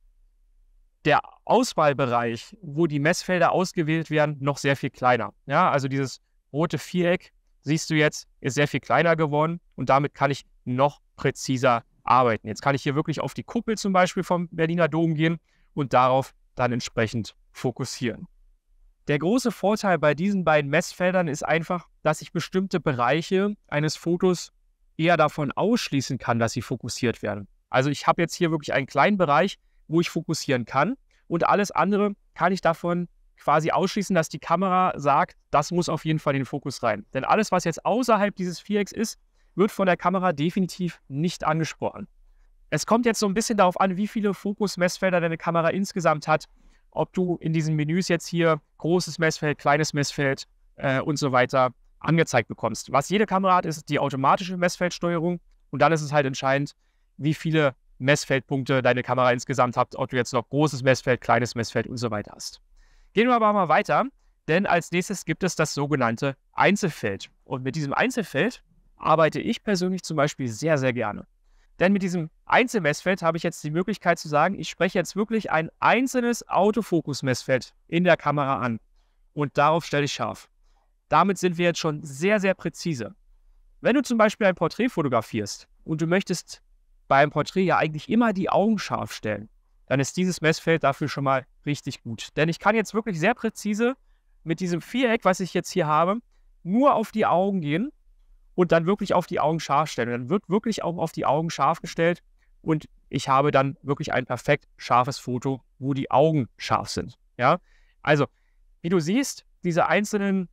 der Auswahlbereich, wo die Messfelder ausgewählt werden, noch sehr viel kleiner. Ja, also dieses rote Viereck siehst du jetzt, ist sehr viel kleiner geworden und damit kann ich noch präziser arbeiten. Jetzt kann ich hier wirklich auf die Kuppel zum Beispiel vom Berliner Dom gehen und darauf dann entsprechend fokussieren. Der große Vorteil bei diesen beiden Messfeldern ist einfach, dass ich bestimmte Bereiche eines Fotos eher davon ausschließen kann, dass sie fokussiert werden. Also ich habe jetzt hier wirklich einen kleinen Bereich, wo ich fokussieren kann. Und alles andere kann ich davon quasi ausschließen, dass die Kamera sagt, das muss auf jeden Fall in den Fokus rein. Denn alles, was jetzt außerhalb dieses Vierecks ist, wird von der Kamera definitiv nicht angesprochen. Es kommt jetzt so ein bisschen darauf an, wie viele Fokusmessfelder deine Kamera insgesamt hat, ob du in diesen Menüs jetzt hier großes Messfeld, kleines Messfeld äh, und so weiter angezeigt bekommst. Was jede Kamera hat, ist die automatische Messfeldsteuerung und dann ist es halt entscheidend, wie viele Messfeldpunkte deine Kamera insgesamt habt, ob du jetzt noch großes Messfeld, kleines Messfeld und so weiter hast. Gehen wir aber mal weiter, denn als nächstes gibt es das sogenannte Einzelfeld. Und mit diesem Einzelfeld arbeite ich persönlich zum Beispiel sehr, sehr gerne. Denn mit diesem Einzelmessfeld habe ich jetzt die Möglichkeit zu sagen, ich spreche jetzt wirklich ein einzelnes Autofokus-Messfeld in der Kamera an. Und darauf stelle ich scharf. Damit sind wir jetzt schon sehr, sehr präzise. Wenn du zum Beispiel ein Porträt fotografierst und du möchtest beim Porträt ja eigentlich immer die Augen scharf stellen, dann ist dieses Messfeld dafür schon mal richtig gut. Denn ich kann jetzt wirklich sehr präzise mit diesem Viereck, was ich jetzt hier habe, nur auf die Augen gehen und dann wirklich auf die Augen scharf stellen. Und dann wird wirklich auch auf die Augen scharf gestellt und ich habe dann wirklich ein perfekt scharfes Foto, wo die Augen scharf sind. Ja, also wie du siehst, diese einzelnen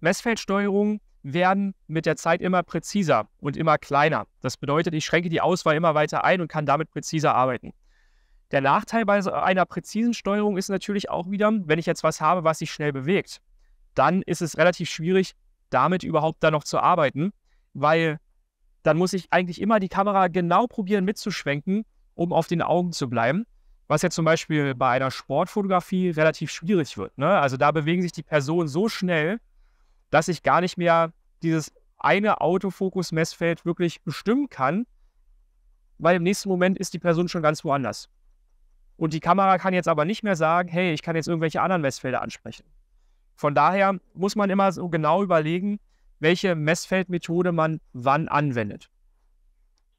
Messfeldsteuerungen werden mit der Zeit immer präziser und immer kleiner. Das bedeutet, ich schränke die Auswahl immer weiter ein und kann damit präziser arbeiten. Der Nachteil bei einer präzisen Steuerung ist natürlich auch wieder, wenn ich jetzt was habe, was sich schnell bewegt, dann ist es relativ schwierig, damit überhaupt dann noch zu arbeiten, weil dann muss ich eigentlich immer die Kamera genau probieren mitzuschwenken, um auf den Augen zu bleiben. Was ja zum Beispiel bei einer Sportfotografie relativ schwierig wird. Ne? Also da bewegen sich die Personen so schnell, dass ich gar nicht mehr dieses eine Autofokus-Messfeld wirklich bestimmen kann, weil im nächsten Moment ist die Person schon ganz woanders. Und die Kamera kann jetzt aber nicht mehr sagen, hey, ich kann jetzt irgendwelche anderen Messfelder ansprechen. Von daher muss man immer so genau überlegen, welche Messfeldmethode man wann anwendet.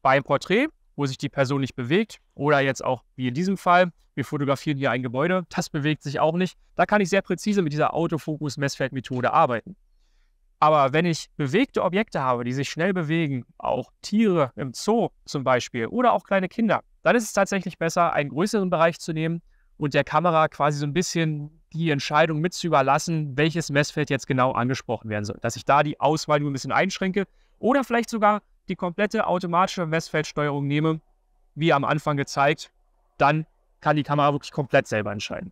Beim Porträt, wo sich die Person nicht bewegt, oder jetzt auch wie in diesem Fall, wir fotografieren hier ein Gebäude, das bewegt sich auch nicht. Da kann ich sehr präzise mit dieser Autofokus-Messfeldmethode arbeiten. Aber wenn ich bewegte Objekte habe, die sich schnell bewegen, auch Tiere im Zoo zum Beispiel oder auch kleine Kinder, dann ist es tatsächlich besser, einen größeren Bereich zu nehmen und der Kamera quasi so ein bisschen die Entscheidung mit zu überlassen, welches Messfeld jetzt genau angesprochen werden soll. Dass ich da die Auswahl nur ein bisschen einschränke oder vielleicht sogar die komplette automatische Messfeldsteuerung nehme, wie am Anfang gezeigt, dann kann die Kamera wirklich komplett selber entscheiden.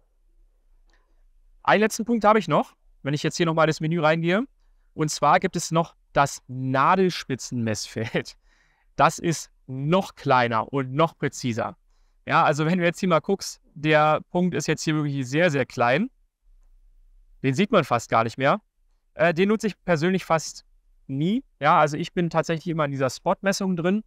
Einen letzten Punkt habe ich noch, wenn ich jetzt hier nochmal das Menü reingehe. Und zwar gibt es noch das Nadelspitzenmessfeld. Das ist noch kleiner und noch präziser. Ja, also wenn du jetzt hier mal guckst, der Punkt ist jetzt hier wirklich sehr, sehr klein. Den sieht man fast gar nicht mehr. Äh, den nutze ich persönlich fast nie. Ja, also ich bin tatsächlich immer in dieser Spotmessung drin.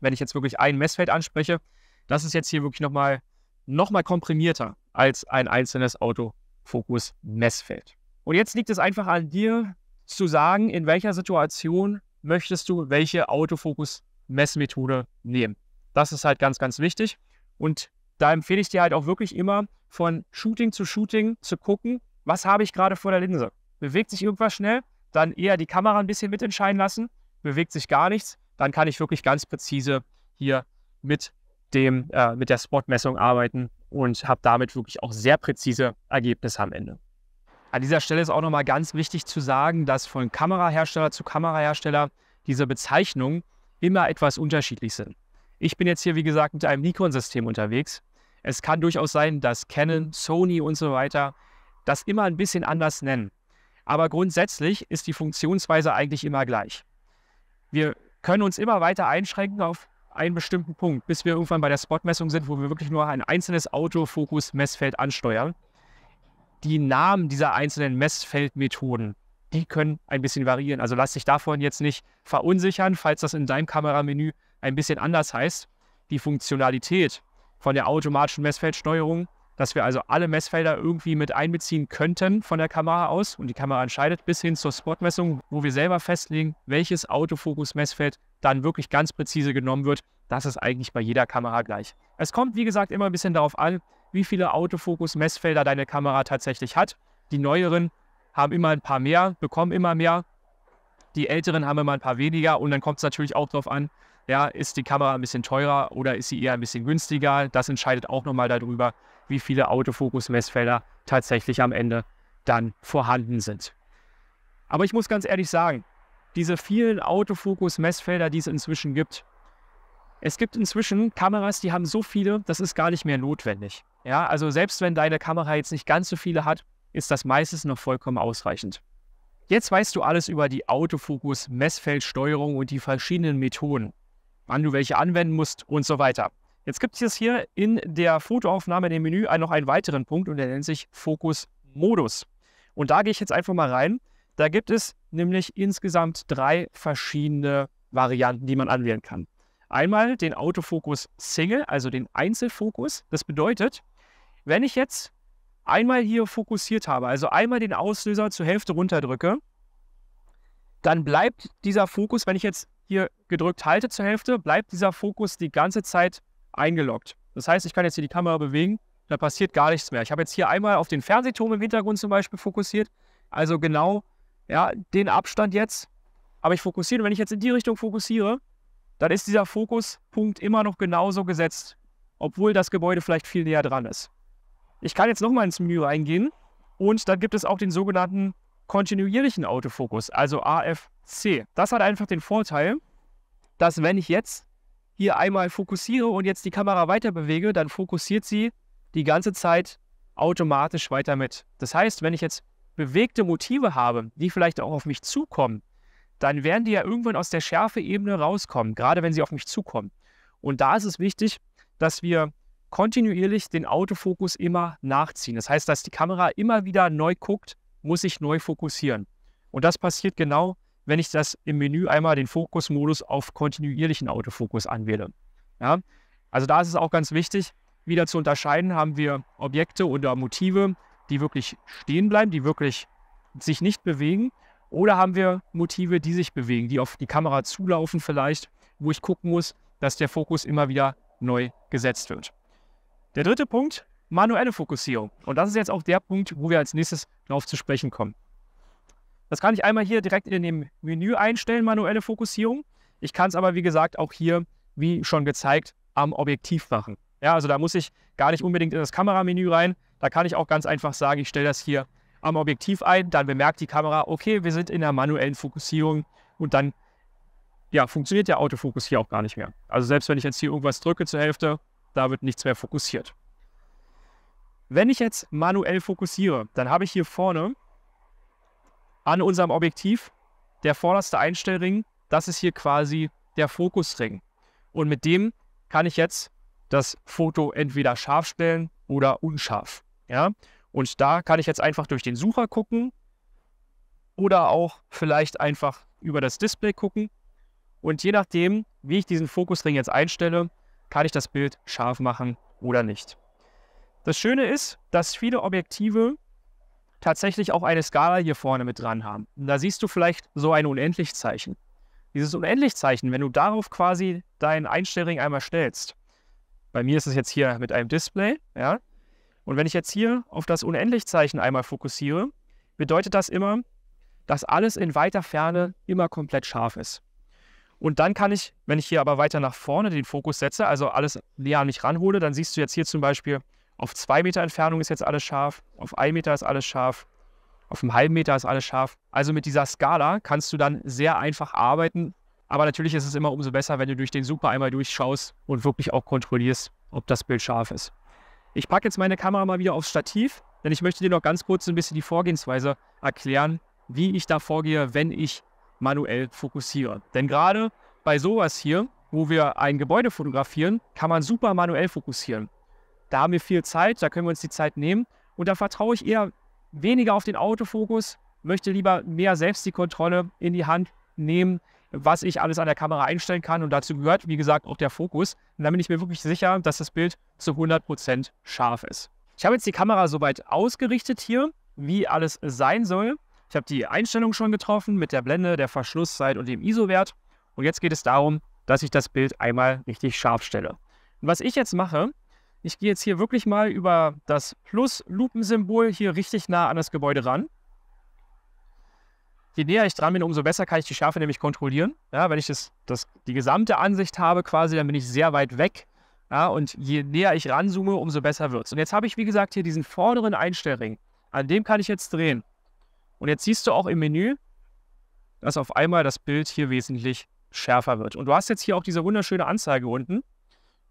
Wenn ich jetzt wirklich ein Messfeld anspreche, das ist jetzt hier wirklich nochmal noch mal komprimierter als ein einzelnes Autofokus-Messfeld. Und jetzt liegt es einfach an dir, zu sagen, in welcher Situation möchtest du welche Autofokus-Messmethode nehmen. Das ist halt ganz, ganz wichtig. Und da empfehle ich dir halt auch wirklich immer, von Shooting zu Shooting zu gucken, was habe ich gerade vor der Linse. Bewegt sich irgendwas schnell, dann eher die Kamera ein bisschen mitentscheiden lassen. Bewegt sich gar nichts, dann kann ich wirklich ganz präzise hier mit, dem, äh, mit der Spot-Messung arbeiten und habe damit wirklich auch sehr präzise Ergebnisse am Ende. An dieser Stelle ist auch nochmal ganz wichtig zu sagen, dass von Kamerahersteller zu Kamerahersteller diese Bezeichnungen immer etwas unterschiedlich sind. Ich bin jetzt hier, wie gesagt, mit einem Nikon-System unterwegs. Es kann durchaus sein, dass Canon, Sony und so weiter das immer ein bisschen anders nennen. Aber grundsätzlich ist die Funktionsweise eigentlich immer gleich. Wir können uns immer weiter einschränken auf einen bestimmten Punkt, bis wir irgendwann bei der Spotmessung sind, wo wir wirklich nur ein einzelnes Autofokus-Messfeld ansteuern die Namen dieser einzelnen Messfeldmethoden, die können ein bisschen variieren. Also lass dich davon jetzt nicht verunsichern, falls das in deinem Kameramenü ein bisschen anders heißt. Die Funktionalität von der automatischen Messfeldsteuerung, dass wir also alle Messfelder irgendwie mit einbeziehen könnten von der Kamera aus und die Kamera entscheidet bis hin zur Spotmessung, wo wir selber festlegen, welches Autofokus-Messfeld dann wirklich ganz präzise genommen wird. Das ist eigentlich bei jeder Kamera gleich. Es kommt, wie gesagt, immer ein bisschen darauf an, wie viele Autofokus-Messfelder deine Kamera tatsächlich hat. Die neueren haben immer ein paar mehr, bekommen immer mehr. Die älteren haben immer ein paar weniger und dann kommt es natürlich auch darauf an, ja, ist die Kamera ein bisschen teurer oder ist sie eher ein bisschen günstiger? Das entscheidet auch nochmal darüber, wie viele Autofokus-Messfelder tatsächlich am Ende dann vorhanden sind. Aber ich muss ganz ehrlich sagen, diese vielen Autofokus-Messfelder, die es inzwischen gibt, es gibt inzwischen Kameras, die haben so viele, das ist gar nicht mehr notwendig. Ja, also selbst wenn deine Kamera jetzt nicht ganz so viele hat, ist das meistens noch vollkommen ausreichend. Jetzt weißt du alles über die Autofokus, Messfeldsteuerung und die verschiedenen Methoden, wann du welche anwenden musst und so weiter. Jetzt gibt es hier in der Fotoaufnahme in dem Menü noch einen weiteren Punkt und der nennt sich Fokusmodus. Und da gehe ich jetzt einfach mal rein. Da gibt es nämlich insgesamt drei verschiedene Varianten, die man anwählen kann. Einmal den Autofokus Single, also den Einzelfokus. Das bedeutet, wenn ich jetzt einmal hier fokussiert habe, also einmal den Auslöser zur Hälfte runterdrücke, dann bleibt dieser Fokus, wenn ich jetzt hier gedrückt halte zur Hälfte, bleibt dieser Fokus die ganze Zeit eingeloggt. Das heißt, ich kann jetzt hier die Kamera bewegen, da passiert gar nichts mehr. Ich habe jetzt hier einmal auf den Fernsehturm im Hintergrund zum Beispiel fokussiert, also genau ja, den Abstand jetzt. habe ich fokussiert. Und wenn ich jetzt in die Richtung fokussiere, dann ist dieser Fokuspunkt immer noch genauso gesetzt, obwohl das Gebäude vielleicht viel näher dran ist. Ich kann jetzt nochmal ins Menü reingehen und dann gibt es auch den sogenannten kontinuierlichen Autofokus, also AFC. Das hat einfach den Vorteil, dass wenn ich jetzt hier einmal fokussiere und jetzt die Kamera weiter bewege, dann fokussiert sie die ganze Zeit automatisch weiter mit. Das heißt, wenn ich jetzt bewegte Motive habe, die vielleicht auch auf mich zukommen, dann werden die ja irgendwann aus der Schärfe-Ebene rauskommen, gerade wenn sie auf mich zukommen. Und da ist es wichtig, dass wir kontinuierlich den Autofokus immer nachziehen. Das heißt, dass die Kamera immer wieder neu guckt, muss ich neu fokussieren. Und das passiert genau, wenn ich das im Menü einmal den Fokusmodus auf kontinuierlichen Autofokus anwähle. Ja? Also da ist es auch ganz wichtig, wieder zu unterscheiden, haben wir Objekte oder Motive, die wirklich stehen bleiben, die wirklich sich nicht bewegen oder haben wir Motive, die sich bewegen, die auf die Kamera zulaufen vielleicht, wo ich gucken muss, dass der Fokus immer wieder neu gesetzt wird. Der dritte Punkt, manuelle Fokussierung. Und das ist jetzt auch der Punkt, wo wir als nächstes darauf zu sprechen kommen. Das kann ich einmal hier direkt in dem Menü einstellen, manuelle Fokussierung. Ich kann es aber, wie gesagt, auch hier, wie schon gezeigt, am Objektiv machen. Ja, also da muss ich gar nicht unbedingt in das Kameramenü rein. Da kann ich auch ganz einfach sagen, ich stelle das hier am Objektiv ein, dann bemerkt die Kamera, okay, wir sind in der manuellen Fokussierung und dann ja, funktioniert der Autofokus hier auch gar nicht mehr. Also selbst wenn ich jetzt hier irgendwas drücke zur Hälfte, da wird nichts mehr fokussiert. Wenn ich jetzt manuell fokussiere, dann habe ich hier vorne an unserem Objektiv der vorderste Einstellring, das ist hier quasi der Fokusring. Und mit dem kann ich jetzt das Foto entweder scharf stellen oder unscharf. Ja? Und da kann ich jetzt einfach durch den Sucher gucken oder auch vielleicht einfach über das Display gucken. Und je nachdem, wie ich diesen Fokusring jetzt einstelle, kann ich das Bild scharf machen oder nicht. Das Schöne ist, dass viele Objektive tatsächlich auch eine Skala hier vorne mit dran haben. Und da siehst du vielleicht so ein Unendlichzeichen. Dieses Unendlichzeichen, wenn du darauf quasi deinen Einstellring einmal stellst, bei mir ist es jetzt hier mit einem Display, ja, und wenn ich jetzt hier auf das Unendlich-Zeichen einmal fokussiere, bedeutet das immer, dass alles in weiter Ferne immer komplett scharf ist. Und dann kann ich, wenn ich hier aber weiter nach vorne den Fokus setze, also alles näher an mich ranhole, dann siehst du jetzt hier zum Beispiel, auf zwei Meter Entfernung ist jetzt alles scharf, auf ein Meter ist alles scharf, auf einem halben Meter ist alles scharf. Also mit dieser Skala kannst du dann sehr einfach arbeiten. Aber natürlich ist es immer umso besser, wenn du durch den Super einmal durchschaust und wirklich auch kontrollierst, ob das Bild scharf ist. Ich packe jetzt meine Kamera mal wieder aufs Stativ, denn ich möchte dir noch ganz kurz ein bisschen die Vorgehensweise erklären, wie ich da vorgehe, wenn ich manuell fokussiere. Denn gerade bei sowas hier, wo wir ein Gebäude fotografieren, kann man super manuell fokussieren. Da haben wir viel Zeit, da können wir uns die Zeit nehmen und da vertraue ich eher weniger auf den Autofokus, möchte lieber mehr selbst die Kontrolle in die Hand nehmen, was ich alles an der Kamera einstellen kann. Und dazu gehört, wie gesagt, auch der Fokus. Und dann bin ich mir wirklich sicher, dass das Bild zu 100% scharf ist. Ich habe jetzt die Kamera soweit ausgerichtet hier, wie alles sein soll. Ich habe die Einstellung schon getroffen mit der Blende, der Verschlusszeit und dem ISO-Wert. Und jetzt geht es darum, dass ich das Bild einmal richtig scharf stelle. Und was ich jetzt mache, ich gehe jetzt hier wirklich mal über das Plus-Lupensymbol hier richtig nah an das Gebäude ran je näher ich dran bin, umso besser kann ich die Schärfe nämlich kontrollieren. Ja, wenn ich das, das, die gesamte Ansicht habe quasi, dann bin ich sehr weit weg. Ja, und je näher ich ranzoome, umso besser wird es. Und jetzt habe ich, wie gesagt, hier diesen vorderen Einstellring. An dem kann ich jetzt drehen. Und jetzt siehst du auch im Menü, dass auf einmal das Bild hier wesentlich schärfer wird. Und du hast jetzt hier auch diese wunderschöne Anzeige unten,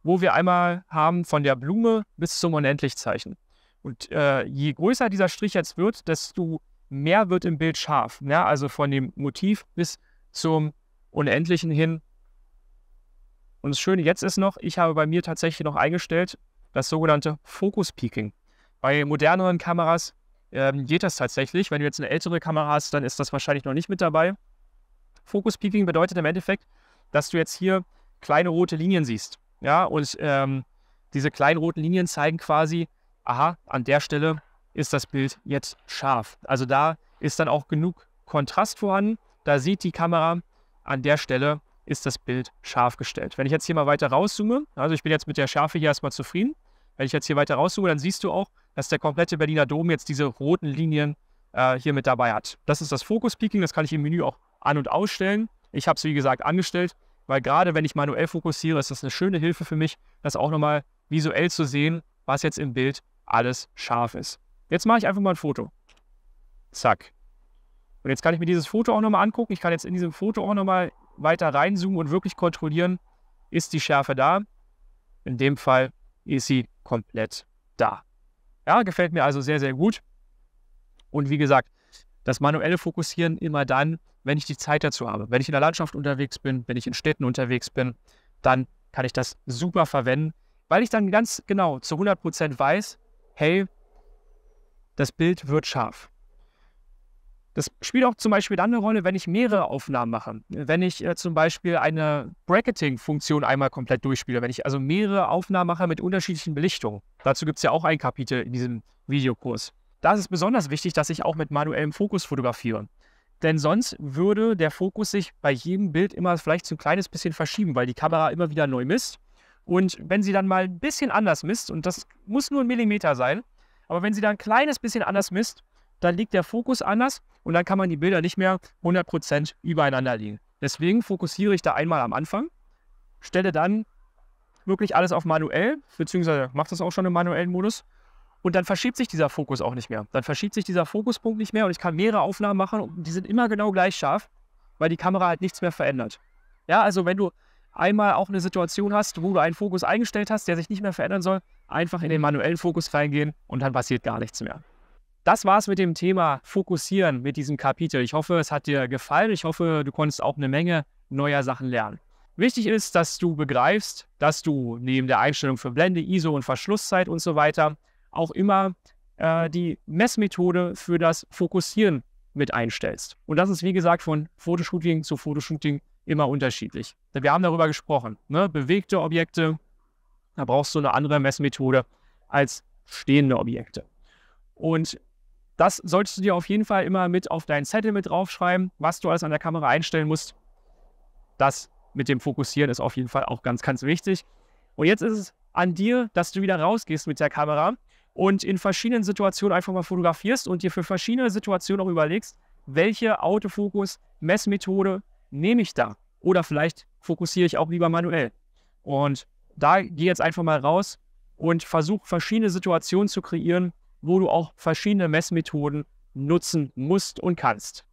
wo wir einmal haben von der Blume bis zum Unendlichzeichen. Und äh, je größer dieser Strich jetzt wird, desto mehr wird im Bild scharf. Ja, ne? also von dem Motiv bis zum Unendlichen hin. Und das Schöne jetzt ist noch, ich habe bei mir tatsächlich noch eingestellt das sogenannte Focus Peaking. Bei moderneren Kameras ähm, geht das tatsächlich. Wenn du jetzt eine ältere Kamera hast, dann ist das wahrscheinlich noch nicht mit dabei. Focus Peaking bedeutet im Endeffekt, dass du jetzt hier kleine rote Linien siehst. Ja, und ähm, diese kleinen roten Linien zeigen quasi, aha, an der Stelle ist das Bild jetzt scharf. Also da ist dann auch genug Kontrast vorhanden. Da sieht die Kamera, an der Stelle ist das Bild scharf gestellt. Wenn ich jetzt hier mal weiter rauszoome, also ich bin jetzt mit der Schärfe hier erstmal zufrieden. Wenn ich jetzt hier weiter rauszoome, dann siehst du auch, dass der komplette Berliner Dom jetzt diese roten Linien äh, hier mit dabei hat. Das ist das Focus Peaking, das kann ich im Menü auch an- und ausstellen. Ich habe es wie gesagt angestellt, weil gerade wenn ich manuell fokussiere, ist das eine schöne Hilfe für mich, das auch nochmal visuell zu sehen, was jetzt im Bild alles scharf ist. Jetzt mache ich einfach mal ein Foto. Zack. Und jetzt kann ich mir dieses Foto auch nochmal angucken. Ich kann jetzt in diesem Foto auch nochmal weiter reinzoomen und wirklich kontrollieren, ist die Schärfe da? In dem Fall ist sie komplett da. Ja, gefällt mir also sehr, sehr gut. Und wie gesagt, das manuelle Fokussieren immer dann, wenn ich die Zeit dazu habe. Wenn ich in der Landschaft unterwegs bin, wenn ich in Städten unterwegs bin, dann kann ich das super verwenden, weil ich dann ganz genau zu 100% weiß, hey, das Bild wird scharf. Das spielt auch zum Beispiel dann eine Rolle, wenn ich mehrere Aufnahmen mache. Wenn ich äh, zum Beispiel eine Bracketing-Funktion einmal komplett durchspiele, wenn ich also mehrere Aufnahmen mache mit unterschiedlichen Belichtungen. Dazu gibt es ja auch ein Kapitel in diesem Videokurs. Da ist es besonders wichtig, dass ich auch mit manuellem Fokus fotografiere. Denn sonst würde der Fokus sich bei jedem Bild immer vielleicht so ein kleines bisschen verschieben, weil die Kamera immer wieder neu misst. Und wenn sie dann mal ein bisschen anders misst, und das muss nur ein Millimeter sein, aber wenn sie da ein kleines bisschen anders misst, dann liegt der Fokus anders und dann kann man die Bilder nicht mehr 100% übereinander liegen. Deswegen fokussiere ich da einmal am Anfang, stelle dann wirklich alles auf manuell, beziehungsweise macht das auch schon im manuellen Modus. Und dann verschiebt sich dieser Fokus auch nicht mehr. Dann verschiebt sich dieser Fokuspunkt nicht mehr und ich kann mehrere Aufnahmen machen und die sind immer genau gleich scharf, weil die Kamera halt nichts mehr verändert. Ja, also wenn du einmal auch eine Situation hast, wo du einen Fokus eingestellt hast, der sich nicht mehr verändern soll, einfach in den manuellen Fokus reingehen und dann passiert gar nichts mehr. Das war es mit dem Thema Fokussieren mit diesem Kapitel. Ich hoffe, es hat dir gefallen. Ich hoffe, du konntest auch eine Menge neuer Sachen lernen. Wichtig ist, dass du begreifst, dass du neben der Einstellung für Blende, ISO und Verschlusszeit und so weiter auch immer äh, die Messmethode für das Fokussieren mit einstellst. Und das ist, wie gesagt, von Fotoshooting zu Fotoshooting immer unterschiedlich. Wir haben darüber gesprochen. Ne? Bewegte Objekte, da brauchst du eine andere Messmethode als stehende Objekte. Und das solltest du dir auf jeden Fall immer mit auf deinen Zettel mit draufschreiben, was du alles an der Kamera einstellen musst. Das mit dem Fokussieren ist auf jeden Fall auch ganz, ganz wichtig. Und jetzt ist es an dir, dass du wieder rausgehst mit der Kamera und in verschiedenen Situationen einfach mal fotografierst und dir für verschiedene Situationen auch überlegst, welche Autofokus-Messmethode nehme ich da? Oder vielleicht fokussiere ich auch lieber manuell. Und da geh jetzt einfach mal raus und versuch verschiedene Situationen zu kreieren, wo du auch verschiedene Messmethoden nutzen musst und kannst.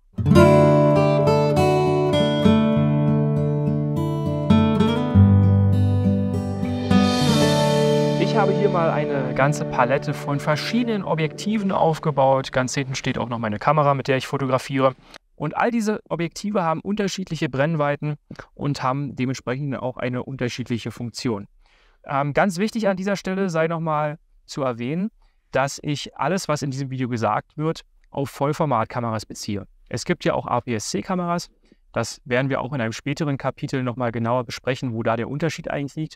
Ich habe hier mal eine ganze Palette von verschiedenen Objektiven aufgebaut. Ganz hinten steht auch noch meine Kamera, mit der ich fotografiere. Und all diese Objektive haben unterschiedliche Brennweiten und haben dementsprechend auch eine unterschiedliche Funktion. Ähm, ganz wichtig an dieser Stelle sei nochmal zu erwähnen, dass ich alles, was in diesem Video gesagt wird, auf Vollformatkameras beziehe. Es gibt ja auch APS-C-Kameras. Das werden wir auch in einem späteren Kapitel nochmal genauer besprechen, wo da der Unterschied eigentlich liegt.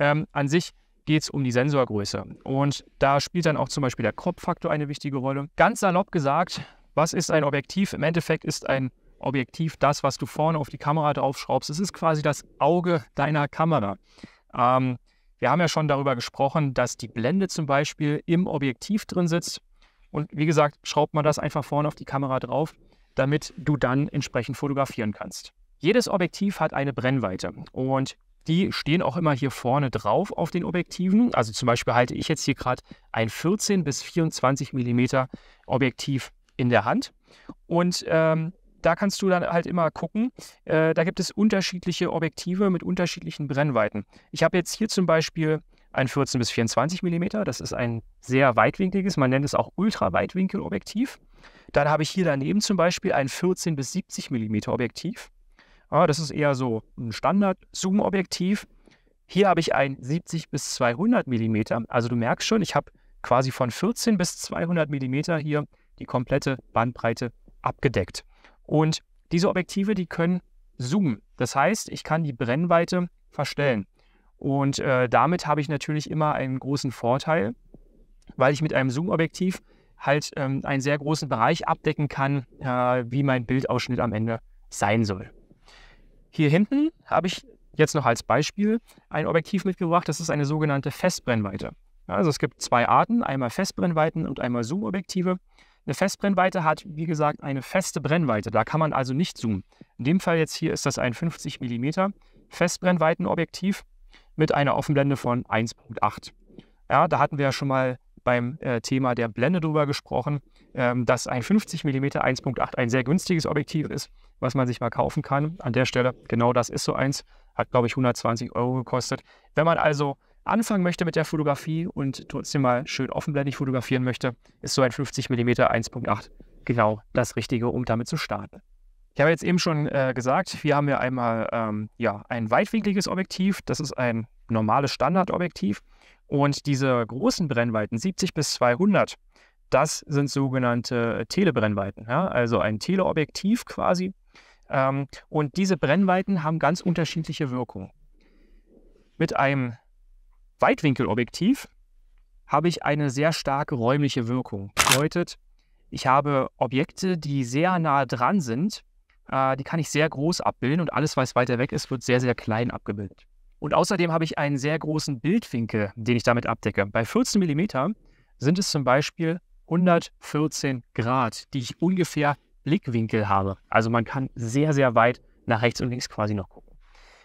Ähm, an sich geht es um die Sensorgröße. Und da spielt dann auch zum Beispiel der crop eine wichtige Rolle. Ganz salopp gesagt, was ist ein Objektiv? Im Endeffekt ist ein Objektiv das, was du vorne auf die Kamera draufschraubst. Es ist quasi das Auge deiner Kamera. Ähm, wir haben ja schon darüber gesprochen, dass die Blende zum Beispiel im Objektiv drin sitzt. Und wie gesagt, schraubt man das einfach vorne auf die Kamera drauf, damit du dann entsprechend fotografieren kannst. Jedes Objektiv hat eine Brennweite und die stehen auch immer hier vorne drauf auf den Objektiven. Also zum Beispiel halte ich jetzt hier gerade ein 14 bis 24 mm Objektiv in der Hand. Und ähm, da kannst du dann halt immer gucken. Äh, da gibt es unterschiedliche Objektive mit unterschiedlichen Brennweiten. Ich habe jetzt hier zum Beispiel ein 14 bis 24 mm. Das ist ein sehr weitwinkliges, man nennt es auch Ultraweitwinkelobjektiv. Dann habe ich hier daneben zum Beispiel ein 14 bis 70 mm Objektiv. Ja, das ist eher so ein Standard-Zoom-Objektiv. Hier habe ich ein 70 bis 200 mm. Also du merkst schon, ich habe quasi von 14 bis 200 mm hier die komplette Bandbreite abgedeckt. Und diese Objektive, die können zoomen. Das heißt, ich kann die Brennweite verstellen. Und äh, damit habe ich natürlich immer einen großen Vorteil, weil ich mit einem Zoom-Objektiv halt ähm, einen sehr großen Bereich abdecken kann, äh, wie mein Bildausschnitt am Ende sein soll. Hier hinten habe ich jetzt noch als Beispiel ein Objektiv mitgebracht. Das ist eine sogenannte Festbrennweite. Also es gibt zwei Arten, einmal Festbrennweiten und einmal Zoom-Objektive. Eine Festbrennweite hat, wie gesagt, eine feste Brennweite. Da kann man also nicht zoomen. In dem Fall jetzt hier ist das ein 50 mm Festbrennweitenobjektiv mit einer Offenblende von 1.8. Ja, da hatten wir ja schon mal beim äh, Thema der Blende drüber gesprochen, ähm, dass ein 50 mm 1.8 ein sehr günstiges Objektiv ist, was man sich mal kaufen kann. An der Stelle, genau das ist so eins, hat glaube ich 120 Euro gekostet. Wenn man also anfangen möchte mit der Fotografie und trotzdem mal schön offenblendig fotografieren möchte, ist so ein 50 mm 1.8 genau das Richtige, um damit zu starten. Ich habe jetzt eben schon äh, gesagt, wir haben ja einmal ähm, ja, ein weitwinkliges Objektiv, das ist ein normales Standardobjektiv und diese großen Brennweiten 70 bis 200, das sind sogenannte äh, Telebrennweiten, ja? also ein Teleobjektiv quasi. Ähm, und diese Brennweiten haben ganz unterschiedliche Wirkungen. Mit einem Weitwinkelobjektiv habe ich eine sehr starke räumliche Wirkung. Bedeutet, ich habe Objekte, die sehr nah dran sind, äh, die kann ich sehr groß abbilden und alles, was weiter weg ist, wird sehr, sehr klein abgebildet. Und außerdem habe ich einen sehr großen Bildwinkel, den ich damit abdecke. Bei 14 mm sind es zum Beispiel 114 Grad, die ich ungefähr Blickwinkel habe. Also man kann sehr, sehr weit nach rechts und links quasi noch gucken.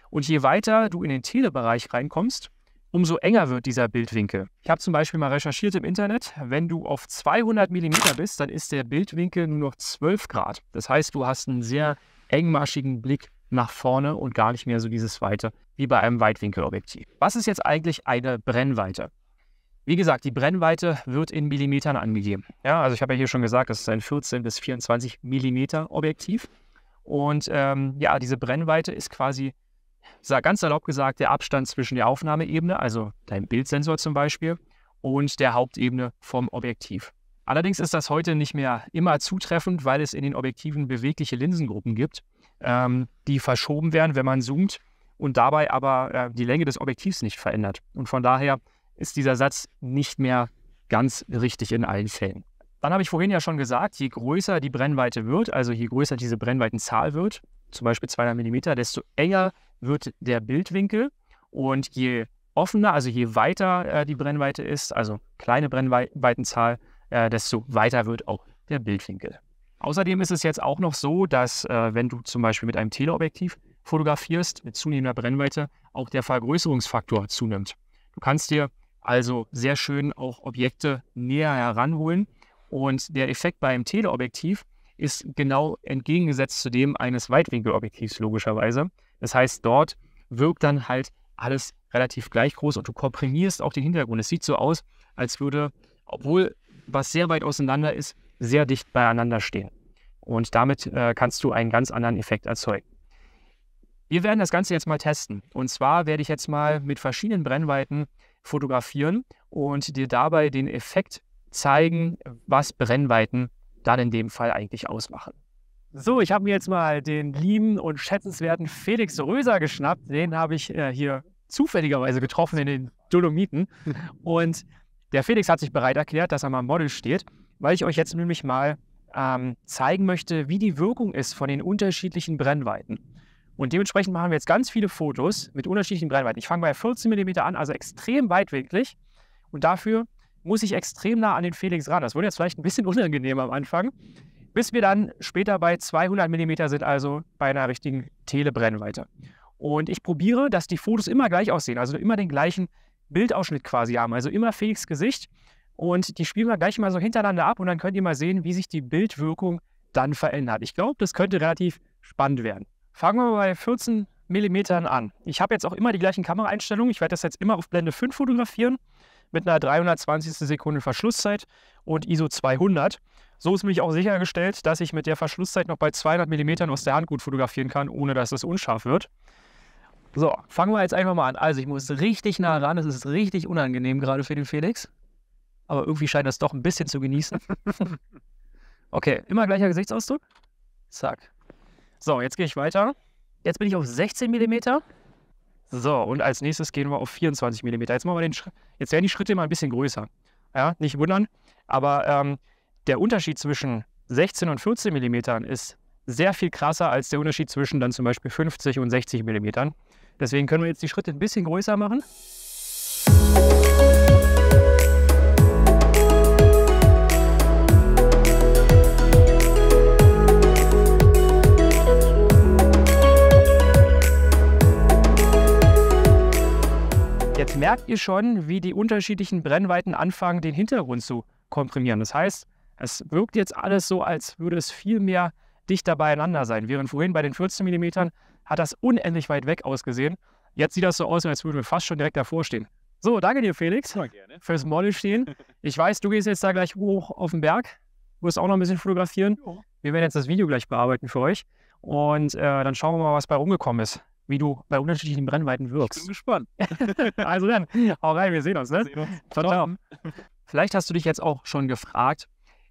Und je weiter du in den Telebereich reinkommst, umso enger wird dieser Bildwinkel. Ich habe zum Beispiel mal recherchiert im Internet, wenn du auf 200 mm bist, dann ist der Bildwinkel nur noch 12 Grad. Das heißt, du hast einen sehr engmaschigen Blick nach vorne und gar nicht mehr so dieses Weite wie bei einem Weitwinkelobjektiv. Was ist jetzt eigentlich eine Brennweite? Wie gesagt, die Brennweite wird in Millimetern angegeben. Ja, also ich habe ja hier schon gesagt, das ist ein 14 bis 24 Millimeter Objektiv. Und ähm, ja, diese Brennweite ist quasi ganz erlaubt gesagt, der Abstand zwischen der Aufnahmeebene, also deinem Bildsensor zum Beispiel, und der Hauptebene vom Objektiv. Allerdings ist das heute nicht mehr immer zutreffend, weil es in den Objektiven bewegliche Linsengruppen gibt, ähm, die verschoben werden, wenn man zoomt und dabei aber äh, die Länge des Objektivs nicht verändert. Und von daher ist dieser Satz nicht mehr ganz richtig in allen Fällen. Dann habe ich vorhin ja schon gesagt, je größer die Brennweite wird, also je größer diese Brennweitenzahl wird, zum Beispiel 200 mm, desto enger wird der Bildwinkel. Und je offener, also je weiter äh, die Brennweite ist, also kleine Brennweitenzahl, äh, desto weiter wird auch der Bildwinkel. Außerdem ist es jetzt auch noch so, dass äh, wenn du zum Beispiel mit einem Teleobjektiv fotografierst, mit zunehmender Brennweite auch der Vergrößerungsfaktor zunimmt. Du kannst dir also sehr schön auch Objekte näher heranholen und der Effekt beim Teleobjektiv ist genau entgegengesetzt zu dem eines Weitwinkelobjektivs logischerweise. Das heißt, dort wirkt dann halt alles relativ gleich groß und du komprimierst auch den Hintergrund. Es sieht so aus, als würde, obwohl was sehr weit auseinander ist, sehr dicht beieinander stehen. Und damit äh, kannst du einen ganz anderen Effekt erzeugen. Wir werden das Ganze jetzt mal testen. Und zwar werde ich jetzt mal mit verschiedenen Brennweiten fotografieren und dir dabei den Effekt zeigen, was Brennweiten dann in dem Fall eigentlich ausmachen. So, ich habe mir jetzt mal den lieben und schätzenswerten Felix Röser geschnappt. Den habe ich äh, hier zufälligerweise getroffen in den Dolomiten. Und der Felix hat sich bereit erklärt, dass er mal Model steht, weil ich euch jetzt nämlich mal ähm, zeigen möchte, wie die Wirkung ist von den unterschiedlichen Brennweiten. Und dementsprechend machen wir jetzt ganz viele Fotos mit unterschiedlichen Brennweiten. Ich fange bei 14 mm an, also extrem weitwinklig. Und dafür muss ich extrem nah an den Felix ran. Das wurde jetzt vielleicht ein bisschen unangenehm am Anfang, bis wir dann später bei 200 mm sind, also bei einer richtigen Telebrennweite. Und ich probiere, dass die Fotos immer gleich aussehen, also immer den gleichen Bildausschnitt quasi haben, also immer Felix Gesicht. Und die spielen wir gleich mal so hintereinander ab und dann könnt ihr mal sehen, wie sich die Bildwirkung dann verändert. Ich glaube, das könnte relativ spannend werden. Fangen wir bei 14 mm an. Ich habe jetzt auch immer die gleichen Kameraeinstellungen. Ich werde das jetzt immer auf Blende 5 fotografieren mit einer 320. Sekunde Verschlusszeit und ISO 200. So ist mich auch sichergestellt, dass ich mit der Verschlusszeit noch bei 200 mm aus der Hand gut fotografieren kann, ohne dass es unscharf wird. So, fangen wir jetzt einfach mal an. Also ich muss richtig nah ran, es ist richtig unangenehm gerade für den Felix. Aber irgendwie scheint das doch ein bisschen zu genießen. okay, immer gleicher Gesichtsausdruck. Zack. So, jetzt gehe ich weiter. Jetzt bin ich auf 16 mm. So, und als nächstes gehen wir auf 24 mm. Jetzt, machen wir den Jetzt werden die Schritte mal ein bisschen größer. Ja, nicht wundern. Aber ähm, der Unterschied zwischen 16 und 14 mm ist sehr viel krasser als der Unterschied zwischen dann zum Beispiel 50 und 60 mm. Deswegen können wir jetzt die Schritte ein bisschen größer machen. merkt ihr schon, wie die unterschiedlichen Brennweiten anfangen, den Hintergrund zu komprimieren. Das heißt, es wirkt jetzt alles so, als würde es viel mehr dichter beieinander sein. Während vorhin bei den 14 mm hat das unendlich weit weg ausgesehen. Jetzt sieht das so aus, als würden wir fast schon direkt davor stehen. So, danke dir, Felix, ja, fürs Model stehen. Ich weiß, du gehst jetzt da gleich hoch auf den Berg. Du wirst auch noch ein bisschen fotografieren. Wir werden jetzt das Video gleich bearbeiten für euch. Und äh, dann schauen wir mal, was bei rumgekommen ist wie du bei unterschiedlichen Brennweiten wirkst. Ich bin gespannt. also dann, hau rein, wir sehen uns, ne? Sehen uns. Ciao, Vielleicht hast du dich jetzt auch schon gefragt,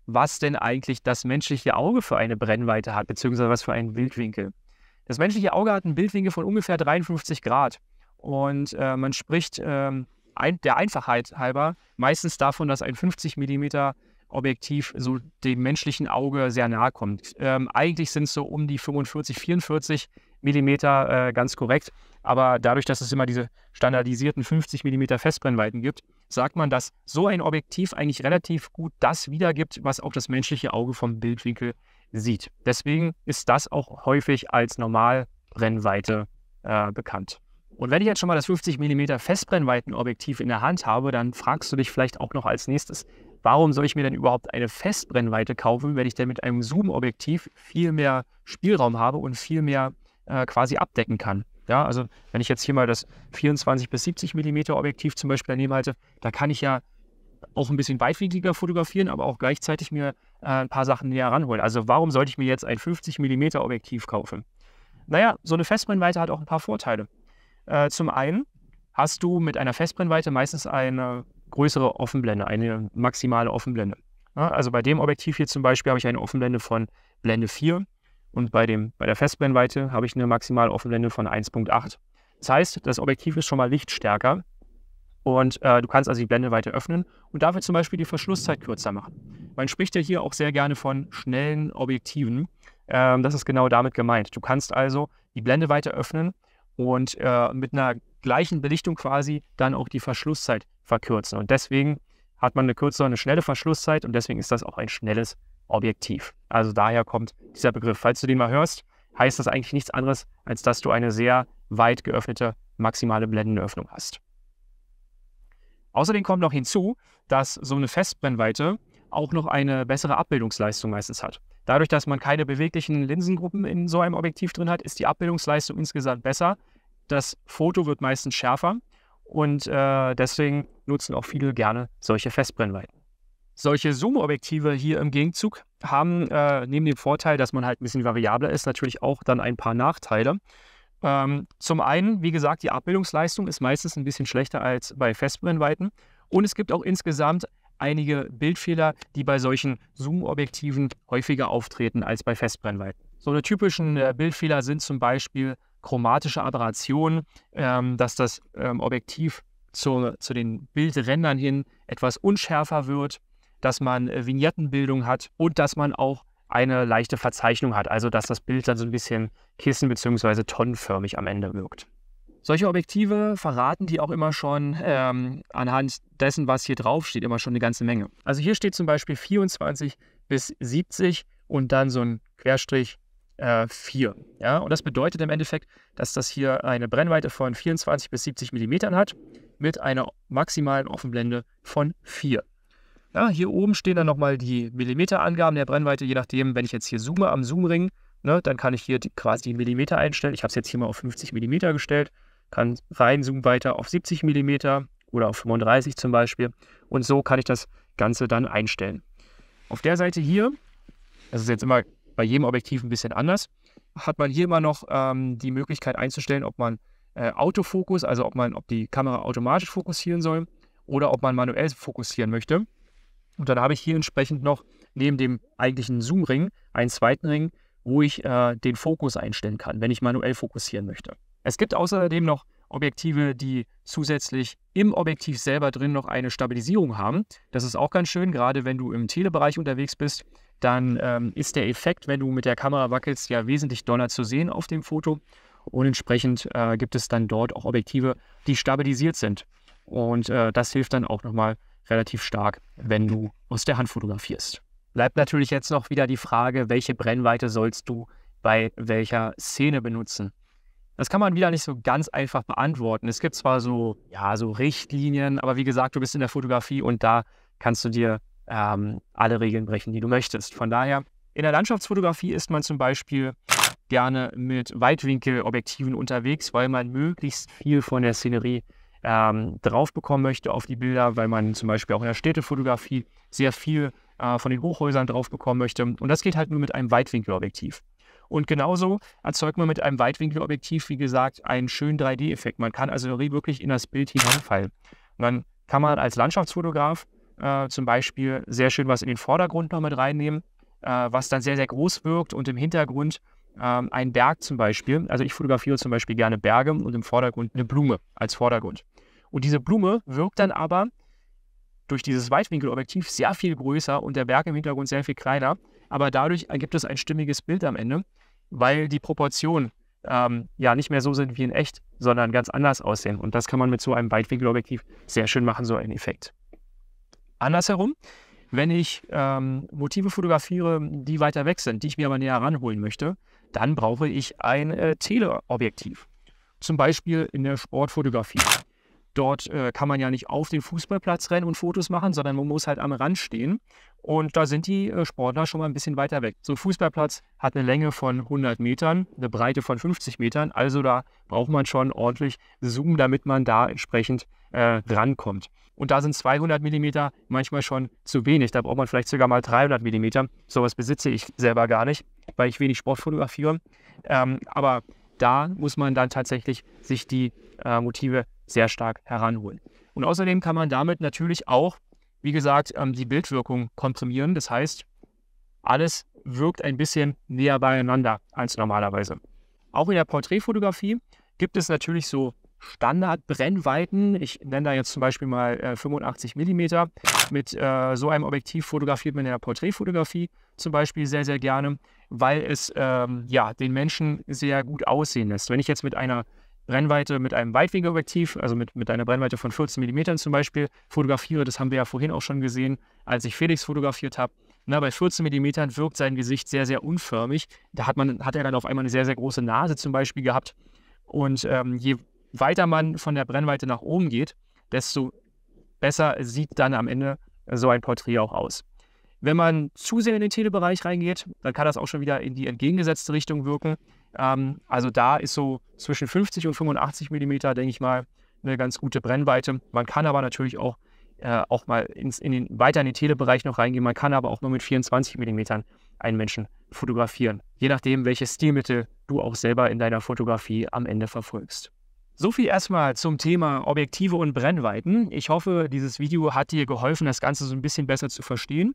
was denn eigentlich das menschliche Auge für eine Brennweite hat, beziehungsweise was für einen Bildwinkel. Das menschliche Auge hat einen Bildwinkel von ungefähr 53 Grad. Und äh, man spricht ähm, ein, der Einfachheit halber meistens davon, dass ein 50 mm Objektiv so dem menschlichen Auge sehr nahe kommt. Ähm, eigentlich sind es so um die 45, 44 Millimeter äh, ganz korrekt. Aber dadurch, dass es immer diese standardisierten 50 Millimeter Festbrennweiten gibt, sagt man, dass so ein Objektiv eigentlich relativ gut das wiedergibt, was auch das menschliche Auge vom Bildwinkel sieht. Deswegen ist das auch häufig als Normalbrennweite äh, bekannt. Und wenn ich jetzt schon mal das 50 mm Festbrennweitenobjektiv in der Hand habe, dann fragst du dich vielleicht auch noch als nächstes, warum soll ich mir denn überhaupt eine Festbrennweite kaufen, wenn ich denn mit einem Zoom-Objektiv viel mehr Spielraum habe und viel mehr äh, quasi abdecken kann. Ja, also wenn ich jetzt hier mal das 24 bis 70 mm Objektiv zum Beispiel daneben halte, da kann ich ja auch ein bisschen weitwinkliger fotografieren, aber auch gleichzeitig mir äh, ein paar Sachen näher ranholen. Also warum sollte ich mir jetzt ein 50 mm Objektiv kaufen? Naja, so eine Festbrennweite hat auch ein paar Vorteile. Äh, zum einen hast du mit einer Festbrennweite meistens eine größere Offenblende, eine maximale Offenblende. Ja, also bei dem Objektiv hier zum Beispiel habe ich eine Offenblende von Blende 4 und bei, dem, bei der Festbrennweite habe ich eine maximale Offenblende von 1.8. Das heißt, das Objektiv ist schon mal lichtstärker. Und äh, du kannst also die Blendeweite öffnen und dafür zum Beispiel die Verschlusszeit kürzer machen. Man spricht ja hier auch sehr gerne von schnellen Objektiven. Ähm, das ist genau damit gemeint. Du kannst also die Blendeweite öffnen und äh, mit einer gleichen Belichtung quasi dann auch die Verschlusszeit verkürzen. Und deswegen hat man eine kürzere, eine schnelle Verschlusszeit und deswegen ist das auch ein schnelles objektiv. Also daher kommt dieser Begriff. Falls du den mal hörst, heißt das eigentlich nichts anderes, als dass du eine sehr weit geöffnete maximale Blendenöffnung hast. Außerdem kommt noch hinzu, dass so eine Festbrennweite auch noch eine bessere Abbildungsleistung meistens hat. Dadurch, dass man keine beweglichen Linsengruppen in so einem Objektiv drin hat, ist die Abbildungsleistung insgesamt besser. Das Foto wird meistens schärfer und äh, deswegen nutzen auch viele gerne solche Festbrennweiten. Solche Zoom-Objektive hier im Gegenzug haben äh, neben dem Vorteil, dass man halt ein bisschen variabler ist, natürlich auch dann ein paar Nachteile. Ähm, zum einen, wie gesagt, die Abbildungsleistung ist meistens ein bisschen schlechter als bei Festbrennweiten. Und es gibt auch insgesamt einige Bildfehler, die bei solchen Zoom-Objektiven häufiger auftreten als bei Festbrennweiten. So eine typischen äh, Bildfehler sind zum Beispiel chromatische Aberrationen, ähm, dass das ähm, Objektiv zu, zu den Bildrändern hin etwas unschärfer wird dass man äh, Vignettenbildung hat und dass man auch eine leichte Verzeichnung hat, also dass das Bild dann so ein bisschen kissen- bzw. tonnenförmig am Ende wirkt. Solche Objektive verraten die auch immer schon ähm, anhand dessen, was hier drauf steht, immer schon eine ganze Menge. Also hier steht zum Beispiel 24 bis 70 und dann so ein Querstrich äh, 4. Ja? Und das bedeutet im Endeffekt, dass das hier eine Brennweite von 24 bis 70 Millimetern hat mit einer maximalen Offenblende von 4. Ja, hier oben stehen dann nochmal die Millimeterangaben der Brennweite, je nachdem, wenn ich jetzt hier zoome am Zoomring, ne, dann kann ich hier die, quasi die Millimeter einstellen. Ich habe es jetzt hier mal auf 50 Millimeter gestellt, kann reinzoomen weiter auf 70 Millimeter oder auf 35 zum Beispiel. Und so kann ich das Ganze dann einstellen. Auf der Seite hier, das ist jetzt immer bei jedem Objektiv ein bisschen anders, hat man hier immer noch ähm, die Möglichkeit einzustellen, ob man äh, Autofokus, also ob man, ob die Kamera automatisch fokussieren soll oder ob man manuell fokussieren möchte. Und dann habe ich hier entsprechend noch neben dem eigentlichen Zoom-Ring einen zweiten Ring, wo ich äh, den Fokus einstellen kann, wenn ich manuell fokussieren möchte. Es gibt außerdem noch Objektive, die zusätzlich im Objektiv selber drin noch eine Stabilisierung haben. Das ist auch ganz schön, gerade wenn du im Telebereich unterwegs bist, dann ähm, ist der Effekt, wenn du mit der Kamera wackelst, ja wesentlich doller zu sehen auf dem Foto. Und entsprechend äh, gibt es dann dort auch Objektive, die stabilisiert sind. Und äh, das hilft dann auch nochmal relativ stark, wenn du aus der Hand fotografierst. Bleibt natürlich jetzt noch wieder die Frage, welche Brennweite sollst du bei welcher Szene benutzen? Das kann man wieder nicht so ganz einfach beantworten. Es gibt zwar so, ja, so Richtlinien, aber wie gesagt, du bist in der Fotografie und da kannst du dir ähm, alle Regeln brechen, die du möchtest. Von daher, in der Landschaftsfotografie ist man zum Beispiel gerne mit Weitwinkelobjektiven unterwegs, weil man möglichst viel von der Szenerie ähm, bekommen möchte auf die Bilder, weil man zum Beispiel auch in der Städtefotografie sehr viel äh, von den Hochhäusern drauf bekommen möchte. Und das geht halt nur mit einem Weitwinkelobjektiv. Und genauso erzeugt man mit einem Weitwinkelobjektiv, wie gesagt, einen schönen 3D-Effekt. Man kann also wirklich in das Bild hineinfallen. Und dann kann man als Landschaftsfotograf äh, zum Beispiel sehr schön was in den Vordergrund noch mit reinnehmen, äh, was dann sehr, sehr groß wirkt und im Hintergrund ähm, einen Berg zum Beispiel. Also ich fotografiere zum Beispiel gerne Berge und im Vordergrund eine Blume als Vordergrund. Und diese Blume wirkt dann aber durch dieses Weitwinkelobjektiv sehr viel größer und der Berg im Hintergrund sehr viel kleiner. Aber dadurch ergibt es ein stimmiges Bild am Ende, weil die Proportionen ähm, ja nicht mehr so sind wie in echt, sondern ganz anders aussehen. Und das kann man mit so einem Weitwinkelobjektiv sehr schön machen, so einen Effekt. Andersherum, wenn ich ähm, Motive fotografiere, die weiter weg sind, die ich mir aber näher ranholen möchte, dann brauche ich ein äh, Teleobjektiv. Zum Beispiel in der Sportfotografie. Dort äh, kann man ja nicht auf den Fußballplatz rennen und Fotos machen, sondern man muss halt am Rand stehen. Und da sind die äh, Sportler schon mal ein bisschen weiter weg. So ein Fußballplatz hat eine Länge von 100 Metern, eine Breite von 50 Metern. Also da braucht man schon ordentlich Zoom, damit man da entsprechend äh, drankommt. Und da sind 200 Millimeter manchmal schon zu wenig. Da braucht man vielleicht sogar mal 300 Millimeter. Sowas besitze ich selber gar nicht weil ich wenig Sport fotografiere. Ähm, aber da muss man dann tatsächlich sich die äh, Motive sehr stark heranholen. Und außerdem kann man damit natürlich auch, wie gesagt, ähm, die Bildwirkung komprimieren. Das heißt, alles wirkt ein bisschen näher beieinander als normalerweise. Auch in der Porträtfotografie gibt es natürlich so Standardbrennweiten, ich nenne da jetzt zum Beispiel mal äh, 85 mm, mit äh, so einem Objektiv fotografiert man in der Porträtfotografie zum Beispiel sehr, sehr gerne, weil es ähm, ja, den Menschen sehr gut aussehen lässt. Wenn ich jetzt mit einer Brennweite mit einem Weitwinkelobjektiv, also mit, mit einer Brennweite von 14 mm zum Beispiel, fotografiere, das haben wir ja vorhin auch schon gesehen, als ich Felix fotografiert habe. Na, bei 14 mm wirkt sein Gesicht sehr, sehr unförmig. Da hat, man, hat er dann auf einmal eine sehr, sehr große Nase zum Beispiel gehabt. Und ähm, je weiter man von der Brennweite nach oben geht, desto besser sieht dann am Ende so ein Porträt auch aus. Wenn man zu sehr in den Telebereich reingeht, dann kann das auch schon wieder in die entgegengesetzte Richtung wirken. Ähm, also da ist so zwischen 50 und 85 mm, denke ich mal, eine ganz gute Brennweite. Man kann aber natürlich auch, äh, auch mal ins, in den, weiter in den Telebereich noch reingehen. Man kann aber auch nur mit 24 mm einen Menschen fotografieren. Je nachdem, welche Stilmittel du auch selber in deiner Fotografie am Ende verfolgst. So viel erstmal zum Thema Objektive und Brennweiten. Ich hoffe, dieses Video hat dir geholfen, das Ganze so ein bisschen besser zu verstehen.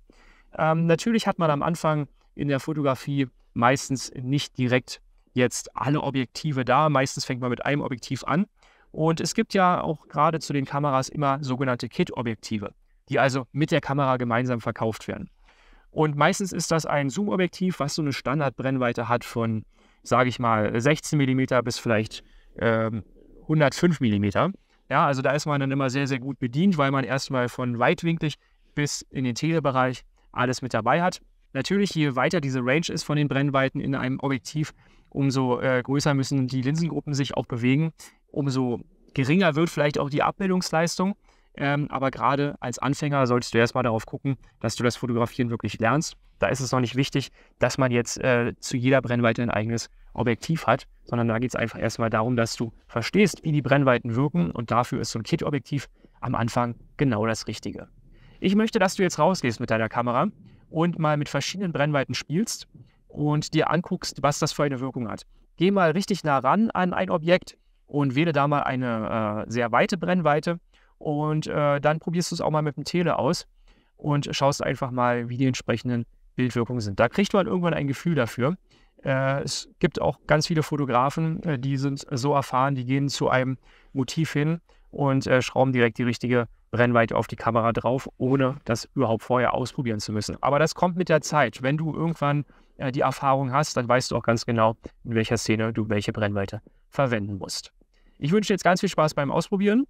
Ähm, natürlich hat man am Anfang in der Fotografie meistens nicht direkt jetzt alle Objektive da. Meistens fängt man mit einem Objektiv an. Und es gibt ja auch gerade zu den Kameras immer sogenannte Kit-Objektive, die also mit der Kamera gemeinsam verkauft werden. Und meistens ist das ein Zoom-Objektiv, was so eine Standardbrennweite hat von, sage ich mal, 16 mm bis vielleicht ähm, 105 mm. Ja, also da ist man dann immer sehr, sehr gut bedient, weil man erstmal von weitwinklig bis in den Telebereich alles mit dabei hat. Natürlich, je weiter diese Range ist von den Brennweiten in einem Objektiv, umso äh, größer müssen die Linsengruppen sich auch bewegen, umso geringer wird vielleicht auch die Abbildungsleistung. Ähm, aber gerade als Anfänger solltest du erstmal darauf gucken, dass du das Fotografieren wirklich lernst. Da ist es noch nicht wichtig, dass man jetzt äh, zu jeder Brennweite ein eigenes Objektiv hat, sondern da geht es einfach erstmal darum, dass du verstehst, wie die Brennweiten wirken und dafür ist so ein Kit-Objektiv am Anfang genau das Richtige. Ich möchte, dass du jetzt rausgehst mit deiner Kamera und mal mit verschiedenen Brennweiten spielst und dir anguckst, was das für eine Wirkung hat. Geh mal richtig nah ran an ein Objekt und wähle da mal eine äh, sehr weite Brennweite und äh, dann probierst du es auch mal mit dem Tele aus und schaust einfach mal, wie die entsprechenden Bildwirkungen sind. Da kriegt man irgendwann ein Gefühl dafür. Äh, es gibt auch ganz viele Fotografen, äh, die sind so erfahren, die gehen zu einem Motiv hin und äh, schrauben direkt die richtige Brennweite auf die Kamera drauf, ohne das überhaupt vorher ausprobieren zu müssen. Aber das kommt mit der Zeit. Wenn du irgendwann äh, die Erfahrung hast, dann weißt du auch ganz genau, in welcher Szene du welche Brennweite verwenden musst. Ich wünsche dir jetzt ganz viel Spaß beim Ausprobieren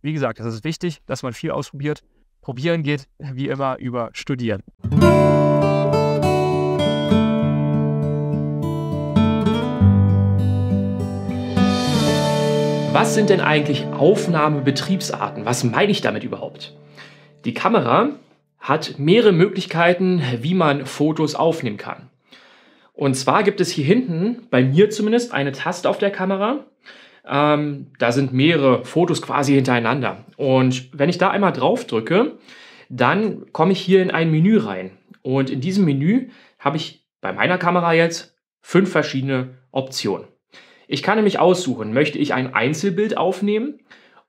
wie gesagt, es ist wichtig, dass man viel ausprobiert. Probieren geht wie immer über Studieren. Was sind denn eigentlich Aufnahmebetriebsarten? Was meine ich damit überhaupt? Die Kamera hat mehrere Möglichkeiten, wie man Fotos aufnehmen kann. Und zwar gibt es hier hinten, bei mir zumindest, eine Taste auf der Kamera, ähm, da sind mehrere Fotos quasi hintereinander. Und wenn ich da einmal drauf drücke, dann komme ich hier in ein Menü rein. Und in diesem Menü habe ich bei meiner Kamera jetzt fünf verschiedene Optionen. Ich kann nämlich aussuchen, möchte ich ein Einzelbild aufnehmen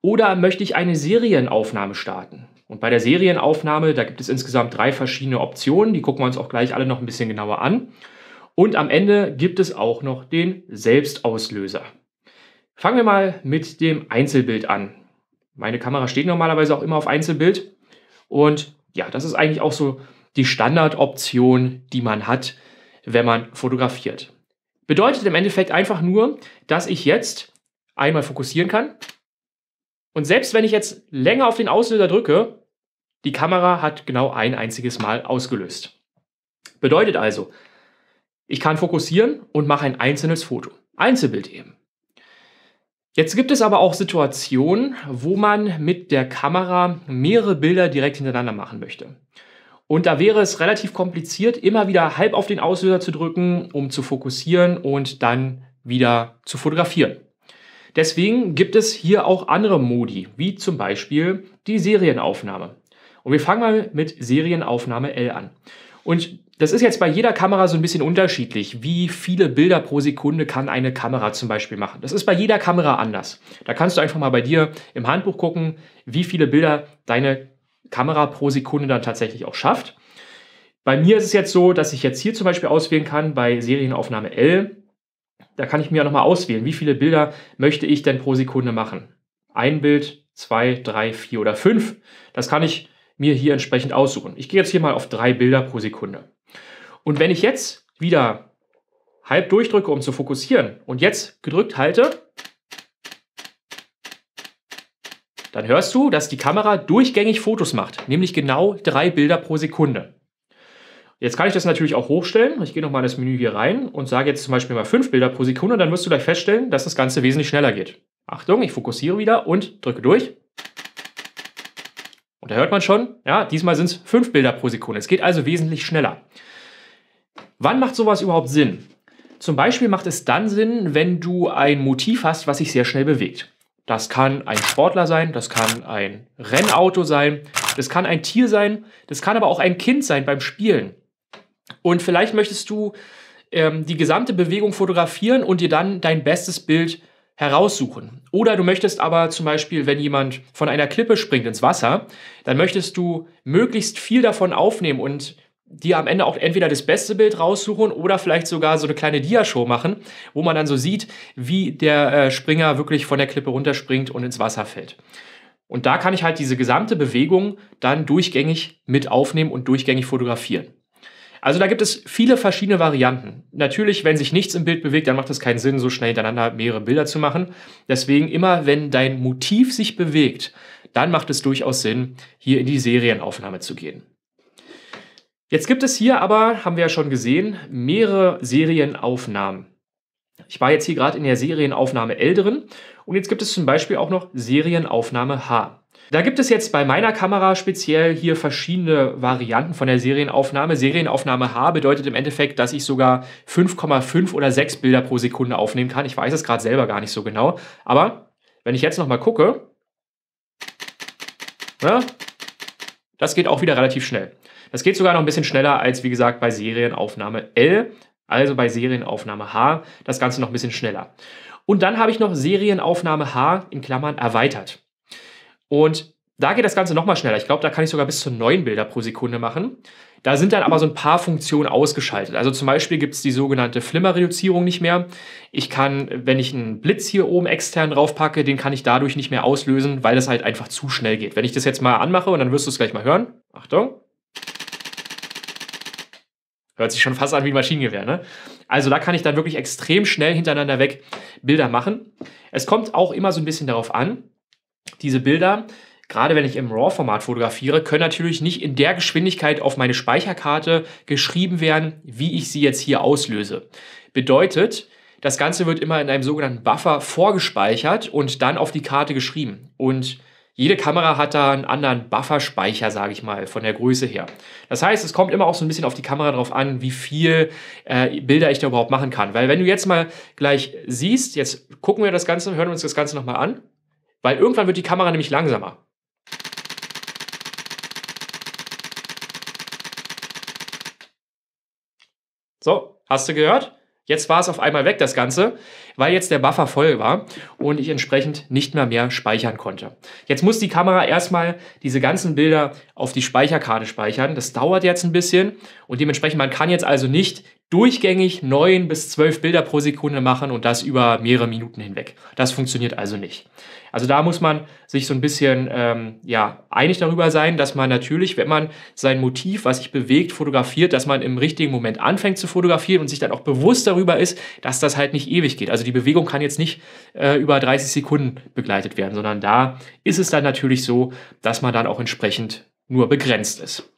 oder möchte ich eine Serienaufnahme starten. Und bei der Serienaufnahme, da gibt es insgesamt drei verschiedene Optionen, die gucken wir uns auch gleich alle noch ein bisschen genauer an. Und am Ende gibt es auch noch den Selbstauslöser. Fangen wir mal mit dem Einzelbild an. Meine Kamera steht normalerweise auch immer auf Einzelbild. Und ja, das ist eigentlich auch so die Standardoption, die man hat, wenn man fotografiert. Bedeutet im Endeffekt einfach nur, dass ich jetzt einmal fokussieren kann. Und selbst wenn ich jetzt länger auf den Auslöser drücke, die Kamera hat genau ein einziges Mal ausgelöst. Bedeutet also, ich kann fokussieren und mache ein einzelnes Foto. Einzelbild eben. Jetzt gibt es aber auch Situationen, wo man mit der Kamera mehrere Bilder direkt hintereinander machen möchte. Und da wäre es relativ kompliziert, immer wieder halb auf den Auslöser zu drücken, um zu fokussieren und dann wieder zu fotografieren. Deswegen gibt es hier auch andere Modi, wie zum Beispiel die Serienaufnahme. Und wir fangen mal mit Serienaufnahme L an. Und das ist jetzt bei jeder Kamera so ein bisschen unterschiedlich, wie viele Bilder pro Sekunde kann eine Kamera zum Beispiel machen. Das ist bei jeder Kamera anders. Da kannst du einfach mal bei dir im Handbuch gucken, wie viele Bilder deine Kamera pro Sekunde dann tatsächlich auch schafft. Bei mir ist es jetzt so, dass ich jetzt hier zum Beispiel auswählen kann bei Serienaufnahme L. Da kann ich mir nochmal auswählen, wie viele Bilder möchte ich denn pro Sekunde machen. Ein Bild, zwei, drei, vier oder fünf. Das kann ich mir hier entsprechend aussuchen. Ich gehe jetzt hier mal auf drei Bilder pro Sekunde. Und wenn ich jetzt wieder halb durchdrücke, um zu fokussieren und jetzt gedrückt halte, dann hörst du, dass die Kamera durchgängig Fotos macht, nämlich genau drei Bilder pro Sekunde. Jetzt kann ich das natürlich auch hochstellen. Ich gehe nochmal in das Menü hier rein und sage jetzt zum Beispiel mal fünf Bilder pro Sekunde, dann wirst du gleich feststellen, dass das Ganze wesentlich schneller geht. Achtung, ich fokussiere wieder und drücke durch. Und da hört man schon, ja, diesmal sind es fünf Bilder pro Sekunde. Es geht also wesentlich schneller. Wann macht sowas überhaupt Sinn? Zum Beispiel macht es dann Sinn, wenn du ein Motiv hast, was sich sehr schnell bewegt. Das kann ein Sportler sein, das kann ein Rennauto sein, das kann ein Tier sein, das kann aber auch ein Kind sein beim Spielen. Und vielleicht möchtest du ähm, die gesamte Bewegung fotografieren und dir dann dein bestes Bild heraussuchen. Oder du möchtest aber zum Beispiel, wenn jemand von einer Klippe springt ins Wasser, dann möchtest du möglichst viel davon aufnehmen und dir am Ende auch entweder das beste Bild raussuchen oder vielleicht sogar so eine kleine Diashow machen, wo man dann so sieht, wie der äh, Springer wirklich von der Klippe runterspringt und ins Wasser fällt. Und da kann ich halt diese gesamte Bewegung dann durchgängig mit aufnehmen und durchgängig fotografieren. Also da gibt es viele verschiedene Varianten. Natürlich, wenn sich nichts im Bild bewegt, dann macht es keinen Sinn, so schnell hintereinander mehrere Bilder zu machen. Deswegen immer, wenn dein Motiv sich bewegt, dann macht es durchaus Sinn, hier in die Serienaufnahme zu gehen. Jetzt gibt es hier aber, haben wir ja schon gesehen, mehrere Serienaufnahmen. Ich war jetzt hier gerade in der Serienaufnahme L drin und jetzt gibt es zum Beispiel auch noch Serienaufnahme H. Da gibt es jetzt bei meiner Kamera speziell hier verschiedene Varianten von der Serienaufnahme. Serienaufnahme H bedeutet im Endeffekt, dass ich sogar 5,5 oder 6 Bilder pro Sekunde aufnehmen kann. Ich weiß es gerade selber gar nicht so genau. Aber wenn ich jetzt nochmal gucke, ne, das geht auch wieder relativ schnell. Das geht sogar noch ein bisschen schneller als, wie gesagt, bei Serienaufnahme L, also bei Serienaufnahme H, das Ganze noch ein bisschen schneller. Und dann habe ich noch Serienaufnahme H in Klammern erweitert. Und da geht das Ganze nochmal schneller. Ich glaube, da kann ich sogar bis zu neun Bilder pro Sekunde machen. Da sind dann aber so ein paar Funktionen ausgeschaltet. Also zum Beispiel gibt es die sogenannte Flimmerreduzierung nicht mehr. Ich kann, wenn ich einen Blitz hier oben extern drauf packe, den kann ich dadurch nicht mehr auslösen, weil das halt einfach zu schnell geht. Wenn ich das jetzt mal anmache und dann wirst du es gleich mal hören. Achtung. Hört sich schon fast an wie ein Maschinengewehr, ne? Also da kann ich dann wirklich extrem schnell hintereinander weg Bilder machen. Es kommt auch immer so ein bisschen darauf an, diese Bilder, gerade wenn ich im RAW-Format fotografiere, können natürlich nicht in der Geschwindigkeit auf meine Speicherkarte geschrieben werden, wie ich sie jetzt hier auslöse. Bedeutet, das Ganze wird immer in einem sogenannten Buffer vorgespeichert und dann auf die Karte geschrieben. Und jede Kamera hat da einen anderen Bufferspeicher, sage ich mal, von der Größe her. Das heißt, es kommt immer auch so ein bisschen auf die Kamera drauf an, wie viel äh, Bilder ich da überhaupt machen kann. Weil wenn du jetzt mal gleich siehst, jetzt gucken wir das Ganze, hören wir uns das Ganze nochmal an weil irgendwann wird die Kamera nämlich langsamer. So, hast du gehört? Jetzt war es auf einmal weg, das Ganze, weil jetzt der Buffer voll war und ich entsprechend nicht mehr mehr speichern konnte. Jetzt muss die Kamera erstmal diese ganzen Bilder auf die Speicherkarte speichern. Das dauert jetzt ein bisschen und dementsprechend, man kann jetzt also nicht durchgängig neun bis zwölf Bilder pro Sekunde machen und das über mehrere Minuten hinweg. Das funktioniert also nicht. Also da muss man sich so ein bisschen ähm, ja, einig darüber sein, dass man natürlich, wenn man sein Motiv, was sich bewegt, fotografiert, dass man im richtigen Moment anfängt zu fotografieren und sich dann auch bewusst darüber ist, dass das halt nicht ewig geht. Also die Bewegung kann jetzt nicht äh, über 30 Sekunden begleitet werden, sondern da ist es dann natürlich so, dass man dann auch entsprechend nur begrenzt ist.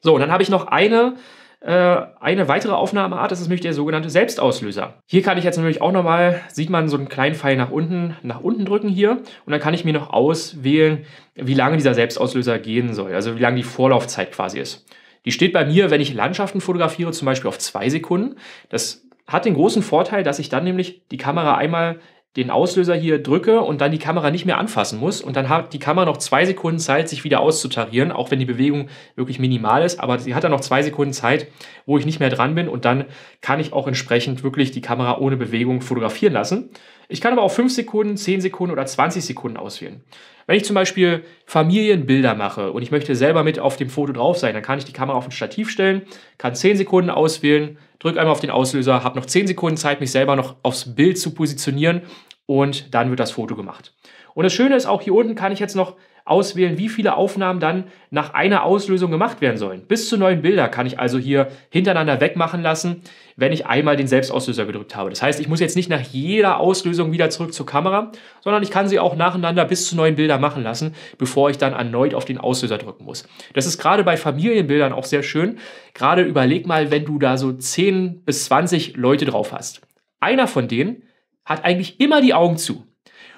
So, und dann habe ich noch eine äh, eine weitere Aufnahmeart, ist nämlich der sogenannte Selbstauslöser. Hier kann ich jetzt natürlich auch nochmal, sieht man so einen kleinen Pfeil nach unten, nach unten drücken hier und dann kann ich mir noch auswählen, wie lange dieser Selbstauslöser gehen soll, also wie lange die Vorlaufzeit quasi ist. Die steht bei mir, wenn ich Landschaften fotografiere, zum Beispiel auf zwei Sekunden. Das hat den großen Vorteil, dass ich dann nämlich die Kamera einmal den Auslöser hier drücke und dann die Kamera nicht mehr anfassen muss. Und dann hat die Kamera noch zwei Sekunden Zeit, sich wieder auszutarieren, auch wenn die Bewegung wirklich minimal ist. Aber sie hat dann noch zwei Sekunden Zeit, wo ich nicht mehr dran bin. Und dann kann ich auch entsprechend wirklich die Kamera ohne Bewegung fotografieren lassen. Ich kann aber auch fünf Sekunden, zehn Sekunden oder 20 Sekunden auswählen. Wenn ich zum Beispiel Familienbilder mache und ich möchte selber mit auf dem Foto drauf sein, dann kann ich die Kamera auf ein Stativ stellen, kann zehn Sekunden auswählen, drücke einmal auf den Auslöser, habe noch 10 Sekunden Zeit, mich selber noch aufs Bild zu positionieren und dann wird das Foto gemacht. Und das Schöne ist auch, hier unten kann ich jetzt noch auswählen, wie viele Aufnahmen dann nach einer Auslösung gemacht werden sollen. Bis zu neun Bilder kann ich also hier hintereinander wegmachen lassen, wenn ich einmal den Selbstauslöser gedrückt habe. Das heißt, ich muss jetzt nicht nach jeder Auslösung wieder zurück zur Kamera, sondern ich kann sie auch nacheinander bis zu neun Bilder machen lassen, bevor ich dann erneut auf den Auslöser drücken muss. Das ist gerade bei Familienbildern auch sehr schön. Gerade überleg mal, wenn du da so zehn bis zwanzig Leute drauf hast. Einer von denen hat eigentlich immer die Augen zu.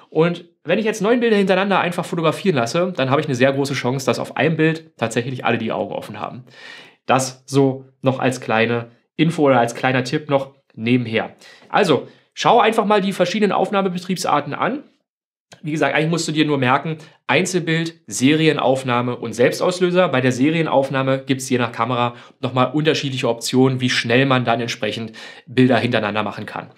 Und wenn ich jetzt neun Bilder hintereinander einfach fotografieren lasse, dann habe ich eine sehr große Chance, dass auf einem Bild tatsächlich alle die Augen offen haben. Das so noch als kleine Info oder als kleiner Tipp noch nebenher. Also, schau einfach mal die verschiedenen Aufnahmebetriebsarten an. Wie gesagt, eigentlich musst du dir nur merken, Einzelbild, Serienaufnahme und Selbstauslöser. Bei der Serienaufnahme gibt es je nach Kamera nochmal unterschiedliche Optionen, wie schnell man dann entsprechend Bilder hintereinander machen kann.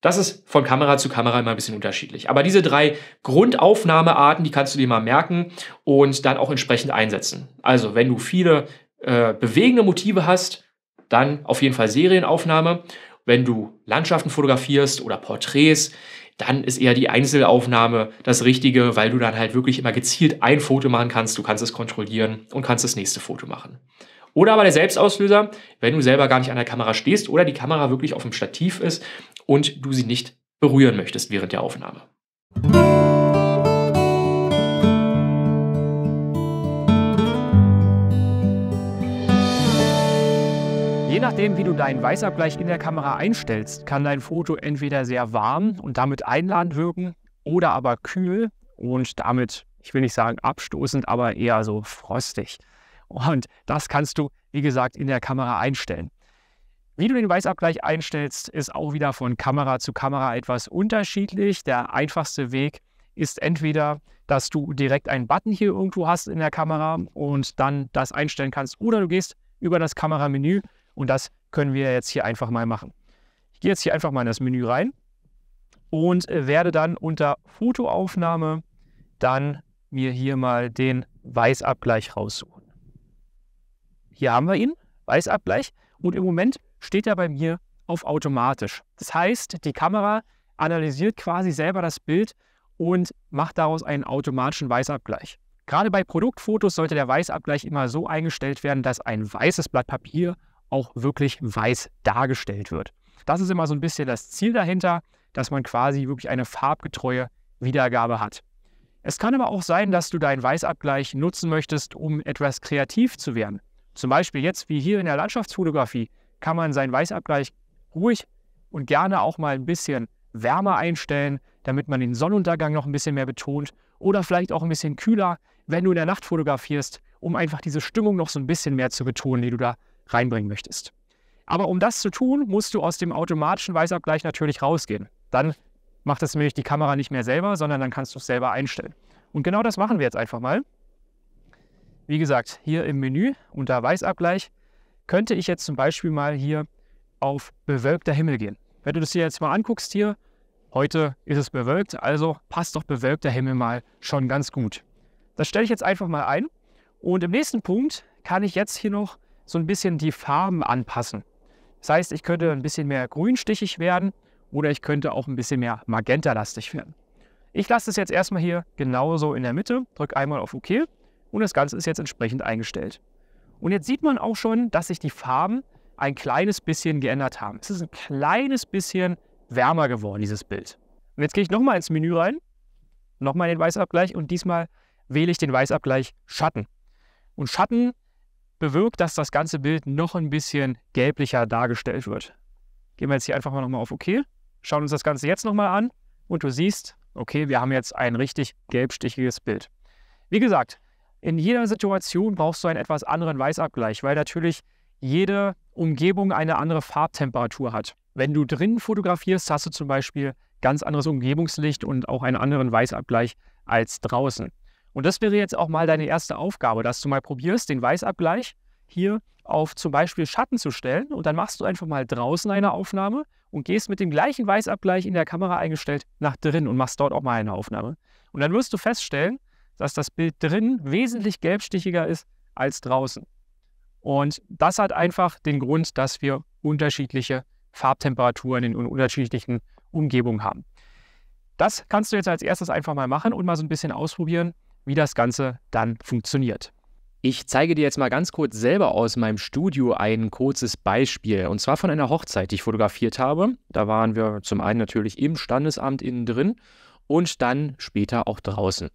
Das ist von Kamera zu Kamera immer ein bisschen unterschiedlich. Aber diese drei Grundaufnahmearten, die kannst du dir mal merken und dann auch entsprechend einsetzen. Also wenn du viele äh, bewegende Motive hast, dann auf jeden Fall Serienaufnahme. Wenn du Landschaften fotografierst oder Porträts, dann ist eher die Einzelaufnahme das Richtige, weil du dann halt wirklich immer gezielt ein Foto machen kannst. Du kannst es kontrollieren und kannst das nächste Foto machen. Oder aber der Selbstauslöser, wenn du selber gar nicht an der Kamera stehst oder die Kamera wirklich auf dem Stativ ist und du sie nicht berühren möchtest während der Aufnahme. Je nachdem, wie du deinen Weißabgleich in der Kamera einstellst, kann dein Foto entweder sehr warm und damit einladend wirken oder aber kühl und damit, ich will nicht sagen abstoßend, aber eher so frostig. Und das kannst du, wie gesagt, in der Kamera einstellen. Wie du den Weißabgleich einstellst, ist auch wieder von Kamera zu Kamera etwas unterschiedlich. Der einfachste Weg ist entweder, dass du direkt einen Button hier irgendwo hast in der Kamera und dann das einstellen kannst, oder du gehst über das Kameramenü und das können wir jetzt hier einfach mal machen. Ich gehe jetzt hier einfach mal in das Menü rein und äh, werde dann unter Fotoaufnahme dann mir hier mal den Weißabgleich raussuchen. Hier haben wir ihn, Weißabgleich. Und im Moment steht er bei mir auf automatisch. Das heißt, die Kamera analysiert quasi selber das Bild und macht daraus einen automatischen Weißabgleich. Gerade bei Produktfotos sollte der Weißabgleich immer so eingestellt werden, dass ein weißes Blatt Papier auch wirklich weiß dargestellt wird. Das ist immer so ein bisschen das Ziel dahinter, dass man quasi wirklich eine farbgetreue Wiedergabe hat. Es kann aber auch sein, dass du deinen Weißabgleich nutzen möchtest, um etwas kreativ zu werden. Zum Beispiel jetzt, wie hier in der Landschaftsfotografie, kann man seinen Weißabgleich ruhig und gerne auch mal ein bisschen wärmer einstellen, damit man den Sonnenuntergang noch ein bisschen mehr betont oder vielleicht auch ein bisschen kühler, wenn du in der Nacht fotografierst, um einfach diese Stimmung noch so ein bisschen mehr zu betonen, die du da reinbringen möchtest. Aber um das zu tun, musst du aus dem automatischen Weißabgleich natürlich rausgehen. Dann macht das nämlich die Kamera nicht mehr selber, sondern dann kannst du es selber einstellen. Und genau das machen wir jetzt einfach mal. Wie gesagt, hier im Menü unter Weißabgleich könnte ich jetzt zum Beispiel mal hier auf bewölkter Himmel gehen. Wenn du das dir jetzt mal anguckst hier, heute ist es bewölkt, also passt doch bewölkter Himmel mal schon ganz gut. Das stelle ich jetzt einfach mal ein und im nächsten Punkt kann ich jetzt hier noch so ein bisschen die Farben anpassen. Das heißt, ich könnte ein bisschen mehr grünstichig werden oder ich könnte auch ein bisschen mehr magentalastig werden. Ich lasse es jetzt erstmal hier genauso in der Mitte, drücke einmal auf OK und das Ganze ist jetzt entsprechend eingestellt. Und jetzt sieht man auch schon, dass sich die Farben ein kleines bisschen geändert haben. Es ist ein kleines bisschen wärmer geworden, dieses Bild. Und jetzt gehe ich nochmal ins Menü rein, nochmal in den Weißabgleich und diesmal wähle ich den Weißabgleich Schatten. Und Schatten bewirkt, dass das ganze Bild noch ein bisschen gelblicher dargestellt wird. Gehen wir jetzt hier einfach mal nochmal auf OK, schauen uns das Ganze jetzt nochmal an und du siehst, okay, wir haben jetzt ein richtig gelbstichiges Bild. Wie gesagt, in jeder Situation brauchst du einen etwas anderen Weißabgleich, weil natürlich jede Umgebung eine andere Farbtemperatur hat. Wenn du drinnen fotografierst, hast du zum Beispiel ganz anderes Umgebungslicht und auch einen anderen Weißabgleich als draußen. Und das wäre jetzt auch mal deine erste Aufgabe, dass du mal probierst, den Weißabgleich hier auf zum Beispiel Schatten zu stellen und dann machst du einfach mal draußen eine Aufnahme und gehst mit dem gleichen Weißabgleich in der Kamera eingestellt nach drinnen und machst dort auch mal eine Aufnahme. Und dann wirst du feststellen, dass das Bild drin wesentlich gelbstichiger ist als draußen. Und das hat einfach den Grund, dass wir unterschiedliche Farbtemperaturen in unterschiedlichen Umgebungen haben. Das kannst du jetzt als erstes einfach mal machen und mal so ein bisschen ausprobieren, wie das Ganze dann funktioniert. Ich zeige dir jetzt mal ganz kurz selber aus meinem Studio ein kurzes Beispiel. Und zwar von einer Hochzeit, die ich fotografiert habe. Da waren wir zum einen natürlich im Standesamt innen drin und dann später auch draußen.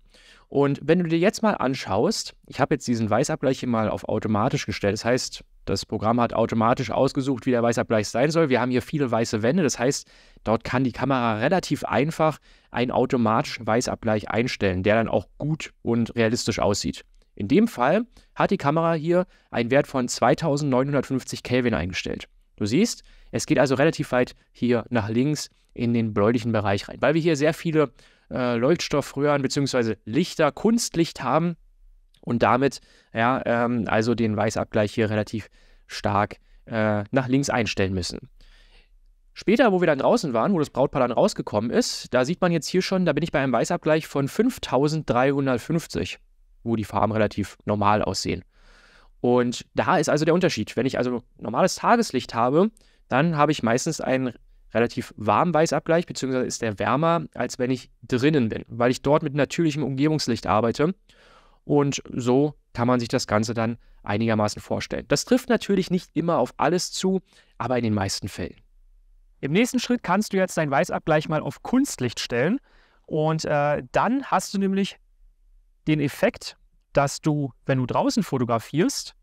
Und wenn du dir jetzt mal anschaust, ich habe jetzt diesen Weißabgleich hier mal auf automatisch gestellt. Das heißt, das Programm hat automatisch ausgesucht, wie der Weißabgleich sein soll. Wir haben hier viele weiße Wände. Das heißt, dort kann die Kamera relativ einfach einen automatischen Weißabgleich einstellen, der dann auch gut und realistisch aussieht. In dem Fall hat die Kamera hier einen Wert von 2950 Kelvin eingestellt. Du siehst, es geht also relativ weit hier nach links in den bläulichen Bereich rein, weil wir hier sehr viele äh, Leuchtstoffröhren bzw. Lichter, Kunstlicht haben und damit ja, ähm, also den Weißabgleich hier relativ stark äh, nach links einstellen müssen. Später, wo wir dann draußen waren, wo das Brautpaar dann rausgekommen ist, da sieht man jetzt hier schon, da bin ich bei einem Weißabgleich von 5350, wo die Farben relativ normal aussehen. Und da ist also der Unterschied. Wenn ich also normales Tageslicht habe, dann habe ich meistens einen relativ warm Weißabgleich, beziehungsweise ist der wärmer, als wenn ich drinnen bin, weil ich dort mit natürlichem Umgebungslicht arbeite. Und so kann man sich das Ganze dann einigermaßen vorstellen. Das trifft natürlich nicht immer auf alles zu, aber in den meisten Fällen. Im nächsten Schritt kannst du jetzt deinen Weißabgleich mal auf Kunstlicht stellen. Und äh, dann hast du nämlich den Effekt, dass du, wenn du draußen fotografierst,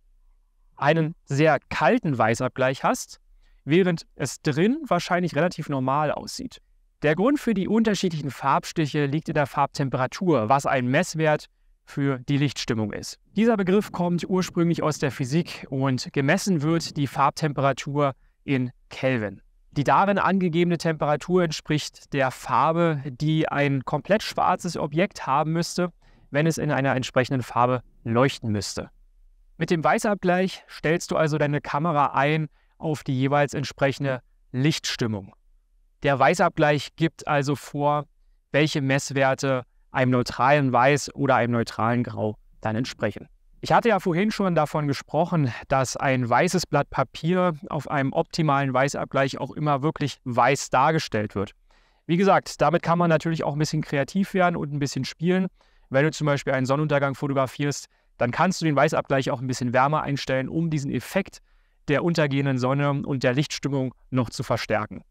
einen sehr kalten Weißabgleich hast während es drin wahrscheinlich relativ normal aussieht. Der Grund für die unterschiedlichen Farbstiche liegt in der Farbtemperatur, was ein Messwert für die Lichtstimmung ist. Dieser Begriff kommt ursprünglich aus der Physik und gemessen wird die Farbtemperatur in Kelvin. Die darin angegebene Temperatur entspricht der Farbe, die ein komplett schwarzes Objekt haben müsste, wenn es in einer entsprechenden Farbe leuchten müsste. Mit dem Weißabgleich stellst du also deine Kamera ein auf die jeweils entsprechende mhm. Lichtstimmung. Der Weißabgleich gibt also vor, welche Messwerte einem neutralen Weiß oder einem neutralen Grau dann entsprechen. Ich hatte ja vorhin schon davon gesprochen, dass ein weißes Blatt Papier auf einem optimalen Weißabgleich auch immer wirklich weiß dargestellt wird. Wie gesagt, damit kann man natürlich auch ein bisschen kreativ werden und ein bisschen spielen. Wenn du zum Beispiel einen Sonnenuntergang fotografierst, dann kannst du den Weißabgleich auch ein bisschen wärmer einstellen, um diesen Effekt zu der untergehenden Sonne und der Lichtstimmung noch zu verstärken.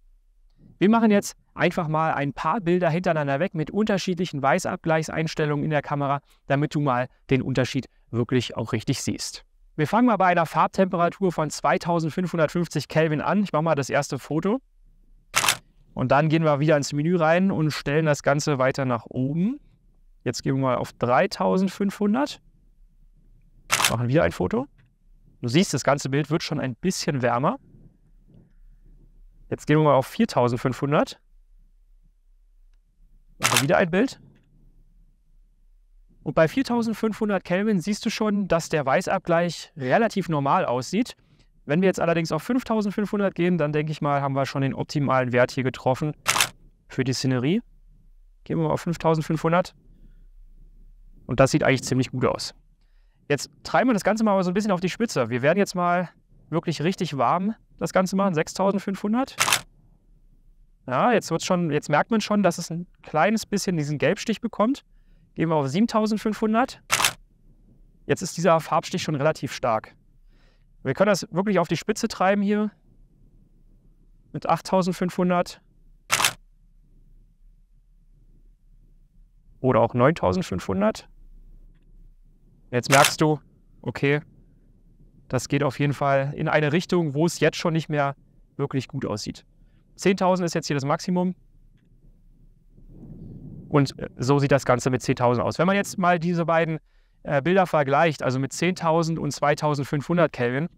Wir machen jetzt einfach mal ein paar Bilder hintereinander weg mit unterschiedlichen Weißabgleichseinstellungen in der Kamera, damit du mal den Unterschied wirklich auch richtig siehst. Wir fangen mal bei einer Farbtemperatur von 2550 Kelvin an. Ich mache mal das erste Foto. Und dann gehen wir wieder ins Menü rein und stellen das Ganze weiter nach oben. Jetzt gehen wir mal auf 3500. Machen wieder ein Foto. Du siehst, das ganze Bild wird schon ein bisschen wärmer. Jetzt gehen wir mal auf 4500. Also wieder ein Bild. Und bei 4500 Kelvin siehst du schon, dass der Weißabgleich relativ normal aussieht. Wenn wir jetzt allerdings auf 5500 gehen, dann denke ich mal, haben wir schon den optimalen Wert hier getroffen für die Szenerie. Gehen wir mal auf 5500. Und das sieht eigentlich ziemlich gut aus. Jetzt treiben wir das Ganze mal so ein bisschen auf die Spitze. Wir werden jetzt mal wirklich richtig warm das Ganze machen. 6500. Ja, jetzt, wird's schon, jetzt merkt man schon, dass es ein kleines bisschen diesen Gelbstich bekommt. Gehen wir auf 7500. Jetzt ist dieser Farbstich schon relativ stark. Wir können das wirklich auf die Spitze treiben hier. Mit 8500. Oder auch 9500. Jetzt merkst du, okay, das geht auf jeden Fall in eine Richtung, wo es jetzt schon nicht mehr wirklich gut aussieht. 10.000 ist jetzt hier das Maximum. Und äh, so sieht das Ganze mit 10.000 aus. Wenn man jetzt mal diese beiden äh, Bilder vergleicht, also mit 10.000 und 2.500 Kelvin,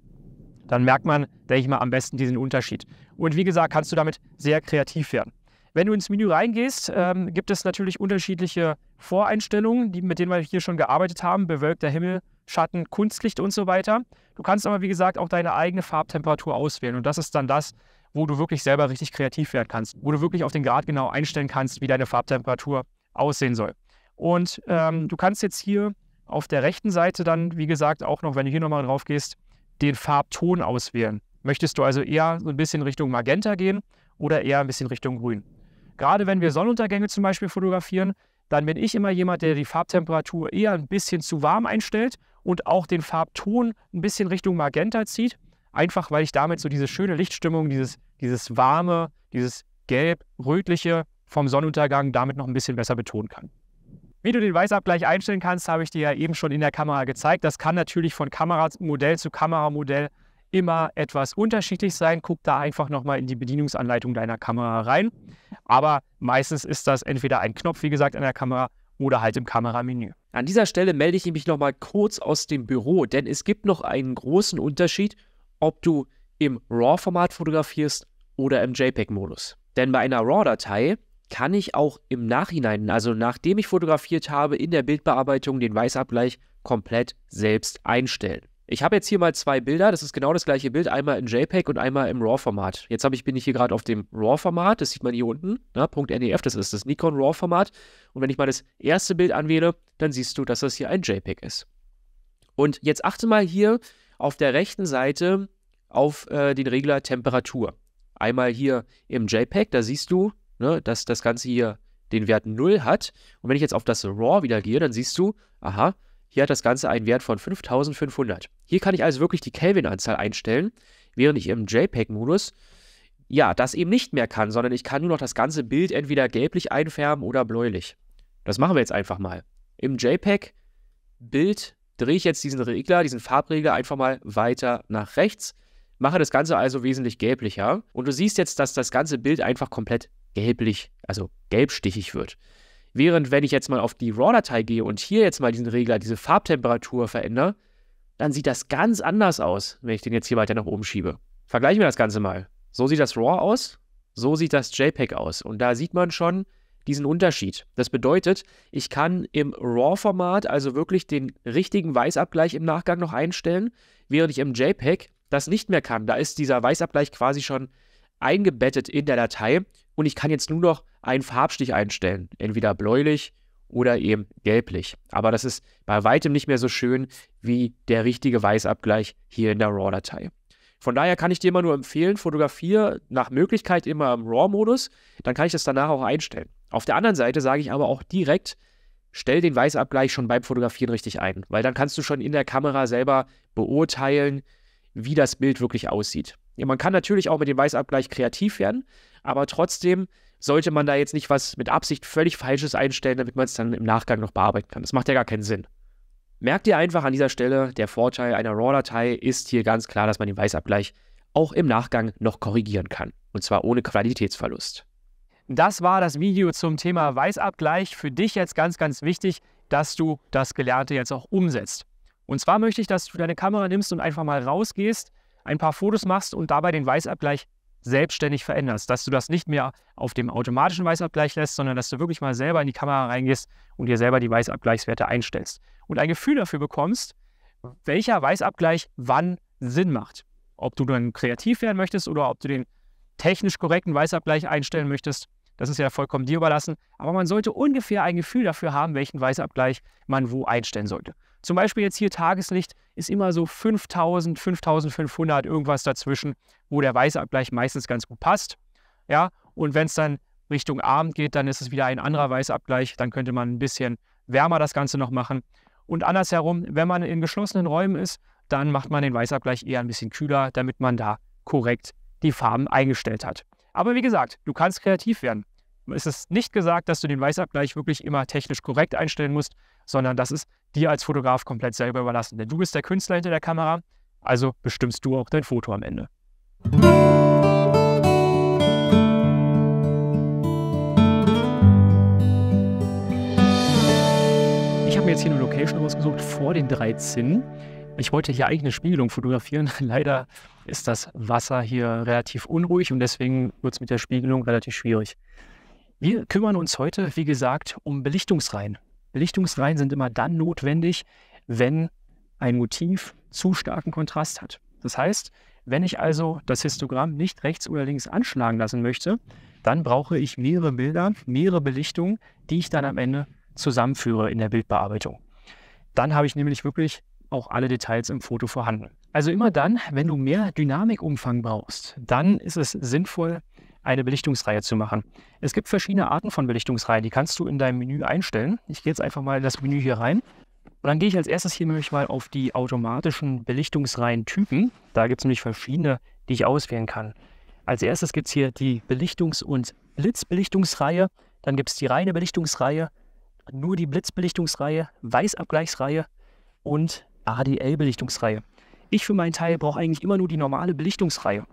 dann merkt man, denke ich mal, am besten diesen Unterschied. Und wie gesagt, kannst du damit sehr kreativ werden. Wenn du ins Menü reingehst, ähm, gibt es natürlich unterschiedliche Voreinstellungen, die, mit denen wir hier schon gearbeitet haben. Bewölkter Himmel, Schatten, Kunstlicht und so weiter. Du kannst aber, wie gesagt, auch deine eigene Farbtemperatur auswählen. Und das ist dann das, wo du wirklich selber richtig kreativ werden kannst, wo du wirklich auf den Grad genau einstellen kannst, wie deine Farbtemperatur aussehen soll. Und ähm, du kannst jetzt hier auf der rechten Seite dann, wie gesagt, auch noch, wenn du hier nochmal drauf gehst, den Farbton auswählen. Möchtest du also eher so ein bisschen Richtung Magenta gehen oder eher ein bisschen Richtung Grün? Gerade wenn wir Sonnenuntergänge zum Beispiel fotografieren, dann bin ich immer jemand, der die Farbtemperatur eher ein bisschen zu warm einstellt und auch den Farbton ein bisschen Richtung Magenta zieht. Einfach weil ich damit so diese schöne Lichtstimmung, dieses, dieses warme, dieses gelb-rötliche vom Sonnenuntergang damit noch ein bisschen besser betonen kann. Wie du den Weißabgleich einstellen kannst, habe ich dir ja eben schon in der Kamera gezeigt. Das kann natürlich von Kameramodell zu Kameramodell immer etwas unterschiedlich sein. Guck da einfach nochmal in die Bedienungsanleitung deiner Kamera rein. Aber meistens ist das entweder ein Knopf, wie gesagt, an der Kamera oder halt im Kameramenü. An dieser Stelle melde ich mich nochmal kurz aus dem Büro, denn es gibt noch einen großen Unterschied, ob du im RAW-Format fotografierst oder im JPEG-Modus. Denn bei einer RAW-Datei kann ich auch im Nachhinein, also nachdem ich fotografiert habe, in der Bildbearbeitung den Weißabgleich komplett selbst einstellen. Ich habe jetzt hier mal zwei Bilder. Das ist genau das gleiche Bild, einmal in JPEG und einmal im RAW-Format. Jetzt ich, bin ich hier gerade auf dem RAW-Format. Das sieht man hier unten. Ne? .nef, das ist das Nikon RAW-Format. Und wenn ich mal das erste Bild anwähle, dann siehst du, dass das hier ein JPEG ist. Und jetzt achte mal hier auf der rechten Seite auf äh, den Regler Temperatur. Einmal hier im JPEG, da siehst du, ne, dass das Ganze hier den Wert 0 hat. Und wenn ich jetzt auf das RAW wieder gehe, dann siehst du, aha, hier hat das Ganze einen Wert von 5500. Hier kann ich also wirklich die Kelvin-Anzahl einstellen, während ich im JPEG-Modus ja, das eben nicht mehr kann, sondern ich kann nur noch das ganze Bild entweder gelblich einfärben oder bläulich. Das machen wir jetzt einfach mal. Im JPEG-Bild drehe ich jetzt diesen Regler, diesen Farbregler einfach mal weiter nach rechts, mache das Ganze also wesentlich gelblicher und du siehst jetzt, dass das ganze Bild einfach komplett gelblich, also gelbstichig wird. Während wenn ich jetzt mal auf die RAW-Datei gehe und hier jetzt mal diesen Regler, diese Farbtemperatur verändere, dann sieht das ganz anders aus, wenn ich den jetzt hier weiter nach oben schiebe. Vergleichen wir das Ganze mal. So sieht das RAW aus, so sieht das JPEG aus. Und da sieht man schon diesen Unterschied. Das bedeutet, ich kann im RAW-Format also wirklich den richtigen Weißabgleich im Nachgang noch einstellen, während ich im JPEG das nicht mehr kann. Da ist dieser Weißabgleich quasi schon eingebettet in der Datei und ich kann jetzt nur noch einen Farbstich einstellen, entweder bläulich oder eben gelblich. Aber das ist bei weitem nicht mehr so schön wie der richtige Weißabgleich hier in der RAW-Datei. Von daher kann ich dir immer nur empfehlen, fotografiere nach Möglichkeit immer im RAW-Modus, dann kann ich das danach auch einstellen. Auf der anderen Seite sage ich aber auch direkt, stell den Weißabgleich schon beim Fotografieren richtig ein, weil dann kannst du schon in der Kamera selber beurteilen, wie das Bild wirklich aussieht. Ja, man kann natürlich auch mit dem Weißabgleich kreativ werden, aber trotzdem sollte man da jetzt nicht was mit Absicht völlig Falsches einstellen, damit man es dann im Nachgang noch bearbeiten kann. Das macht ja gar keinen Sinn. Merkt ihr einfach an dieser Stelle, der Vorteil einer RAW-Datei ist hier ganz klar, dass man den Weißabgleich auch im Nachgang noch korrigieren kann. Und zwar ohne Qualitätsverlust. Das war das Video zum Thema Weißabgleich. Für dich jetzt ganz, ganz wichtig, dass du das Gelernte jetzt auch umsetzt. Und zwar möchte ich, dass du deine Kamera nimmst und einfach mal rausgehst ein paar Fotos machst und dabei den Weißabgleich selbstständig veränderst, dass du das nicht mehr auf dem automatischen Weißabgleich lässt, sondern dass du wirklich mal selber in die Kamera reingehst und dir selber die Weißabgleichswerte einstellst und ein Gefühl dafür bekommst, welcher Weißabgleich wann Sinn macht. Ob du dann kreativ werden möchtest oder ob du den technisch korrekten Weißabgleich einstellen möchtest, das ist ja vollkommen dir überlassen. Aber man sollte ungefähr ein Gefühl dafür haben, welchen Weißabgleich man wo einstellen sollte. Zum Beispiel jetzt hier Tageslicht ist immer so 5000, 5500, irgendwas dazwischen, wo der weiße Abgleich meistens ganz gut passt. Ja, und wenn es dann Richtung Abend geht, dann ist es wieder ein anderer Weißabgleich. Dann könnte man ein bisschen wärmer das Ganze noch machen. Und andersherum, wenn man in geschlossenen Räumen ist, dann macht man den Weißabgleich eher ein bisschen kühler, damit man da korrekt die Farben eingestellt hat. Aber wie gesagt, du kannst kreativ werden ist es nicht gesagt, dass du den Weißabgleich wirklich immer technisch korrekt einstellen musst, sondern das ist dir als Fotograf komplett selber überlassen. Denn du bist der Künstler hinter der Kamera, also bestimmst du auch dein Foto am Ende. Ich habe mir jetzt hier eine Location rausgesucht vor den drei Zinnen. Ich wollte hier eigentlich eine Spiegelung fotografieren. Leider ist das Wasser hier relativ unruhig und deswegen wird es mit der Spiegelung relativ schwierig. Wir kümmern uns heute, wie gesagt, um Belichtungsreihen. Belichtungsreihen sind immer dann notwendig, wenn ein Motiv zu starken Kontrast hat. Das heißt, wenn ich also das Histogramm nicht rechts oder links anschlagen lassen möchte, dann brauche ich mehrere Bilder, mehrere Belichtungen, die ich dann am Ende zusammenführe in der Bildbearbeitung. Dann habe ich nämlich wirklich auch alle Details im Foto vorhanden. Also immer dann, wenn du mehr Dynamikumfang brauchst, dann ist es sinnvoll, eine Belichtungsreihe zu machen. Es gibt verschiedene Arten von Belichtungsreihen, die kannst du in deinem Menü einstellen. Ich gehe jetzt einfach mal in das Menü hier rein. Und dann gehe ich als erstes hier nämlich mal auf die automatischen Belichtungsreihen-Typen. Da gibt es nämlich verschiedene, die ich auswählen kann. Als erstes gibt es hier die Belichtungs- und Blitzbelichtungsreihe. Dann gibt es die reine Belichtungsreihe, nur die Blitzbelichtungsreihe, Weißabgleichsreihe und ADL-Belichtungsreihe. Ich für meinen Teil brauche eigentlich immer nur die normale Belichtungsreihe.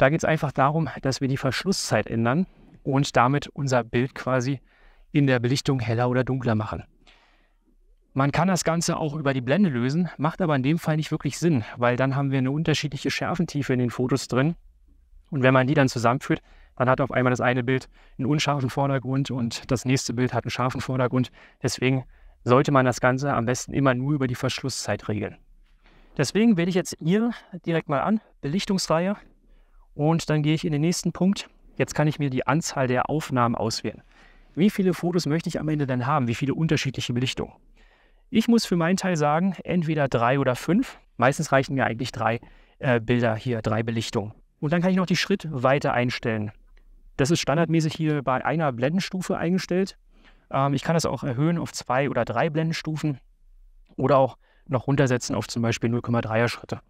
Da geht es einfach darum, dass wir die Verschlusszeit ändern und damit unser Bild quasi in der Belichtung heller oder dunkler machen. Man kann das Ganze auch über die Blende lösen, macht aber in dem Fall nicht wirklich Sinn, weil dann haben wir eine unterschiedliche Schärfentiefe in den Fotos drin. Und wenn man die dann zusammenführt, dann hat auf einmal das eine Bild einen unscharfen Vordergrund und das nächste Bild hat einen scharfen Vordergrund. Deswegen sollte man das Ganze am besten immer nur über die Verschlusszeit regeln. Deswegen wähle ich jetzt hier direkt mal an, Belichtungsreihe, und dann gehe ich in den nächsten Punkt. Jetzt kann ich mir die Anzahl der Aufnahmen auswählen. Wie viele Fotos möchte ich am Ende denn haben? Wie viele unterschiedliche Belichtungen? Ich muss für meinen Teil sagen, entweder drei oder fünf. Meistens reichen mir eigentlich drei äh, Bilder hier, drei Belichtungen. Und dann kann ich noch die Schrittweite einstellen. Das ist standardmäßig hier bei einer Blendenstufe eingestellt. Ähm, ich kann das auch erhöhen auf zwei oder drei Blendenstufen oder auch noch runtersetzen auf zum Beispiel 0,3er Schritte.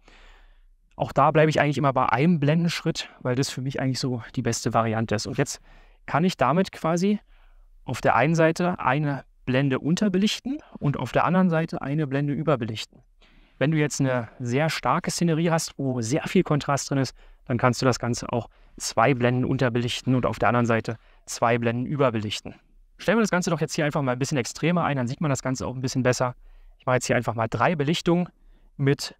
Auch da bleibe ich eigentlich immer bei einem Blendenschritt, weil das für mich eigentlich so die beste Variante ist. Und jetzt kann ich damit quasi auf der einen Seite eine Blende unterbelichten und auf der anderen Seite eine Blende überbelichten. Wenn du jetzt eine sehr starke Szenerie hast, wo sehr viel Kontrast drin ist, dann kannst du das Ganze auch zwei Blenden unterbelichten und auf der anderen Seite zwei Blenden überbelichten. Stellen wir das Ganze doch jetzt hier einfach mal ein bisschen extremer ein, dann sieht man das Ganze auch ein bisschen besser. Ich mache jetzt hier einfach mal drei Belichtungen mit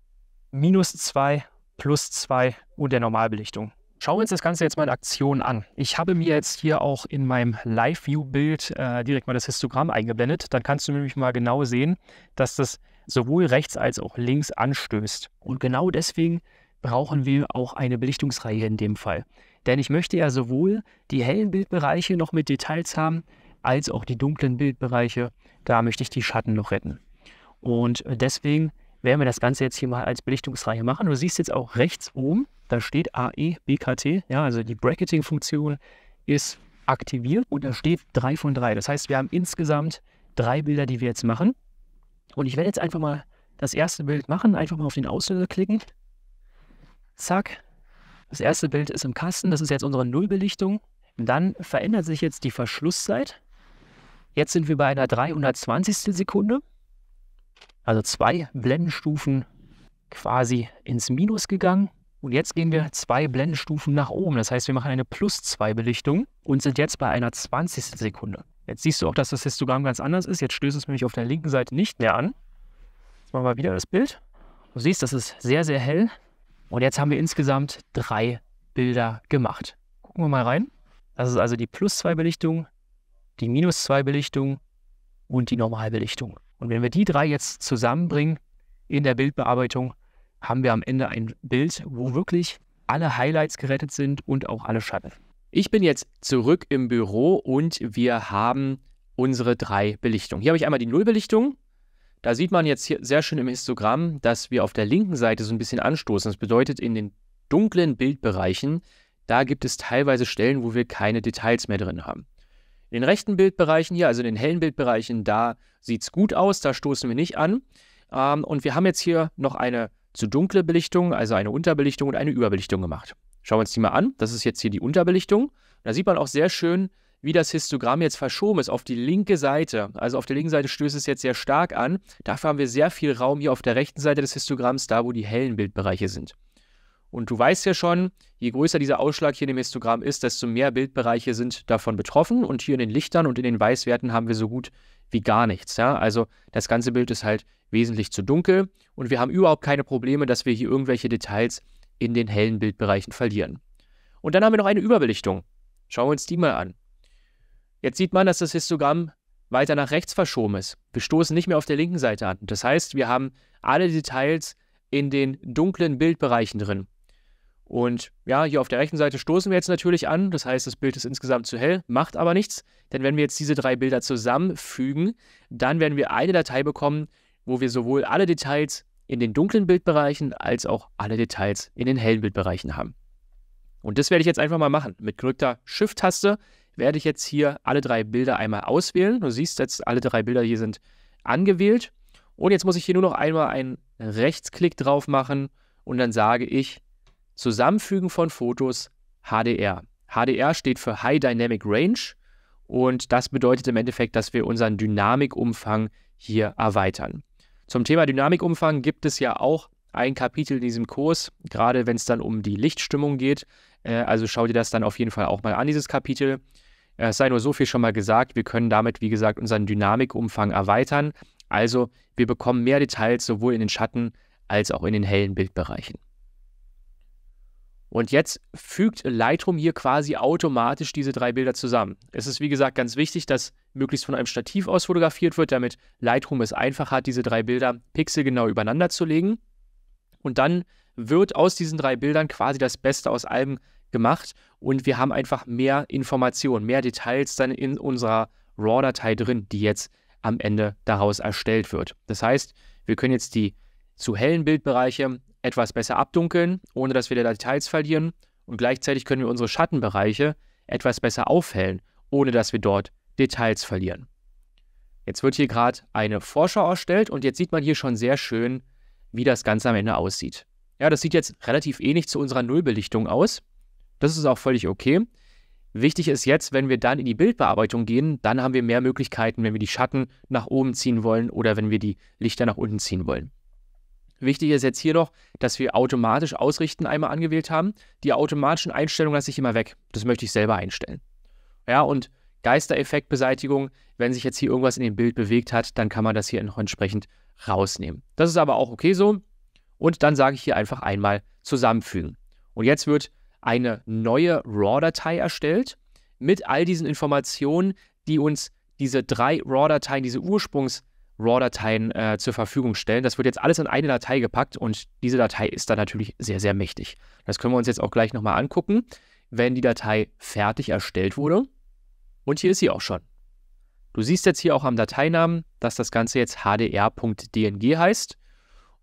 minus zwei plus 2 und der Normalbelichtung. Schauen wir uns das Ganze jetzt mal in Aktion an. Ich habe mir jetzt hier auch in meinem Live-View-Bild äh, direkt mal das Histogramm eingeblendet. Dann kannst du nämlich mal genau sehen, dass das sowohl rechts als auch links anstößt. Und genau deswegen brauchen wir auch eine Belichtungsreihe in dem Fall. Denn ich möchte ja sowohl die hellen Bildbereiche noch mit Details haben, als auch die dunklen Bildbereiche. Da möchte ich die Schatten noch retten. Und äh, deswegen werden wir das Ganze jetzt hier mal als Belichtungsreihe machen. Du siehst jetzt auch rechts oben, da steht AE, BKT, ja, also die Bracketing-Funktion ist aktiviert und da steht 3 von 3. Das heißt, wir haben insgesamt drei Bilder, die wir jetzt machen. Und ich werde jetzt einfach mal das erste Bild machen, einfach mal auf den Auslöser klicken. Zack. Das erste Bild ist im Kasten, das ist jetzt unsere Nullbelichtung. dann verändert sich jetzt die Verschlusszeit. Jetzt sind wir bei einer 320. Sekunde also zwei Blendenstufen quasi ins Minus gegangen. Und jetzt gehen wir zwei Blendenstufen nach oben. Das heißt, wir machen eine plus 2 Belichtung und sind jetzt bei einer 20. Sekunde. Jetzt siehst du auch, dass das Histogramm ganz anders ist. Jetzt stößt es nämlich auf der linken Seite nicht mehr an. Jetzt machen wir wieder das Bild. Du siehst, das ist sehr, sehr hell. Und jetzt haben wir insgesamt drei Bilder gemacht. Gucken wir mal rein. Das ist also die plus 2 Belichtung, die minus 2 Belichtung und die Normalbelichtung. Und wenn wir die drei jetzt zusammenbringen in der Bildbearbeitung, haben wir am Ende ein Bild, wo wirklich alle Highlights gerettet sind und auch alle Schatten. Ich bin jetzt zurück im Büro und wir haben unsere drei Belichtungen. Hier habe ich einmal die Nullbelichtung. Da sieht man jetzt hier sehr schön im Histogramm, dass wir auf der linken Seite so ein bisschen anstoßen. Das bedeutet, in den dunklen Bildbereichen, da gibt es teilweise Stellen, wo wir keine Details mehr drin haben. In den rechten Bildbereichen hier, also in den hellen Bildbereichen, da sieht es gut aus, da stoßen wir nicht an. Ähm, und wir haben jetzt hier noch eine zu dunkle Belichtung, also eine Unterbelichtung und eine Überbelichtung gemacht. Schauen wir uns die mal an. Das ist jetzt hier die Unterbelichtung. Da sieht man auch sehr schön, wie das Histogramm jetzt verschoben ist auf die linke Seite. Also auf der linken Seite stößt es jetzt sehr stark an. Dafür haben wir sehr viel Raum hier auf der rechten Seite des Histogramms, da wo die hellen Bildbereiche sind. Und du weißt ja schon, je größer dieser Ausschlag hier in dem Histogramm ist, desto mehr Bildbereiche sind davon betroffen. Und hier in den Lichtern und in den Weißwerten haben wir so gut wie gar nichts. Ja? Also das ganze Bild ist halt wesentlich zu dunkel und wir haben überhaupt keine Probleme, dass wir hier irgendwelche Details in den hellen Bildbereichen verlieren. Und dann haben wir noch eine Überbelichtung. Schauen wir uns die mal an. Jetzt sieht man, dass das Histogramm weiter nach rechts verschoben ist. Wir stoßen nicht mehr auf der linken Seite an. Das heißt, wir haben alle Details in den dunklen Bildbereichen drin. Und ja, hier auf der rechten Seite stoßen wir jetzt natürlich an. Das heißt, das Bild ist insgesamt zu hell, macht aber nichts. Denn wenn wir jetzt diese drei Bilder zusammenfügen, dann werden wir eine Datei bekommen, wo wir sowohl alle Details in den dunklen Bildbereichen als auch alle Details in den hellen Bildbereichen haben. Und das werde ich jetzt einfach mal machen. Mit gedrückter Shift-Taste werde ich jetzt hier alle drei Bilder einmal auswählen. Du siehst jetzt, alle drei Bilder hier sind angewählt. Und jetzt muss ich hier nur noch einmal einen Rechtsklick drauf machen und dann sage ich Zusammenfügen von Fotos, HDR. HDR steht für High Dynamic Range und das bedeutet im Endeffekt, dass wir unseren Dynamikumfang hier erweitern. Zum Thema Dynamikumfang gibt es ja auch ein Kapitel in diesem Kurs, gerade wenn es dann um die Lichtstimmung geht. Äh, also schau dir das dann auf jeden Fall auch mal an, dieses Kapitel. Äh, es sei nur so viel schon mal gesagt, wir können damit, wie gesagt, unseren Dynamikumfang erweitern. Also wir bekommen mehr Details sowohl in den Schatten als auch in den hellen Bildbereichen. Und jetzt fügt Lightroom hier quasi automatisch diese drei Bilder zusammen. Es ist wie gesagt ganz wichtig, dass möglichst von einem Stativ aus fotografiert wird, damit Lightroom es einfach hat, diese drei Bilder pixelgenau übereinander zu legen. Und dann wird aus diesen drei Bildern quasi das Beste aus allem gemacht und wir haben einfach mehr Informationen, mehr Details dann in unserer RAW-Datei drin, die jetzt am Ende daraus erstellt wird. Das heißt, wir können jetzt die zu hellen Bildbereiche etwas besser abdunkeln, ohne dass wir da Details verlieren. Und gleichzeitig können wir unsere Schattenbereiche etwas besser aufhellen, ohne dass wir dort Details verlieren. Jetzt wird hier gerade eine Vorschau erstellt und jetzt sieht man hier schon sehr schön, wie das Ganze am Ende aussieht. Ja, das sieht jetzt relativ ähnlich zu unserer Nullbelichtung aus. Das ist auch völlig okay. Wichtig ist jetzt, wenn wir dann in die Bildbearbeitung gehen, dann haben wir mehr Möglichkeiten, wenn wir die Schatten nach oben ziehen wollen oder wenn wir die Lichter nach unten ziehen wollen. Wichtig ist jetzt hier noch, dass wir automatisch Ausrichten einmal angewählt haben. Die automatischen Einstellungen lasse ich immer weg. Das möchte ich selber einstellen. Ja, und Geistereffektbeseitigung, wenn sich jetzt hier irgendwas in dem Bild bewegt hat, dann kann man das hier noch entsprechend rausnehmen. Das ist aber auch okay so. Und dann sage ich hier einfach einmal zusammenfügen. Und jetzt wird eine neue RAW-Datei erstellt mit all diesen Informationen, die uns diese drei RAW-Dateien, diese Ursprungs- RAW-Dateien äh, zur Verfügung stellen. Das wird jetzt alles in eine Datei gepackt und diese Datei ist dann natürlich sehr, sehr mächtig. Das können wir uns jetzt auch gleich nochmal angucken, wenn die Datei fertig erstellt wurde. Und hier ist sie auch schon. Du siehst jetzt hier auch am Dateinamen, dass das Ganze jetzt hdr.dng heißt.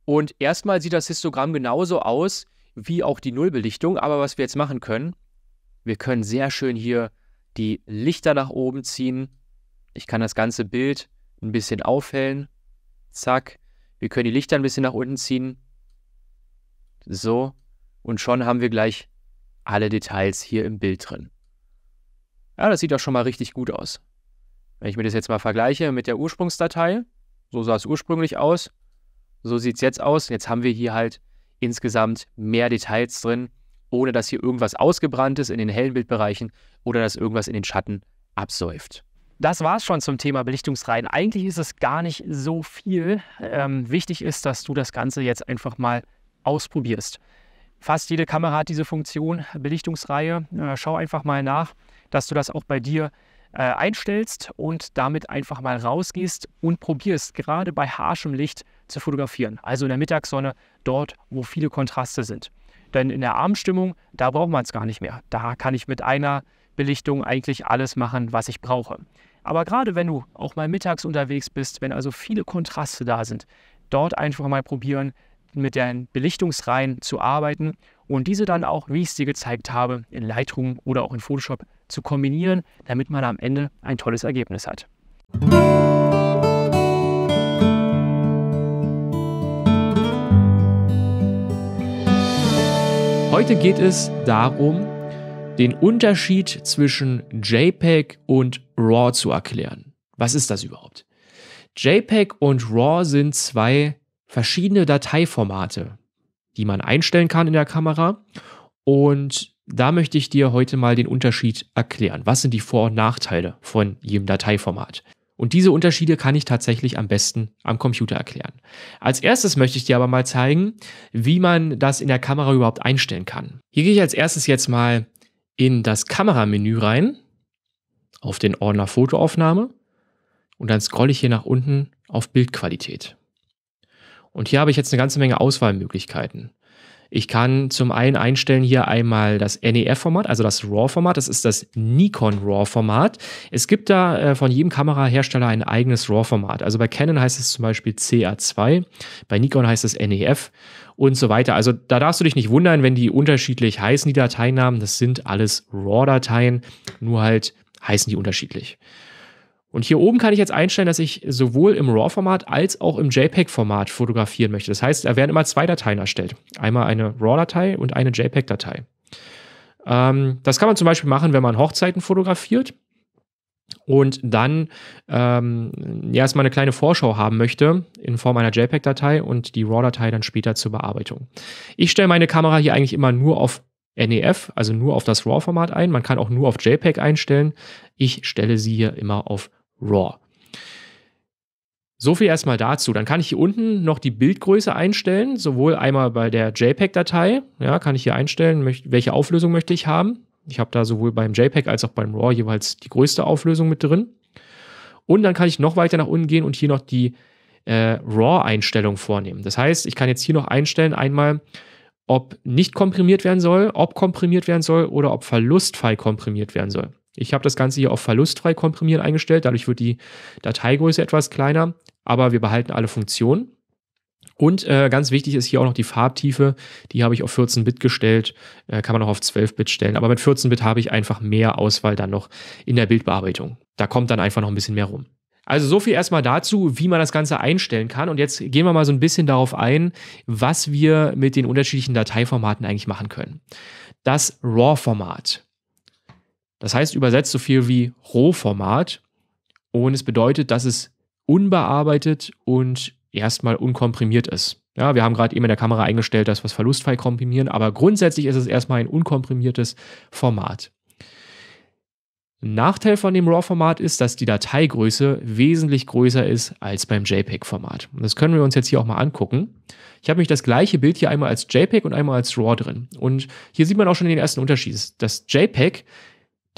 Und erstmal sieht das Histogramm genauso aus wie auch die Nullbelichtung. Aber was wir jetzt machen können, wir können sehr schön hier die Lichter nach oben ziehen. Ich kann das ganze Bild ein bisschen aufhellen. Zack. Wir können die Lichter ein bisschen nach unten ziehen. So. Und schon haben wir gleich alle Details hier im Bild drin. Ja, das sieht auch schon mal richtig gut aus. Wenn ich mir das jetzt mal vergleiche mit der Ursprungsdatei, so sah es ursprünglich aus, so sieht es jetzt aus. Jetzt haben wir hier halt insgesamt mehr Details drin, ohne dass hier irgendwas ausgebrannt ist in den hellen Bildbereichen oder dass irgendwas in den Schatten absäuft. Das war es schon zum Thema Belichtungsreihen. Eigentlich ist es gar nicht so viel. Ähm, wichtig ist, dass du das Ganze jetzt einfach mal ausprobierst. Fast jede Kamera hat diese Funktion, Belichtungsreihe. Äh, schau einfach mal nach, dass du das auch bei dir äh, einstellst und damit einfach mal rausgehst und probierst, gerade bei harschem Licht zu fotografieren. Also in der Mittagssonne, dort, wo viele Kontraste sind. Denn in der Abendstimmung, da braucht man es gar nicht mehr. Da kann ich mit einer Belichtung eigentlich alles machen, was ich brauche. Aber gerade wenn du auch mal mittags unterwegs bist, wenn also viele Kontraste da sind, dort einfach mal probieren, mit den Belichtungsreihen zu arbeiten und diese dann auch, wie ich es dir gezeigt habe, in Lightroom oder auch in Photoshop zu kombinieren, damit man am Ende ein tolles Ergebnis hat. Heute geht es darum, den Unterschied zwischen JPEG und RAW zu erklären. Was ist das überhaupt? JPEG und RAW sind zwei verschiedene Dateiformate, die man einstellen kann in der Kamera. Und da möchte ich dir heute mal den Unterschied erklären. Was sind die Vor- und Nachteile von jedem Dateiformat? Und diese Unterschiede kann ich tatsächlich am besten am Computer erklären. Als erstes möchte ich dir aber mal zeigen, wie man das in der Kamera überhaupt einstellen kann. Hier gehe ich als erstes jetzt mal in das Kameramenü rein, auf den Ordner Fotoaufnahme und dann scrolle ich hier nach unten auf Bildqualität. Und hier habe ich jetzt eine ganze Menge Auswahlmöglichkeiten. Ich kann zum einen einstellen hier einmal das NEF-Format, also das RAW-Format. Das ist das Nikon RAW-Format. Es gibt da äh, von jedem Kamerahersteller ein eigenes RAW-Format. Also bei Canon heißt es zum Beispiel CA2, bei Nikon heißt es NEF und so weiter. Also da darfst du dich nicht wundern, wenn die unterschiedlich heißen, die Dateinamen. Das sind alles RAW-Dateien, nur halt heißen die unterschiedlich. Und hier oben kann ich jetzt einstellen, dass ich sowohl im RAW-Format als auch im JPEG-Format fotografieren möchte. Das heißt, da werden immer zwei Dateien erstellt. Einmal eine RAW-Datei und eine JPEG-Datei. Ähm, das kann man zum Beispiel machen, wenn man Hochzeiten fotografiert und dann ähm, erstmal eine kleine Vorschau haben möchte in Form einer JPEG-Datei und die RAW-Datei dann später zur Bearbeitung. Ich stelle meine Kamera hier eigentlich immer nur auf NEF, also nur auf das RAW-Format ein. Man kann auch nur auf JPEG einstellen. Ich stelle sie hier immer auf RAW. So viel erstmal dazu. Dann kann ich hier unten noch die Bildgröße einstellen, sowohl einmal bei der JPEG-Datei, ja, kann ich hier einstellen, welche Auflösung möchte ich haben. Ich habe da sowohl beim JPEG als auch beim RAW jeweils die größte Auflösung mit drin. Und dann kann ich noch weiter nach unten gehen und hier noch die äh, RAW-Einstellung vornehmen. Das heißt, ich kann jetzt hier noch einstellen einmal, ob nicht komprimiert werden soll, ob komprimiert werden soll oder ob verlustfrei komprimiert werden soll. Ich habe das Ganze hier auf verlustfrei komprimieren eingestellt, dadurch wird die Dateigröße etwas kleiner, aber wir behalten alle Funktionen. Und äh, ganz wichtig ist hier auch noch die Farbtiefe. Die habe ich auf 14-Bit gestellt. Äh, kann man auch auf 12-Bit stellen. Aber mit 14-Bit habe ich einfach mehr Auswahl dann noch in der Bildbearbeitung. Da kommt dann einfach noch ein bisschen mehr rum. Also so viel erstmal dazu, wie man das Ganze einstellen kann. Und jetzt gehen wir mal so ein bisschen darauf ein, was wir mit den unterschiedlichen Dateiformaten eigentlich machen können. Das RAW-Format. Das heißt übersetzt so viel wie Rohformat und es bedeutet, dass es unbearbeitet und erstmal unkomprimiert ist. Ja, wir haben gerade eben in der Kamera eingestellt, dass wir es verlustfrei komprimieren, aber grundsätzlich ist es erstmal ein unkomprimiertes Format. Ein Nachteil von dem RAW-Format ist, dass die Dateigröße wesentlich größer ist als beim JPEG-Format. Und das können wir uns jetzt hier auch mal angucken. Ich habe mich das gleiche Bild hier einmal als JPEG und einmal als RAW drin. Und hier sieht man auch schon den ersten Unterschied. Das JPEG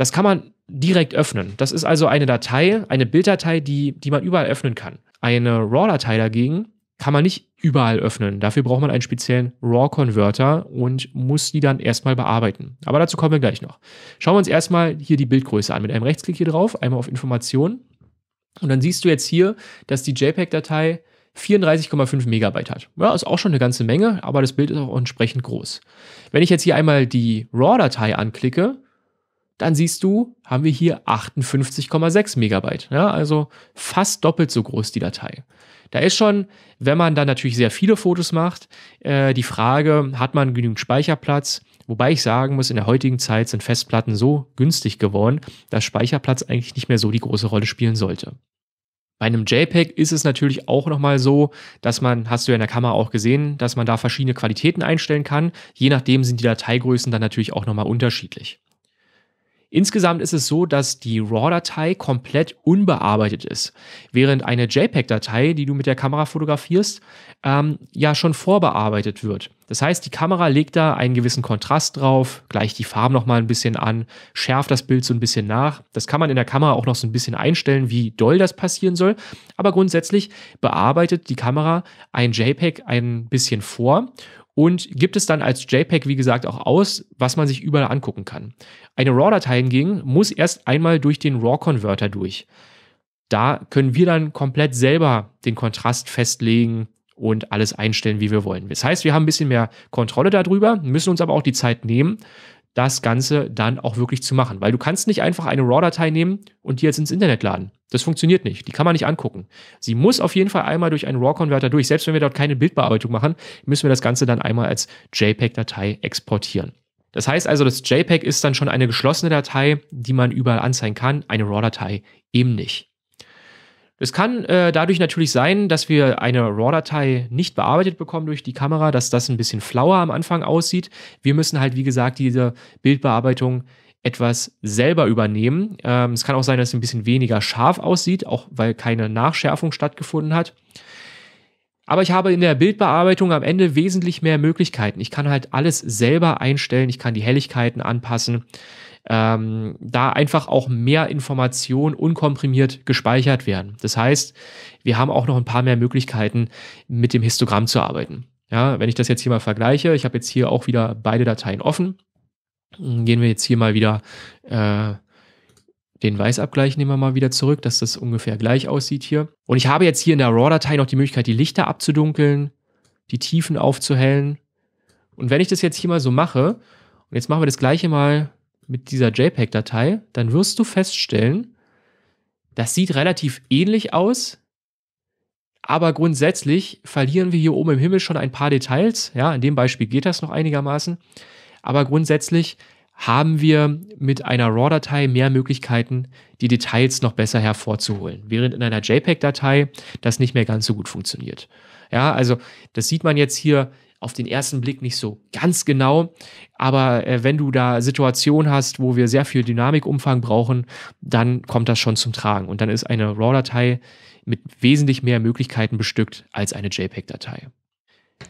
das kann man direkt öffnen. Das ist also eine Datei, eine Bilddatei, die, die man überall öffnen kann. Eine RAW-Datei dagegen kann man nicht überall öffnen. Dafür braucht man einen speziellen RAW-Converter und muss die dann erstmal bearbeiten. Aber dazu kommen wir gleich noch. Schauen wir uns erstmal hier die Bildgröße an. Mit einem Rechtsklick hier drauf, einmal auf Informationen. Und dann siehst du jetzt hier, dass die JPEG-Datei 34,5 Megabyte hat. Ja, ist auch schon eine ganze Menge, aber das Bild ist auch entsprechend groß. Wenn ich jetzt hier einmal die RAW-Datei anklicke, dann siehst du, haben wir hier 58,6 Megabyte. Ja, also fast doppelt so groß die Datei. Da ist schon, wenn man dann natürlich sehr viele Fotos macht, äh, die Frage, hat man genügend Speicherplatz? Wobei ich sagen muss, in der heutigen Zeit sind Festplatten so günstig geworden, dass Speicherplatz eigentlich nicht mehr so die große Rolle spielen sollte. Bei einem JPEG ist es natürlich auch nochmal so, dass man, hast du ja in der Kamera auch gesehen, dass man da verschiedene Qualitäten einstellen kann. Je nachdem sind die Dateigrößen dann natürlich auch nochmal unterschiedlich. Insgesamt ist es so, dass die RAW-Datei komplett unbearbeitet ist, während eine JPEG-Datei, die du mit der Kamera fotografierst, ähm, ja schon vorbearbeitet wird. Das heißt, die Kamera legt da einen gewissen Kontrast drauf, gleicht die Farben nochmal ein bisschen an, schärft das Bild so ein bisschen nach. Das kann man in der Kamera auch noch so ein bisschen einstellen, wie doll das passieren soll. Aber grundsätzlich bearbeitet die Kamera ein JPEG ein bisschen vor und gibt es dann als JPEG, wie gesagt, auch aus, was man sich überall angucken kann. Eine RAW-Datei hingegen muss erst einmal durch den RAW-Converter durch. Da können wir dann komplett selber den Kontrast festlegen und alles einstellen, wie wir wollen. Das heißt, wir haben ein bisschen mehr Kontrolle darüber, müssen uns aber auch die Zeit nehmen, das Ganze dann auch wirklich zu machen. Weil du kannst nicht einfach eine RAW-Datei nehmen und die jetzt ins Internet laden. Das funktioniert nicht. Die kann man nicht angucken. Sie muss auf jeden Fall einmal durch einen RAW-Converter durch. Selbst wenn wir dort keine Bildbearbeitung machen, müssen wir das Ganze dann einmal als JPEG-Datei exportieren. Das heißt also, das JPEG ist dann schon eine geschlossene Datei, die man überall anzeigen kann, eine RAW-Datei eben nicht. Es kann äh, dadurch natürlich sein, dass wir eine RAW-Datei nicht bearbeitet bekommen durch die Kamera, dass das ein bisschen flauer am Anfang aussieht. Wir müssen halt, wie gesagt, diese Bildbearbeitung etwas selber übernehmen. Ähm, es kann auch sein, dass es ein bisschen weniger scharf aussieht, auch weil keine Nachschärfung stattgefunden hat. Aber ich habe in der Bildbearbeitung am Ende wesentlich mehr Möglichkeiten. Ich kann halt alles selber einstellen, ich kann die Helligkeiten anpassen ähm, da einfach auch mehr Informationen unkomprimiert gespeichert werden. Das heißt, wir haben auch noch ein paar mehr Möglichkeiten, mit dem Histogramm zu arbeiten. Ja, wenn ich das jetzt hier mal vergleiche, ich habe jetzt hier auch wieder beide Dateien offen. Hm, gehen wir jetzt hier mal wieder äh, den Weißabgleich nehmen wir mal wieder zurück, dass das ungefähr gleich aussieht hier. Und ich habe jetzt hier in der RAW-Datei noch die Möglichkeit, die Lichter abzudunkeln, die Tiefen aufzuhellen. Und wenn ich das jetzt hier mal so mache, und jetzt machen wir das gleiche mal mit dieser JPEG-Datei, dann wirst du feststellen, das sieht relativ ähnlich aus, aber grundsätzlich verlieren wir hier oben im Himmel schon ein paar Details. Ja, in dem Beispiel geht das noch einigermaßen. Aber grundsätzlich haben wir mit einer RAW-Datei mehr Möglichkeiten, die Details noch besser hervorzuholen, während in einer JPEG-Datei das nicht mehr ganz so gut funktioniert. Ja, also das sieht man jetzt hier auf den ersten Blick nicht so ganz genau. Aber äh, wenn du da Situationen hast, wo wir sehr viel Dynamikumfang brauchen, dann kommt das schon zum Tragen. Und dann ist eine RAW-Datei mit wesentlich mehr Möglichkeiten bestückt als eine JPEG-Datei.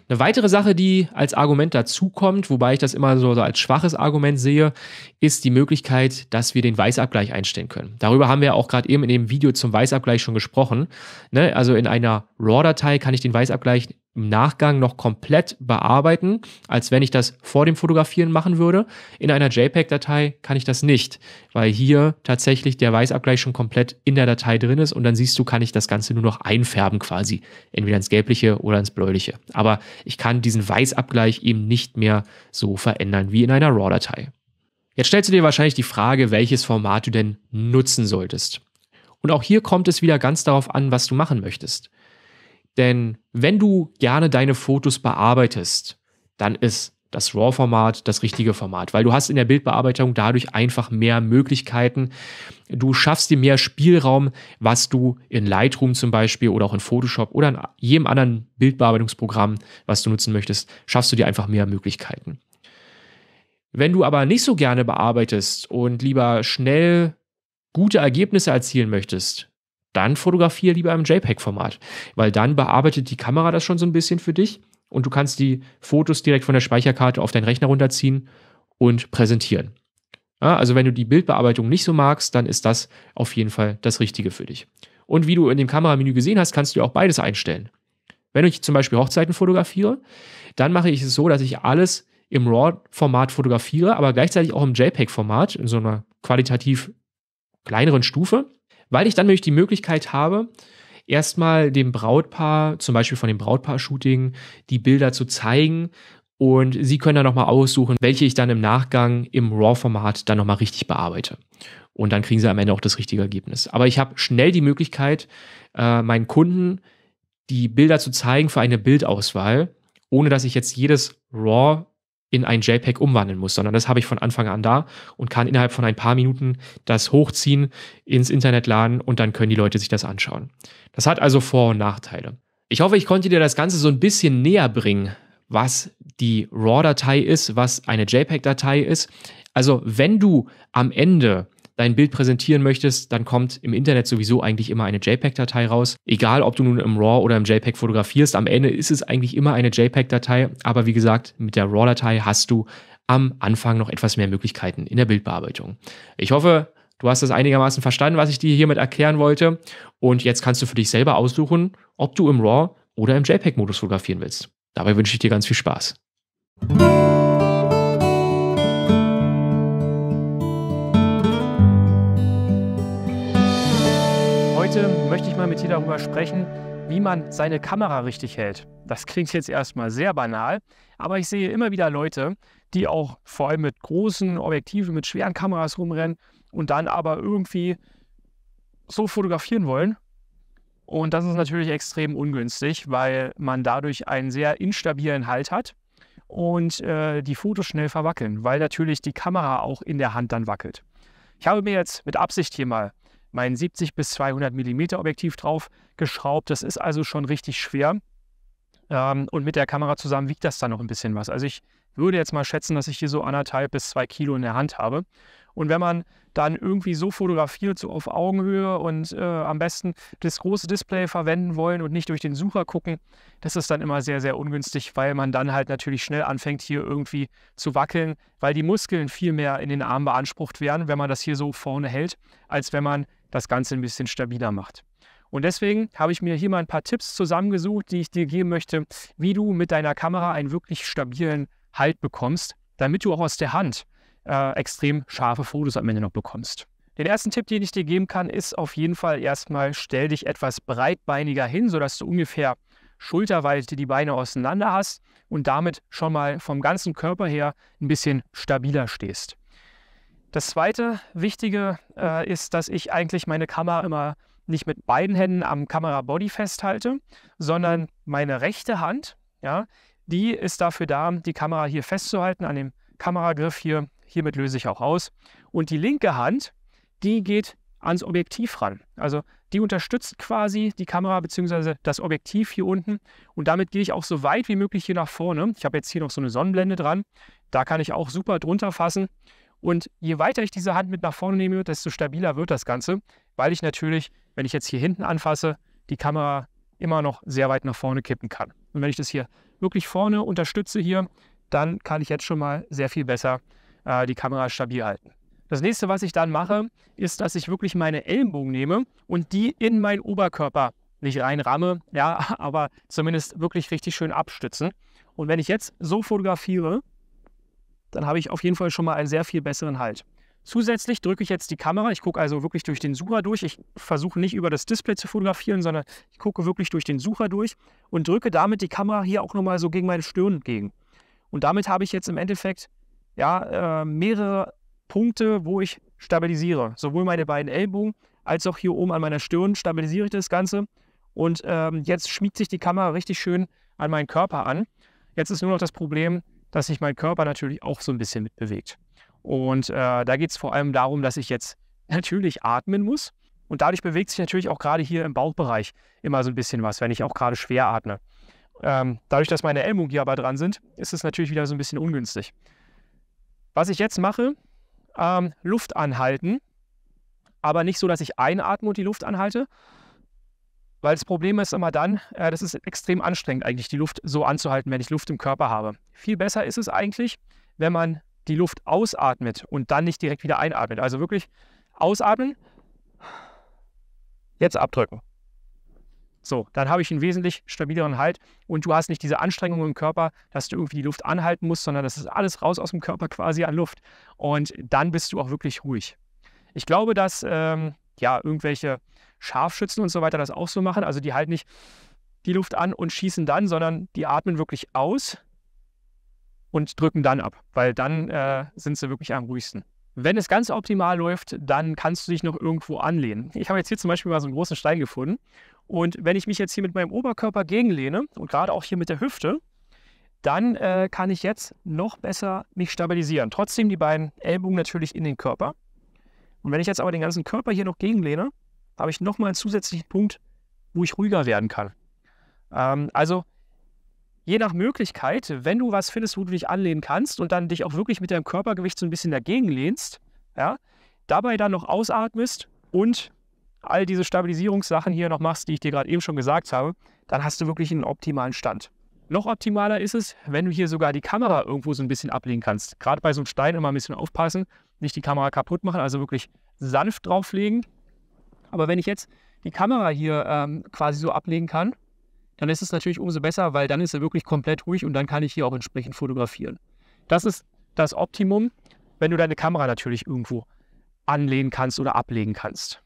Eine weitere Sache, die als Argument dazukommt, wobei ich das immer so als schwaches Argument sehe, ist die Möglichkeit, dass wir den Weißabgleich einstellen können. Darüber haben wir auch gerade eben in dem Video zum Weißabgleich schon gesprochen. Ne? Also in einer RAW-Datei kann ich den Weißabgleich im Nachgang noch komplett bearbeiten, als wenn ich das vor dem Fotografieren machen würde. In einer JPEG-Datei kann ich das nicht, weil hier tatsächlich der Weißabgleich schon komplett in der Datei drin ist und dann siehst du, kann ich das Ganze nur noch einfärben quasi, entweder ins Gelbliche oder ins Bläuliche. Aber ich kann diesen Weißabgleich eben nicht mehr so verändern wie in einer RAW-Datei. Jetzt stellst du dir wahrscheinlich die Frage, welches Format du denn nutzen solltest. Und auch hier kommt es wieder ganz darauf an, was du machen möchtest. Denn wenn du gerne deine Fotos bearbeitest, dann ist das RAW-Format das richtige Format, weil du hast in der Bildbearbeitung dadurch einfach mehr Möglichkeiten. Du schaffst dir mehr Spielraum, was du in Lightroom zum Beispiel oder auch in Photoshop oder in jedem anderen Bildbearbeitungsprogramm, was du nutzen möchtest, schaffst du dir einfach mehr Möglichkeiten. Wenn du aber nicht so gerne bearbeitest und lieber schnell gute Ergebnisse erzielen möchtest, dann fotografiere lieber im JPEG-Format, weil dann bearbeitet die Kamera das schon so ein bisschen für dich und du kannst die Fotos direkt von der Speicherkarte auf deinen Rechner runterziehen und präsentieren. Ja, also wenn du die Bildbearbeitung nicht so magst, dann ist das auf jeden Fall das Richtige für dich. Und wie du in dem Kameramenü gesehen hast, kannst du auch beides einstellen. Wenn ich zum Beispiel Hochzeiten fotografiere, dann mache ich es so, dass ich alles im RAW-Format fotografiere, aber gleichzeitig auch im JPEG-Format, in so einer qualitativ kleineren Stufe weil ich dann nämlich die Möglichkeit habe, erstmal dem Brautpaar, zum Beispiel von dem Brautpaar-Shooting, die Bilder zu zeigen und Sie können dann nochmal aussuchen, welche ich dann im Nachgang im RAW-Format dann nochmal richtig bearbeite. Und dann kriegen Sie am Ende auch das richtige Ergebnis. Aber ich habe schnell die Möglichkeit, äh, meinen Kunden die Bilder zu zeigen für eine Bildauswahl, ohne dass ich jetzt jedes RAW in ein JPEG umwandeln muss, sondern das habe ich von Anfang an da und kann innerhalb von ein paar Minuten das hochziehen, ins Internet laden und dann können die Leute sich das anschauen. Das hat also Vor- und Nachteile. Ich hoffe, ich konnte dir das Ganze so ein bisschen näher bringen, was die RAW-Datei ist, was eine JPEG-Datei ist. Also wenn du am Ende dein Bild präsentieren möchtest, dann kommt im Internet sowieso eigentlich immer eine JPEG-Datei raus. Egal, ob du nun im RAW oder im JPEG fotografierst, am Ende ist es eigentlich immer eine JPEG-Datei. Aber wie gesagt, mit der RAW-Datei hast du am Anfang noch etwas mehr Möglichkeiten in der Bildbearbeitung. Ich hoffe, du hast das einigermaßen verstanden, was ich dir hiermit erklären wollte. Und jetzt kannst du für dich selber aussuchen, ob du im RAW oder im JPEG-Modus fotografieren willst. Dabei wünsche ich dir ganz viel Spaß. Heute möchte ich mal mit dir darüber sprechen, wie man seine Kamera richtig hält. Das klingt jetzt erstmal sehr banal, aber ich sehe immer wieder Leute, die auch vor allem mit großen Objektiven, mit schweren Kameras rumrennen und dann aber irgendwie so fotografieren wollen. Und das ist natürlich extrem ungünstig, weil man dadurch einen sehr instabilen Halt hat und äh, die Fotos schnell verwackeln, weil natürlich die Kamera auch in der Hand dann wackelt. Ich habe mir jetzt mit Absicht hier mal mein 70 bis 200 Millimeter Objektiv drauf geschraubt. Das ist also schon richtig schwer. Ähm, und mit der Kamera zusammen wiegt das dann noch ein bisschen was. Also ich würde jetzt mal schätzen, dass ich hier so anderthalb bis zwei Kilo in der Hand habe. Und wenn man dann irgendwie so fotografiert, so auf Augenhöhe und äh, am besten das große Display verwenden wollen und nicht durch den Sucher gucken, das ist dann immer sehr, sehr ungünstig, weil man dann halt natürlich schnell anfängt, hier irgendwie zu wackeln, weil die Muskeln viel mehr in den Armen beansprucht werden, wenn man das hier so vorne hält, als wenn man das Ganze ein bisschen stabiler macht. Und deswegen habe ich mir hier mal ein paar Tipps zusammengesucht, die ich dir geben möchte, wie du mit deiner Kamera einen wirklich stabilen Halt bekommst, damit du auch aus der Hand äh, extrem scharfe Fotos am Ende noch bekommst. Den ersten Tipp, den ich dir geben kann, ist auf jeden Fall erstmal, stell dich etwas breitbeiniger hin, sodass du ungefähr schulterweit die Beine auseinander hast und damit schon mal vom ganzen Körper her ein bisschen stabiler stehst. Das zweite Wichtige äh, ist, dass ich eigentlich meine Kamera immer nicht mit beiden Händen am Kamerabody festhalte, sondern meine rechte Hand, ja, die ist dafür da, die Kamera hier festzuhalten, an dem Kameragriff hier. Hiermit löse ich auch aus. Und die linke Hand, die geht ans Objektiv ran. Also die unterstützt quasi die Kamera bzw. das Objektiv hier unten. Und damit gehe ich auch so weit wie möglich hier nach vorne. Ich habe jetzt hier noch so eine Sonnenblende dran. Da kann ich auch super drunter fassen. Und je weiter ich diese Hand mit nach vorne nehme, desto stabiler wird das Ganze, weil ich natürlich, wenn ich jetzt hier hinten anfasse, die Kamera immer noch sehr weit nach vorne kippen kann. Und wenn ich das hier wirklich vorne unterstütze hier, dann kann ich jetzt schon mal sehr viel besser äh, die Kamera stabil halten. Das nächste, was ich dann mache, ist, dass ich wirklich meine Ellenbogen nehme und die in meinen Oberkörper nicht reinramme, ja, aber zumindest wirklich richtig schön abstützen. Und wenn ich jetzt so fotografiere, dann habe ich auf jeden Fall schon mal einen sehr viel besseren Halt. Zusätzlich drücke ich jetzt die Kamera. Ich gucke also wirklich durch den Sucher durch. Ich versuche nicht über das Display zu fotografieren, sondern ich gucke wirklich durch den Sucher durch und drücke damit die Kamera hier auch nochmal so gegen meine Stirn gegen. Und damit habe ich jetzt im Endeffekt ja, äh, mehrere Punkte, wo ich stabilisiere. Sowohl meine beiden Ellbogen als auch hier oben an meiner Stirn stabilisiere ich das Ganze. Und ähm, jetzt schmiegt sich die Kamera richtig schön an meinen Körper an. Jetzt ist nur noch das Problem, dass sich mein Körper natürlich auch so ein bisschen mitbewegt. Und äh, da geht es vor allem darum, dass ich jetzt natürlich atmen muss. Und dadurch bewegt sich natürlich auch gerade hier im Bauchbereich immer so ein bisschen was, wenn ich auch gerade schwer atme. Ähm, dadurch, dass meine Ellbogen hier aber dran sind, ist es natürlich wieder so ein bisschen ungünstig. Was ich jetzt mache, ähm, Luft anhalten, aber nicht so, dass ich einatme und die Luft anhalte, weil das Problem ist immer dann, äh, das ist extrem anstrengend eigentlich, die Luft so anzuhalten, wenn ich Luft im Körper habe. Viel besser ist es eigentlich, wenn man die Luft ausatmet und dann nicht direkt wieder einatmet. Also wirklich ausatmen, jetzt abdrücken. So, dann habe ich einen wesentlich stabileren Halt und du hast nicht diese Anstrengung im Körper, dass du irgendwie die Luft anhalten musst, sondern das ist alles raus aus dem Körper quasi an Luft. Und dann bist du auch wirklich ruhig. Ich glaube, dass ähm, ja, irgendwelche Scharfschützen und so weiter das auch so machen. Also die halten nicht die Luft an und schießen dann, sondern die atmen wirklich aus und drücken dann ab, weil dann äh, sind sie wirklich am ruhigsten. Wenn es ganz optimal läuft, dann kannst du dich noch irgendwo anlehnen. Ich habe jetzt hier zum Beispiel mal so einen großen Stein gefunden. Und wenn ich mich jetzt hier mit meinem Oberkörper gegenlehne und gerade auch hier mit der Hüfte, dann äh, kann ich jetzt noch besser mich stabilisieren. Trotzdem die beiden Ellbogen natürlich in den Körper. Und wenn ich jetzt aber den ganzen Körper hier noch gegenlehne, habe ich nochmal einen zusätzlichen Punkt, wo ich ruhiger werden kann. Ähm, also je nach Möglichkeit, wenn du was findest, wo du dich anlehnen kannst und dann dich auch wirklich mit deinem Körpergewicht so ein bisschen dagegen lehnst, ja, dabei dann noch ausatmest und all diese Stabilisierungssachen hier noch machst, die ich dir gerade eben schon gesagt habe, dann hast du wirklich einen optimalen Stand. Noch optimaler ist es, wenn du hier sogar die Kamera irgendwo so ein bisschen ablehnen kannst. Gerade bei so einem Stein immer ein bisschen aufpassen, nicht die Kamera kaputt machen, also wirklich sanft drauflegen. Aber wenn ich jetzt die Kamera hier ähm, quasi so ablegen kann, dann ist es natürlich umso besser, weil dann ist er wirklich komplett ruhig und dann kann ich hier auch entsprechend fotografieren. Das ist das Optimum, wenn du deine Kamera natürlich irgendwo anlehnen kannst oder ablegen kannst.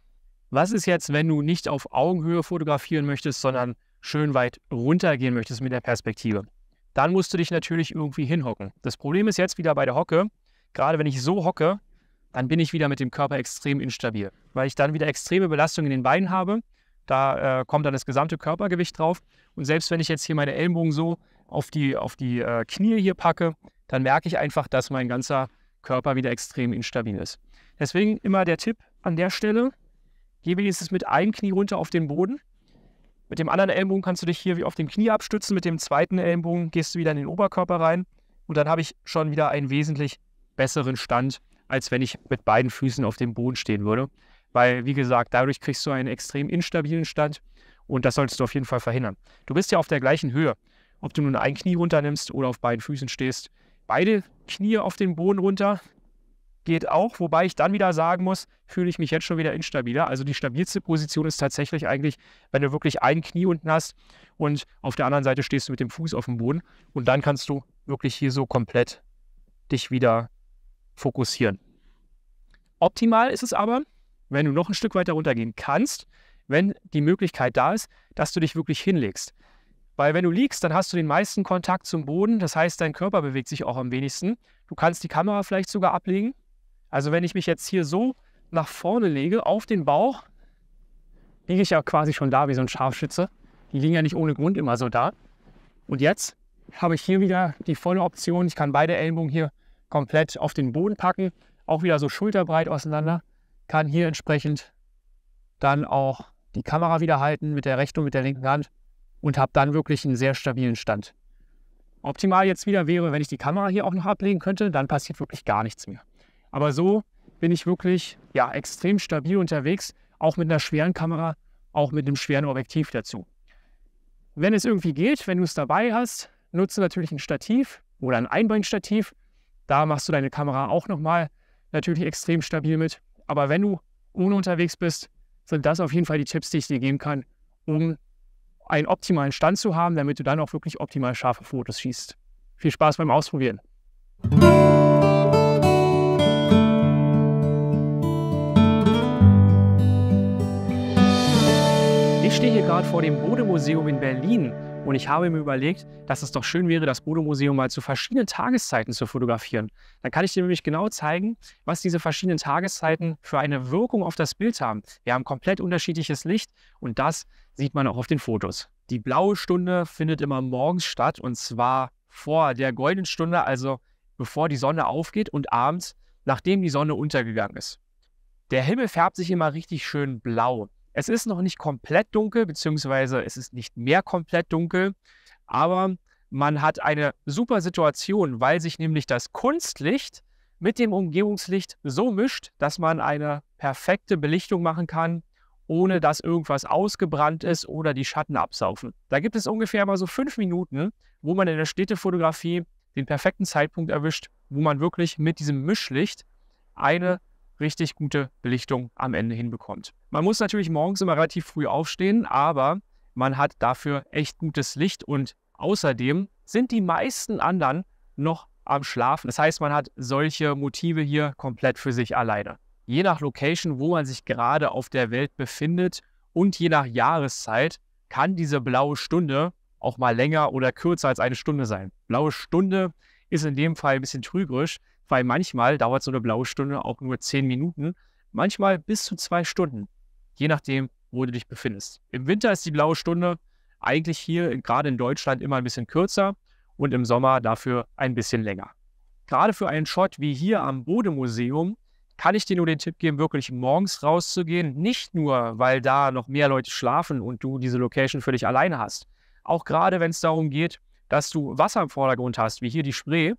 Was ist jetzt, wenn du nicht auf Augenhöhe fotografieren möchtest, sondern schön weit runtergehen möchtest mit der Perspektive? Dann musst du dich natürlich irgendwie hinhocken. Das Problem ist jetzt wieder bei der Hocke, gerade wenn ich so hocke, dann bin ich wieder mit dem Körper extrem instabil, weil ich dann wieder extreme Belastung in den Beinen habe. Da äh, kommt dann das gesamte Körpergewicht drauf. Und selbst wenn ich jetzt hier meine Ellenbogen so auf die, auf die äh, Knie hier packe, dann merke ich einfach, dass mein ganzer Körper wieder extrem instabil ist. Deswegen immer der Tipp an der Stelle, geh wenigstens mit einem Knie runter auf den Boden. Mit dem anderen Ellenbogen kannst du dich hier wie auf dem Knie abstützen, mit dem zweiten Ellenbogen gehst du wieder in den Oberkörper rein und dann habe ich schon wieder einen wesentlich besseren Stand, als wenn ich mit beiden Füßen auf dem Boden stehen würde. Weil, wie gesagt, dadurch kriegst du einen extrem instabilen Stand und das solltest du auf jeden Fall verhindern. Du bist ja auf der gleichen Höhe. Ob du nun ein Knie runternimmst oder auf beiden Füßen stehst, beide Knie auf den Boden runter geht auch, wobei ich dann wieder sagen muss, fühle ich mich jetzt schon wieder instabiler. Also die stabilste Position ist tatsächlich eigentlich, wenn du wirklich ein Knie unten hast und auf der anderen Seite stehst du mit dem Fuß auf dem Boden und dann kannst du wirklich hier so komplett dich wieder fokussieren. Optimal ist es aber, wenn du noch ein Stück weiter runtergehen kannst, wenn die Möglichkeit da ist, dass du dich wirklich hinlegst. Weil wenn du liegst, dann hast du den meisten Kontakt zum Boden, das heißt, dein Körper bewegt sich auch am wenigsten. Du kannst die Kamera vielleicht sogar ablegen. Also wenn ich mich jetzt hier so nach vorne lege, auf den Bauch, liege ich ja quasi schon da wie so ein Scharfschütze. Die liegen ja nicht ohne Grund immer so da. Und jetzt habe ich hier wieder die volle Option. Ich kann beide Ellenbogen hier komplett auf den Boden packen, auch wieder so schulterbreit auseinander, kann hier entsprechend dann auch die Kamera wieder halten mit der rechten und mit der linken Hand und habe dann wirklich einen sehr stabilen Stand. Optimal jetzt wieder wäre, wenn ich die Kamera hier auch noch ablegen könnte, dann passiert wirklich gar nichts mehr. Aber so bin ich wirklich ja, extrem stabil unterwegs, auch mit einer schweren Kamera, auch mit einem schweren Objektiv dazu. Wenn es irgendwie geht, wenn du es dabei hast, nutze natürlich ein Stativ oder ein Einbeinstativ da machst du deine Kamera auch nochmal natürlich extrem stabil mit. Aber wenn du ohne unterwegs bist, sind das auf jeden Fall die Tipps, die ich dir geben kann, um einen optimalen Stand zu haben, damit du dann auch wirklich optimal scharfe Fotos schießt. Viel Spaß beim Ausprobieren. Ich stehe hier gerade vor dem Bodemuseum in Berlin und ich habe mir überlegt, dass es doch schön wäre, das Bodo-Museum mal zu verschiedenen Tageszeiten zu fotografieren. Dann kann ich dir nämlich genau zeigen, was diese verschiedenen Tageszeiten für eine Wirkung auf das Bild haben. Wir haben komplett unterschiedliches Licht und das sieht man auch auf den Fotos. Die blaue Stunde findet immer morgens statt und zwar vor der goldenen Stunde, also bevor die Sonne aufgeht und abends, nachdem die Sonne untergegangen ist. Der Himmel färbt sich immer richtig schön blau. Es ist noch nicht komplett dunkel, beziehungsweise es ist nicht mehr komplett dunkel, aber man hat eine super Situation, weil sich nämlich das Kunstlicht mit dem Umgebungslicht so mischt, dass man eine perfekte Belichtung machen kann, ohne dass irgendwas ausgebrannt ist oder die Schatten absaufen. Da gibt es ungefähr mal so fünf Minuten, wo man in der Städtefotografie den perfekten Zeitpunkt erwischt, wo man wirklich mit diesem Mischlicht eine richtig gute Belichtung am Ende hinbekommt. Man muss natürlich morgens immer relativ früh aufstehen, aber man hat dafür echt gutes Licht und außerdem sind die meisten anderen noch am Schlafen. Das heißt, man hat solche Motive hier komplett für sich alleine. Je nach Location, wo man sich gerade auf der Welt befindet und je nach Jahreszeit kann diese blaue Stunde auch mal länger oder kürzer als eine Stunde sein. Blaue Stunde ist in dem Fall ein bisschen trügerisch, weil manchmal dauert so eine blaue Stunde auch nur zehn Minuten, manchmal bis zu zwei Stunden je nachdem, wo du dich befindest. Im Winter ist die blaue Stunde eigentlich hier gerade in Deutschland immer ein bisschen kürzer und im Sommer dafür ein bisschen länger. Gerade für einen Shot wie hier am Bodemuseum kann ich dir nur den Tipp geben, wirklich morgens rauszugehen. Nicht nur, weil da noch mehr Leute schlafen und du diese Location für dich alleine hast. Auch gerade, wenn es darum geht, dass du Wasser im Vordergrund hast, wie hier die Spree,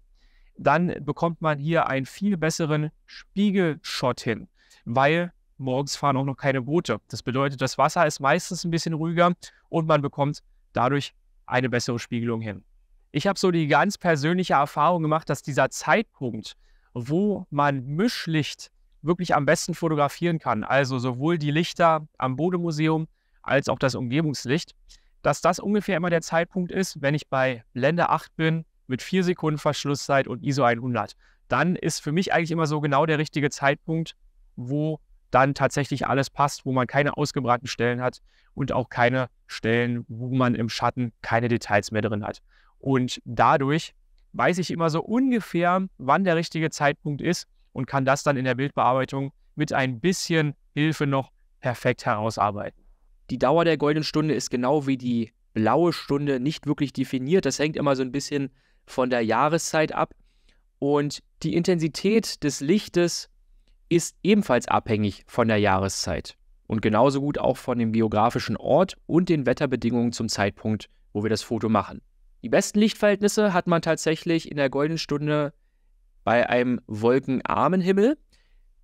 dann bekommt man hier einen viel besseren Spiegelshot hin, weil morgens fahren auch noch keine Boote. Das bedeutet, das Wasser ist meistens ein bisschen ruhiger und man bekommt dadurch eine bessere Spiegelung hin. Ich habe so die ganz persönliche Erfahrung gemacht, dass dieser Zeitpunkt, wo man Mischlicht wirklich am besten fotografieren kann, also sowohl die Lichter am Bodemuseum als auch das Umgebungslicht, dass das ungefähr immer der Zeitpunkt ist, wenn ich bei Blende 8 bin, mit 4 Sekunden Verschlusszeit und ISO 100. Dann ist für mich eigentlich immer so genau der richtige Zeitpunkt, wo dann tatsächlich alles passt, wo man keine ausgebrannten Stellen hat und auch keine Stellen, wo man im Schatten keine Details mehr drin hat. Und dadurch weiß ich immer so ungefähr, wann der richtige Zeitpunkt ist und kann das dann in der Bildbearbeitung mit ein bisschen Hilfe noch perfekt herausarbeiten. Die Dauer der goldenen Stunde ist genau wie die blaue Stunde nicht wirklich definiert. Das hängt immer so ein bisschen von der Jahreszeit ab. Und die Intensität des Lichtes ist ebenfalls abhängig von der Jahreszeit und genauso gut auch von dem geografischen Ort und den Wetterbedingungen zum Zeitpunkt, wo wir das Foto machen. Die besten Lichtverhältnisse hat man tatsächlich in der goldenen Stunde bei einem wolkenarmen Himmel,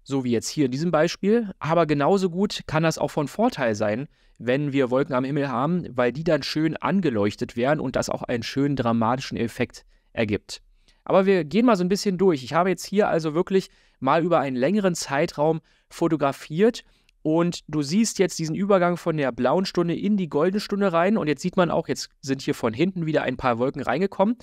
so wie jetzt hier in diesem Beispiel, aber genauso gut kann das auch von Vorteil sein, wenn wir Wolken am Himmel haben, weil die dann schön angeleuchtet werden und das auch einen schönen dramatischen Effekt ergibt. Aber wir gehen mal so ein bisschen durch. Ich habe jetzt hier also wirklich mal über einen längeren Zeitraum fotografiert. Und du siehst jetzt diesen Übergang von der blauen Stunde in die goldene Stunde rein. Und jetzt sieht man auch, jetzt sind hier von hinten wieder ein paar Wolken reingekommen.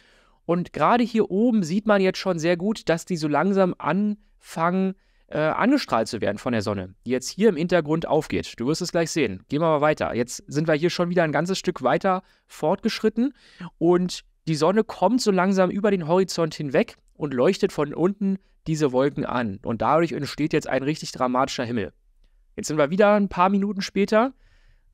Und gerade hier oben sieht man jetzt schon sehr gut, dass die so langsam anfangen, äh, angestrahlt zu werden von der Sonne, die jetzt hier im Hintergrund aufgeht. Du wirst es gleich sehen. Gehen wir mal weiter. Jetzt sind wir hier schon wieder ein ganzes Stück weiter fortgeschritten und die Sonne kommt so langsam über den Horizont hinweg und leuchtet von unten diese Wolken an. Und dadurch entsteht jetzt ein richtig dramatischer Himmel. Jetzt sind wir wieder ein paar Minuten später.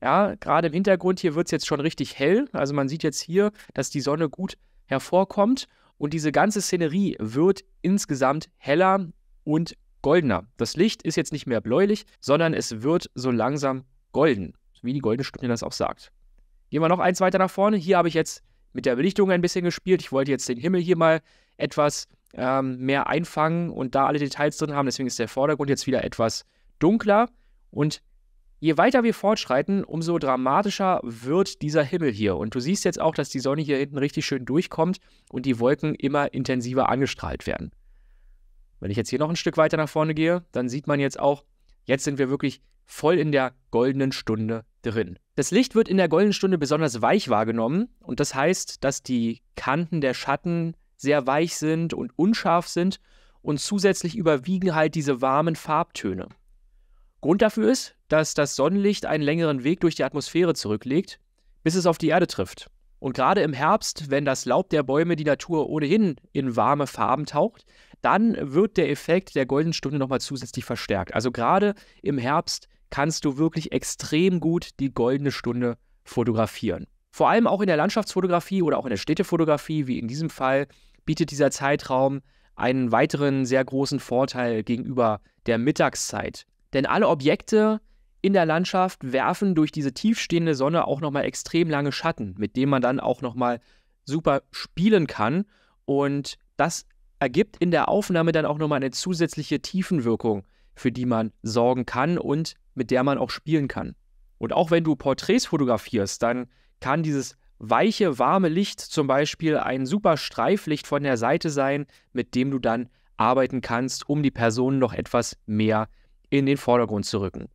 Ja, gerade im Hintergrund hier wird es jetzt schon richtig hell. Also man sieht jetzt hier, dass die Sonne gut hervorkommt. Und diese ganze Szenerie wird insgesamt heller und goldener. Das Licht ist jetzt nicht mehr bläulich, sondern es wird so langsam golden. Wie die goldene Stunde das auch sagt. Gehen wir noch eins weiter nach vorne. Hier habe ich jetzt mit der Belichtung ein bisschen gespielt. Ich wollte jetzt den Himmel hier mal etwas ähm, mehr einfangen und da alle Details drin haben. Deswegen ist der Vordergrund jetzt wieder etwas dunkler. Und je weiter wir fortschreiten, umso dramatischer wird dieser Himmel hier. Und du siehst jetzt auch, dass die Sonne hier hinten richtig schön durchkommt und die Wolken immer intensiver angestrahlt werden. Wenn ich jetzt hier noch ein Stück weiter nach vorne gehe, dann sieht man jetzt auch, jetzt sind wir wirklich voll in der goldenen Stunde drin. Das Licht wird in der goldenen Stunde besonders weich wahrgenommen und das heißt, dass die Kanten der Schatten sehr weich sind und unscharf sind und zusätzlich überwiegen halt diese warmen Farbtöne. Grund dafür ist, dass das Sonnenlicht einen längeren Weg durch die Atmosphäre zurücklegt, bis es auf die Erde trifft. Und gerade im Herbst, wenn das Laub der Bäume die Natur ohnehin in warme Farben taucht, dann wird der Effekt der goldenen Stunde nochmal zusätzlich verstärkt. Also gerade im Herbst kannst du wirklich extrem gut die goldene Stunde fotografieren. Vor allem auch in der Landschaftsfotografie oder auch in der Städtefotografie, wie in diesem Fall, bietet dieser Zeitraum einen weiteren sehr großen Vorteil gegenüber der Mittagszeit. Denn alle Objekte in der Landschaft werfen durch diese tiefstehende Sonne auch nochmal extrem lange Schatten, mit denen man dann auch nochmal super spielen kann. Und das ergibt in der Aufnahme dann auch nochmal eine zusätzliche Tiefenwirkung, für die man sorgen kann und mit der man auch spielen kann. Und auch wenn du Porträts fotografierst, dann kann dieses weiche, warme Licht, zum Beispiel ein super Streiflicht von der Seite sein, mit dem du dann arbeiten kannst, um die Person noch etwas mehr in den Vordergrund zu rücken.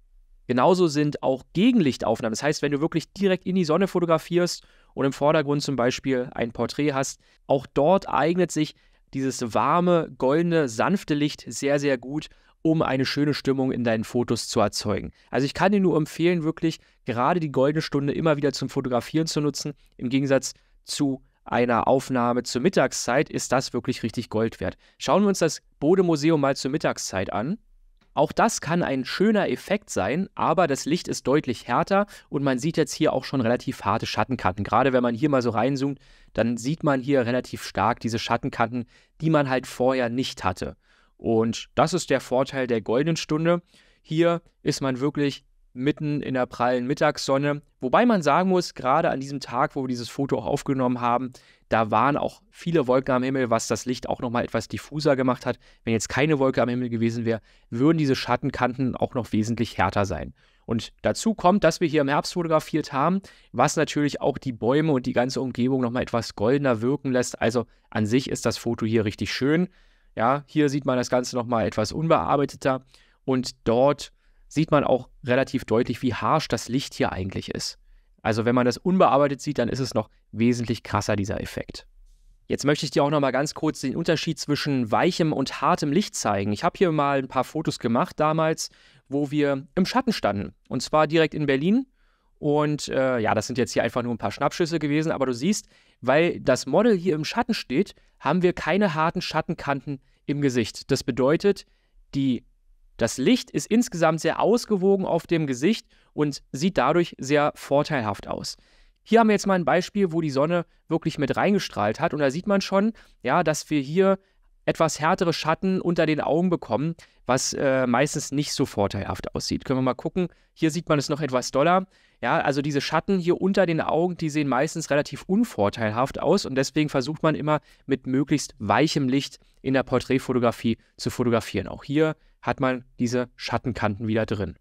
Genauso sind auch Gegenlichtaufnahmen. Das heißt, wenn du wirklich direkt in die Sonne fotografierst und im Vordergrund zum Beispiel ein Porträt hast, auch dort eignet sich dieses warme, goldene, sanfte Licht sehr, sehr gut, um eine schöne Stimmung in deinen Fotos zu erzeugen. Also ich kann dir nur empfehlen, wirklich gerade die goldene Stunde immer wieder zum Fotografieren zu nutzen. Im Gegensatz zu einer Aufnahme zur Mittagszeit ist das wirklich richtig Gold wert. Schauen wir uns das Bodemuseum mal zur Mittagszeit an. Auch das kann ein schöner Effekt sein, aber das Licht ist deutlich härter und man sieht jetzt hier auch schon relativ harte Schattenkanten. Gerade wenn man hier mal so reinzoomt, dann sieht man hier relativ stark diese Schattenkanten, die man halt vorher nicht hatte. Und das ist der Vorteil der goldenen Stunde. Hier ist man wirklich mitten in der prallen Mittagssonne. Wobei man sagen muss, gerade an diesem Tag, wo wir dieses Foto auch aufgenommen haben, da waren auch viele Wolken am Himmel, was das Licht auch nochmal etwas diffuser gemacht hat. Wenn jetzt keine Wolke am Himmel gewesen wäre, würden diese Schattenkanten auch noch wesentlich härter sein. Und dazu kommt, dass wir hier im Herbst fotografiert haben, was natürlich auch die Bäume und die ganze Umgebung nochmal etwas goldener wirken lässt. Also an sich ist das Foto hier richtig schön. Ja, hier sieht man das Ganze nochmal etwas unbearbeiteter und dort sieht man auch relativ deutlich, wie harsch das Licht hier eigentlich ist. Also wenn man das unbearbeitet sieht, dann ist es noch wesentlich krasser, dieser Effekt. Jetzt möchte ich dir auch nochmal ganz kurz den Unterschied zwischen weichem und hartem Licht zeigen. Ich habe hier mal ein paar Fotos gemacht damals, wo wir im Schatten standen. Und zwar direkt in Berlin und äh, ja, das sind jetzt hier einfach nur ein paar Schnappschüsse gewesen, aber du siehst, weil das Model hier im Schatten steht, haben wir keine harten Schattenkanten im Gesicht. Das bedeutet, die, das Licht ist insgesamt sehr ausgewogen auf dem Gesicht und sieht dadurch sehr vorteilhaft aus. Hier haben wir jetzt mal ein Beispiel, wo die Sonne wirklich mit reingestrahlt hat und da sieht man schon, ja, dass wir hier etwas härtere Schatten unter den Augen bekommen, was äh, meistens nicht so vorteilhaft aussieht. Können wir mal gucken. Hier sieht man es noch etwas doller. Ja, also diese Schatten hier unter den Augen, die sehen meistens relativ unvorteilhaft aus und deswegen versucht man immer mit möglichst weichem Licht in der Porträtfotografie zu fotografieren. Auch hier hat man diese Schattenkanten wieder drin.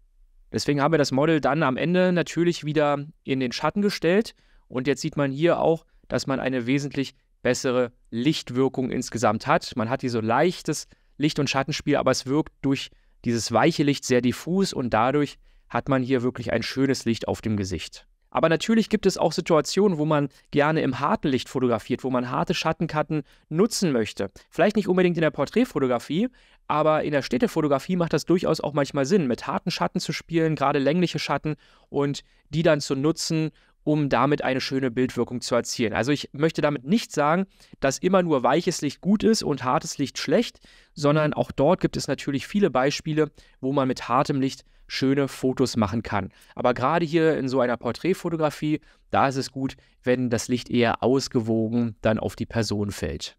Deswegen haben wir das Model dann am Ende natürlich wieder in den Schatten gestellt und jetzt sieht man hier auch, dass man eine wesentlich bessere Lichtwirkung insgesamt hat. Man hat hier so leichtes Licht- und Schattenspiel, aber es wirkt durch dieses weiche Licht sehr diffus und dadurch hat man hier wirklich ein schönes Licht auf dem Gesicht. Aber natürlich gibt es auch Situationen, wo man gerne im harten Licht fotografiert, wo man harte Schattenkarten nutzen möchte. Vielleicht nicht unbedingt in der Porträtfotografie, aber in der Städtefotografie macht das durchaus auch manchmal Sinn, mit harten Schatten zu spielen, gerade längliche Schatten und die dann zu nutzen, um damit eine schöne Bildwirkung zu erzielen. Also ich möchte damit nicht sagen, dass immer nur weiches Licht gut ist und hartes Licht schlecht, sondern auch dort gibt es natürlich viele Beispiele, wo man mit hartem Licht schöne Fotos machen kann. Aber gerade hier in so einer Porträtfotografie, da ist es gut, wenn das Licht eher ausgewogen dann auf die Person fällt.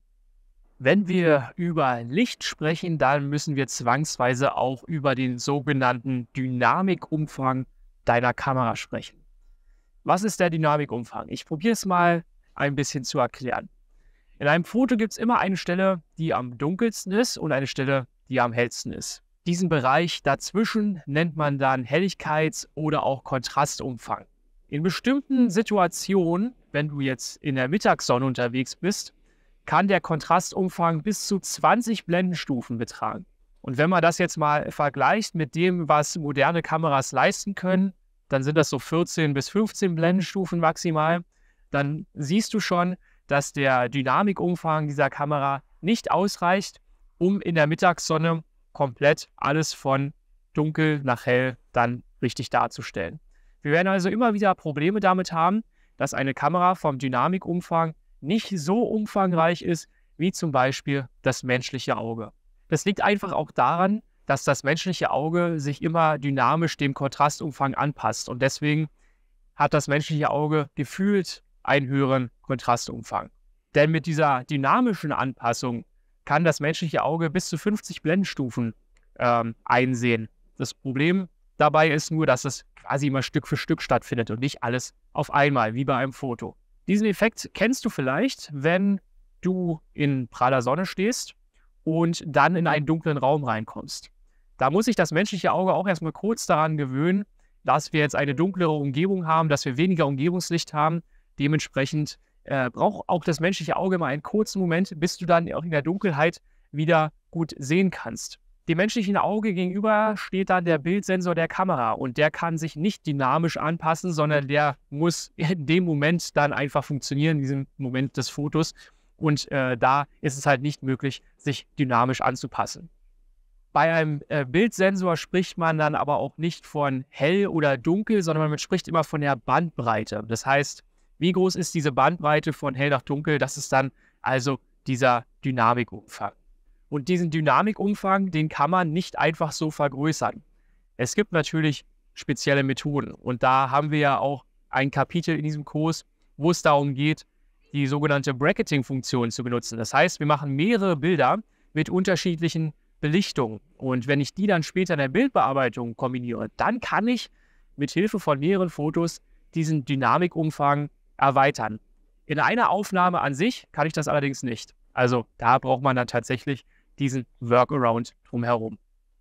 Wenn wir über Licht sprechen, dann müssen wir zwangsweise auch über den sogenannten Dynamikumfang deiner Kamera sprechen. Was ist der Dynamikumfang? Ich probiere es mal ein bisschen zu erklären. In einem Foto gibt es immer eine Stelle, die am dunkelsten ist und eine Stelle, die am hellsten ist. Diesen Bereich dazwischen nennt man dann Helligkeits- oder auch Kontrastumfang. In bestimmten Situationen, wenn du jetzt in der Mittagssonne unterwegs bist, kann der Kontrastumfang bis zu 20 Blendenstufen betragen. Und wenn man das jetzt mal vergleicht mit dem, was moderne Kameras leisten können, dann sind das so 14 bis 15 Blendenstufen maximal, dann siehst du schon, dass der Dynamikumfang dieser Kamera nicht ausreicht, um in der Mittagssonne komplett alles von dunkel nach hell dann richtig darzustellen. Wir werden also immer wieder Probleme damit haben, dass eine Kamera vom Dynamikumfang nicht so umfangreich ist wie zum Beispiel das menschliche Auge. Das liegt einfach auch daran, dass das menschliche Auge sich immer dynamisch dem Kontrastumfang anpasst. Und deswegen hat das menschliche Auge gefühlt einen höheren Kontrastumfang. Denn mit dieser dynamischen Anpassung kann das menschliche Auge bis zu 50 Blendenstufen ähm, einsehen. Das Problem dabei ist nur, dass es quasi immer Stück für Stück stattfindet und nicht alles auf einmal, wie bei einem Foto. Diesen Effekt kennst du vielleicht, wenn du in praller Sonne stehst und dann in einen dunklen Raum reinkommst. Da muss sich das menschliche Auge auch erstmal kurz daran gewöhnen, dass wir jetzt eine dunklere Umgebung haben, dass wir weniger Umgebungslicht haben. Dementsprechend äh, braucht auch das menschliche Auge mal einen kurzen Moment, bis du dann auch in der Dunkelheit wieder gut sehen kannst. Dem menschlichen Auge gegenüber steht dann der Bildsensor der Kamera und der kann sich nicht dynamisch anpassen, sondern der muss in dem Moment dann einfach funktionieren, in diesem Moment des Fotos. Und äh, da ist es halt nicht möglich, sich dynamisch anzupassen. Bei einem äh, Bildsensor spricht man dann aber auch nicht von hell oder dunkel, sondern man spricht immer von der Bandbreite. Das heißt, wie groß ist diese Bandbreite von hell nach dunkel? Das ist dann also dieser Dynamikumfang. Und diesen Dynamikumfang, den kann man nicht einfach so vergrößern. Es gibt natürlich spezielle Methoden und da haben wir ja auch ein Kapitel in diesem Kurs, wo es darum geht, die sogenannte Bracketing-Funktion zu benutzen. Das heißt, wir machen mehrere Bilder mit unterschiedlichen Belichtung. Und wenn ich die dann später in der Bildbearbeitung kombiniere, dann kann ich mit Hilfe von mehreren Fotos diesen Dynamikumfang erweitern. In einer Aufnahme an sich kann ich das allerdings nicht. Also da braucht man dann tatsächlich diesen Workaround drumherum.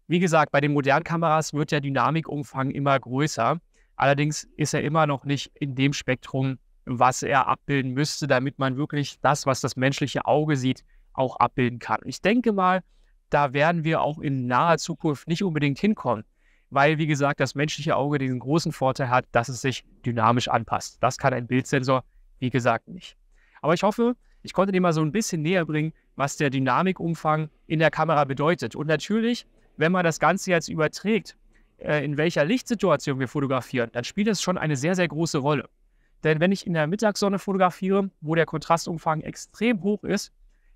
Wie gesagt, bei den modernen Kameras wird der Dynamikumfang immer größer. Allerdings ist er immer noch nicht in dem Spektrum, was er abbilden müsste, damit man wirklich das, was das menschliche Auge sieht, auch abbilden kann. Ich denke mal, da werden wir auch in naher Zukunft nicht unbedingt hinkommen, weil, wie gesagt, das menschliche Auge diesen großen Vorteil hat, dass es sich dynamisch anpasst. Das kann ein Bildsensor, wie gesagt, nicht. Aber ich hoffe, ich konnte dir mal so ein bisschen näher bringen, was der Dynamikumfang in der Kamera bedeutet. Und natürlich, wenn man das Ganze jetzt überträgt, äh, in welcher Lichtsituation wir fotografieren, dann spielt es schon eine sehr, sehr große Rolle. Denn wenn ich in der Mittagssonne fotografiere, wo der Kontrastumfang extrem hoch ist,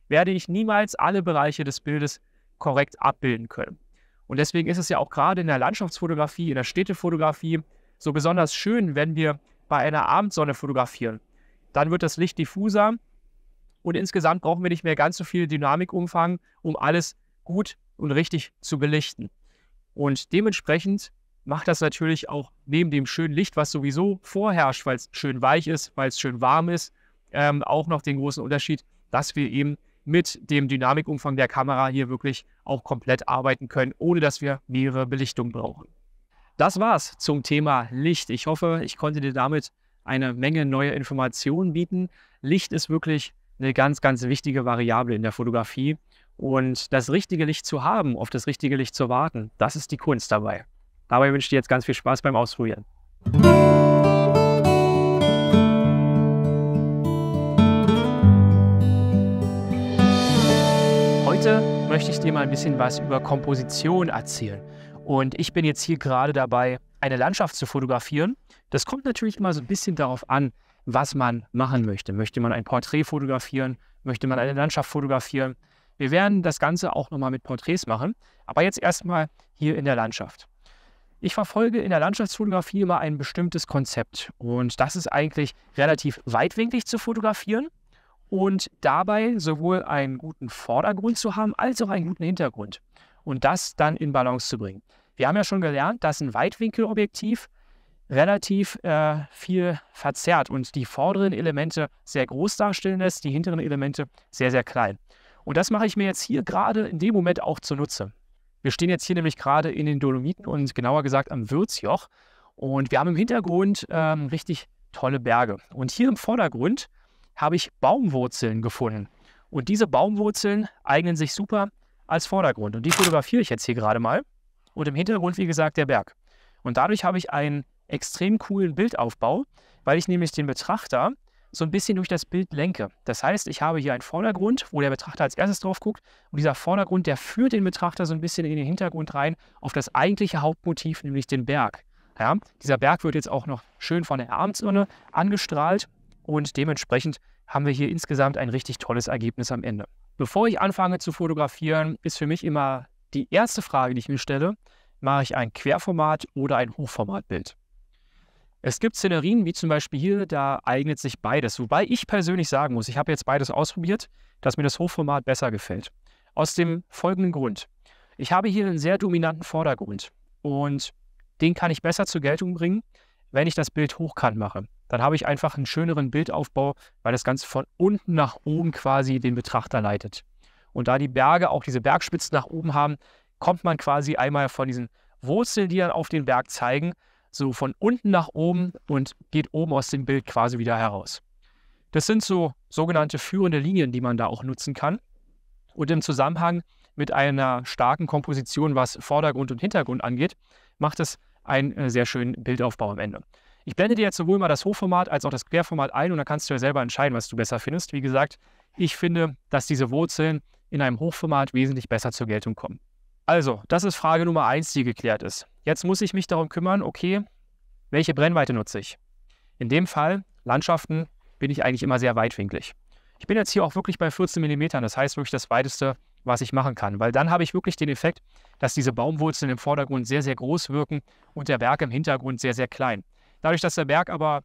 werde ich niemals alle Bereiche des Bildes korrekt abbilden können. Und deswegen ist es ja auch gerade in der Landschaftsfotografie, in der Städtefotografie so besonders schön, wenn wir bei einer Abendsonne fotografieren. Dann wird das Licht diffuser und insgesamt brauchen wir nicht mehr ganz so viel Dynamikumfang, um alles gut und richtig zu belichten. Und dementsprechend macht das natürlich auch neben dem schönen Licht, was sowieso vorherrscht, weil es schön weich ist, weil es schön warm ist, ähm, auch noch den großen Unterschied, dass wir eben mit dem Dynamikumfang der Kamera hier wirklich auch komplett arbeiten können, ohne dass wir mehrere Belichtungen brauchen. Das war's zum Thema Licht. Ich hoffe, ich konnte dir damit eine Menge neue Informationen bieten. Licht ist wirklich eine ganz, ganz wichtige Variable in der Fotografie. Und das richtige Licht zu haben, auf das richtige Licht zu warten, das ist die Kunst dabei. Dabei wünsche ich dir jetzt ganz viel Spaß beim Ausprobieren. möchte ich dir mal ein bisschen was über Komposition erzählen. Und ich bin jetzt hier gerade dabei, eine Landschaft zu fotografieren. Das kommt natürlich immer so ein bisschen darauf an, was man machen möchte. Möchte man ein Porträt fotografieren? Möchte man eine Landschaft fotografieren? Wir werden das Ganze auch nochmal mit Porträts machen, aber jetzt erstmal hier in der Landschaft. Ich verfolge in der Landschaftsfotografie immer ein bestimmtes Konzept und das ist eigentlich relativ weitwinklig zu fotografieren und dabei sowohl einen guten Vordergrund zu haben als auch einen guten Hintergrund und das dann in Balance zu bringen. Wir haben ja schon gelernt, dass ein Weitwinkelobjektiv relativ äh, viel verzerrt und die vorderen Elemente sehr groß darstellen lässt, die hinteren Elemente sehr, sehr klein. Und das mache ich mir jetzt hier gerade in dem Moment auch zunutze. Wir stehen jetzt hier nämlich gerade in den Dolomiten und genauer gesagt am Würzjoch. Und wir haben im Hintergrund ähm, richtig tolle Berge. Und hier im Vordergrund habe ich Baumwurzeln gefunden. Und diese Baumwurzeln eignen sich super als Vordergrund. Und die fotografiere ich jetzt hier gerade mal. Und im Hintergrund, wie gesagt, der Berg. Und dadurch habe ich einen extrem coolen Bildaufbau, weil ich nämlich den Betrachter so ein bisschen durch das Bild lenke. Das heißt, ich habe hier einen Vordergrund, wo der Betrachter als erstes drauf guckt und dieser Vordergrund, der führt den Betrachter so ein bisschen in den Hintergrund rein auf das eigentliche Hauptmotiv, nämlich den Berg. Ja, dieser Berg wird jetzt auch noch schön von der Abendsonne angestrahlt und dementsprechend haben wir hier insgesamt ein richtig tolles Ergebnis am Ende. Bevor ich anfange zu fotografieren, ist für mich immer die erste Frage, die ich mir stelle, mache ich ein Querformat oder ein Hochformatbild? Es gibt Szenerien wie zum Beispiel hier, da eignet sich beides. Wobei ich persönlich sagen muss, ich habe jetzt beides ausprobiert, dass mir das Hochformat besser gefällt. Aus dem folgenden Grund. Ich habe hier einen sehr dominanten Vordergrund und den kann ich besser zur Geltung bringen, wenn ich das Bild hochkant mache, dann habe ich einfach einen schöneren Bildaufbau, weil das Ganze von unten nach oben quasi den Betrachter leitet. Und da die Berge auch diese Bergspitzen nach oben haben, kommt man quasi einmal von diesen Wurzeln, die dann auf den Berg zeigen, so von unten nach oben und geht oben aus dem Bild quasi wieder heraus. Das sind so sogenannte führende Linien, die man da auch nutzen kann. Und im Zusammenhang mit einer starken Komposition, was Vordergrund und Hintergrund angeht, macht es einen äh, sehr schönen Bildaufbau am Ende. Ich blende dir jetzt sowohl mal das Hochformat als auch das Querformat ein und dann kannst du ja selber entscheiden, was du besser findest. Wie gesagt, ich finde, dass diese Wurzeln in einem Hochformat wesentlich besser zur Geltung kommen. Also, das ist Frage Nummer eins, die geklärt ist. Jetzt muss ich mich darum kümmern, okay, welche Brennweite nutze ich? In dem Fall, Landschaften, bin ich eigentlich immer sehr weitwinklig. Ich bin jetzt hier auch wirklich bei 14 mm, das heißt wirklich das weiteste, was ich machen kann. Weil dann habe ich wirklich den Effekt, dass diese Baumwurzeln im Vordergrund sehr, sehr groß wirken und der Berg im Hintergrund sehr, sehr klein. Dadurch, dass der Berg aber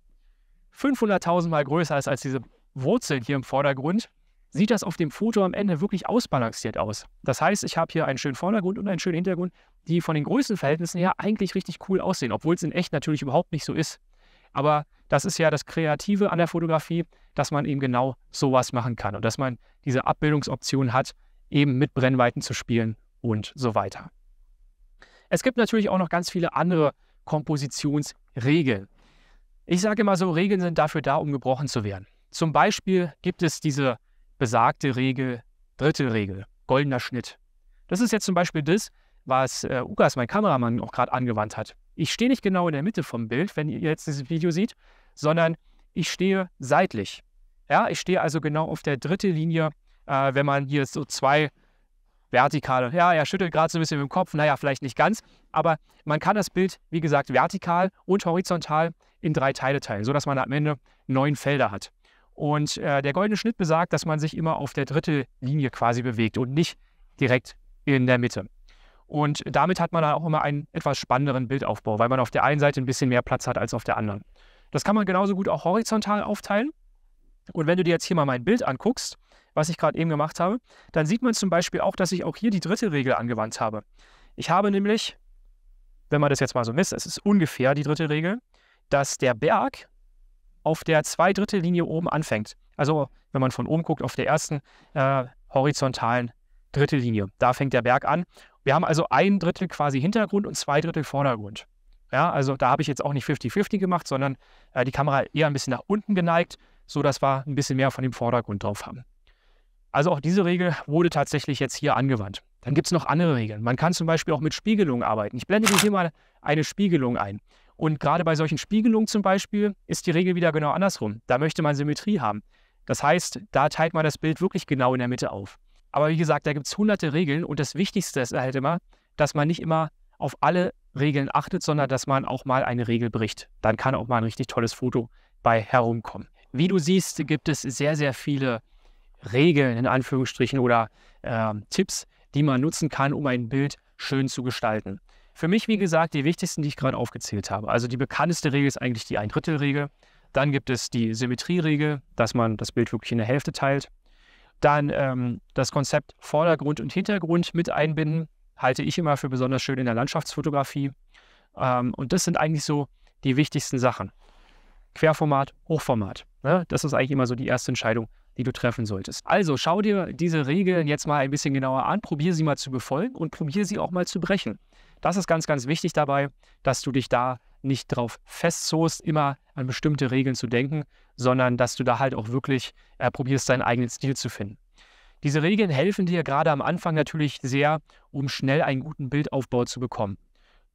500.000 Mal größer ist als diese Wurzeln hier im Vordergrund, sieht das auf dem Foto am Ende wirklich ausbalanciert aus. Das heißt, ich habe hier einen schönen Vordergrund und einen schönen Hintergrund, die von den Größenverhältnissen her eigentlich richtig cool aussehen, obwohl es in echt natürlich überhaupt nicht so ist. Aber das ist ja das Kreative an der Fotografie, dass man eben genau sowas machen kann und dass man diese Abbildungsoption hat, eben mit Brennweiten zu spielen und so weiter. Es gibt natürlich auch noch ganz viele andere Kompositionsregeln. Ich sage immer so, Regeln sind dafür da, um gebrochen zu werden. Zum Beispiel gibt es diese besagte Regel, dritte Regel, goldener Schnitt. Das ist jetzt zum Beispiel das, was äh, Ugas, mein Kameramann, auch gerade angewandt hat. Ich stehe nicht genau in der Mitte vom Bild, wenn ihr jetzt dieses Video seht, sondern ich stehe seitlich. Ja, ich stehe also genau auf der dritten Linie äh, wenn man hier so zwei vertikale, ja, er schüttelt gerade so ein bisschen mit dem Kopf, naja, vielleicht nicht ganz, aber man kann das Bild, wie gesagt, vertikal und horizontal in drei Teile teilen, sodass man am Ende neun Felder hat. Und äh, der goldene Schnitt besagt, dass man sich immer auf der dritten Linie quasi bewegt und nicht direkt in der Mitte. Und damit hat man dann auch immer einen etwas spannenderen Bildaufbau, weil man auf der einen Seite ein bisschen mehr Platz hat als auf der anderen. Das kann man genauso gut auch horizontal aufteilen. Und wenn du dir jetzt hier mal mein Bild anguckst, was ich gerade eben gemacht habe, dann sieht man zum Beispiel auch, dass ich auch hier die dritte Regel angewandt habe. Ich habe nämlich, wenn man das jetzt mal so misst, es ist ungefähr die dritte Regel, dass der Berg auf der Zweidrittellinie oben anfängt. Also wenn man von oben guckt, auf der ersten äh, horizontalen Linie, Da fängt der Berg an. Wir haben also ein Drittel quasi Hintergrund und zwei Drittel Vordergrund. Ja, also da habe ich jetzt auch nicht 50-50 gemacht, sondern äh, die Kamera eher ein bisschen nach unten geneigt so dass wir ein bisschen mehr von dem Vordergrund drauf haben. Also auch diese Regel wurde tatsächlich jetzt hier angewandt. Dann gibt es noch andere Regeln. Man kann zum Beispiel auch mit Spiegelungen arbeiten. Ich blende dir hier mal eine Spiegelung ein. Und gerade bei solchen Spiegelungen zum Beispiel ist die Regel wieder genau andersrum. Da möchte man Symmetrie haben. Das heißt, da teilt man das Bild wirklich genau in der Mitte auf. Aber wie gesagt, da gibt es hunderte Regeln und das Wichtigste ist halt immer, dass man nicht immer auf alle Regeln achtet, sondern dass man auch mal eine Regel bricht. Dann kann auch mal ein richtig tolles Foto bei herumkommen. Wie du siehst, gibt es sehr, sehr viele Regeln in Anführungsstrichen oder äh, Tipps, die man nutzen kann, um ein Bild schön zu gestalten. Für mich, wie gesagt, die wichtigsten, die ich gerade aufgezählt habe. Also die bekannteste Regel ist eigentlich die Ein-Drittel-Regel. Dann gibt es die Symmetrieregel, dass man das Bild wirklich in der Hälfte teilt. Dann ähm, das Konzept Vordergrund und Hintergrund mit einbinden, halte ich immer für besonders schön in der Landschaftsfotografie. Ähm, und das sind eigentlich so die wichtigsten Sachen. Querformat, Hochformat. Ne? Das ist eigentlich immer so die erste Entscheidung, die du treffen solltest. Also schau dir diese Regeln jetzt mal ein bisschen genauer an, probiere sie mal zu befolgen und probiere sie auch mal zu brechen. Das ist ganz, ganz wichtig dabei, dass du dich da nicht drauf festzohst, immer an bestimmte Regeln zu denken, sondern dass du da halt auch wirklich äh, probierst, deinen eigenen Stil zu finden. Diese Regeln helfen dir gerade am Anfang natürlich sehr, um schnell einen guten Bildaufbau zu bekommen.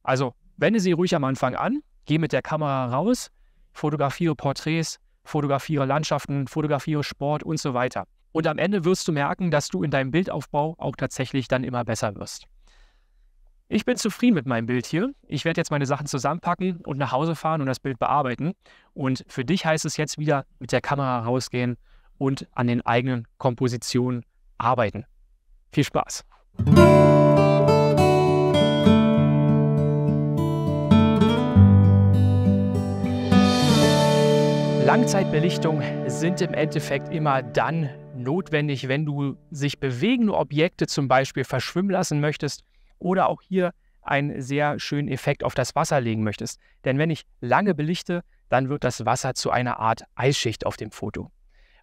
Also wende sie ruhig am Anfang an, geh mit der Kamera raus fotografiere Porträts, fotografiere Landschaften, fotografiere Sport und so weiter. Und am Ende wirst du merken, dass du in deinem Bildaufbau auch tatsächlich dann immer besser wirst. Ich bin zufrieden mit meinem Bild hier. Ich werde jetzt meine Sachen zusammenpacken und nach Hause fahren und das Bild bearbeiten. Und für dich heißt es jetzt wieder mit der Kamera rausgehen und an den eigenen Kompositionen arbeiten. Viel Spaß! Langzeitbelichtung sind im Endeffekt immer dann notwendig, wenn du sich bewegende Objekte zum Beispiel verschwimmen lassen möchtest oder auch hier einen sehr schönen Effekt auf das Wasser legen möchtest. Denn wenn ich lange belichte, dann wird das Wasser zu einer Art Eisschicht auf dem Foto.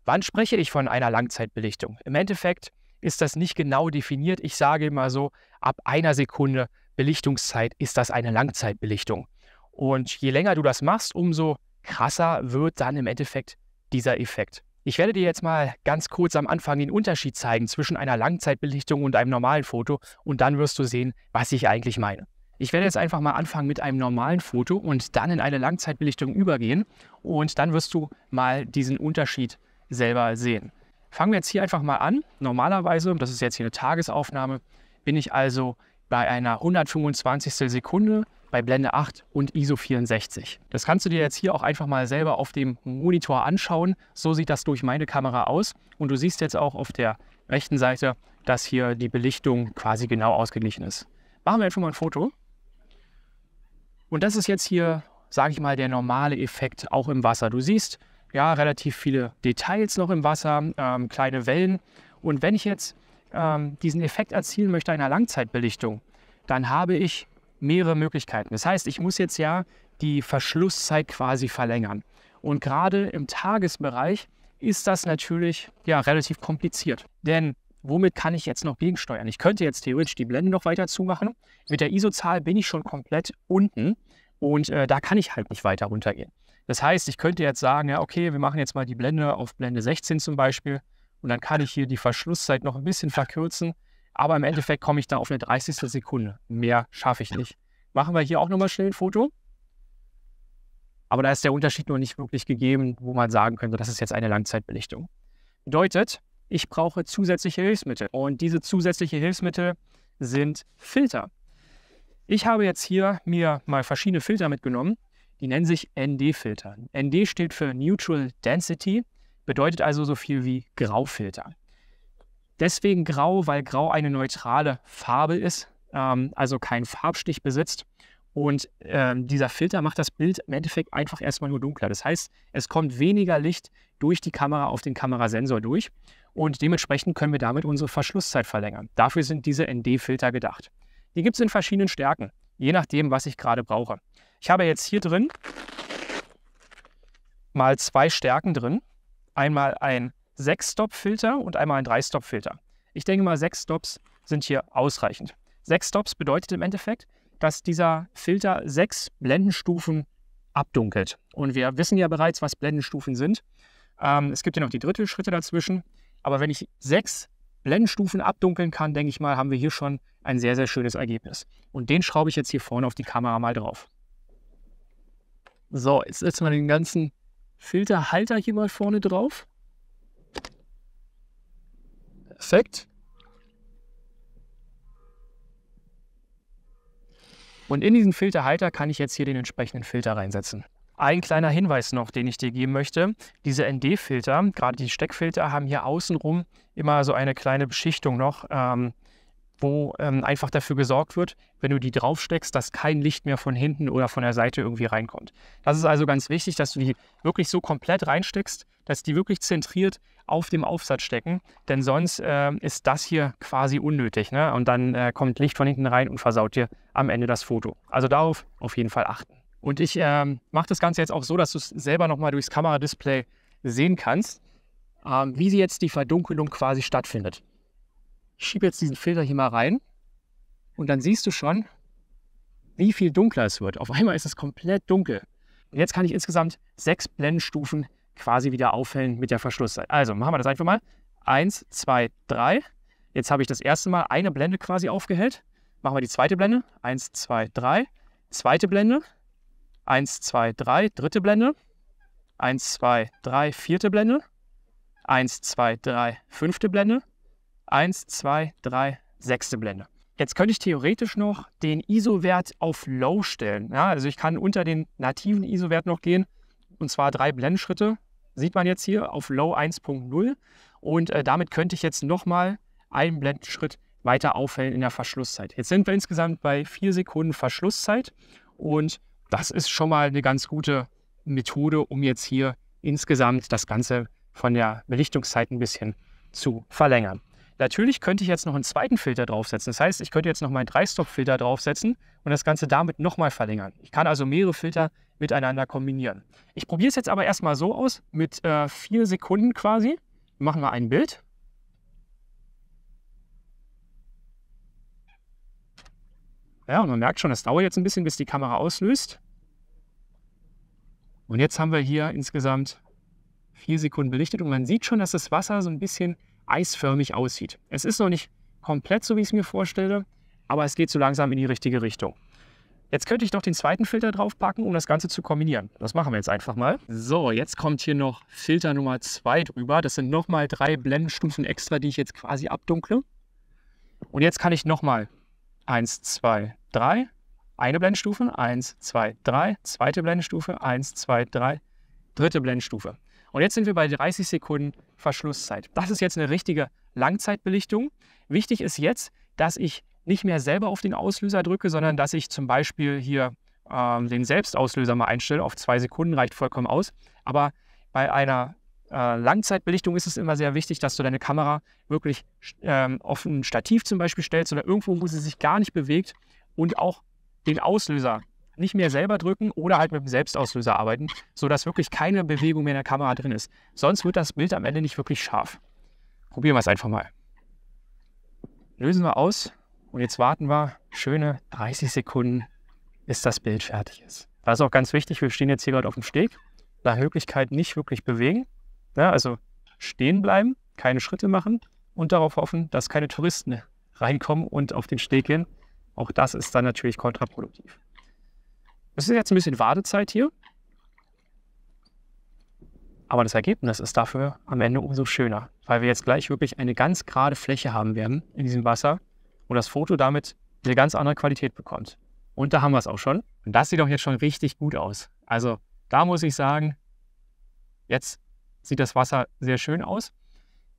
Wann spreche ich von einer Langzeitbelichtung? Im Endeffekt ist das nicht genau definiert. Ich sage immer so, ab einer Sekunde Belichtungszeit ist das eine Langzeitbelichtung. Und je länger du das machst, umso krasser wird dann im Endeffekt dieser Effekt. Ich werde dir jetzt mal ganz kurz am Anfang den Unterschied zeigen zwischen einer Langzeitbelichtung und einem normalen Foto und dann wirst du sehen, was ich eigentlich meine. Ich werde jetzt einfach mal anfangen mit einem normalen Foto und dann in eine Langzeitbelichtung übergehen und dann wirst du mal diesen Unterschied selber sehen. Fangen wir jetzt hier einfach mal an. Normalerweise, das ist jetzt hier eine Tagesaufnahme, bin ich also bei einer 125. Sekunde bei Blende 8 und ISO 64. Das kannst du dir jetzt hier auch einfach mal selber auf dem Monitor anschauen. So sieht das durch meine Kamera aus. Und du siehst jetzt auch auf der rechten Seite, dass hier die Belichtung quasi genau ausgeglichen ist. Machen wir einfach mal ein Foto. Und das ist jetzt hier, sage ich mal, der normale Effekt auch im Wasser. Du siehst ja relativ viele Details noch im Wasser, ähm, kleine Wellen. Und wenn ich jetzt ähm, diesen Effekt erzielen möchte einer Langzeitbelichtung, dann habe ich mehrere Möglichkeiten. Das heißt, ich muss jetzt ja die Verschlusszeit quasi verlängern. Und gerade im Tagesbereich ist das natürlich ja relativ kompliziert. Denn womit kann ich jetzt noch gegensteuern? Ich könnte jetzt theoretisch die Blende noch weiter zumachen. Mit der ISO-Zahl bin ich schon komplett unten und äh, da kann ich halt nicht weiter runtergehen. Das heißt, ich könnte jetzt sagen, ja, okay, wir machen jetzt mal die Blende auf Blende 16 zum Beispiel und dann kann ich hier die Verschlusszeit noch ein bisschen verkürzen aber im Endeffekt komme ich da auf eine 30. Sekunde. Mehr schaffe ich nicht. Machen wir hier auch nochmal schnell ein Foto. Aber da ist der Unterschied noch nicht wirklich gegeben, wo man sagen könnte, das ist jetzt eine Langzeitbelichtung. Bedeutet, ich brauche zusätzliche Hilfsmittel. Und diese zusätzlichen Hilfsmittel sind Filter. Ich habe jetzt hier mir mal verschiedene Filter mitgenommen. Die nennen sich ND-Filter. ND steht für Neutral Density, bedeutet also so viel wie Graufilter. Deswegen grau, weil grau eine neutrale Farbe ist, ähm, also keinen Farbstich besitzt. Und ähm, dieser Filter macht das Bild im Endeffekt einfach erstmal nur dunkler. Das heißt, es kommt weniger Licht durch die Kamera auf den Kamerasensor durch. Und dementsprechend können wir damit unsere Verschlusszeit verlängern. Dafür sind diese ND-Filter gedacht. Die gibt es in verschiedenen Stärken, je nachdem, was ich gerade brauche. Ich habe jetzt hier drin mal zwei Stärken drin. Einmal ein 6-Stop-Filter und einmal ein 3-Stop-Filter. Ich denke mal, 6 Stops sind hier ausreichend. 6 Stops bedeutet im Endeffekt, dass dieser Filter 6 Blendenstufen abdunkelt. Und wir wissen ja bereits, was Blendenstufen sind. Ähm, es gibt ja noch die dritte Schritte dazwischen. Aber wenn ich 6 Blendenstufen abdunkeln kann, denke ich mal, haben wir hier schon ein sehr, sehr schönes Ergebnis. Und den schraube ich jetzt hier vorne auf die Kamera mal drauf. So, jetzt setzen wir den ganzen Filterhalter hier mal vorne drauf. Perfekt. Und in diesen Filterhalter kann ich jetzt hier den entsprechenden Filter reinsetzen. Ein kleiner Hinweis noch, den ich dir geben möchte. Diese ND-Filter, gerade die Steckfilter, haben hier außenrum immer so eine kleine Beschichtung noch. Ähm, wo ähm, einfach dafür gesorgt wird, wenn du die draufsteckst, dass kein Licht mehr von hinten oder von der Seite irgendwie reinkommt. Das ist also ganz wichtig, dass du die wirklich so komplett reinsteckst, dass die wirklich zentriert auf dem Aufsatz stecken, denn sonst äh, ist das hier quasi unnötig ne? und dann äh, kommt Licht von hinten rein und versaut dir am Ende das Foto. Also darauf auf jeden Fall achten. Und ich ähm, mache das Ganze jetzt auch so, dass du es selber nochmal durchs Kameradisplay sehen kannst, ähm, wie sie jetzt die Verdunkelung quasi stattfindet. Ich schiebe jetzt diesen Filter hier mal rein und dann siehst du schon, wie viel dunkler es wird. Auf einmal ist es komplett dunkel. Und jetzt kann ich insgesamt sechs Blendenstufen quasi wieder aufhellen mit der Verschlusszeit. Also machen wir das einfach mal. Eins, zwei, drei. Jetzt habe ich das erste Mal eine Blende quasi aufgehellt. Machen wir die zweite Blende. Eins, zwei, drei. Zweite Blende. Eins, zwei, drei. Dritte Blende. Eins, zwei, drei. Vierte Blende. Eins, zwei, drei. Fünfte Blende. 1, 2, 3, sechste Blende. Jetzt könnte ich theoretisch noch den ISO-Wert auf Low stellen. Ja, also ich kann unter den nativen ISO-Wert noch gehen, und zwar drei Blendenschritte. Sieht man jetzt hier auf Low 1.0. Und äh, damit könnte ich jetzt nochmal einen Blendenschritt weiter aufhellen in der Verschlusszeit. Jetzt sind wir insgesamt bei vier Sekunden Verschlusszeit. Und das ist schon mal eine ganz gute Methode, um jetzt hier insgesamt das Ganze von der Belichtungszeit ein bisschen zu verlängern. Natürlich könnte ich jetzt noch einen zweiten Filter draufsetzen. Das heißt, ich könnte jetzt noch meinen Dreistop-Filter draufsetzen und das Ganze damit nochmal verlängern. Ich kann also mehrere Filter miteinander kombinieren. Ich probiere es jetzt aber erstmal so aus, mit äh, vier Sekunden quasi. Machen wir ein Bild. Ja, und man merkt schon, das dauert jetzt ein bisschen, bis die Kamera auslöst. Und jetzt haben wir hier insgesamt vier Sekunden belichtet und man sieht schon, dass das Wasser so ein bisschen eisförmig aussieht. Es ist noch nicht komplett so, wie ich es mir vorstelle, aber es geht so langsam in die richtige Richtung. Jetzt könnte ich noch den zweiten Filter draufpacken, um das Ganze zu kombinieren. Das machen wir jetzt einfach mal. So, jetzt kommt hier noch Filter Nummer 2 drüber. Das sind nochmal drei Blendenstufen extra, die ich jetzt quasi abdunkle. Und jetzt kann ich nochmal 1, 2, 3, eine Blendenstufe, 1, 2, 3, zweite Blendenstufe, 1, 2, 3, dritte Blendenstufe. Und jetzt sind wir bei 30 Sekunden Verschlusszeit. Das ist jetzt eine richtige Langzeitbelichtung. Wichtig ist jetzt, dass ich nicht mehr selber auf den Auslöser drücke, sondern dass ich zum Beispiel hier ähm, den Selbstauslöser mal einstelle. Auf zwei Sekunden reicht vollkommen aus. Aber bei einer äh, Langzeitbelichtung ist es immer sehr wichtig, dass du deine Kamera wirklich ähm, auf ein Stativ zum Beispiel stellst oder irgendwo, wo sie sich gar nicht bewegt und auch den Auslöser nicht mehr selber drücken oder halt mit dem Selbstauslöser arbeiten, sodass wirklich keine Bewegung mehr in der Kamera drin ist. Sonst wird das Bild am Ende nicht wirklich scharf. Probieren wir es einfach mal. Lösen wir aus und jetzt warten wir schöne 30 Sekunden, bis das Bild fertig ist. Das ist auch ganz wichtig, wir stehen jetzt hier gerade auf dem Steg. Nach Möglichkeit nicht wirklich bewegen. Ja, also stehen bleiben, keine Schritte machen und darauf hoffen, dass keine Touristen reinkommen und auf den Steg gehen. Auch das ist dann natürlich kontraproduktiv. Es ist jetzt ein bisschen Wartezeit hier. Aber das Ergebnis ist dafür am Ende umso schöner, weil wir jetzt gleich wirklich eine ganz gerade Fläche haben werden in diesem Wasser und das Foto damit eine ganz andere Qualität bekommt. Und da haben wir es auch schon. Und das sieht doch jetzt schon richtig gut aus. Also da muss ich sagen, jetzt sieht das Wasser sehr schön aus.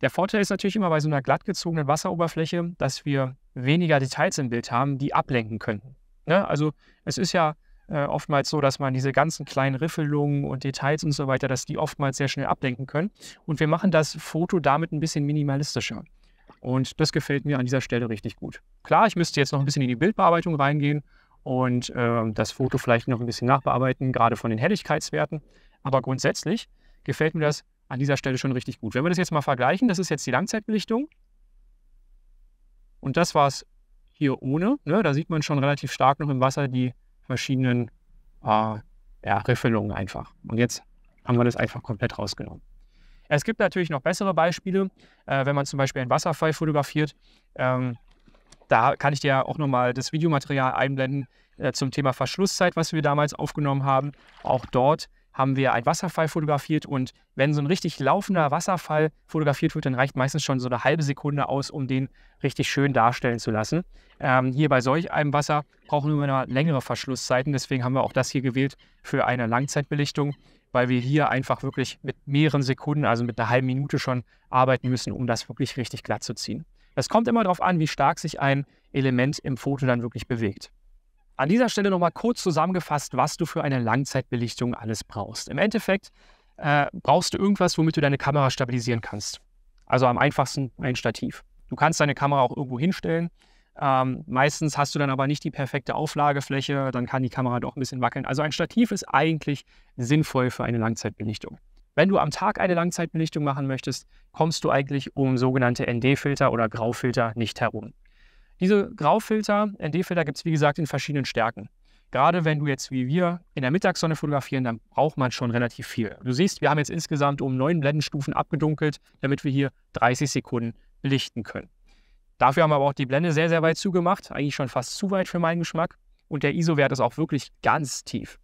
Der Vorteil ist natürlich immer bei so einer glattgezogenen Wasseroberfläche, dass wir weniger Details im Bild haben, die ablenken könnten. Ne? Also es ist ja äh, oftmals so, dass man diese ganzen kleinen Riffelungen und Details und so weiter, dass die oftmals sehr schnell ablenken können. Und wir machen das Foto damit ein bisschen minimalistischer. Und das gefällt mir an dieser Stelle richtig gut. Klar, ich müsste jetzt noch ein bisschen in die Bildbearbeitung reingehen und äh, das Foto vielleicht noch ein bisschen nachbearbeiten, gerade von den Helligkeitswerten. Aber grundsätzlich gefällt mir das an dieser Stelle schon richtig gut. Wenn wir das jetzt mal vergleichen, das ist jetzt die Langzeitbelichtung. Und das war es hier ohne. Ne? Da sieht man schon relativ stark noch im Wasser die verschiedenen äh, ja, Riffelungen einfach. Und jetzt haben wir das einfach komplett rausgenommen. Es gibt natürlich noch bessere Beispiele, äh, wenn man zum Beispiel einen Wasserfall fotografiert. Ähm, da kann ich dir auch nochmal das Videomaterial einblenden äh, zum Thema Verschlusszeit, was wir damals aufgenommen haben. Auch dort haben wir einen Wasserfall fotografiert und wenn so ein richtig laufender Wasserfall fotografiert wird, dann reicht meistens schon so eine halbe Sekunde aus, um den richtig schön darstellen zu lassen. Ähm, hier bei solch einem Wasser brauchen wir immer längere Verschlusszeiten, deswegen haben wir auch das hier gewählt für eine Langzeitbelichtung, weil wir hier einfach wirklich mit mehreren Sekunden, also mit einer halben Minute schon arbeiten müssen, um das wirklich richtig glatt zu ziehen. Das kommt immer darauf an, wie stark sich ein Element im Foto dann wirklich bewegt. An dieser Stelle nochmal kurz zusammengefasst, was du für eine Langzeitbelichtung alles brauchst. Im Endeffekt äh, brauchst du irgendwas, womit du deine Kamera stabilisieren kannst. Also am einfachsten ein Stativ. Du kannst deine Kamera auch irgendwo hinstellen. Ähm, meistens hast du dann aber nicht die perfekte Auflagefläche, dann kann die Kamera doch ein bisschen wackeln. Also ein Stativ ist eigentlich sinnvoll für eine Langzeitbelichtung. Wenn du am Tag eine Langzeitbelichtung machen möchtest, kommst du eigentlich um sogenannte ND-Filter oder Graufilter nicht herum. Diese Graufilter, ND-Filter gibt es wie gesagt in verschiedenen Stärken. Gerade wenn du jetzt wie wir in der Mittagssonne fotografieren, dann braucht man schon relativ viel. Du siehst, wir haben jetzt insgesamt um neun Blendenstufen abgedunkelt, damit wir hier 30 Sekunden belichten können. Dafür haben wir aber auch die Blende sehr, sehr weit zugemacht, eigentlich schon fast zu weit für meinen Geschmack. Und der ISO-Wert ist auch wirklich ganz tief.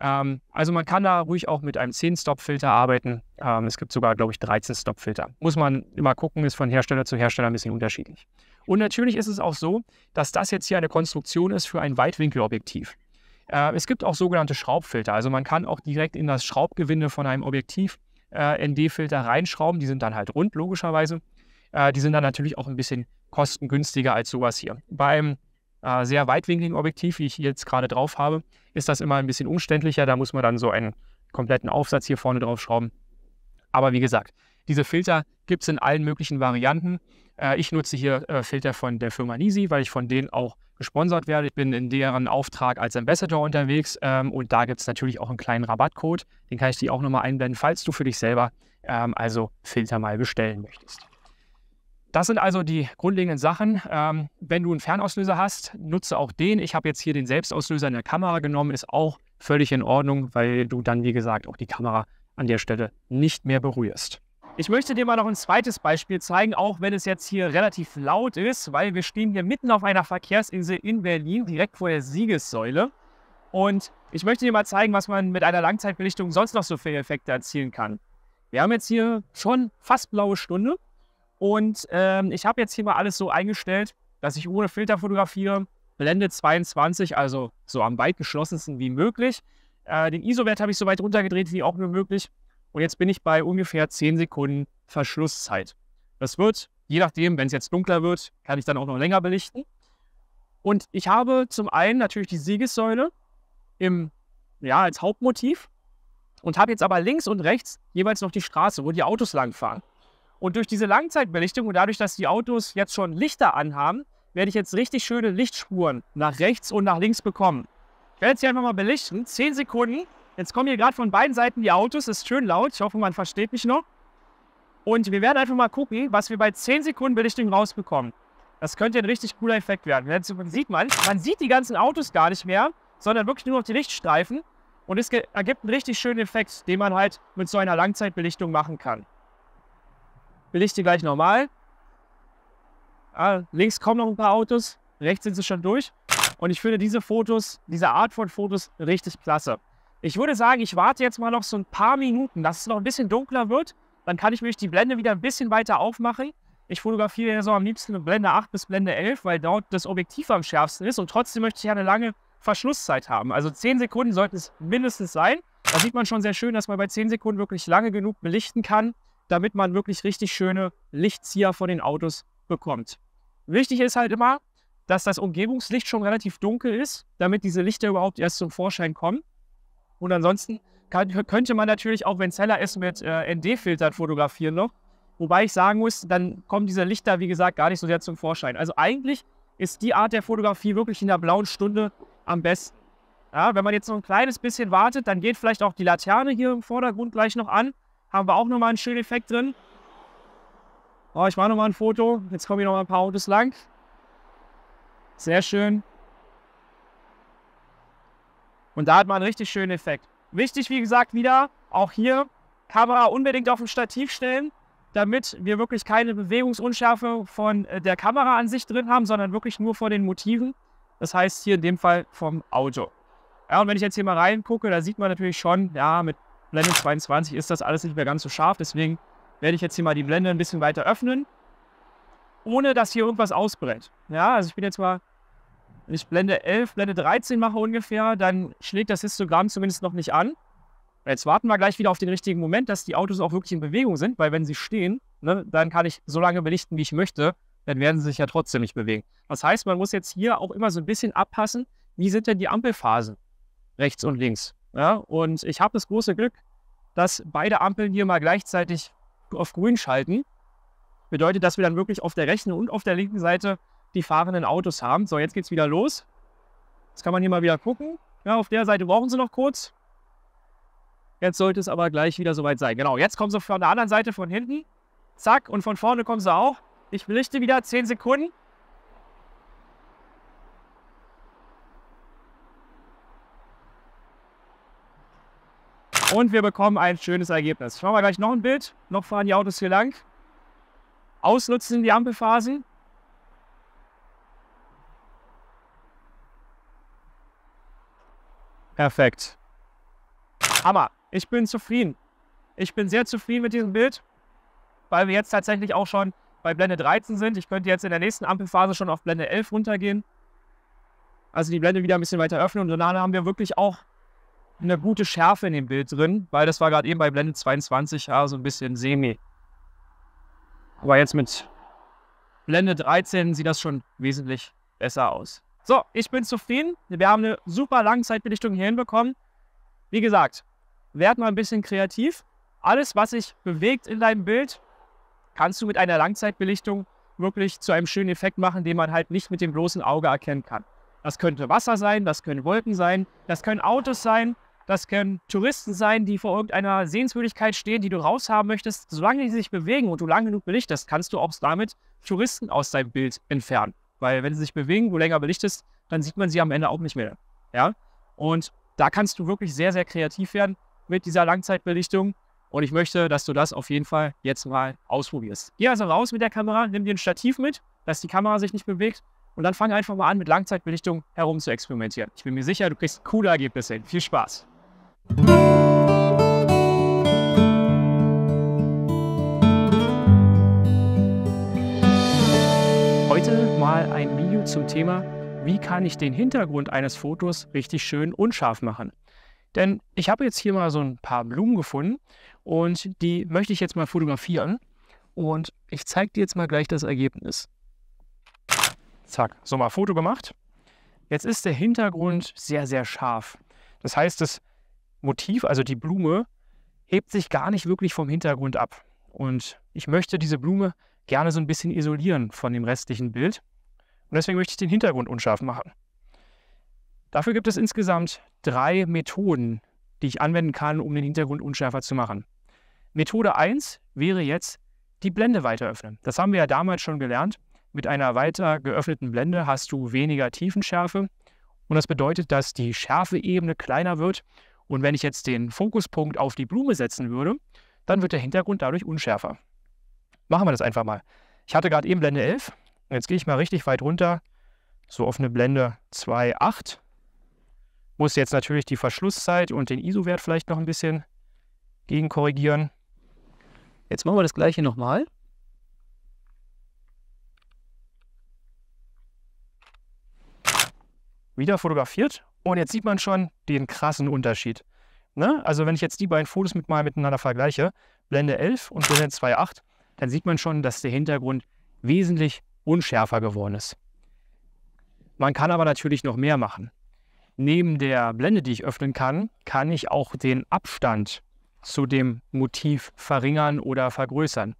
Ähm, also man kann da ruhig auch mit einem 10-Stop-Filter arbeiten. Ähm, es gibt sogar, glaube ich, 13-Stop-Filter. Muss man immer gucken, ist von Hersteller zu Hersteller ein bisschen unterschiedlich. Und natürlich ist es auch so, dass das jetzt hier eine Konstruktion ist für ein Weitwinkelobjektiv. Äh, es gibt auch sogenannte Schraubfilter. Also man kann auch direkt in das Schraubgewinde von einem Objektiv äh, ND-Filter reinschrauben. Die sind dann halt rund, logischerweise. Äh, die sind dann natürlich auch ein bisschen kostengünstiger als sowas hier. Beim äh, sehr weitwinkligen Objektiv, wie ich jetzt gerade drauf habe, ist das immer ein bisschen umständlicher. Da muss man dann so einen kompletten Aufsatz hier vorne drauf schrauben. Aber wie gesagt, diese Filter gibt es in allen möglichen Varianten. Äh, ich nutze hier äh, Filter von der Firma Nisi, weil ich von denen auch gesponsert werde. Ich bin in deren Auftrag als Ambassador unterwegs ähm, und da gibt es natürlich auch einen kleinen Rabattcode. Den kann ich dir auch nochmal einblenden, falls du für dich selber ähm, also Filter mal bestellen möchtest. Das sind also die grundlegenden Sachen. Ähm, wenn du einen Fernauslöser hast, nutze auch den. Ich habe jetzt hier den Selbstauslöser in der Kamera genommen, ist auch völlig in Ordnung, weil du dann, wie gesagt, auch die Kamera an der Stelle nicht mehr berührst. Ich möchte dir mal noch ein zweites Beispiel zeigen, auch wenn es jetzt hier relativ laut ist, weil wir stehen hier mitten auf einer Verkehrsinsel in Berlin, direkt vor der Siegessäule. Und ich möchte dir mal zeigen, was man mit einer Langzeitbelichtung sonst noch so für Effekte erzielen kann. Wir haben jetzt hier schon fast blaue Stunde. Und ähm, ich habe jetzt hier mal alles so eingestellt, dass ich ohne Filter fotografiere. Blende 22, also so am weitgeschlossensten wie möglich. Äh, den ISO-Wert habe ich so weit runtergedreht wie auch nur möglich. Und jetzt bin ich bei ungefähr 10 Sekunden Verschlusszeit. Das wird, je nachdem, wenn es jetzt dunkler wird, kann ich dann auch noch länger belichten. Und ich habe zum einen natürlich die Siegessäule im, ja, als Hauptmotiv und habe jetzt aber links und rechts jeweils noch die Straße, wo die Autos langfahren. Und durch diese Langzeitbelichtung und dadurch, dass die Autos jetzt schon Lichter anhaben, werde ich jetzt richtig schöne Lichtspuren nach rechts und nach links bekommen. Ich werde jetzt hier einfach mal belichten. 10 Sekunden. Jetzt kommen hier gerade von beiden Seiten die Autos. Ist schön laut. Ich hoffe, man versteht mich noch. Und wir werden einfach mal gucken, was wir bei 10 Sekunden Belichtung rausbekommen. Das könnte ein richtig cooler Effekt werden. Jetzt sieht man, man sieht die ganzen Autos gar nicht mehr, sondern wirklich nur noch die Lichtstreifen. Und es ergibt einen richtig schönen Effekt, den man halt mit so einer Langzeitbelichtung machen kann. Belichte gleich normal. Ah, links kommen noch ein paar Autos, rechts sind sie schon durch. Und ich finde diese Fotos, diese Art von Fotos richtig klasse. Ich würde sagen, ich warte jetzt mal noch so ein paar Minuten, dass es noch ein bisschen dunkler wird. Dann kann ich mich die Blende wieder ein bisschen weiter aufmachen. Ich fotografiere ja so am liebsten mit Blende 8 bis Blende 11, weil dort das Objektiv am schärfsten ist. Und trotzdem möchte ich ja eine lange Verschlusszeit haben. Also 10 Sekunden sollten es mindestens sein. Da sieht man schon sehr schön, dass man bei 10 Sekunden wirklich lange genug belichten kann, damit man wirklich richtig schöne Lichtzieher von den Autos bekommt. Wichtig ist halt immer, dass das Umgebungslicht schon relativ dunkel ist, damit diese Lichter überhaupt erst zum Vorschein kommen. Und ansonsten kann, könnte man natürlich auch, wenn es heller ist, mit äh, ND-Filtern fotografieren noch. Wobei ich sagen muss, dann kommen diese Lichter, wie gesagt, gar nicht so sehr zum Vorschein. Also eigentlich ist die Art der Fotografie wirklich in der blauen Stunde am besten. Ja, wenn man jetzt noch ein kleines bisschen wartet, dann geht vielleicht auch die Laterne hier im Vordergrund gleich noch an haben wir auch nochmal einen schönen Effekt drin. Oh, ich mache nochmal ein Foto. Jetzt kommen hier nochmal ein paar Autos lang. Sehr schön. Und da hat man einen richtig schönen Effekt. Wichtig, wie gesagt, wieder, auch hier, Kamera unbedingt auf dem Stativ stellen, damit wir wirklich keine Bewegungsunschärfe von äh, der Kamera an sich drin haben, sondern wirklich nur von den Motiven. Das heißt hier in dem Fall vom Auto. Ja, und wenn ich jetzt hier mal reingucke, da sieht man natürlich schon, ja, mit Blende 22 ist das alles nicht mehr ganz so scharf. Deswegen werde ich jetzt hier mal die Blende ein bisschen weiter öffnen, ohne dass hier irgendwas ausbrennt. Ja, also ich bin jetzt mal, wenn ich Blende 11, Blende 13 mache ungefähr, dann schlägt das Histogramm zumindest noch nicht an. Jetzt warten wir gleich wieder auf den richtigen Moment, dass die Autos auch wirklich in Bewegung sind, weil wenn sie stehen, ne, dann kann ich so lange belichten, wie ich möchte, dann werden sie sich ja trotzdem nicht bewegen. Das heißt, man muss jetzt hier auch immer so ein bisschen abpassen, wie sind denn die Ampelphasen rechts und links. Ja, und ich habe das große Glück, dass beide Ampeln hier mal gleichzeitig auf grün schalten. Bedeutet, dass wir dann wirklich auf der rechten und auf der linken Seite die fahrenden Autos haben. So, jetzt geht es wieder los. Jetzt kann man hier mal wieder gucken. Ja, auf der Seite brauchen sie noch kurz. Jetzt sollte es aber gleich wieder soweit sein. Genau, jetzt kommen sie von der anderen Seite von hinten. Zack, und von vorne kommen sie auch. Ich belichte wieder 10 Sekunden. Und wir bekommen ein schönes Ergebnis. Schauen wir gleich noch ein Bild. Noch fahren die Autos hier lang. Ausnutzen die Ampelphasen. Perfekt. Hammer. Ich bin zufrieden. Ich bin sehr zufrieden mit diesem Bild, weil wir jetzt tatsächlich auch schon bei Blende 13 sind. Ich könnte jetzt in der nächsten Ampelphase schon auf Blende 11 runtergehen. Also die Blende wieder ein bisschen weiter öffnen und danach haben wir wirklich auch eine gute Schärfe in dem Bild drin, weil das war gerade eben bei Blende 22 ja, so ein bisschen semi. Aber jetzt mit Blende 13 sieht das schon wesentlich besser aus. So, ich bin zufrieden. Wir haben eine super Langzeitbelichtung hier hinbekommen. Wie gesagt, werd mal ein bisschen kreativ. Alles, was sich bewegt in deinem Bild, kannst du mit einer Langzeitbelichtung wirklich zu einem schönen Effekt machen, den man halt nicht mit dem bloßen Auge erkennen kann. Das könnte Wasser sein, das können Wolken sein, das können Autos sein, das können Touristen sein, die vor irgendeiner Sehenswürdigkeit stehen, die du raushaben möchtest. Solange die sich bewegen und du lang genug belichtest, kannst du auch damit Touristen aus deinem Bild entfernen. Weil wenn sie sich bewegen, du länger belichtest, dann sieht man sie am Ende auch nicht mehr. Ja? Und da kannst du wirklich sehr, sehr kreativ werden mit dieser Langzeitbelichtung. Und ich möchte, dass du das auf jeden Fall jetzt mal ausprobierst. Geh also raus mit der Kamera, nimm dir ein Stativ mit, dass die Kamera sich nicht bewegt. Und dann fang einfach mal an, mit Langzeitbelichtung herum zu experimentieren. Ich bin mir sicher, du kriegst coole Ergebnisse hin. Viel Spaß! Heute mal ein Video zum Thema, wie kann ich den Hintergrund eines Fotos richtig schön unscharf machen. Denn ich habe jetzt hier mal so ein paar Blumen gefunden und die möchte ich jetzt mal fotografieren. Und ich zeige dir jetzt mal gleich das Ergebnis. Zack, so mal Foto gemacht. Jetzt ist der Hintergrund sehr, sehr scharf. Das heißt, das Motiv, also die Blume, hebt sich gar nicht wirklich vom Hintergrund ab. Und ich möchte diese Blume gerne so ein bisschen isolieren von dem restlichen Bild. Und deswegen möchte ich den Hintergrund unscharf machen. Dafür gibt es insgesamt drei Methoden, die ich anwenden kann, um den Hintergrund unschärfer zu machen. Methode 1 wäre jetzt die Blende weiter öffnen. Das haben wir ja damals schon gelernt. Mit einer weiter geöffneten Blende hast du weniger Tiefenschärfe. Und das bedeutet, dass die Schärfeebene kleiner wird und wenn ich jetzt den Fokuspunkt auf die Blume setzen würde, dann wird der Hintergrund dadurch unschärfer. Machen wir das einfach mal. Ich hatte gerade eben Blende 11. Jetzt gehe ich mal richtig weit runter, so auf eine Blende 2,8. Muss jetzt natürlich die Verschlusszeit und den ISO-Wert vielleicht noch ein bisschen gegenkorrigieren. Jetzt machen wir das gleiche nochmal. Wieder fotografiert und jetzt sieht man schon den krassen Unterschied. Ne? Also wenn ich jetzt die beiden Fotos mit mal miteinander vergleiche, Blende 11 und Blende 2.8, dann sieht man schon, dass der Hintergrund wesentlich unschärfer geworden ist. Man kann aber natürlich noch mehr machen. Neben der Blende, die ich öffnen kann, kann ich auch den Abstand zu dem Motiv verringern oder vergrößern.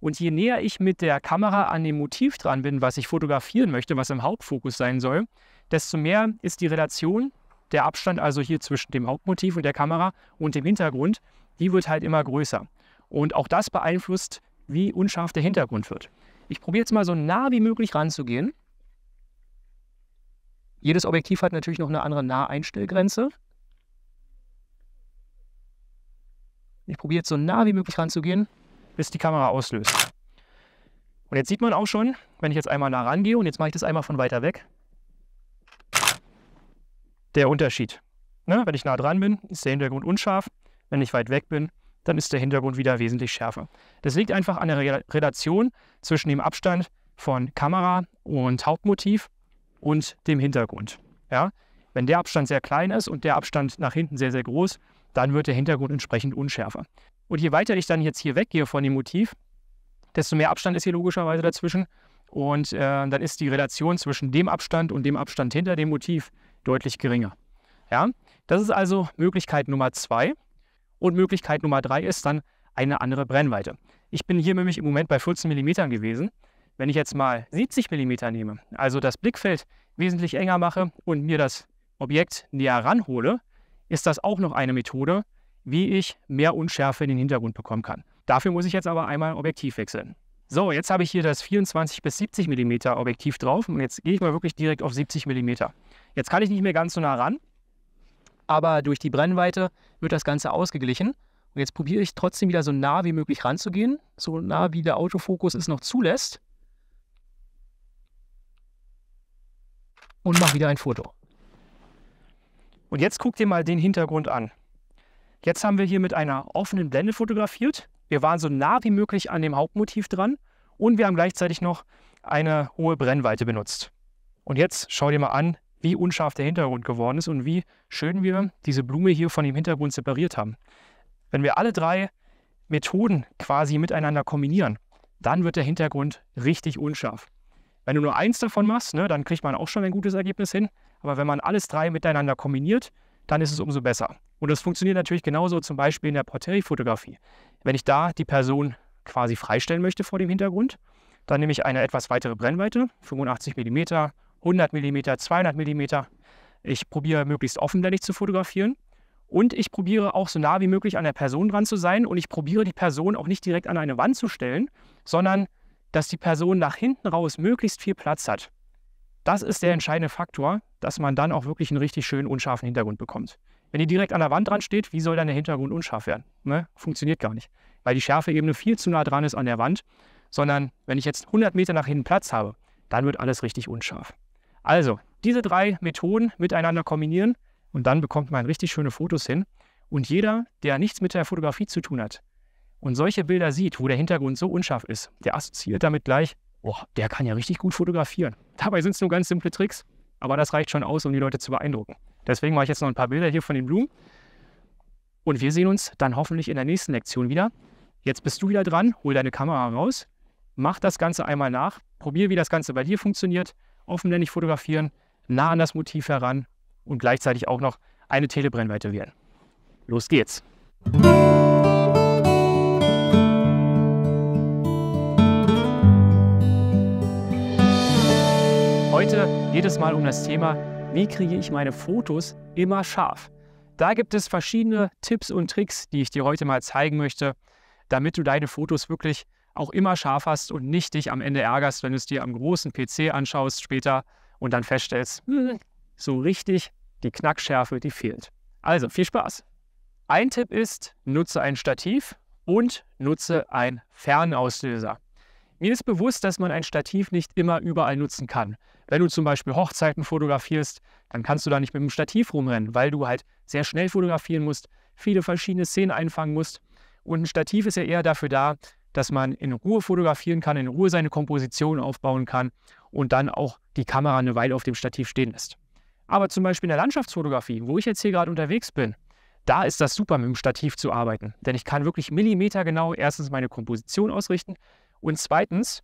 Und je näher ich mit der Kamera an dem Motiv dran bin, was ich fotografieren möchte, was im Hauptfokus sein soll, desto mehr ist die Relation, der Abstand also hier zwischen dem Hauptmotiv und der Kamera und dem Hintergrund, die wird halt immer größer. Und auch das beeinflusst, wie unscharf der Hintergrund wird. Ich probiere jetzt mal so nah wie möglich ranzugehen. Jedes Objektiv hat natürlich noch eine andere Naheinstellgrenze. Ich probiere jetzt so nah wie möglich ranzugehen, bis die Kamera auslöst. Und jetzt sieht man auch schon, wenn ich jetzt einmal nah rangehe und jetzt mache ich das einmal von weiter weg, der Unterschied. Ne? Wenn ich nah dran bin, ist der Hintergrund unscharf. Wenn ich weit weg bin, dann ist der Hintergrund wieder wesentlich schärfer. Das liegt einfach an der Relation zwischen dem Abstand von Kamera und Hauptmotiv und dem Hintergrund. Ja? Wenn der Abstand sehr klein ist und der Abstand nach hinten sehr, sehr groß, dann wird der Hintergrund entsprechend unschärfer. Und je weiter ich dann jetzt hier weggehe von dem Motiv, desto mehr Abstand ist hier logischerweise dazwischen. Und äh, dann ist die Relation zwischen dem Abstand und dem Abstand hinter dem Motiv deutlich geringer. Ja, das ist also Möglichkeit Nummer zwei. Und Möglichkeit Nummer drei ist dann eine andere Brennweite. Ich bin hier nämlich im Moment bei 14 mm gewesen. Wenn ich jetzt mal 70 mm nehme, also das Blickfeld wesentlich enger mache und mir das Objekt näher ranhole, ist das auch noch eine Methode, wie ich mehr Unschärfe in den Hintergrund bekommen kann. Dafür muss ich jetzt aber einmal Objektiv wechseln. So, jetzt habe ich hier das 24 bis 70 mm Objektiv drauf und jetzt gehe ich mal wirklich direkt auf 70 mm. Jetzt kann ich nicht mehr ganz so nah ran, aber durch die Brennweite wird das Ganze ausgeglichen. Und jetzt probiere ich trotzdem wieder so nah wie möglich ranzugehen, so nah wie der Autofokus es noch zulässt. Und mache wieder ein Foto. Und jetzt guck dir mal den Hintergrund an. Jetzt haben wir hier mit einer offenen Blende fotografiert. Wir waren so nah wie möglich an dem Hauptmotiv dran und wir haben gleichzeitig noch eine hohe Brennweite benutzt. Und jetzt schau dir mal an, wie unscharf der Hintergrund geworden ist und wie schön wir diese Blume hier von dem Hintergrund separiert haben. Wenn wir alle drei Methoden quasi miteinander kombinieren, dann wird der Hintergrund richtig unscharf. Wenn du nur eins davon machst, ne, dann kriegt man auch schon ein gutes Ergebnis hin. Aber wenn man alles drei miteinander kombiniert, dann ist es umso besser. Und das funktioniert natürlich genauso zum Beispiel in der Porträtfotografie. Wenn ich da die Person quasi freistellen möchte vor dem Hintergrund, dann nehme ich eine etwas weitere Brennweite, 85 mm, 100 mm, 200 mm. Ich probiere möglichst offenblendig zu fotografieren. Und ich probiere auch so nah wie möglich an der Person dran zu sein. Und ich probiere die Person auch nicht direkt an eine Wand zu stellen, sondern dass die Person nach hinten raus möglichst viel Platz hat. Das ist der entscheidende Faktor, dass man dann auch wirklich einen richtig schönen unscharfen Hintergrund bekommt. Wenn ihr direkt an der Wand dran steht, wie soll dann der Hintergrund unscharf werden? Ne? Funktioniert gar nicht, weil die Schärfeebene viel zu nah dran ist an der Wand. Sondern wenn ich jetzt 100 Meter nach hinten Platz habe, dann wird alles richtig unscharf. Also, diese drei Methoden miteinander kombinieren und dann bekommt man richtig schöne Fotos hin. Und jeder, der nichts mit der Fotografie zu tun hat und solche Bilder sieht, wo der Hintergrund so unscharf ist, der assoziiert damit gleich, oh, der kann ja richtig gut fotografieren. Dabei sind es nur ganz simple Tricks, aber das reicht schon aus, um die Leute zu beeindrucken. Deswegen mache ich jetzt noch ein paar Bilder hier von den Blumen. Und wir sehen uns dann hoffentlich in der nächsten Lektion wieder. Jetzt bist du wieder dran, hol deine Kamera raus, mach das Ganze einmal nach, probier, wie das Ganze bei dir funktioniert offenländig fotografieren, nah an das Motiv heran und gleichzeitig auch noch eine Telebrennweite wählen. Los geht's! Heute geht es mal um das Thema, wie kriege ich meine Fotos immer scharf? Da gibt es verschiedene Tipps und Tricks, die ich dir heute mal zeigen möchte, damit du deine Fotos wirklich auch immer scharf hast und nicht dich am Ende ärgerst, wenn du es dir am großen PC anschaust später und dann feststellst, hm, so richtig die Knackschärfe, die fehlt. Also viel Spaß. Ein Tipp ist, nutze ein Stativ und nutze ein Fernauslöser. Mir ist bewusst, dass man ein Stativ nicht immer überall nutzen kann. Wenn du zum Beispiel Hochzeiten fotografierst, dann kannst du da nicht mit dem Stativ rumrennen, weil du halt sehr schnell fotografieren musst, viele verschiedene Szenen einfangen musst. Und ein Stativ ist ja eher dafür da, dass man in Ruhe fotografieren kann, in Ruhe seine Komposition aufbauen kann und dann auch die Kamera eine Weile auf dem Stativ stehen lässt. Aber zum Beispiel in der Landschaftsfotografie, wo ich jetzt hier gerade unterwegs bin, da ist das super, mit dem Stativ zu arbeiten. Denn ich kann wirklich millimetergenau erstens meine Komposition ausrichten und zweitens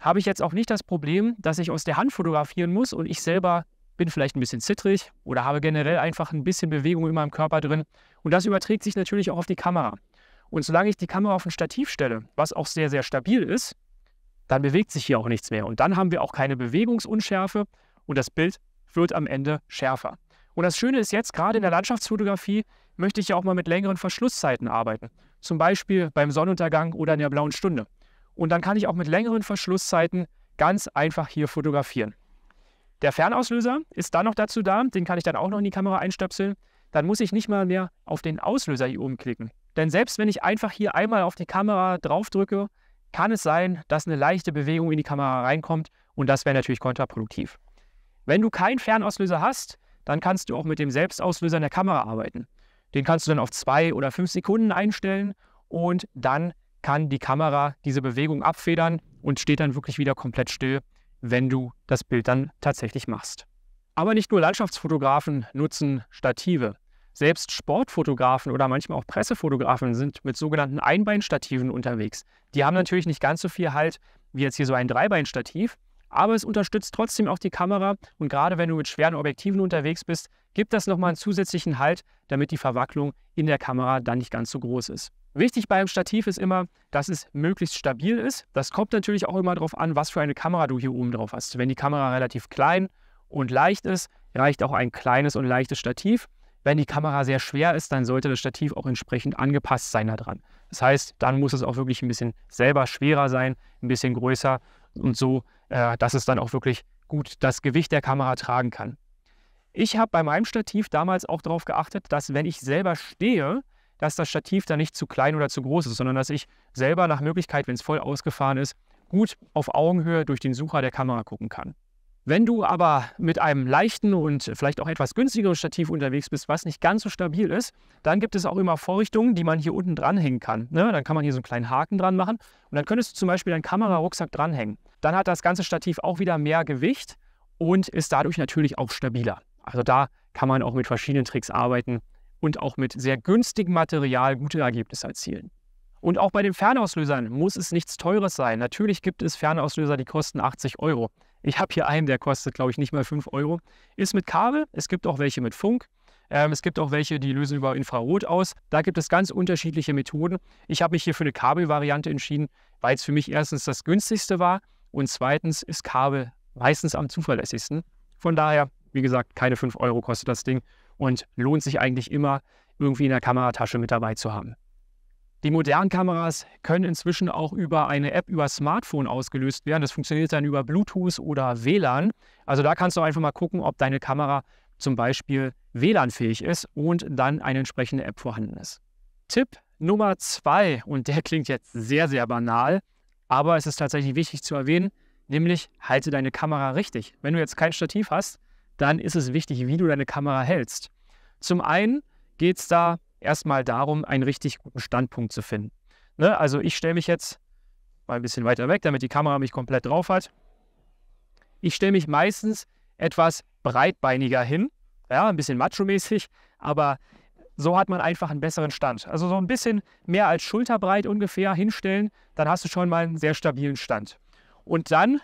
habe ich jetzt auch nicht das Problem, dass ich aus der Hand fotografieren muss und ich selber bin vielleicht ein bisschen zittrig oder habe generell einfach ein bisschen Bewegung in meinem Körper drin. Und das überträgt sich natürlich auch auf die Kamera. Und solange ich die Kamera auf ein Stativ stelle, was auch sehr, sehr stabil ist, dann bewegt sich hier auch nichts mehr. Und dann haben wir auch keine Bewegungsunschärfe und das Bild wird am Ende schärfer. Und das Schöne ist jetzt, gerade in der Landschaftsfotografie möchte ich ja auch mal mit längeren Verschlusszeiten arbeiten. Zum Beispiel beim Sonnenuntergang oder in der blauen Stunde. Und dann kann ich auch mit längeren Verschlusszeiten ganz einfach hier fotografieren. Der Fernauslöser ist dann noch dazu da, den kann ich dann auch noch in die Kamera einstöpseln. Dann muss ich nicht mal mehr auf den Auslöser hier oben klicken. Denn selbst wenn ich einfach hier einmal auf die Kamera drauf drücke, kann es sein, dass eine leichte Bewegung in die Kamera reinkommt und das wäre natürlich kontraproduktiv. Wenn du keinen Fernauslöser hast, dann kannst du auch mit dem Selbstauslöser in der Kamera arbeiten. Den kannst du dann auf zwei oder fünf Sekunden einstellen und dann kann die Kamera diese Bewegung abfedern und steht dann wirklich wieder komplett still, wenn du das Bild dann tatsächlich machst. Aber nicht nur Landschaftsfotografen nutzen Stative. Selbst Sportfotografen oder manchmal auch Pressefotografen sind mit sogenannten Einbeinstativen unterwegs. Die haben natürlich nicht ganz so viel Halt wie jetzt hier so ein Dreibeinstativ, aber es unterstützt trotzdem auch die Kamera und gerade wenn du mit schweren Objektiven unterwegs bist, gibt das nochmal einen zusätzlichen Halt, damit die Verwacklung in der Kamera dann nicht ganz so groß ist. Wichtig beim Stativ ist immer, dass es möglichst stabil ist. Das kommt natürlich auch immer darauf an, was für eine Kamera du hier oben drauf hast. Wenn die Kamera relativ klein und leicht ist, reicht auch ein kleines und leichtes Stativ. Wenn die Kamera sehr schwer ist, dann sollte das Stativ auch entsprechend angepasst sein daran. Das heißt, dann muss es auch wirklich ein bisschen selber schwerer sein, ein bisschen größer und so, äh, dass es dann auch wirklich gut das Gewicht der Kamera tragen kann. Ich habe bei meinem Stativ damals auch darauf geachtet, dass wenn ich selber stehe, dass das Stativ dann nicht zu klein oder zu groß ist, sondern dass ich selber nach Möglichkeit, wenn es voll ausgefahren ist, gut auf Augenhöhe durch den Sucher der Kamera gucken kann. Wenn du aber mit einem leichten und vielleicht auch etwas günstigeren Stativ unterwegs bist, was nicht ganz so stabil ist, dann gibt es auch immer Vorrichtungen, die man hier unten dranhängen kann. Ne? Dann kann man hier so einen kleinen Haken dran machen und dann könntest du zum Beispiel deinen Kamerarucksack dranhängen. Dann hat das ganze Stativ auch wieder mehr Gewicht und ist dadurch natürlich auch stabiler. Also da kann man auch mit verschiedenen Tricks arbeiten und auch mit sehr günstigem Material gute Ergebnisse erzielen. Und auch bei den Fernauslösern muss es nichts Teures sein. Natürlich gibt es Fernauslöser, die kosten 80 Euro. Ich habe hier einen, der kostet, glaube ich, nicht mal 5 Euro. Ist mit Kabel. Es gibt auch welche mit Funk. Ähm, es gibt auch welche, die lösen über Infrarot aus. Da gibt es ganz unterschiedliche Methoden. Ich habe mich hier für eine Kabelvariante entschieden, weil es für mich erstens das günstigste war und zweitens ist Kabel meistens am zuverlässigsten. Von daher, wie gesagt, keine 5 Euro kostet das Ding und lohnt sich eigentlich immer, irgendwie in der Kameratasche mit dabei zu haben. Die modernen Kameras können inzwischen auch über eine App über Smartphone ausgelöst werden. Das funktioniert dann über Bluetooth oder WLAN. Also da kannst du einfach mal gucken, ob deine Kamera zum Beispiel WLAN-fähig ist und dann eine entsprechende App vorhanden ist. Tipp Nummer zwei, und der klingt jetzt sehr, sehr banal, aber es ist tatsächlich wichtig zu erwähnen, nämlich halte deine Kamera richtig. Wenn du jetzt kein Stativ hast, dann ist es wichtig, wie du deine Kamera hältst. Zum einen geht es da erstmal darum, einen richtig guten Standpunkt zu finden. Ne? Also ich stelle mich jetzt mal ein bisschen weiter weg, damit die Kamera mich komplett drauf hat. Ich stelle mich meistens etwas breitbeiniger hin, ja, ein bisschen macho-mäßig, aber so hat man einfach einen besseren Stand. Also so ein bisschen mehr als schulterbreit ungefähr hinstellen, dann hast du schon mal einen sehr stabilen Stand. Und dann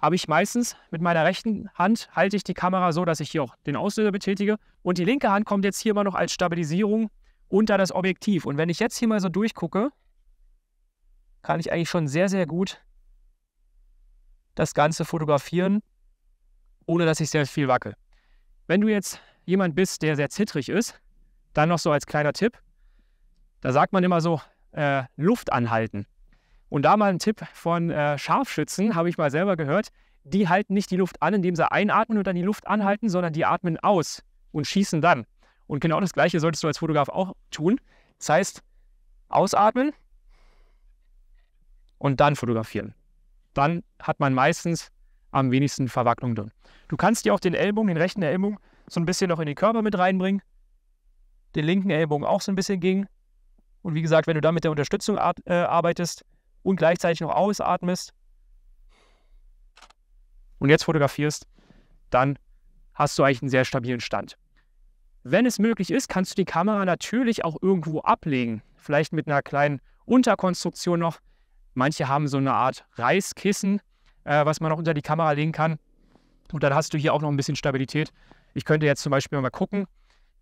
habe ich meistens mit meiner rechten Hand halte ich die Kamera so, dass ich hier auch den Auslöser betätige und die linke Hand kommt jetzt hier immer noch als Stabilisierung unter das Objektiv. Und wenn ich jetzt hier mal so durchgucke, kann ich eigentlich schon sehr, sehr gut das Ganze fotografieren, ohne dass ich sehr viel wackel. Wenn du jetzt jemand bist, der sehr zittrig ist, dann noch so als kleiner Tipp, da sagt man immer so, äh, Luft anhalten. Und da mal ein Tipp von äh, Scharfschützen, habe ich mal selber gehört, die halten nicht die Luft an, indem sie einatmen und dann die Luft anhalten, sondern die atmen aus und schießen dann. Und genau das Gleiche solltest du als Fotograf auch tun. Das heißt, ausatmen und dann fotografieren. Dann hat man meistens am wenigsten Verwacklung drin. Du kannst dir auch den Ellbogen, den rechten Ellbogen, so ein bisschen noch in den Körper mit reinbringen. Den linken Ellbogen auch so ein bisschen gegen. Und wie gesagt, wenn du da mit der Unterstützung äh, arbeitest und gleichzeitig noch ausatmest und jetzt fotografierst, dann hast du eigentlich einen sehr stabilen Stand. Wenn es möglich ist, kannst du die Kamera natürlich auch irgendwo ablegen. Vielleicht mit einer kleinen Unterkonstruktion noch. Manche haben so eine Art Reißkissen, äh, was man noch unter die Kamera legen kann. Und dann hast du hier auch noch ein bisschen Stabilität. Ich könnte jetzt zum Beispiel mal gucken,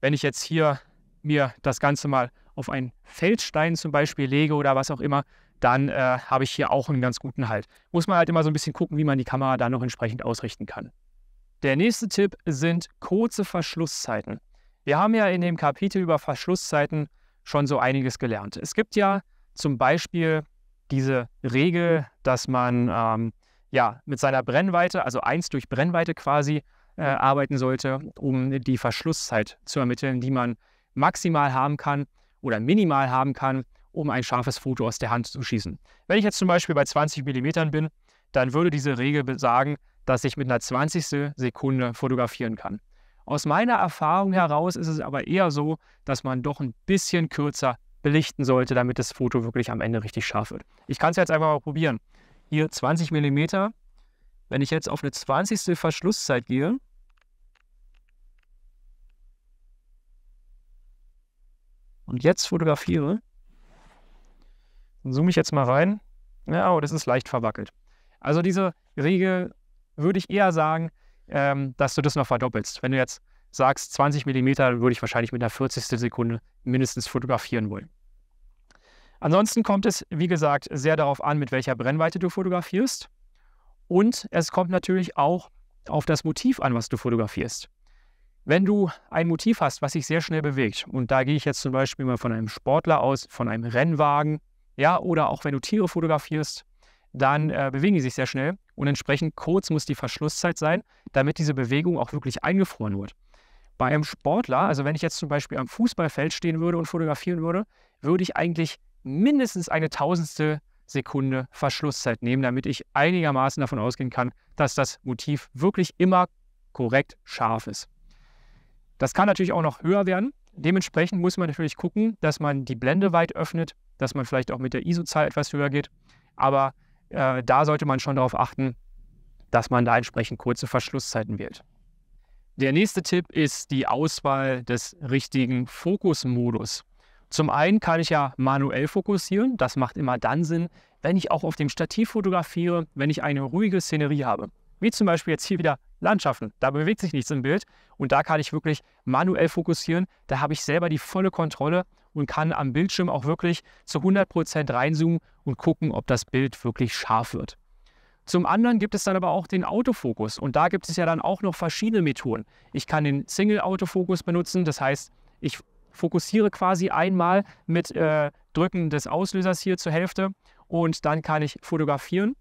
wenn ich jetzt hier mir das Ganze mal auf einen Feldstein zum Beispiel lege oder was auch immer, dann äh, habe ich hier auch einen ganz guten Halt. Muss man halt immer so ein bisschen gucken, wie man die Kamera dann noch entsprechend ausrichten kann. Der nächste Tipp sind kurze Verschlusszeiten. Wir haben ja in dem Kapitel über Verschlusszeiten schon so einiges gelernt. Es gibt ja zum Beispiel diese Regel, dass man ähm, ja mit seiner Brennweite, also 1 durch Brennweite quasi, äh, arbeiten sollte, um die Verschlusszeit zu ermitteln, die man maximal haben kann oder minimal haben kann, um ein scharfes Foto aus der Hand zu schießen. Wenn ich jetzt zum Beispiel bei 20 mm bin, dann würde diese Regel sagen, dass ich mit einer 20. Sekunde fotografieren kann. Aus meiner Erfahrung heraus ist es aber eher so, dass man doch ein bisschen kürzer belichten sollte, damit das Foto wirklich am Ende richtig scharf wird. Ich kann es jetzt einfach mal probieren. Hier 20 mm. Wenn ich jetzt auf eine 20. Verschlusszeit gehe, und jetzt fotografiere, dann zoome ich jetzt mal rein. Ja, oh, das ist leicht verwackelt. Also diese Regel würde ich eher sagen, ähm, dass du das noch verdoppelst. Wenn du jetzt sagst, 20 Millimeter, würde ich wahrscheinlich mit einer 40. Sekunde mindestens fotografieren wollen. Ansonsten kommt es, wie gesagt, sehr darauf an, mit welcher Brennweite du fotografierst. Und es kommt natürlich auch auf das Motiv an, was du fotografierst. Wenn du ein Motiv hast, was sich sehr schnell bewegt, und da gehe ich jetzt zum Beispiel mal von einem Sportler aus, von einem Rennwagen, ja, oder auch wenn du Tiere fotografierst, dann äh, bewegen die sich sehr schnell und entsprechend kurz muss die Verschlusszeit sein, damit diese Bewegung auch wirklich eingefroren wird. Bei einem Sportler, also wenn ich jetzt zum Beispiel am Fußballfeld stehen würde und fotografieren würde, würde ich eigentlich mindestens eine tausendste Sekunde Verschlusszeit nehmen, damit ich einigermaßen davon ausgehen kann, dass das Motiv wirklich immer korrekt scharf ist. Das kann natürlich auch noch höher werden. Dementsprechend muss man natürlich gucken, dass man die Blende weit öffnet, dass man vielleicht auch mit der ISO-Zahl etwas höher geht. Aber äh, da sollte man schon darauf achten, dass man da entsprechend kurze Verschlusszeiten wählt. Der nächste Tipp ist die Auswahl des richtigen Fokusmodus. Zum einen kann ich ja manuell fokussieren, das macht immer dann Sinn, wenn ich auch auf dem Stativ fotografiere, wenn ich eine ruhige Szenerie habe. Wie zum Beispiel jetzt hier wieder Landschaften, da bewegt sich nichts im Bild und da kann ich wirklich manuell fokussieren, da habe ich selber die volle Kontrolle und kann am Bildschirm auch wirklich zu 100% reinzoomen und gucken, ob das Bild wirklich scharf wird. Zum anderen gibt es dann aber auch den Autofokus und da gibt es ja dann auch noch verschiedene Methoden. Ich kann den Single-Autofokus benutzen, das heißt, ich fokussiere quasi einmal mit äh, Drücken des Auslösers hier zur Hälfte und dann kann ich fotografieren.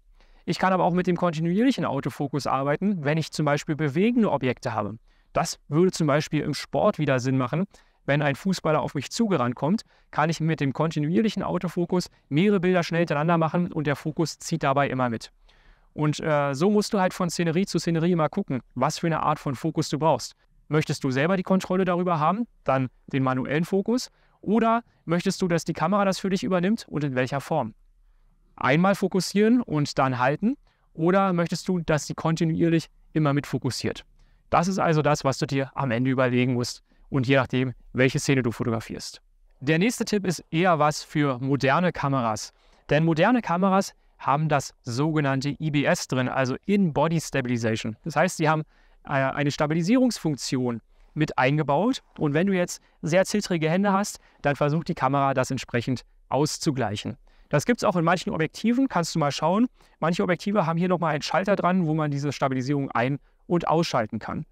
Ich kann aber auch mit dem kontinuierlichen Autofokus arbeiten, wenn ich zum Beispiel bewegende Objekte habe. Das würde zum Beispiel im Sport wieder Sinn machen, wenn ein Fußballer auf mich zugerannt kommt, kann ich mit dem kontinuierlichen Autofokus mehrere Bilder schnell hintereinander machen und der Fokus zieht dabei immer mit. Und äh, so musst du halt von Szenerie zu Szenerie mal gucken, was für eine Art von Fokus du brauchst. Möchtest du selber die Kontrolle darüber haben, dann den manuellen Fokus. Oder möchtest du, dass die Kamera das für dich übernimmt und in welcher Form? Einmal fokussieren und dann halten. Oder möchtest du, dass sie kontinuierlich immer mit fokussiert? Das ist also das, was du dir am Ende überlegen musst, und je nachdem, welche Szene du fotografierst. Der nächste Tipp ist eher was für moderne Kameras. Denn moderne Kameras haben das sogenannte IBS drin, also In-Body Stabilization. Das heißt, sie haben äh, eine Stabilisierungsfunktion mit eingebaut. Und wenn du jetzt sehr zittrige Hände hast, dann versucht die Kamera das entsprechend auszugleichen. Das gibt es auch in manchen Objektiven, kannst du mal schauen. Manche Objektive haben hier nochmal einen Schalter dran, wo man diese Stabilisierung ein- und ausschalten kann.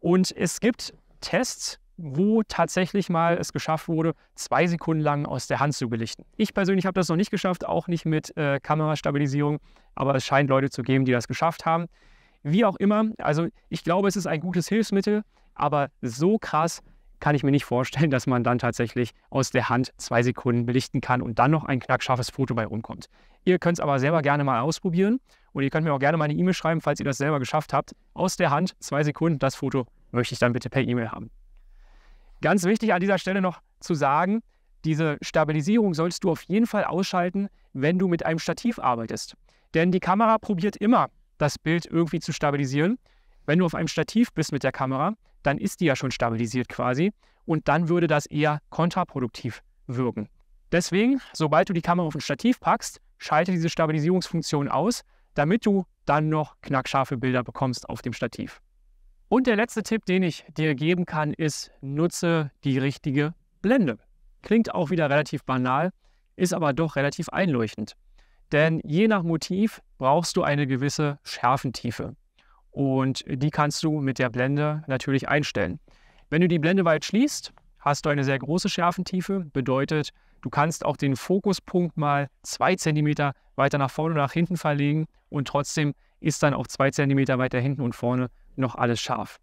Und es gibt Tests, wo tatsächlich mal es geschafft wurde, zwei Sekunden lang aus der Hand zu belichten. Ich persönlich habe das noch nicht geschafft, auch nicht mit äh, Kamerastabilisierung, aber es scheint Leute zu geben, die das geschafft haben. Wie auch immer, also ich glaube, es ist ein gutes Hilfsmittel, aber so krass kann ich mir nicht vorstellen, dass man dann tatsächlich aus der Hand zwei Sekunden belichten kann und dann noch ein knackscharfes Foto bei rumkommt. Ihr könnt es aber selber gerne mal ausprobieren und ihr könnt mir auch gerne mal eine E-Mail schreiben, falls ihr das selber geschafft habt. Aus der Hand zwei Sekunden, das Foto möchte ich dann bitte per E-Mail haben. Ganz wichtig an dieser Stelle noch zu sagen, diese Stabilisierung sollst du auf jeden Fall ausschalten, wenn du mit einem Stativ arbeitest. Denn die Kamera probiert immer, das Bild irgendwie zu stabilisieren. Wenn du auf einem Stativ bist mit der Kamera, dann ist die ja schon stabilisiert quasi und dann würde das eher kontraproduktiv wirken. Deswegen, sobald du die Kamera auf ein Stativ packst, schalte diese Stabilisierungsfunktion aus, damit du dann noch knackscharfe Bilder bekommst auf dem Stativ. Und der letzte Tipp, den ich dir geben kann, ist, nutze die richtige Blende. Klingt auch wieder relativ banal, ist aber doch relativ einleuchtend. Denn je nach Motiv brauchst du eine gewisse Schärfentiefe. Und die kannst du mit der Blende natürlich einstellen. Wenn du die Blende weit schließt, hast du eine sehr große Schärfentiefe. Bedeutet, du kannst auch den Fokuspunkt mal 2 cm weiter nach vorne oder nach hinten verlegen und trotzdem ist dann auch 2 cm weiter hinten und vorne noch alles scharf.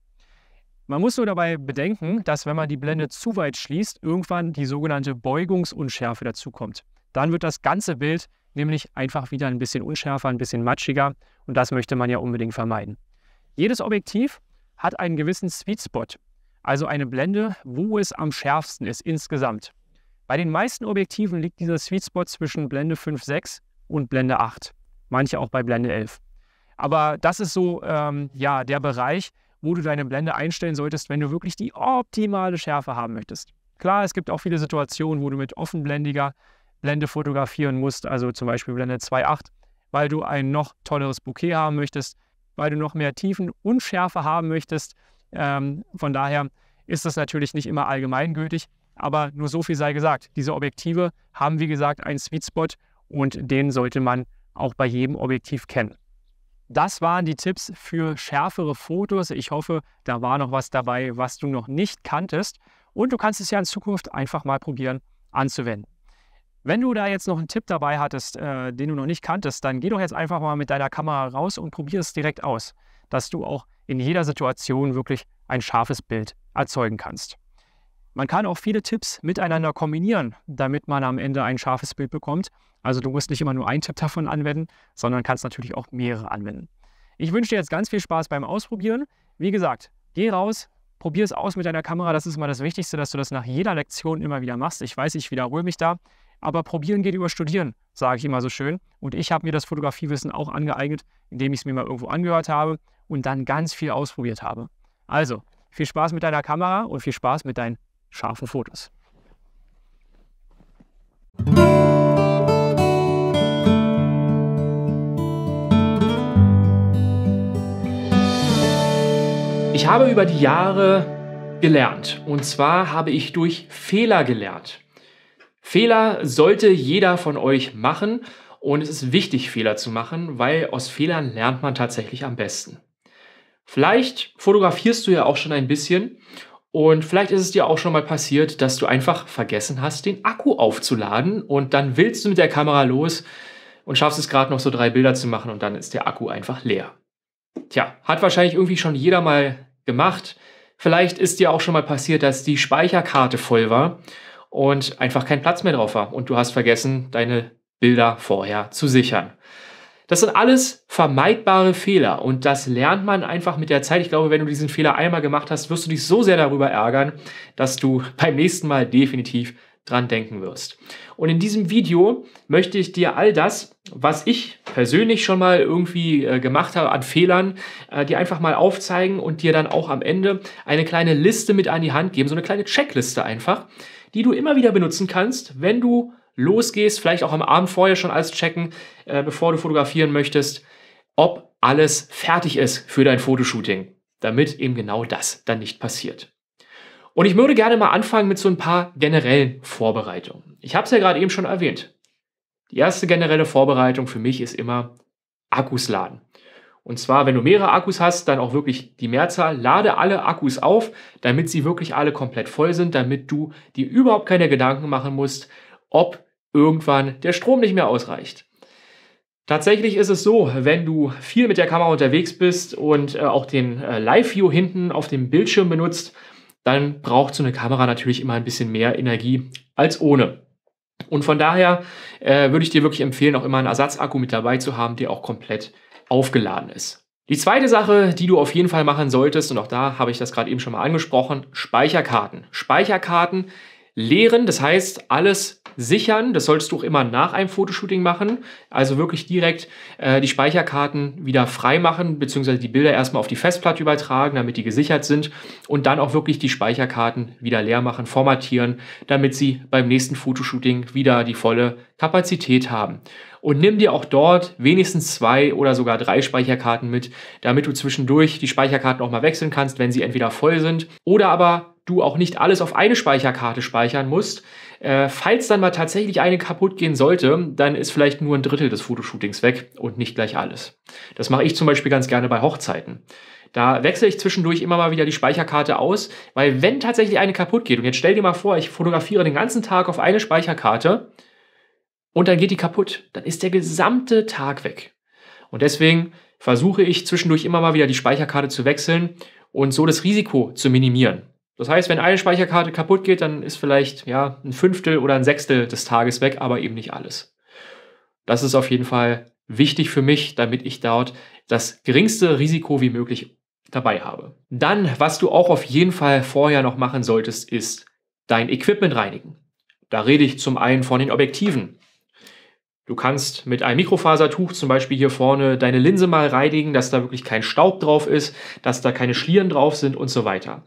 Man muss nur dabei bedenken, dass wenn man die Blende zu weit schließt, irgendwann die sogenannte Beugungsunschärfe dazukommt. Dann wird das ganze Bild nämlich einfach wieder ein bisschen unschärfer, ein bisschen matschiger und das möchte man ja unbedingt vermeiden. Jedes Objektiv hat einen gewissen Sweet Spot, also eine Blende, wo es am schärfsten ist insgesamt. Bei den meisten Objektiven liegt dieser Sweet Spot zwischen Blende 5.6 und Blende 8, manche auch bei Blende 11. Aber das ist so ähm, ja, der Bereich, wo du deine Blende einstellen solltest, wenn du wirklich die optimale Schärfe haben möchtest. Klar, es gibt auch viele Situationen, wo du mit offenblendiger Blende fotografieren musst, also zum Beispiel Blende 2.8, weil du ein noch tolleres Bouquet haben möchtest, weil du noch mehr Tiefen und Schärfe haben möchtest. Ähm, von daher ist das natürlich nicht immer allgemeingültig, aber nur so viel sei gesagt. Diese Objektive haben, wie gesagt, einen Sweet Spot und den sollte man auch bei jedem Objektiv kennen. Das waren die Tipps für schärfere Fotos. Ich hoffe, da war noch was dabei, was du noch nicht kanntest. Und du kannst es ja in Zukunft einfach mal probieren anzuwenden. Wenn du da jetzt noch einen Tipp dabei hattest, äh, den du noch nicht kanntest, dann geh doch jetzt einfach mal mit deiner Kamera raus und probier es direkt aus, dass du auch in jeder Situation wirklich ein scharfes Bild erzeugen kannst. Man kann auch viele Tipps miteinander kombinieren, damit man am Ende ein scharfes Bild bekommt. Also du musst nicht immer nur einen Tipp davon anwenden, sondern kannst natürlich auch mehrere anwenden. Ich wünsche dir jetzt ganz viel Spaß beim Ausprobieren. Wie gesagt, geh raus, probier es aus mit deiner Kamera. Das ist mal das Wichtigste, dass du das nach jeder Lektion immer wieder machst. Ich weiß, ich wiederhole mich da, aber probieren geht über studieren, sage ich immer so schön. Und ich habe mir das Fotografiewissen auch angeeignet, indem ich es mir mal irgendwo angehört habe und dann ganz viel ausprobiert habe. Also, viel Spaß mit deiner Kamera und viel Spaß mit deinen scharfen Fotos. Musik Ich habe über die Jahre gelernt. Und zwar habe ich durch Fehler gelernt. Fehler sollte jeder von euch machen. Und es ist wichtig, Fehler zu machen, weil aus Fehlern lernt man tatsächlich am besten. Vielleicht fotografierst du ja auch schon ein bisschen und vielleicht ist es dir auch schon mal passiert, dass du einfach vergessen hast, den Akku aufzuladen und dann willst du mit der Kamera los und schaffst es gerade noch so drei Bilder zu machen und dann ist der Akku einfach leer. Tja, hat wahrscheinlich irgendwie schon jeder mal gemacht. Vielleicht ist dir auch schon mal passiert, dass die Speicherkarte voll war und einfach kein Platz mehr drauf war und du hast vergessen, deine Bilder vorher zu sichern. Das sind alles vermeidbare Fehler und das lernt man einfach mit der Zeit. Ich glaube, wenn du diesen Fehler einmal gemacht hast, wirst du dich so sehr darüber ärgern, dass du beim nächsten Mal definitiv dran denken wirst. Und in diesem Video möchte ich dir all das, was ich persönlich schon mal irgendwie äh, gemacht habe an Fehlern, äh, dir einfach mal aufzeigen und dir dann auch am Ende eine kleine Liste mit an die Hand geben, so eine kleine Checkliste einfach, die du immer wieder benutzen kannst, wenn du losgehst, vielleicht auch am Abend vorher schon alles checken, äh, bevor du fotografieren möchtest, ob alles fertig ist für dein Fotoshooting, damit eben genau das dann nicht passiert. Und ich würde gerne mal anfangen mit so ein paar generellen Vorbereitungen. Ich habe es ja gerade eben schon erwähnt. Die erste generelle Vorbereitung für mich ist immer Akkus laden. Und zwar, wenn du mehrere Akkus hast, dann auch wirklich die Mehrzahl. Lade alle Akkus auf, damit sie wirklich alle komplett voll sind, damit du dir überhaupt keine Gedanken machen musst, ob irgendwann der Strom nicht mehr ausreicht. Tatsächlich ist es so, wenn du viel mit der Kamera unterwegs bist und äh, auch den äh, Live-View hinten auf dem Bildschirm benutzt dann braucht so eine Kamera natürlich immer ein bisschen mehr Energie als ohne. Und von daher äh, würde ich dir wirklich empfehlen, auch immer einen Ersatzakku mit dabei zu haben, der auch komplett aufgeladen ist. Die zweite Sache, die du auf jeden Fall machen solltest, und auch da habe ich das gerade eben schon mal angesprochen, Speicherkarten. Speicherkarten leeren, das heißt alles sichern. Das solltest du auch immer nach einem Fotoshooting machen. Also wirklich direkt äh, die Speicherkarten wieder frei machen, beziehungsweise die Bilder erstmal auf die Festplatte übertragen, damit die gesichert sind. Und dann auch wirklich die Speicherkarten wieder leer machen, formatieren, damit sie beim nächsten Fotoshooting wieder die volle Kapazität haben. Und nimm dir auch dort wenigstens zwei oder sogar drei Speicherkarten mit, damit du zwischendurch die Speicherkarten auch mal wechseln kannst, wenn sie entweder voll sind oder aber du auch nicht alles auf eine Speicherkarte speichern musst, äh, falls dann mal tatsächlich eine kaputt gehen sollte, dann ist vielleicht nur ein Drittel des Fotoshootings weg und nicht gleich alles. Das mache ich zum Beispiel ganz gerne bei Hochzeiten. Da wechsle ich zwischendurch immer mal wieder die Speicherkarte aus, weil wenn tatsächlich eine kaputt geht, und jetzt stell dir mal vor, ich fotografiere den ganzen Tag auf eine Speicherkarte und dann geht die kaputt, dann ist der gesamte Tag weg. Und deswegen versuche ich zwischendurch immer mal wieder die Speicherkarte zu wechseln und so das Risiko zu minimieren. Das heißt, wenn eine Speicherkarte kaputt geht, dann ist vielleicht ja, ein Fünftel oder ein Sechstel des Tages weg, aber eben nicht alles. Das ist auf jeden Fall wichtig für mich, damit ich dort das geringste Risiko wie möglich dabei habe. Dann, was du auch auf jeden Fall vorher noch machen solltest, ist dein Equipment reinigen. Da rede ich zum einen von den Objektiven. Du kannst mit einem Mikrofasertuch zum Beispiel hier vorne deine Linse mal reinigen, dass da wirklich kein Staub drauf ist, dass da keine Schlieren drauf sind und so weiter.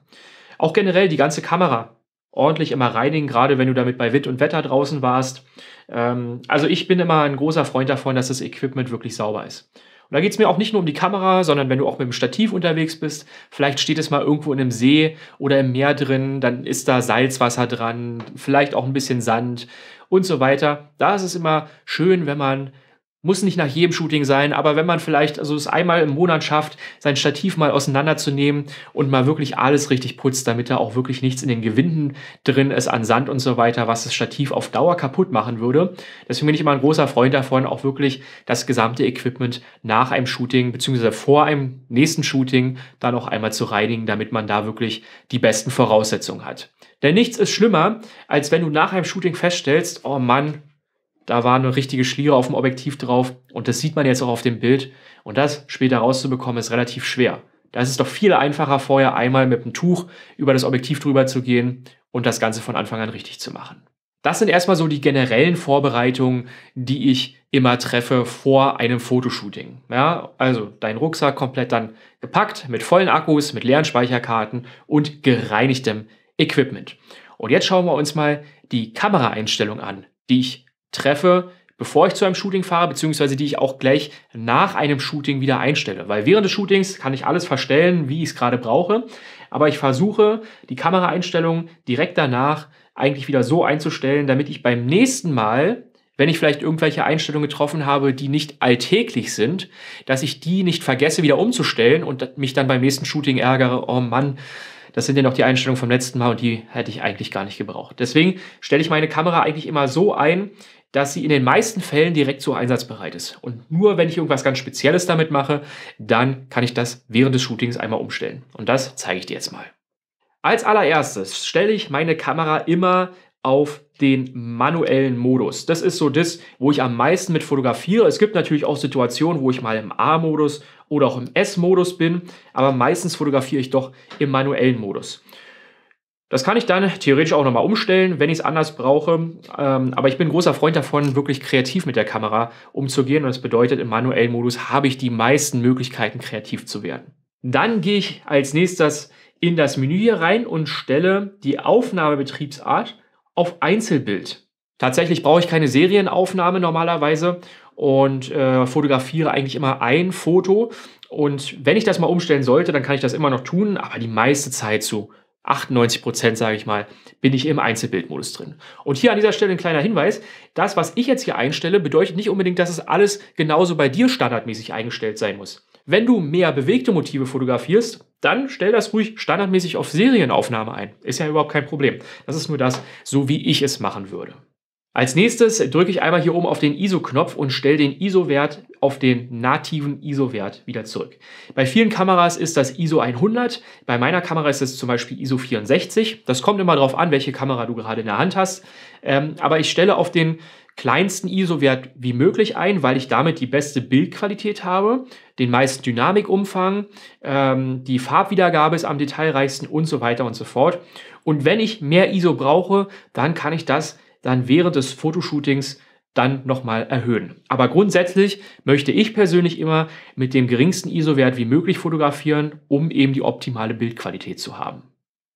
Auch generell die ganze Kamera ordentlich immer reinigen, gerade wenn du damit bei Wind und Wetter draußen warst. Ähm, also ich bin immer ein großer Freund davon, dass das Equipment wirklich sauber ist. Und da geht es mir auch nicht nur um die Kamera, sondern wenn du auch mit dem Stativ unterwegs bist, vielleicht steht es mal irgendwo in einem See oder im Meer drin, dann ist da Salzwasser dran, vielleicht auch ein bisschen Sand und so weiter. Da ist es immer schön, wenn man muss nicht nach jedem Shooting sein, aber wenn man vielleicht also es einmal im Monat schafft, sein Stativ mal auseinanderzunehmen und mal wirklich alles richtig putzt, damit da auch wirklich nichts in den Gewinden drin ist an Sand und so weiter, was das Stativ auf Dauer kaputt machen würde. Deswegen bin ich immer ein großer Freund davon, auch wirklich das gesamte Equipment nach einem Shooting bzw. vor einem nächsten Shooting dann auch einmal zu reinigen, damit man da wirklich die besten Voraussetzungen hat. Denn nichts ist schlimmer, als wenn du nach einem Shooting feststellst, oh Mann, da war eine richtige Schliere auf dem Objektiv drauf und das sieht man jetzt auch auf dem Bild. Und das später rauszubekommen ist relativ schwer. Da ist es doch viel einfacher, vorher einmal mit einem Tuch über das Objektiv drüber zu gehen und das Ganze von Anfang an richtig zu machen. Das sind erstmal so die generellen Vorbereitungen, die ich immer treffe vor einem Fotoshooting. Ja, also dein Rucksack komplett dann gepackt mit vollen Akkus, mit leeren Speicherkarten und gereinigtem Equipment. Und jetzt schauen wir uns mal die Kameraeinstellung an, die ich treffe, bevor ich zu einem Shooting fahre, beziehungsweise die ich auch gleich nach einem Shooting wieder einstelle. Weil während des Shootings kann ich alles verstellen, wie ich es gerade brauche, aber ich versuche, die Kameraeinstellungen direkt danach eigentlich wieder so einzustellen, damit ich beim nächsten Mal wenn ich vielleicht irgendwelche Einstellungen getroffen habe, die nicht alltäglich sind, dass ich die nicht vergesse, wieder umzustellen und mich dann beim nächsten Shooting ärgere, oh Mann, das sind ja noch die Einstellungen vom letzten Mal und die hätte ich eigentlich gar nicht gebraucht. Deswegen stelle ich meine Kamera eigentlich immer so ein, dass sie in den meisten Fällen direkt so einsatzbereit ist. Und nur wenn ich irgendwas ganz Spezielles damit mache, dann kann ich das während des Shootings einmal umstellen. Und das zeige ich dir jetzt mal. Als allererstes stelle ich meine Kamera immer auf den manuellen Modus. Das ist so das, wo ich am meisten mit fotografiere. Es gibt natürlich auch Situationen, wo ich mal im A-Modus oder auch im S-Modus bin, aber meistens fotografiere ich doch im manuellen Modus. Das kann ich dann theoretisch auch nochmal umstellen, wenn ich es anders brauche. Ähm, aber ich bin großer Freund davon, wirklich kreativ mit der Kamera umzugehen. Und das bedeutet, im manuellen Modus habe ich die meisten Möglichkeiten, kreativ zu werden. Dann gehe ich als nächstes in das Menü hier rein und stelle die Aufnahmebetriebsart auf Einzelbild. Tatsächlich brauche ich keine Serienaufnahme normalerweise und äh, fotografiere eigentlich immer ein Foto. Und wenn ich das mal umstellen sollte, dann kann ich das immer noch tun, aber die meiste Zeit so 98 Prozent, sage ich mal, bin ich im Einzelbildmodus drin. Und hier an dieser Stelle ein kleiner Hinweis. Das, was ich jetzt hier einstelle, bedeutet nicht unbedingt, dass es alles genauso bei dir standardmäßig eingestellt sein muss. Wenn du mehr bewegte Motive fotografierst, dann stell das ruhig standardmäßig auf Serienaufnahme ein. Ist ja überhaupt kein Problem. Das ist nur das, so wie ich es machen würde. Als nächstes drücke ich einmal hier oben auf den ISO-Knopf und stelle den ISO-Wert auf den nativen ISO-Wert wieder zurück. Bei vielen Kameras ist das ISO 100, bei meiner Kamera ist es zum Beispiel ISO 64. Das kommt immer darauf an, welche Kamera du gerade in der Hand hast. Ähm, aber ich stelle auf den kleinsten ISO-Wert wie möglich ein, weil ich damit die beste Bildqualität habe, den meisten Dynamikumfang, ähm, die Farbwiedergabe ist am detailreichsten und so weiter und so fort. Und wenn ich mehr ISO brauche, dann kann ich das dann während des Fotoshootings dann nochmal erhöhen. Aber grundsätzlich möchte ich persönlich immer mit dem geringsten ISO-Wert wie möglich fotografieren, um eben die optimale Bildqualität zu haben.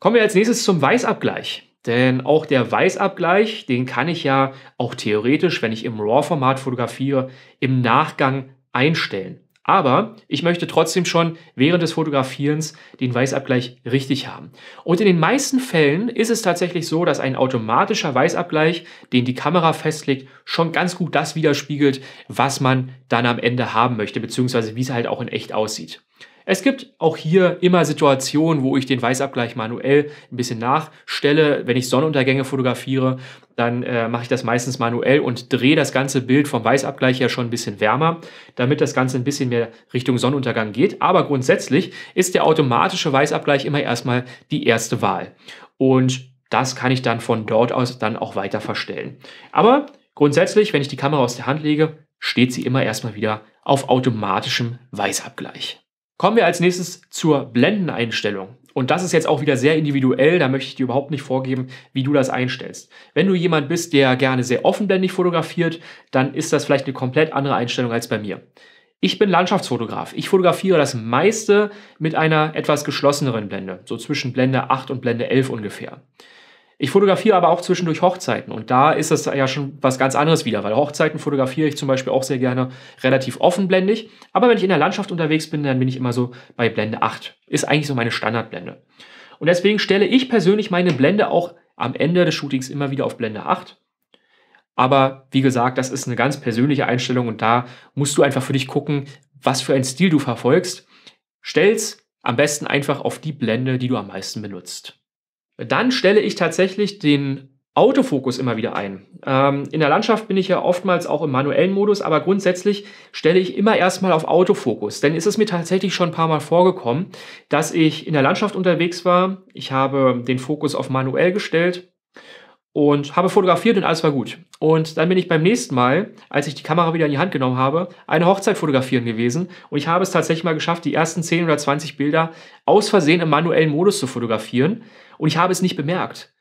Kommen wir als nächstes zum Weißabgleich. Denn auch der Weißabgleich, den kann ich ja auch theoretisch, wenn ich im RAW-Format fotografiere, im Nachgang einstellen. Aber ich möchte trotzdem schon während des Fotografierens den Weißabgleich richtig haben. Und in den meisten Fällen ist es tatsächlich so, dass ein automatischer Weißabgleich, den die Kamera festlegt, schon ganz gut das widerspiegelt, was man dann am Ende haben möchte, beziehungsweise wie es halt auch in echt aussieht. Es gibt auch hier immer Situationen, wo ich den Weißabgleich manuell ein bisschen nachstelle. Wenn ich Sonnenuntergänge fotografiere, dann äh, mache ich das meistens manuell und drehe das ganze Bild vom Weißabgleich ja schon ein bisschen wärmer, damit das Ganze ein bisschen mehr Richtung Sonnenuntergang geht. Aber grundsätzlich ist der automatische Weißabgleich immer erstmal die erste Wahl. Und das kann ich dann von dort aus dann auch weiter verstellen. Aber grundsätzlich, wenn ich die Kamera aus der Hand lege, steht sie immer erstmal wieder auf automatischem Weißabgleich. Kommen wir als nächstes zur Blendeneinstellung. Und das ist jetzt auch wieder sehr individuell, da möchte ich dir überhaupt nicht vorgeben, wie du das einstellst. Wenn du jemand bist, der gerne sehr offenblendig fotografiert, dann ist das vielleicht eine komplett andere Einstellung als bei mir. Ich bin Landschaftsfotograf. Ich fotografiere das meiste mit einer etwas geschlosseneren Blende, so zwischen Blende 8 und Blende 11 ungefähr. Ich fotografiere aber auch zwischendurch Hochzeiten und da ist das ja schon was ganz anderes wieder, weil Hochzeiten fotografiere ich zum Beispiel auch sehr gerne relativ offenblendig. Aber wenn ich in der Landschaft unterwegs bin, dann bin ich immer so bei Blende 8. Ist eigentlich so meine Standardblende. Und deswegen stelle ich persönlich meine Blende auch am Ende des Shootings immer wieder auf Blende 8. Aber wie gesagt, das ist eine ganz persönliche Einstellung und da musst du einfach für dich gucken, was für einen Stil du verfolgst. Stell's am besten einfach auf die Blende, die du am meisten benutzt dann stelle ich tatsächlich den Autofokus immer wieder ein. Ähm, in der Landschaft bin ich ja oftmals auch im manuellen Modus, aber grundsätzlich stelle ich immer erstmal auf Autofokus. Denn ist es mir tatsächlich schon ein paar Mal vorgekommen, dass ich in der Landschaft unterwegs war. Ich habe den Fokus auf manuell gestellt und habe fotografiert und alles war gut. Und dann bin ich beim nächsten Mal, als ich die Kamera wieder in die Hand genommen habe, eine Hochzeit fotografieren gewesen und ich habe es tatsächlich mal geschafft, die ersten 10 oder 20 Bilder aus Versehen im manuellen Modus zu fotografieren und ich habe es nicht bemerkt.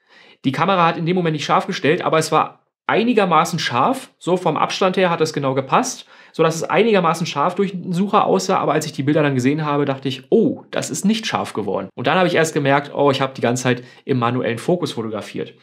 Die Kamera hat in dem Moment nicht scharf gestellt, aber es war einigermaßen scharf. So vom Abstand her hat das genau gepasst, sodass es einigermaßen scharf durch den Sucher aussah. Aber als ich die Bilder dann gesehen habe, dachte ich, oh, das ist nicht scharf geworden. Und dann habe ich erst gemerkt, oh, ich habe die ganze Zeit im manuellen Fokus fotografiert.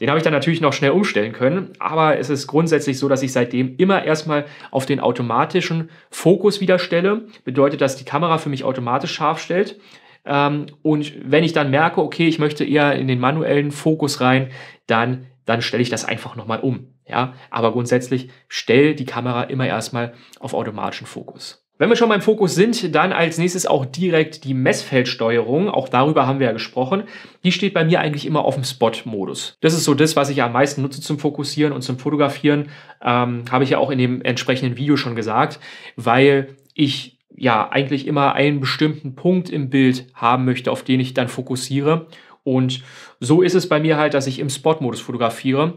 Den habe ich dann natürlich noch schnell umstellen können, aber es ist grundsätzlich so, dass ich seitdem immer erstmal auf den automatischen Fokus wieder stelle. Bedeutet, dass die Kamera für mich automatisch scharf stellt. Ähm, und wenn ich dann merke, okay, ich möchte eher in den manuellen Fokus rein, dann, dann stelle ich das einfach nochmal um. Ja, aber grundsätzlich stell die Kamera immer erstmal auf automatischen Fokus. Wenn wir schon beim Fokus sind, dann als nächstes auch direkt die Messfeldsteuerung. Auch darüber haben wir ja gesprochen. Die steht bei mir eigentlich immer auf dem Spot-Modus. Das ist so das, was ich am meisten nutze zum Fokussieren und zum Fotografieren. Ähm, Habe ich ja auch in dem entsprechenden Video schon gesagt, weil ich ja eigentlich immer einen bestimmten Punkt im Bild haben möchte, auf den ich dann fokussiere. Und so ist es bei mir halt, dass ich im Spot-Modus fotografiere.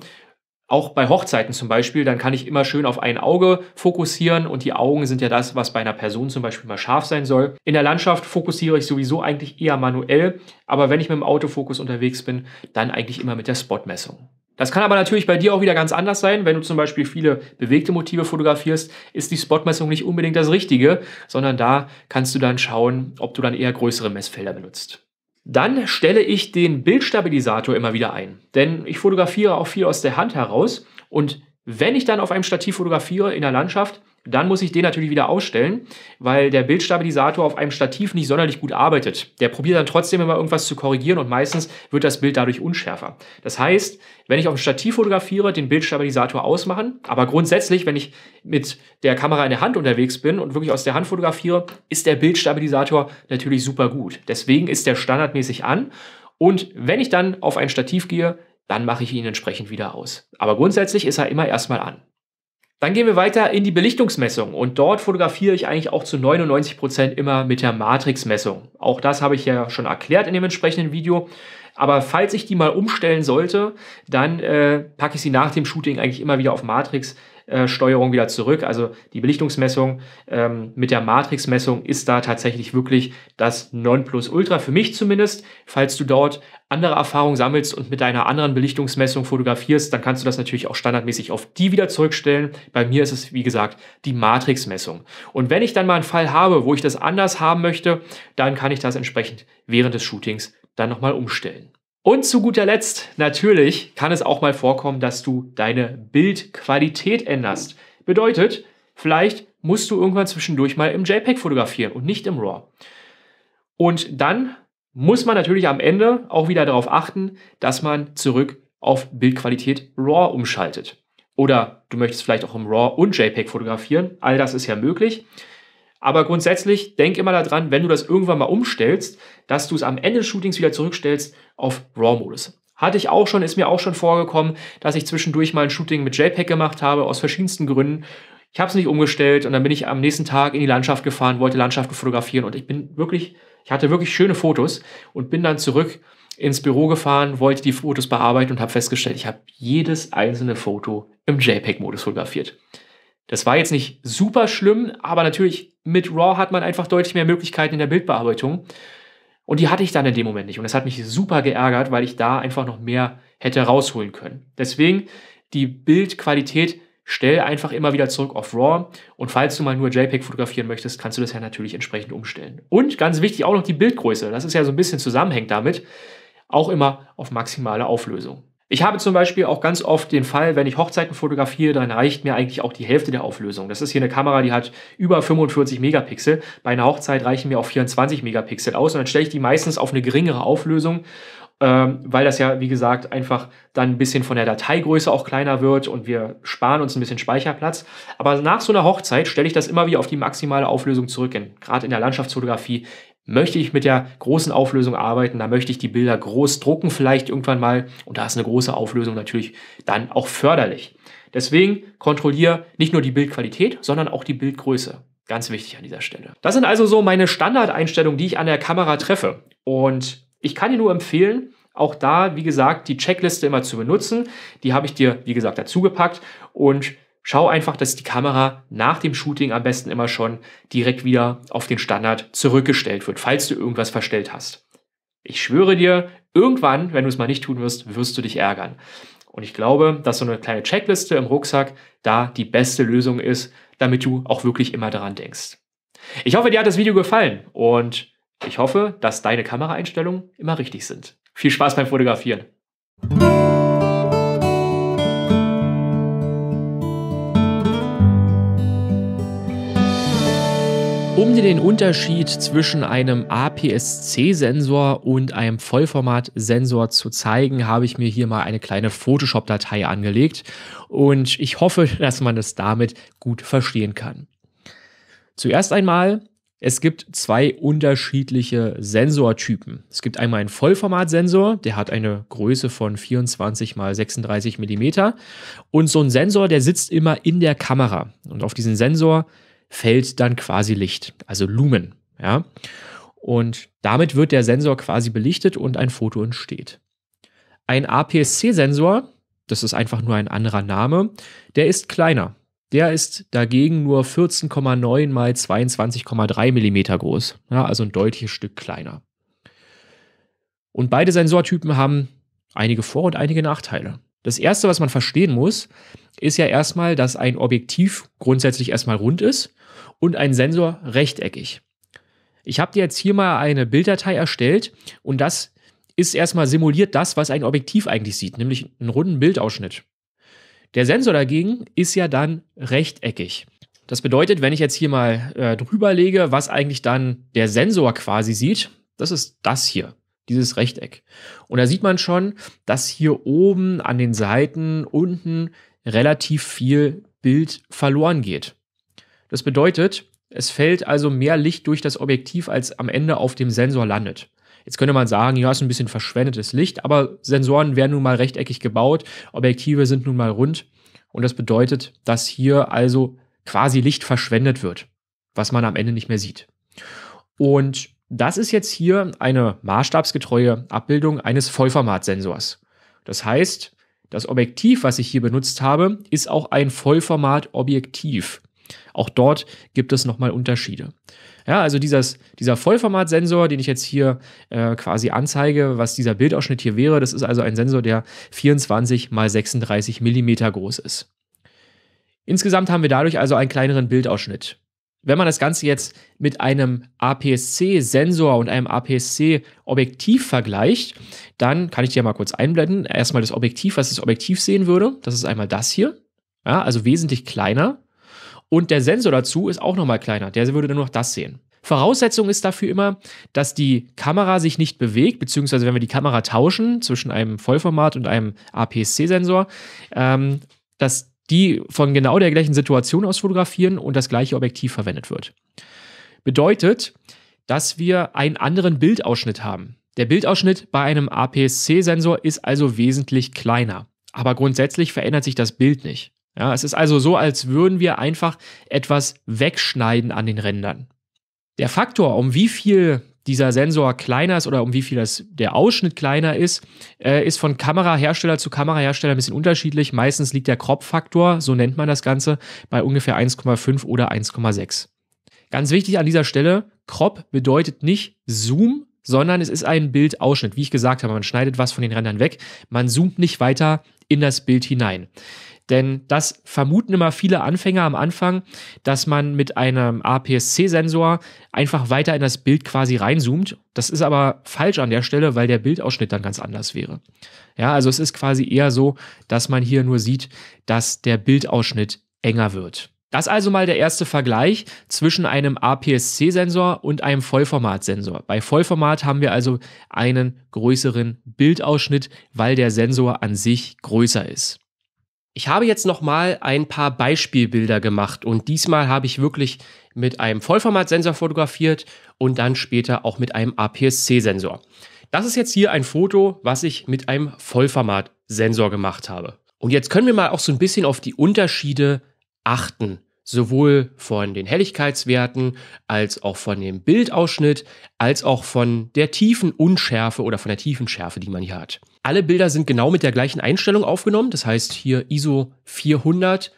Auch bei Hochzeiten zum Beispiel, dann kann ich immer schön auf ein Auge fokussieren und die Augen sind ja das, was bei einer Person zum Beispiel mal scharf sein soll. In der Landschaft fokussiere ich sowieso eigentlich eher manuell, aber wenn ich mit dem Autofokus unterwegs bin, dann eigentlich immer mit der Spot-Messung. Das kann aber natürlich bei dir auch wieder ganz anders sein. Wenn du zum Beispiel viele bewegte Motive fotografierst, ist die Spotmessung nicht unbedingt das Richtige, sondern da kannst du dann schauen, ob du dann eher größere Messfelder benutzt. Dann stelle ich den Bildstabilisator immer wieder ein, denn ich fotografiere auch viel aus der Hand heraus und wenn ich dann auf einem Stativ fotografiere in der Landschaft, dann muss ich den natürlich wieder ausstellen, weil der Bildstabilisator auf einem Stativ nicht sonderlich gut arbeitet. Der probiert dann trotzdem immer irgendwas zu korrigieren und meistens wird das Bild dadurch unschärfer. Das heißt, wenn ich auf dem Stativ fotografiere, den Bildstabilisator ausmachen, aber grundsätzlich, wenn ich mit der Kamera in der Hand unterwegs bin und wirklich aus der Hand fotografiere, ist der Bildstabilisator natürlich super gut. Deswegen ist der standardmäßig an und wenn ich dann auf ein Stativ gehe, dann mache ich ihn entsprechend wieder aus. Aber grundsätzlich ist er immer erstmal an. Dann gehen wir weiter in die Belichtungsmessung und dort fotografiere ich eigentlich auch zu 99% Prozent immer mit der Matrixmessung. Auch das habe ich ja schon erklärt in dem entsprechenden Video. Aber falls ich die mal umstellen sollte, dann äh, packe ich sie nach dem Shooting eigentlich immer wieder auf Matrix, Steuerung wieder zurück. Also die Belichtungsmessung ähm, mit der Matrix-Messung ist da tatsächlich wirklich das Nonplusultra für mich zumindest. Falls du dort andere Erfahrungen sammelst und mit einer anderen Belichtungsmessung fotografierst, dann kannst du das natürlich auch standardmäßig auf die wieder zurückstellen. Bei mir ist es, wie gesagt, die Matrixmessung. Und wenn ich dann mal einen Fall habe, wo ich das anders haben möchte, dann kann ich das entsprechend während des Shootings dann nochmal umstellen. Und zu guter Letzt, natürlich kann es auch mal vorkommen, dass du deine Bildqualität änderst. Bedeutet, vielleicht musst du irgendwann zwischendurch mal im JPEG fotografieren und nicht im RAW. Und dann muss man natürlich am Ende auch wieder darauf achten, dass man zurück auf Bildqualität RAW umschaltet. Oder du möchtest vielleicht auch im RAW und JPEG fotografieren. All das ist ja möglich. Aber grundsätzlich denk immer daran, wenn du das irgendwann mal umstellst, dass du es am Ende des Shootings wieder zurückstellst auf RAW-Modus. Hatte ich auch schon, ist mir auch schon vorgekommen, dass ich zwischendurch mal ein Shooting mit JPEG gemacht habe, aus verschiedensten Gründen. Ich habe es nicht umgestellt und dann bin ich am nächsten Tag in die Landschaft gefahren, wollte Landschaft fotografieren und ich bin wirklich ich hatte wirklich schöne Fotos und bin dann zurück ins Büro gefahren, wollte die Fotos bearbeiten und habe festgestellt, ich habe jedes einzelne Foto im JPEG-Modus fotografiert. Das war jetzt nicht super schlimm, aber natürlich mit RAW hat man einfach deutlich mehr Möglichkeiten in der Bildbearbeitung. Und die hatte ich dann in dem Moment nicht. Und das hat mich super geärgert, weil ich da einfach noch mehr hätte rausholen können. Deswegen, die Bildqualität Stell einfach immer wieder zurück auf RAW und falls du mal nur JPEG fotografieren möchtest, kannst du das ja natürlich entsprechend umstellen. Und ganz wichtig auch noch die Bildgröße. Das ist ja so ein bisschen zusammenhängt damit. Auch immer auf maximale Auflösung. Ich habe zum Beispiel auch ganz oft den Fall, wenn ich Hochzeiten fotografiere, dann reicht mir eigentlich auch die Hälfte der Auflösung. Das ist hier eine Kamera, die hat über 45 Megapixel. Bei einer Hochzeit reichen mir auch 24 Megapixel aus und dann stelle ich die meistens auf eine geringere Auflösung ähm, weil das ja, wie gesagt, einfach dann ein bisschen von der Dateigröße auch kleiner wird und wir sparen uns ein bisschen Speicherplatz. Aber nach so einer Hochzeit stelle ich das immer wieder auf die maximale Auflösung zurück. Gerade in der Landschaftsfotografie möchte ich mit der großen Auflösung arbeiten, da möchte ich die Bilder groß drucken vielleicht irgendwann mal und da ist eine große Auflösung natürlich dann auch förderlich. Deswegen kontrolliere nicht nur die Bildqualität, sondern auch die Bildgröße. Ganz wichtig an dieser Stelle. Das sind also so meine Standardeinstellungen, die ich an der Kamera treffe. Und ich kann dir nur empfehlen, auch da, wie gesagt, die Checkliste immer zu benutzen. Die habe ich dir, wie gesagt, dazu gepackt und schau einfach, dass die Kamera nach dem Shooting am besten immer schon direkt wieder auf den Standard zurückgestellt wird, falls du irgendwas verstellt hast. Ich schwöre dir, irgendwann, wenn du es mal nicht tun wirst, wirst du dich ärgern. Und ich glaube, dass so eine kleine Checkliste im Rucksack da die beste Lösung ist, damit du auch wirklich immer daran denkst. Ich hoffe, dir hat das Video gefallen und ich hoffe, dass deine Kameraeinstellungen immer richtig sind. Viel Spaß beim Fotografieren! Um dir den Unterschied zwischen einem APS-C-Sensor und einem Vollformat-Sensor zu zeigen, habe ich mir hier mal eine kleine Photoshop-Datei angelegt und ich hoffe, dass man es damit gut verstehen kann. Zuerst einmal es gibt zwei unterschiedliche Sensortypen. Es gibt einmal einen Vollformatsensor, der hat eine Größe von 24 x 36 mm. Und so ein Sensor, der sitzt immer in der Kamera. Und auf diesen Sensor fällt dann quasi Licht, also Lumen. Ja? Und damit wird der Sensor quasi belichtet und ein Foto entsteht. Ein APS-C-Sensor, das ist einfach nur ein anderer Name, der ist kleiner. Der ist dagegen nur 14,9 mal 22,3 mm groß, ja, also ein deutliches Stück kleiner. Und beide Sensortypen haben einige Vor- und einige Nachteile. Das erste, was man verstehen muss, ist ja erstmal, dass ein Objektiv grundsätzlich erstmal rund ist und ein Sensor rechteckig. Ich habe dir jetzt hier mal eine Bilddatei erstellt und das ist erstmal simuliert das, was ein Objektiv eigentlich sieht, nämlich einen runden Bildausschnitt. Der Sensor dagegen ist ja dann rechteckig. Das bedeutet, wenn ich jetzt hier mal äh, drüber lege, was eigentlich dann der Sensor quasi sieht, das ist das hier, dieses Rechteck. Und da sieht man schon, dass hier oben an den Seiten unten relativ viel Bild verloren geht. Das bedeutet, es fällt also mehr Licht durch das Objektiv, als am Ende auf dem Sensor landet. Jetzt könnte man sagen, ja, ist ein bisschen verschwendetes Licht, aber Sensoren werden nun mal rechteckig gebaut, Objektive sind nun mal rund und das bedeutet, dass hier also quasi Licht verschwendet wird, was man am Ende nicht mehr sieht. Und das ist jetzt hier eine maßstabsgetreue Abbildung eines Vollformatsensors. Das heißt, das Objektiv, was ich hier benutzt habe, ist auch ein Vollformat-Objektiv. Auch dort gibt es nochmal Unterschiede. Ja, also dieses, dieser Vollformatsensor, den ich jetzt hier äh, quasi anzeige, was dieser Bildausschnitt hier wäre, das ist also ein Sensor, der 24 x 36 mm groß ist. Insgesamt haben wir dadurch also einen kleineren Bildausschnitt. Wenn man das Ganze jetzt mit einem APS-C-Sensor und einem APS-C-Objektiv vergleicht, dann kann ich dir mal kurz einblenden. Erstmal das Objektiv, was das Objektiv sehen würde. Das ist einmal das hier. Ja, also wesentlich kleiner. Und der Sensor dazu ist auch nochmal kleiner. Der würde dann nur noch das sehen. Voraussetzung ist dafür immer, dass die Kamera sich nicht bewegt, beziehungsweise wenn wir die Kamera tauschen zwischen einem Vollformat und einem APS-C-Sensor, ähm, dass die von genau der gleichen Situation aus fotografieren und das gleiche Objektiv verwendet wird. Bedeutet, dass wir einen anderen Bildausschnitt haben. Der Bildausschnitt bei einem APS-C-Sensor ist also wesentlich kleiner. Aber grundsätzlich verändert sich das Bild nicht. Ja, es ist also so, als würden wir einfach etwas wegschneiden an den Rändern. Der Faktor, um wie viel dieser Sensor kleiner ist oder um wie viel das, der Ausschnitt kleiner ist, äh, ist von Kamerahersteller zu Kamerahersteller ein bisschen unterschiedlich. Meistens liegt der Crop-Faktor, so nennt man das Ganze, bei ungefähr 1,5 oder 1,6. Ganz wichtig an dieser Stelle, Crop bedeutet nicht Zoom, sondern es ist ein Bildausschnitt. Wie ich gesagt habe, man schneidet was von den Rändern weg, man zoomt nicht weiter in das Bild hinein. Denn das vermuten immer viele Anfänger am Anfang, dass man mit einem APS-C-Sensor einfach weiter in das Bild quasi reinzoomt. Das ist aber falsch an der Stelle, weil der Bildausschnitt dann ganz anders wäre. Ja, also es ist quasi eher so, dass man hier nur sieht, dass der Bildausschnitt enger wird. Das also mal der erste Vergleich zwischen einem APS-C-Sensor und einem Vollformat-Sensor. Bei Vollformat haben wir also einen größeren Bildausschnitt, weil der Sensor an sich größer ist. Ich habe jetzt nochmal ein paar Beispielbilder gemacht und diesmal habe ich wirklich mit einem Vollformatsensor fotografiert und dann später auch mit einem APS-C-Sensor. Das ist jetzt hier ein Foto, was ich mit einem Vollformatsensor gemacht habe. Und jetzt können wir mal auch so ein bisschen auf die Unterschiede achten sowohl von den Helligkeitswerten als auch von dem Bildausschnitt, als auch von der tiefen Unschärfe oder von der tiefen Schärfe, die man hier hat. Alle Bilder sind genau mit der gleichen Einstellung aufgenommen, das heißt hier ISO 400,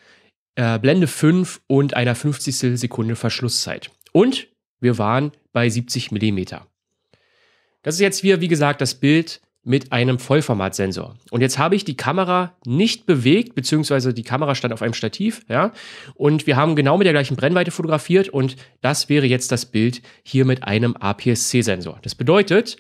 äh, Blende 5 und einer 50. Sekunde Verschlusszeit. Und wir waren bei 70 mm. Das ist jetzt hier, wie gesagt, das Bild mit einem Vollformatsensor. Und jetzt habe ich die Kamera nicht bewegt, beziehungsweise die Kamera stand auf einem Stativ, ja, und wir haben genau mit der gleichen Brennweite fotografiert und das wäre jetzt das Bild hier mit einem APS-C-Sensor. Das bedeutet,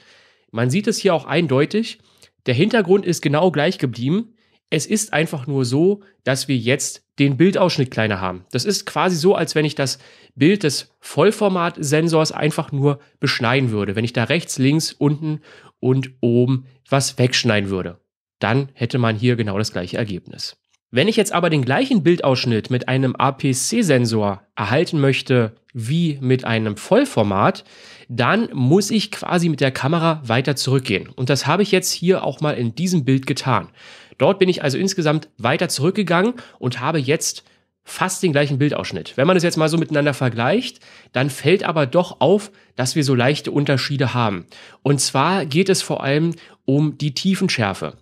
man sieht es hier auch eindeutig, der Hintergrund ist genau gleich geblieben. Es ist einfach nur so, dass wir jetzt den Bildausschnitt kleiner haben. Das ist quasi so, als wenn ich das Bild des Vollformatsensors einfach nur beschneiden würde. Wenn ich da rechts, links, unten und oben was wegschneiden würde. Dann hätte man hier genau das gleiche Ergebnis. Wenn ich jetzt aber den gleichen Bildausschnitt mit einem APC-Sensor erhalten möchte wie mit einem Vollformat, dann muss ich quasi mit der Kamera weiter zurückgehen. Und das habe ich jetzt hier auch mal in diesem Bild getan. Dort bin ich also insgesamt weiter zurückgegangen und habe jetzt fast den gleichen Bildausschnitt. Wenn man es jetzt mal so miteinander vergleicht, dann fällt aber doch auf, dass wir so leichte Unterschiede haben. Und zwar geht es vor allem um die Tiefenschärfe.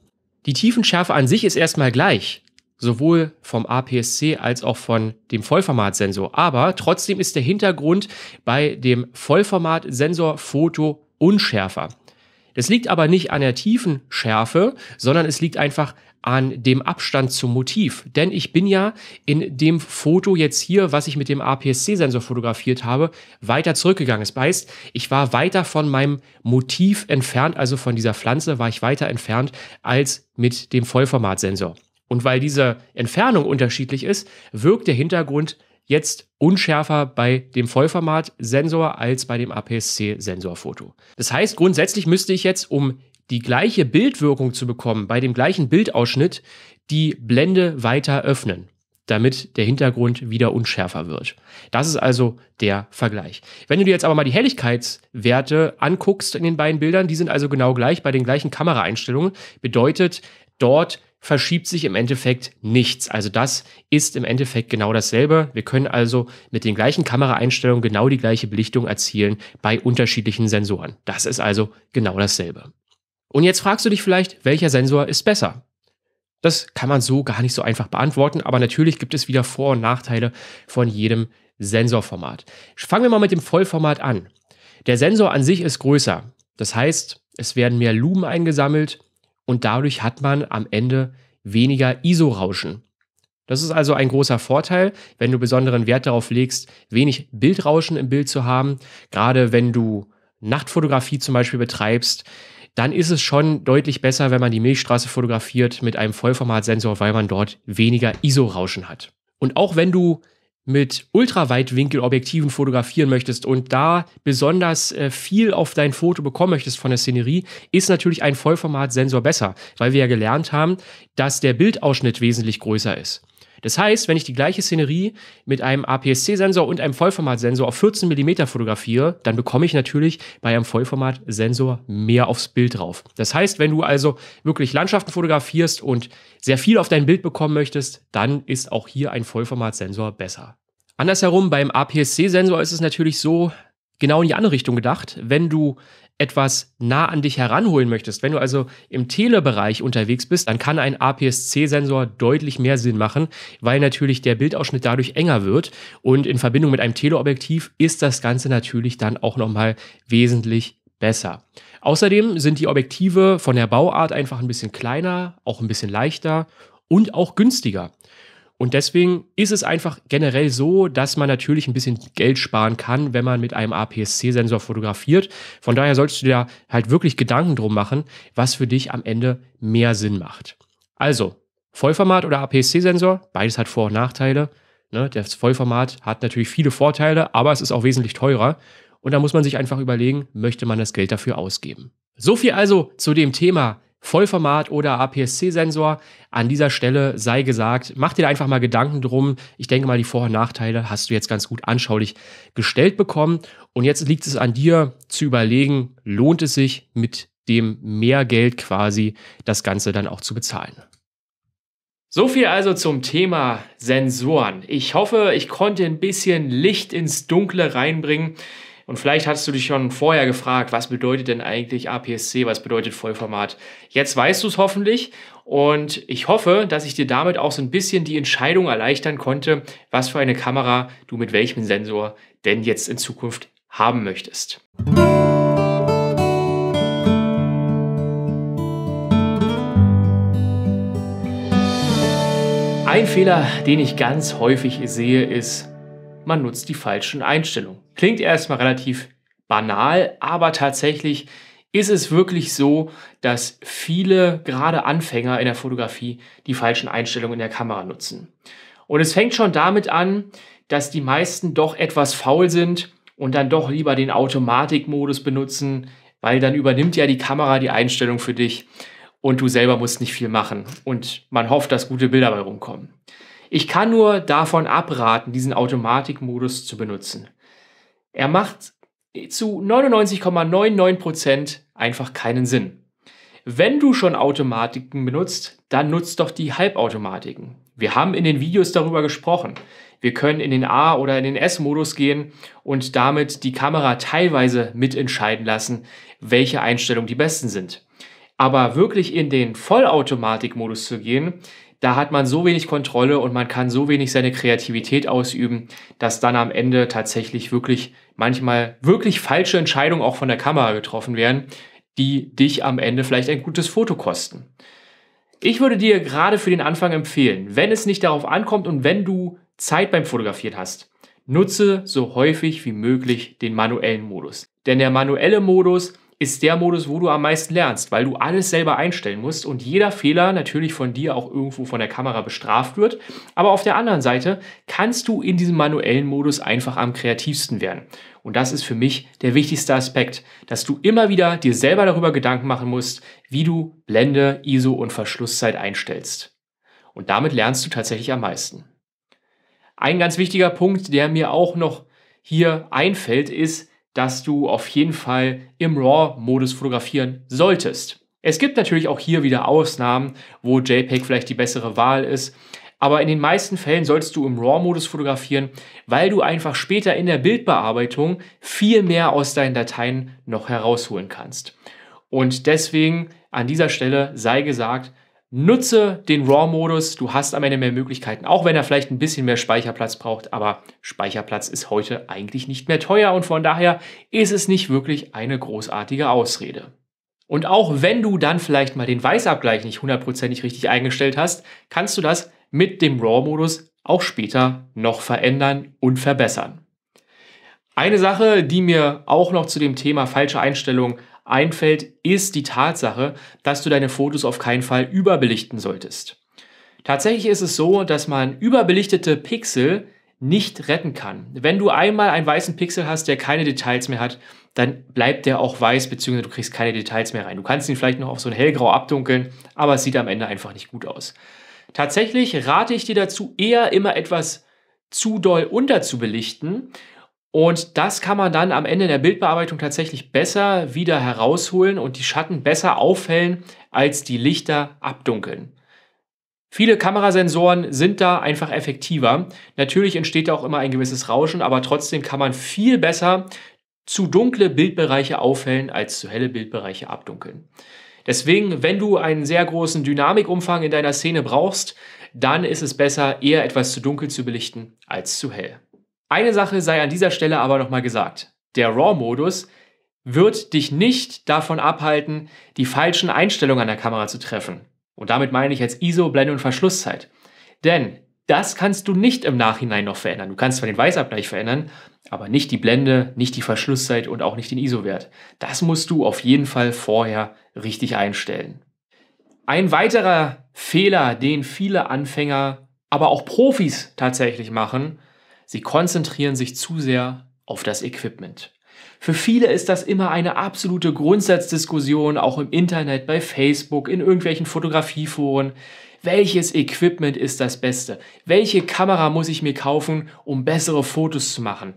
Die Tiefenschärfe an sich ist erstmal gleich, sowohl vom APS-C als auch von dem Vollformatsensor. Aber trotzdem ist der Hintergrund bei dem Vollformatsensor Foto unschärfer. Das liegt aber nicht an der Tiefenschärfe, sondern es liegt einfach an dem Abstand zum Motiv. Denn ich bin ja in dem Foto jetzt hier, was ich mit dem APS-C-Sensor fotografiert habe, weiter zurückgegangen. Das heißt, ich war weiter von meinem Motiv entfernt, also von dieser Pflanze war ich weiter entfernt als mit dem Vollformatsensor. Und weil diese Entfernung unterschiedlich ist, wirkt der Hintergrund jetzt unschärfer bei dem Vollformatsensor als bei dem APS-C-Sensorfoto. Das heißt, grundsätzlich müsste ich jetzt, um die gleiche Bildwirkung zu bekommen bei dem gleichen Bildausschnitt, die Blende weiter öffnen damit der Hintergrund wieder unschärfer wird. Das ist also der Vergleich. Wenn du dir jetzt aber mal die Helligkeitswerte anguckst in den beiden Bildern, die sind also genau gleich bei den gleichen Kameraeinstellungen, bedeutet dort verschiebt sich im Endeffekt nichts. Also das ist im Endeffekt genau dasselbe. Wir können also mit den gleichen Kameraeinstellungen genau die gleiche Belichtung erzielen bei unterschiedlichen Sensoren. Das ist also genau dasselbe. Und jetzt fragst du dich vielleicht, welcher Sensor ist besser? Das kann man so gar nicht so einfach beantworten, aber natürlich gibt es wieder Vor- und Nachteile von jedem Sensorformat. Fangen wir mal mit dem Vollformat an. Der Sensor an sich ist größer. Das heißt, es werden mehr Lumen eingesammelt und dadurch hat man am Ende weniger ISO-Rauschen. Das ist also ein großer Vorteil, wenn du besonderen Wert darauf legst, wenig Bildrauschen im Bild zu haben. Gerade wenn du Nachtfotografie zum Beispiel betreibst, dann ist es schon deutlich besser, wenn man die Milchstraße fotografiert mit einem Vollformatsensor, weil man dort weniger ISO-Rauschen hat. Und auch wenn du mit Ultraweitwinkelobjektiven fotografieren möchtest und da besonders äh, viel auf dein Foto bekommen möchtest von der Szenerie, ist natürlich ein Vollformatsensor besser, weil wir ja gelernt haben, dass der Bildausschnitt wesentlich größer ist. Das heißt, wenn ich die gleiche Szenerie mit einem APS-C-Sensor und einem Vollformatsensor auf 14 mm fotografiere, dann bekomme ich natürlich bei einem Vollformatsensor mehr aufs Bild drauf. Das heißt, wenn du also wirklich Landschaften fotografierst und sehr viel auf dein Bild bekommen möchtest, dann ist auch hier ein Vollformatsensor besser. Andersherum beim APS-C-Sensor ist es natürlich so, genau in die andere Richtung gedacht. Wenn du etwas nah an dich heranholen möchtest, wenn du also im Telebereich unterwegs bist, dann kann ein APS-C-Sensor deutlich mehr Sinn machen, weil natürlich der Bildausschnitt dadurch enger wird und in Verbindung mit einem Teleobjektiv ist das Ganze natürlich dann auch nochmal wesentlich besser. Außerdem sind die Objektive von der Bauart einfach ein bisschen kleiner, auch ein bisschen leichter und auch günstiger. Und deswegen ist es einfach generell so, dass man natürlich ein bisschen Geld sparen kann, wenn man mit einem APS-C-Sensor fotografiert. Von daher solltest du dir halt wirklich Gedanken drum machen, was für dich am Ende mehr Sinn macht. Also, Vollformat oder APS-C-Sensor, beides hat Vor- und Nachteile. Ne? Das Vollformat hat natürlich viele Vorteile, aber es ist auch wesentlich teurer. Und da muss man sich einfach überlegen, möchte man das Geld dafür ausgeben. So viel also zu dem Thema Vollformat oder APS-C-Sensor. An dieser Stelle sei gesagt, mach dir da einfach mal Gedanken drum. Ich denke mal, die Vor- und Nachteile hast du jetzt ganz gut anschaulich gestellt bekommen. Und jetzt liegt es an dir zu überlegen, lohnt es sich mit dem Mehrgeld quasi das Ganze dann auch zu bezahlen. So viel also zum Thema Sensoren. Ich hoffe, ich konnte ein bisschen Licht ins Dunkle reinbringen. Und vielleicht hast du dich schon vorher gefragt, was bedeutet denn eigentlich APS-C, was bedeutet Vollformat? Jetzt weißt du es hoffentlich und ich hoffe, dass ich dir damit auch so ein bisschen die Entscheidung erleichtern konnte, was für eine Kamera du mit welchem Sensor denn jetzt in Zukunft haben möchtest. Ein Fehler, den ich ganz häufig sehe, ist, man nutzt die falschen Einstellungen. Klingt erstmal relativ banal, aber tatsächlich ist es wirklich so, dass viele, gerade Anfänger in der Fotografie, die falschen Einstellungen in der Kamera nutzen. Und es fängt schon damit an, dass die meisten doch etwas faul sind und dann doch lieber den Automatikmodus benutzen, weil dann übernimmt ja die Kamera die Einstellung für dich und du selber musst nicht viel machen und man hofft, dass gute Bilder bei rumkommen. Ich kann nur davon abraten, diesen Automatikmodus zu benutzen. Er macht zu 99,99% einfach keinen Sinn. Wenn du schon Automatiken benutzt, dann nutzt doch die Halbautomatiken. Wir haben in den Videos darüber gesprochen. Wir können in den A- oder in den S-Modus gehen und damit die Kamera teilweise mitentscheiden lassen, welche Einstellungen die besten sind. Aber wirklich in den Vollautomatik-Modus zu gehen, da hat man so wenig Kontrolle und man kann so wenig seine Kreativität ausüben, dass dann am Ende tatsächlich wirklich manchmal wirklich falsche Entscheidungen auch von der Kamera getroffen werden, die dich am Ende vielleicht ein gutes Foto kosten. Ich würde dir gerade für den Anfang empfehlen, wenn es nicht darauf ankommt und wenn du Zeit beim Fotografieren hast, nutze so häufig wie möglich den manuellen Modus. Denn der manuelle Modus ist der Modus, wo du am meisten lernst, weil du alles selber einstellen musst und jeder Fehler natürlich von dir auch irgendwo von der Kamera bestraft wird. Aber auf der anderen Seite kannst du in diesem manuellen Modus einfach am kreativsten werden. Und das ist für mich der wichtigste Aspekt, dass du immer wieder dir selber darüber Gedanken machen musst, wie du Blende, ISO und Verschlusszeit einstellst. Und damit lernst du tatsächlich am meisten. Ein ganz wichtiger Punkt, der mir auch noch hier einfällt, ist, dass du auf jeden Fall im RAW-Modus fotografieren solltest. Es gibt natürlich auch hier wieder Ausnahmen, wo JPEG vielleicht die bessere Wahl ist, aber in den meisten Fällen solltest du im RAW-Modus fotografieren, weil du einfach später in der Bildbearbeitung viel mehr aus deinen Dateien noch herausholen kannst. Und deswegen an dieser Stelle sei gesagt, nutze den RAW-Modus. Du hast am Ende mehr Möglichkeiten, auch wenn er vielleicht ein bisschen mehr Speicherplatz braucht. Aber Speicherplatz ist heute eigentlich nicht mehr teuer und von daher ist es nicht wirklich eine großartige Ausrede. Und auch wenn du dann vielleicht mal den Weißabgleich nicht hundertprozentig richtig eingestellt hast, kannst du das mit dem RAW-Modus auch später noch verändern und verbessern. Eine Sache, die mir auch noch zu dem Thema falsche Einstellungen einfällt, ist die Tatsache, dass du deine Fotos auf keinen Fall überbelichten solltest. Tatsächlich ist es so, dass man überbelichtete Pixel nicht retten kann. Wenn du einmal einen weißen Pixel hast, der keine Details mehr hat, dann bleibt der auch weiß, beziehungsweise du kriegst keine Details mehr rein. Du kannst ihn vielleicht noch auf so ein hellgrau abdunkeln, aber es sieht am Ende einfach nicht gut aus. Tatsächlich rate ich dir dazu, eher immer etwas zu doll unterzubelichten, und das kann man dann am Ende der Bildbearbeitung tatsächlich besser wieder herausholen und die Schatten besser auffällen, als die Lichter abdunkeln. Viele Kamerasensoren sind da einfach effektiver. Natürlich entsteht da auch immer ein gewisses Rauschen, aber trotzdem kann man viel besser zu dunkle Bildbereiche aufhellen, als zu helle Bildbereiche abdunkeln. Deswegen, wenn du einen sehr großen Dynamikumfang in deiner Szene brauchst, dann ist es besser, eher etwas zu dunkel zu belichten als zu hell. Eine Sache sei an dieser Stelle aber nochmal gesagt. Der RAW-Modus wird dich nicht davon abhalten, die falschen Einstellungen an der Kamera zu treffen. Und damit meine ich jetzt ISO, Blende und Verschlusszeit. Denn das kannst du nicht im Nachhinein noch verändern. Du kannst zwar den Weißabgleich verändern, aber nicht die Blende, nicht die Verschlusszeit und auch nicht den ISO-Wert. Das musst du auf jeden Fall vorher richtig einstellen. Ein weiterer Fehler, den viele Anfänger, aber auch Profis tatsächlich machen, Sie konzentrieren sich zu sehr auf das Equipment. Für viele ist das immer eine absolute Grundsatzdiskussion, auch im Internet, bei Facebook, in irgendwelchen Fotografieforen. Welches Equipment ist das Beste? Welche Kamera muss ich mir kaufen, um bessere Fotos zu machen?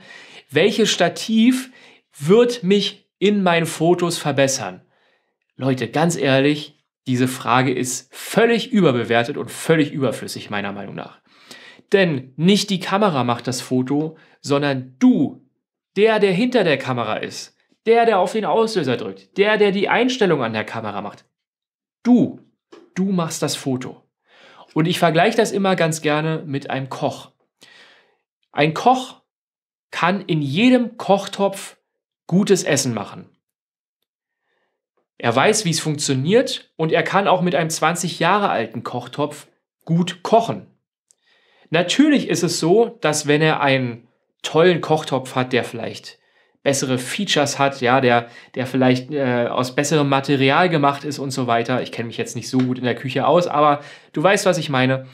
Welches Stativ wird mich in meinen Fotos verbessern? Leute, ganz ehrlich, diese Frage ist völlig überbewertet und völlig überflüssig meiner Meinung nach. Denn nicht die Kamera macht das Foto, sondern du, der, der hinter der Kamera ist, der, der auf den Auslöser drückt, der, der die Einstellung an der Kamera macht. Du, du machst das Foto. Und ich vergleiche das immer ganz gerne mit einem Koch. Ein Koch kann in jedem Kochtopf gutes Essen machen. Er weiß, wie es funktioniert und er kann auch mit einem 20 Jahre alten Kochtopf gut kochen. Natürlich ist es so, dass wenn er einen tollen Kochtopf hat, der vielleicht bessere Features hat, ja, der, der vielleicht äh, aus besserem Material gemacht ist und so weiter. Ich kenne mich jetzt nicht so gut in der Küche aus, aber du weißt, was ich meine.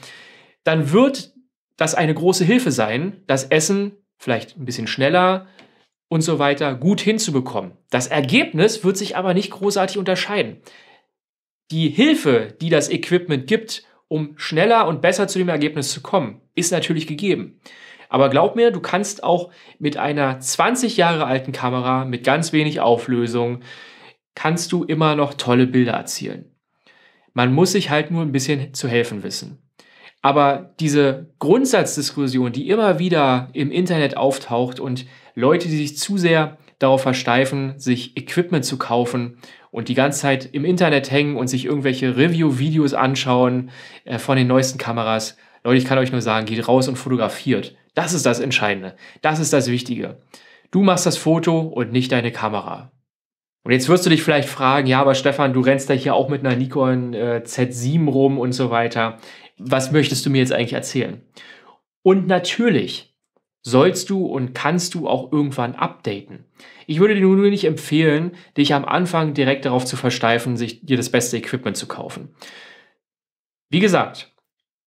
Dann wird das eine große Hilfe sein, das Essen vielleicht ein bisschen schneller und so weiter gut hinzubekommen. Das Ergebnis wird sich aber nicht großartig unterscheiden. Die Hilfe, die das Equipment gibt, um schneller und besser zu dem Ergebnis zu kommen, ist natürlich gegeben. Aber glaub mir, du kannst auch mit einer 20 Jahre alten Kamera mit ganz wenig Auflösung, kannst du immer noch tolle Bilder erzielen. Man muss sich halt nur ein bisschen zu helfen wissen. Aber diese Grundsatzdiskussion, die immer wieder im Internet auftaucht und Leute, die sich zu sehr darauf versteifen, sich Equipment zu kaufen und die ganze Zeit im Internet hängen und sich irgendwelche Review-Videos anschauen äh, von den neuesten Kameras. Leute, ich kann euch nur sagen, geht raus und fotografiert. Das ist das Entscheidende. Das ist das Wichtige. Du machst das Foto und nicht deine Kamera. Und jetzt wirst du dich vielleicht fragen, ja, aber Stefan, du rennst da hier auch mit einer Nikon äh, Z7 rum und so weiter. Was möchtest du mir jetzt eigentlich erzählen? Und natürlich sollst du und kannst du auch irgendwann updaten. Ich würde dir nur nicht empfehlen, dich am Anfang direkt darauf zu versteifen, sich dir das beste Equipment zu kaufen. Wie gesagt,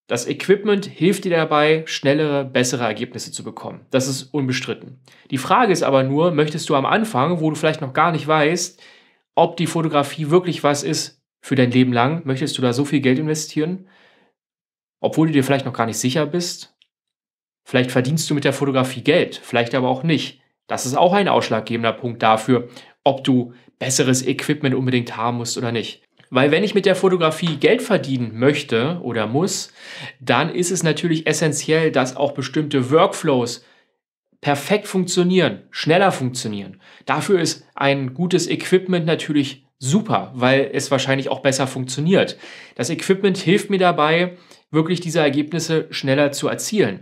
das Equipment hilft dir dabei, schnellere, bessere Ergebnisse zu bekommen. Das ist unbestritten. Die Frage ist aber nur, möchtest du am Anfang, wo du vielleicht noch gar nicht weißt, ob die Fotografie wirklich was ist für dein Leben lang, möchtest du da so viel Geld investieren, obwohl du dir vielleicht noch gar nicht sicher bist? Vielleicht verdienst du mit der Fotografie Geld, vielleicht aber auch nicht. Das ist auch ein ausschlaggebender Punkt dafür, ob du besseres Equipment unbedingt haben musst oder nicht. Weil wenn ich mit der Fotografie Geld verdienen möchte oder muss, dann ist es natürlich essentiell, dass auch bestimmte Workflows perfekt funktionieren, schneller funktionieren. Dafür ist ein gutes Equipment natürlich super, weil es wahrscheinlich auch besser funktioniert. Das Equipment hilft mir dabei, wirklich diese Ergebnisse schneller zu erzielen.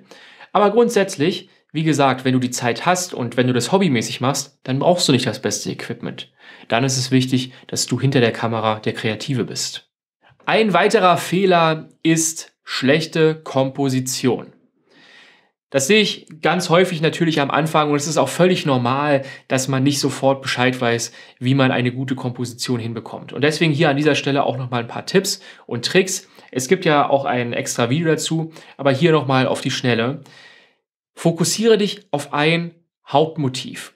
Aber grundsätzlich, wie gesagt, wenn du die Zeit hast und wenn du das hobbymäßig machst, dann brauchst du nicht das beste Equipment. Dann ist es wichtig, dass du hinter der Kamera der Kreative bist. Ein weiterer Fehler ist schlechte Komposition. Das sehe ich ganz häufig natürlich am Anfang und es ist auch völlig normal, dass man nicht sofort Bescheid weiß, wie man eine gute Komposition hinbekommt. Und deswegen hier an dieser Stelle auch nochmal ein paar Tipps und Tricks, es gibt ja auch ein extra Video dazu, aber hier nochmal auf die Schnelle. Fokussiere dich auf ein Hauptmotiv.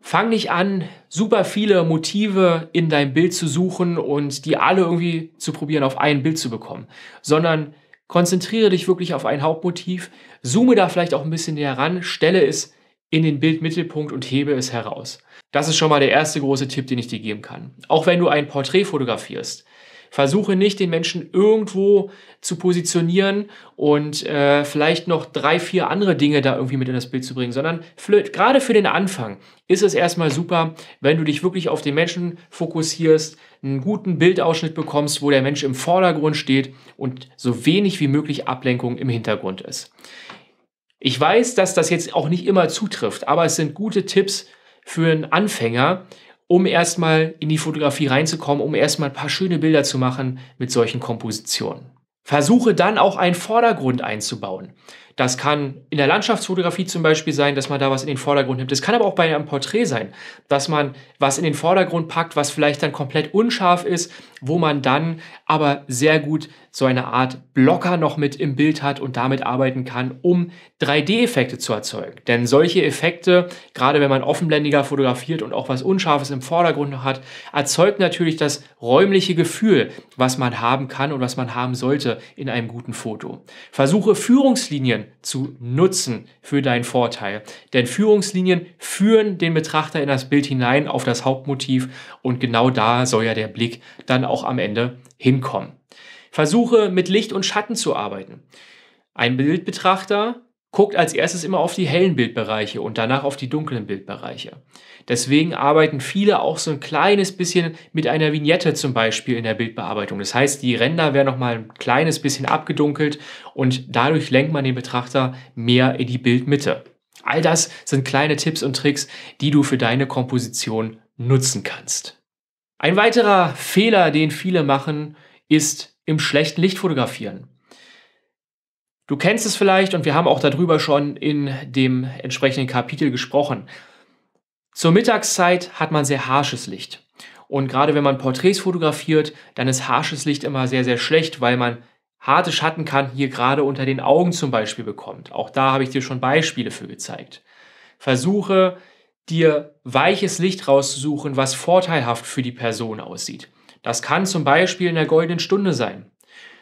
Fang nicht an, super viele Motive in deinem Bild zu suchen und die alle irgendwie zu probieren, auf ein Bild zu bekommen, sondern konzentriere dich wirklich auf ein Hauptmotiv, zoome da vielleicht auch ein bisschen näher ran, stelle es in den Bildmittelpunkt und hebe es heraus. Das ist schon mal der erste große Tipp, den ich dir geben kann. Auch wenn du ein Porträt fotografierst, Versuche nicht, den Menschen irgendwo zu positionieren und äh, vielleicht noch drei, vier andere Dinge da irgendwie mit in das Bild zu bringen, sondern gerade für den Anfang ist es erstmal super, wenn du dich wirklich auf den Menschen fokussierst, einen guten Bildausschnitt bekommst, wo der Mensch im Vordergrund steht und so wenig wie möglich Ablenkung im Hintergrund ist. Ich weiß, dass das jetzt auch nicht immer zutrifft, aber es sind gute Tipps für einen Anfänger, um erstmal in die Fotografie reinzukommen, um erstmal ein paar schöne Bilder zu machen mit solchen Kompositionen. Versuche dann auch einen Vordergrund einzubauen. Das kann in der Landschaftsfotografie zum Beispiel sein, dass man da was in den Vordergrund nimmt. Das kann aber auch bei einem Porträt sein, dass man was in den Vordergrund packt, was vielleicht dann komplett unscharf ist, wo man dann aber sehr gut so eine Art Blocker noch mit im Bild hat und damit arbeiten kann, um 3D-Effekte zu erzeugen. Denn solche Effekte, gerade wenn man offenblendiger fotografiert und auch was Unscharfes im Vordergrund hat, erzeugt natürlich das räumliche Gefühl, was man haben kann und was man haben sollte in einem guten Foto. Versuche Führungslinien zu nutzen für deinen Vorteil. Denn Führungslinien führen den Betrachter in das Bild hinein auf das Hauptmotiv und genau da soll ja der Blick dann auch am Ende hinkommen. Versuche mit Licht und Schatten zu arbeiten. Ein Bildbetrachter guckt als erstes immer auf die hellen Bildbereiche und danach auf die dunklen Bildbereiche. Deswegen arbeiten viele auch so ein kleines bisschen mit einer Vignette zum Beispiel in der Bildbearbeitung. Das heißt, die Ränder werden nochmal ein kleines bisschen abgedunkelt und dadurch lenkt man den Betrachter mehr in die Bildmitte. All das sind kleine Tipps und Tricks, die du für deine Komposition nutzen kannst. Ein weiterer Fehler, den viele machen, ist im schlechten Licht fotografieren. Du kennst es vielleicht und wir haben auch darüber schon in dem entsprechenden Kapitel gesprochen. Zur Mittagszeit hat man sehr harsches Licht. Und gerade wenn man Porträts fotografiert, dann ist harsches Licht immer sehr, sehr schlecht, weil man harte Schattenkanten hier gerade unter den Augen zum Beispiel bekommt. Auch da habe ich dir schon Beispiele für gezeigt. Versuche dir weiches Licht rauszusuchen, was vorteilhaft für die Person aussieht. Das kann zum Beispiel in der goldenen Stunde sein.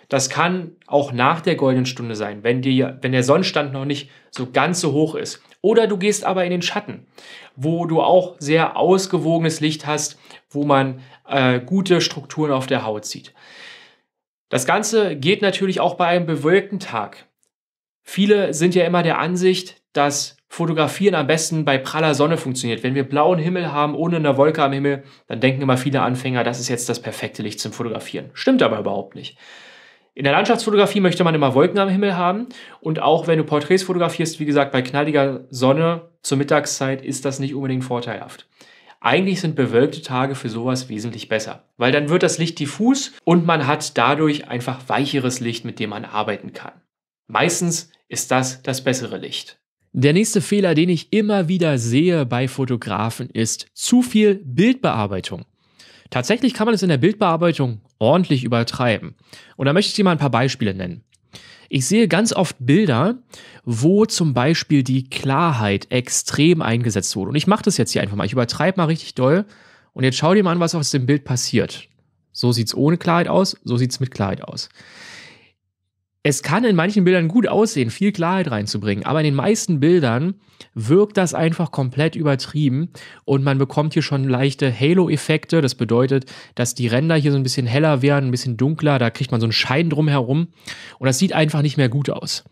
Das kann auch nach der goldenen Stunde sein, wenn, die, wenn der Sonnenstand noch nicht so ganz so hoch ist oder du gehst aber in den Schatten, wo du auch sehr ausgewogenes Licht hast, wo man äh, gute Strukturen auf der Haut sieht. Das Ganze geht natürlich auch bei einem bewölkten Tag. Viele sind ja immer der Ansicht, dass Fotografieren am besten bei praller Sonne funktioniert. Wenn wir blauen Himmel haben, ohne eine Wolke am Himmel, dann denken immer viele Anfänger, das ist jetzt das perfekte Licht zum Fotografieren. Stimmt aber überhaupt nicht. In der Landschaftsfotografie möchte man immer Wolken am Himmel haben und auch wenn du Porträts fotografierst, wie gesagt, bei knalliger Sonne zur Mittagszeit ist das nicht unbedingt vorteilhaft. Eigentlich sind bewölkte Tage für sowas wesentlich besser, weil dann wird das Licht diffus und man hat dadurch einfach weicheres Licht, mit dem man arbeiten kann. Meistens ist das das bessere Licht. Der nächste Fehler, den ich immer wieder sehe bei Fotografen, ist zu viel Bildbearbeitung. Tatsächlich kann man es in der Bildbearbeitung ordentlich übertreiben. Und da möchte ich dir mal ein paar Beispiele nennen. Ich sehe ganz oft Bilder, wo zum Beispiel die Klarheit extrem eingesetzt wurde. Und ich mache das jetzt hier einfach mal. Ich übertreibe mal richtig doll. Und jetzt schau dir mal an, was aus dem Bild passiert. So sieht es ohne Klarheit aus, so sieht es mit Klarheit aus es kann in manchen Bildern gut aussehen, viel Klarheit reinzubringen, aber in den meisten Bildern wirkt das einfach komplett übertrieben und man bekommt hier schon leichte Halo-Effekte. Das bedeutet, dass die Ränder hier so ein bisschen heller werden, ein bisschen dunkler, da kriegt man so einen Schein drumherum und das sieht einfach nicht mehr gut aus.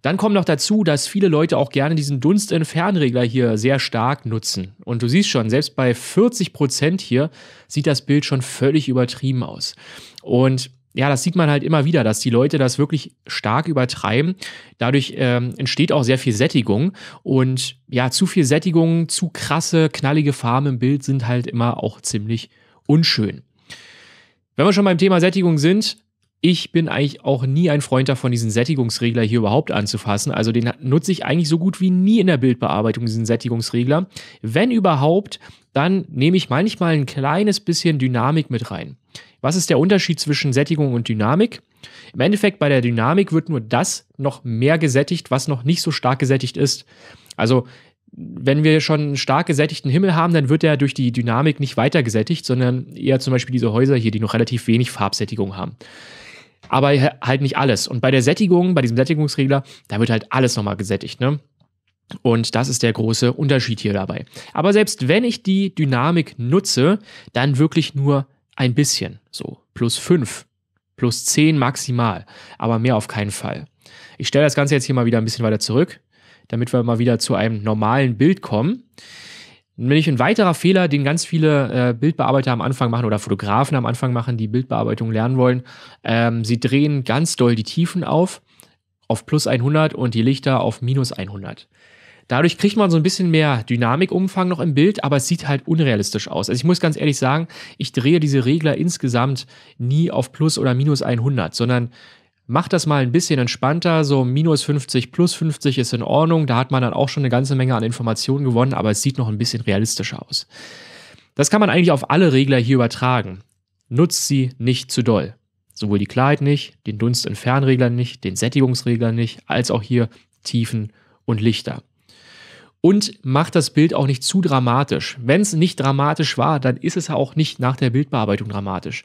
Dann kommt noch dazu, dass viele Leute auch gerne diesen Dunstentfernregler hier sehr stark nutzen. Und du siehst schon, selbst bei 40% Prozent hier sieht das Bild schon völlig übertrieben aus. Und ja, das sieht man halt immer wieder, dass die Leute das wirklich stark übertreiben. Dadurch ähm, entsteht auch sehr viel Sättigung. Und ja, zu viel Sättigung, zu krasse, knallige Farben im Bild sind halt immer auch ziemlich unschön. Wenn wir schon beim Thema Sättigung sind, ich bin eigentlich auch nie ein Freund davon, diesen Sättigungsregler hier überhaupt anzufassen. Also den nutze ich eigentlich so gut wie nie in der Bildbearbeitung, diesen Sättigungsregler. Wenn überhaupt, dann nehme ich manchmal ein kleines bisschen Dynamik mit rein. Was ist der Unterschied zwischen Sättigung und Dynamik? Im Endeffekt bei der Dynamik wird nur das noch mehr gesättigt, was noch nicht so stark gesättigt ist. Also wenn wir schon einen stark gesättigten Himmel haben, dann wird er durch die Dynamik nicht weiter gesättigt, sondern eher zum Beispiel diese Häuser hier, die noch relativ wenig Farbsättigung haben. Aber halt nicht alles. Und bei der Sättigung, bei diesem Sättigungsregler, da wird halt alles nochmal gesättigt. Ne? Und das ist der große Unterschied hier dabei. Aber selbst wenn ich die Dynamik nutze, dann wirklich nur ein bisschen, so plus fünf, plus zehn maximal, aber mehr auf keinen Fall. Ich stelle das Ganze jetzt hier mal wieder ein bisschen weiter zurück, damit wir mal wieder zu einem normalen Bild kommen. Nämlich ein weiterer Fehler, den ganz viele äh, Bildbearbeiter am Anfang machen oder Fotografen am Anfang machen, die Bildbearbeitung lernen wollen. Ähm, sie drehen ganz doll die Tiefen auf, auf plus 100 und die Lichter auf minus 100. Dadurch kriegt man so ein bisschen mehr Dynamikumfang noch im Bild, aber es sieht halt unrealistisch aus. Also ich muss ganz ehrlich sagen, ich drehe diese Regler insgesamt nie auf plus oder minus 100, sondern Macht das mal ein bisschen entspannter, so minus 50, plus 50 ist in Ordnung. Da hat man dann auch schon eine ganze Menge an Informationen gewonnen, aber es sieht noch ein bisschen realistischer aus. Das kann man eigentlich auf alle Regler hier übertragen. Nutzt sie nicht zu doll. Sowohl die Klarheit nicht, den Dunst- und Fernregler nicht, den Sättigungsregler nicht, als auch hier Tiefen und Lichter und macht das Bild auch nicht zu dramatisch. Wenn es nicht dramatisch war, dann ist es auch nicht nach der Bildbearbeitung dramatisch.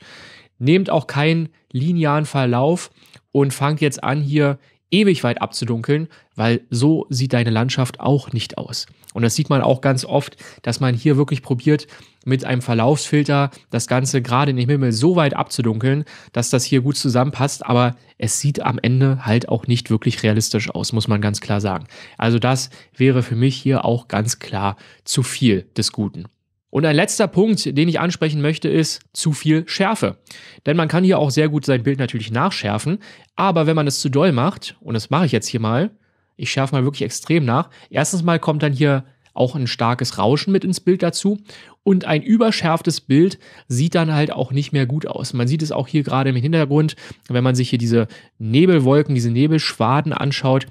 Nehmt auch keinen linearen Verlauf und fangt jetzt an, hier ewig weit abzudunkeln, weil so sieht deine Landschaft auch nicht aus. Und das sieht man auch ganz oft, dass man hier wirklich probiert, mit einem Verlaufsfilter das Ganze gerade in den Himmel so weit abzudunkeln, dass das hier gut zusammenpasst. Aber es sieht am Ende halt auch nicht wirklich realistisch aus, muss man ganz klar sagen. Also das wäre für mich hier auch ganz klar zu viel des Guten. Und ein letzter Punkt, den ich ansprechen möchte, ist zu viel Schärfe. Denn man kann hier auch sehr gut sein Bild natürlich nachschärfen, aber wenn man es zu doll macht, und das mache ich jetzt hier mal, ich schärfe mal wirklich extrem nach, erstens mal kommt dann hier auch ein starkes Rauschen mit ins Bild dazu und ein überschärftes Bild sieht dann halt auch nicht mehr gut aus. Man sieht es auch hier gerade im Hintergrund, wenn man sich hier diese Nebelwolken, diese Nebelschwaden anschaut,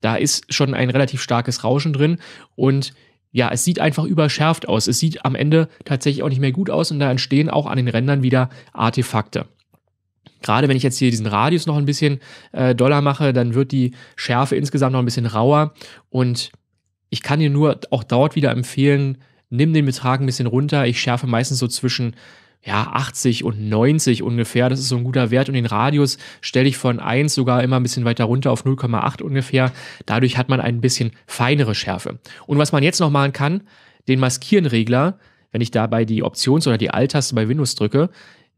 da ist schon ein relativ starkes Rauschen drin und ja, es sieht einfach überschärft aus. Es sieht am Ende tatsächlich auch nicht mehr gut aus und da entstehen auch an den Rändern wieder Artefakte. Gerade wenn ich jetzt hier diesen Radius noch ein bisschen äh, doller mache, dann wird die Schärfe insgesamt noch ein bisschen rauer und ich kann dir nur auch dort wieder empfehlen, nimm den Betrag ein bisschen runter. Ich schärfe meistens so zwischen ja, 80 und 90 ungefähr. Das ist so ein guter Wert. Und den Radius stelle ich von 1 sogar immer ein bisschen weiter runter auf 0,8 ungefähr. Dadurch hat man ein bisschen feinere Schärfe. Und was man jetzt noch machen kann, den Maskierenregler, wenn ich dabei die Options- oder die Alters bei Windows drücke,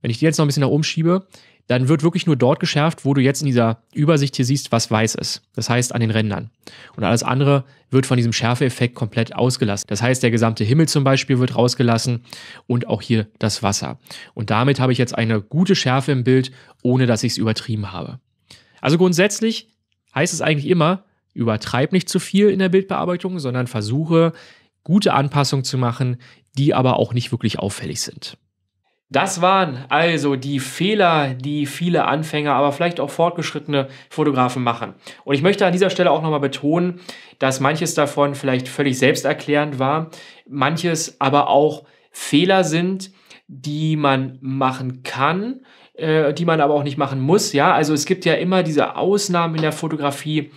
wenn ich die jetzt noch ein bisschen nach oben schiebe, dann wird wirklich nur dort geschärft, wo du jetzt in dieser Übersicht hier siehst, was weiß ist. Das heißt an den Rändern. Und alles andere wird von diesem Schärfeeffekt komplett ausgelassen. Das heißt, der gesamte Himmel zum Beispiel wird rausgelassen und auch hier das Wasser. Und damit habe ich jetzt eine gute Schärfe im Bild, ohne dass ich es übertrieben habe. Also grundsätzlich heißt es eigentlich immer, übertreib nicht zu viel in der Bildbearbeitung, sondern versuche gute Anpassungen zu machen, die aber auch nicht wirklich auffällig sind. Das waren also die Fehler, die viele Anfänger, aber vielleicht auch fortgeschrittene Fotografen machen. Und ich möchte an dieser Stelle auch nochmal betonen, dass manches davon vielleicht völlig selbsterklärend war, manches aber auch Fehler sind, die man machen kann, äh, die man aber auch nicht machen muss. Ja, also es gibt ja immer diese Ausnahmen in der Fotografie,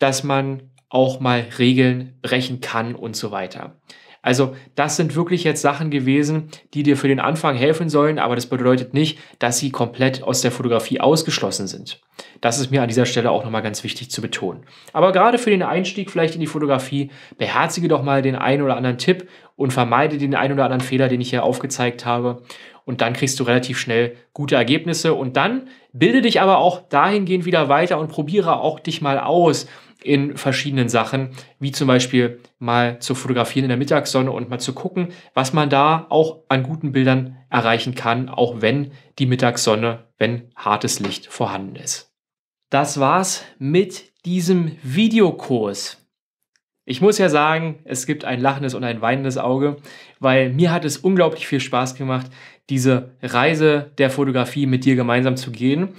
dass man auch mal Regeln brechen kann und so weiter. Also das sind wirklich jetzt Sachen gewesen, die dir für den Anfang helfen sollen, aber das bedeutet nicht, dass sie komplett aus der Fotografie ausgeschlossen sind. Das ist mir an dieser Stelle auch nochmal ganz wichtig zu betonen. Aber gerade für den Einstieg vielleicht in die Fotografie, beherzige doch mal den einen oder anderen Tipp und vermeide den einen oder anderen Fehler, den ich hier aufgezeigt habe. Und dann kriegst du relativ schnell gute Ergebnisse. Und dann bilde dich aber auch dahingehend wieder weiter und probiere auch dich mal aus in verschiedenen Sachen, wie zum Beispiel mal zu fotografieren in der Mittagssonne und mal zu gucken, was man da auch an guten Bildern erreichen kann, auch wenn die Mittagssonne, wenn hartes Licht vorhanden ist. Das war's mit diesem Videokurs. Ich muss ja sagen, es gibt ein lachendes und ein weinendes Auge, weil mir hat es unglaublich viel Spaß gemacht, diese Reise der Fotografie mit dir gemeinsam zu gehen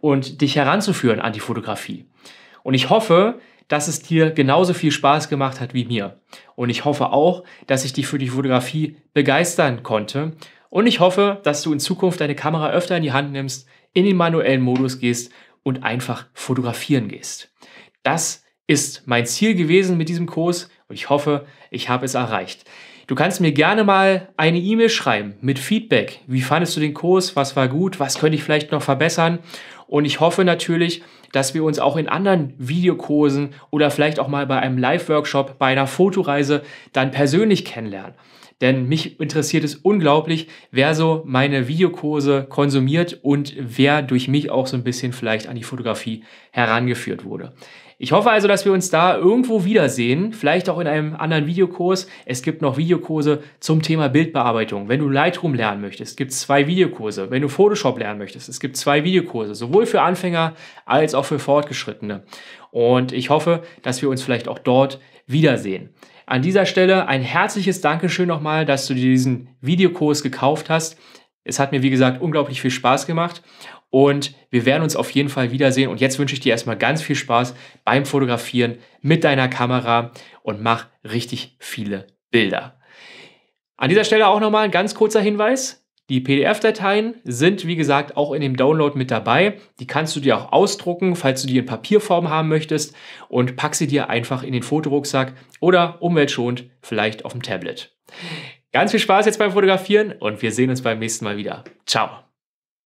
und dich heranzuführen an die Fotografie. Und ich hoffe, dass es dir genauso viel Spaß gemacht hat wie mir. Und ich hoffe auch, dass ich dich für die Fotografie begeistern konnte. Und ich hoffe, dass du in Zukunft deine Kamera öfter in die Hand nimmst, in den manuellen Modus gehst und einfach fotografieren gehst. Das ist mein Ziel gewesen mit diesem Kurs und ich hoffe, ich habe es erreicht. Du kannst mir gerne mal eine E-Mail schreiben mit Feedback. Wie fandest du den Kurs? Was war gut? Was könnte ich vielleicht noch verbessern? Und ich hoffe natürlich, dass wir uns auch in anderen Videokursen oder vielleicht auch mal bei einem Live-Workshop, bei einer Fotoreise dann persönlich kennenlernen. Denn mich interessiert es unglaublich, wer so meine Videokurse konsumiert und wer durch mich auch so ein bisschen vielleicht an die Fotografie herangeführt wurde. Ich hoffe also, dass wir uns da irgendwo wiedersehen, vielleicht auch in einem anderen Videokurs. Es gibt noch Videokurse zum Thema Bildbearbeitung. Wenn du Lightroom lernen möchtest, gibt es zwei Videokurse. Wenn du Photoshop lernen möchtest, es gibt zwei Videokurse, sowohl für Anfänger als auch für Fortgeschrittene. Und ich hoffe, dass wir uns vielleicht auch dort wiedersehen. An dieser Stelle ein herzliches Dankeschön nochmal, dass du dir diesen Videokurs gekauft hast. Es hat mir, wie gesagt, unglaublich viel Spaß gemacht und wir werden uns auf jeden Fall wiedersehen. Und jetzt wünsche ich dir erstmal ganz viel Spaß beim Fotografieren mit deiner Kamera und mach richtig viele Bilder. An dieser Stelle auch nochmal ein ganz kurzer Hinweis. Die PDF-Dateien sind, wie gesagt, auch in dem Download mit dabei. Die kannst du dir auch ausdrucken, falls du die in Papierform haben möchtest und pack sie dir einfach in den Fotorucksack oder umweltschonend vielleicht auf dem Tablet. Ganz viel Spaß jetzt beim Fotografieren und wir sehen uns beim nächsten Mal wieder. Ciao!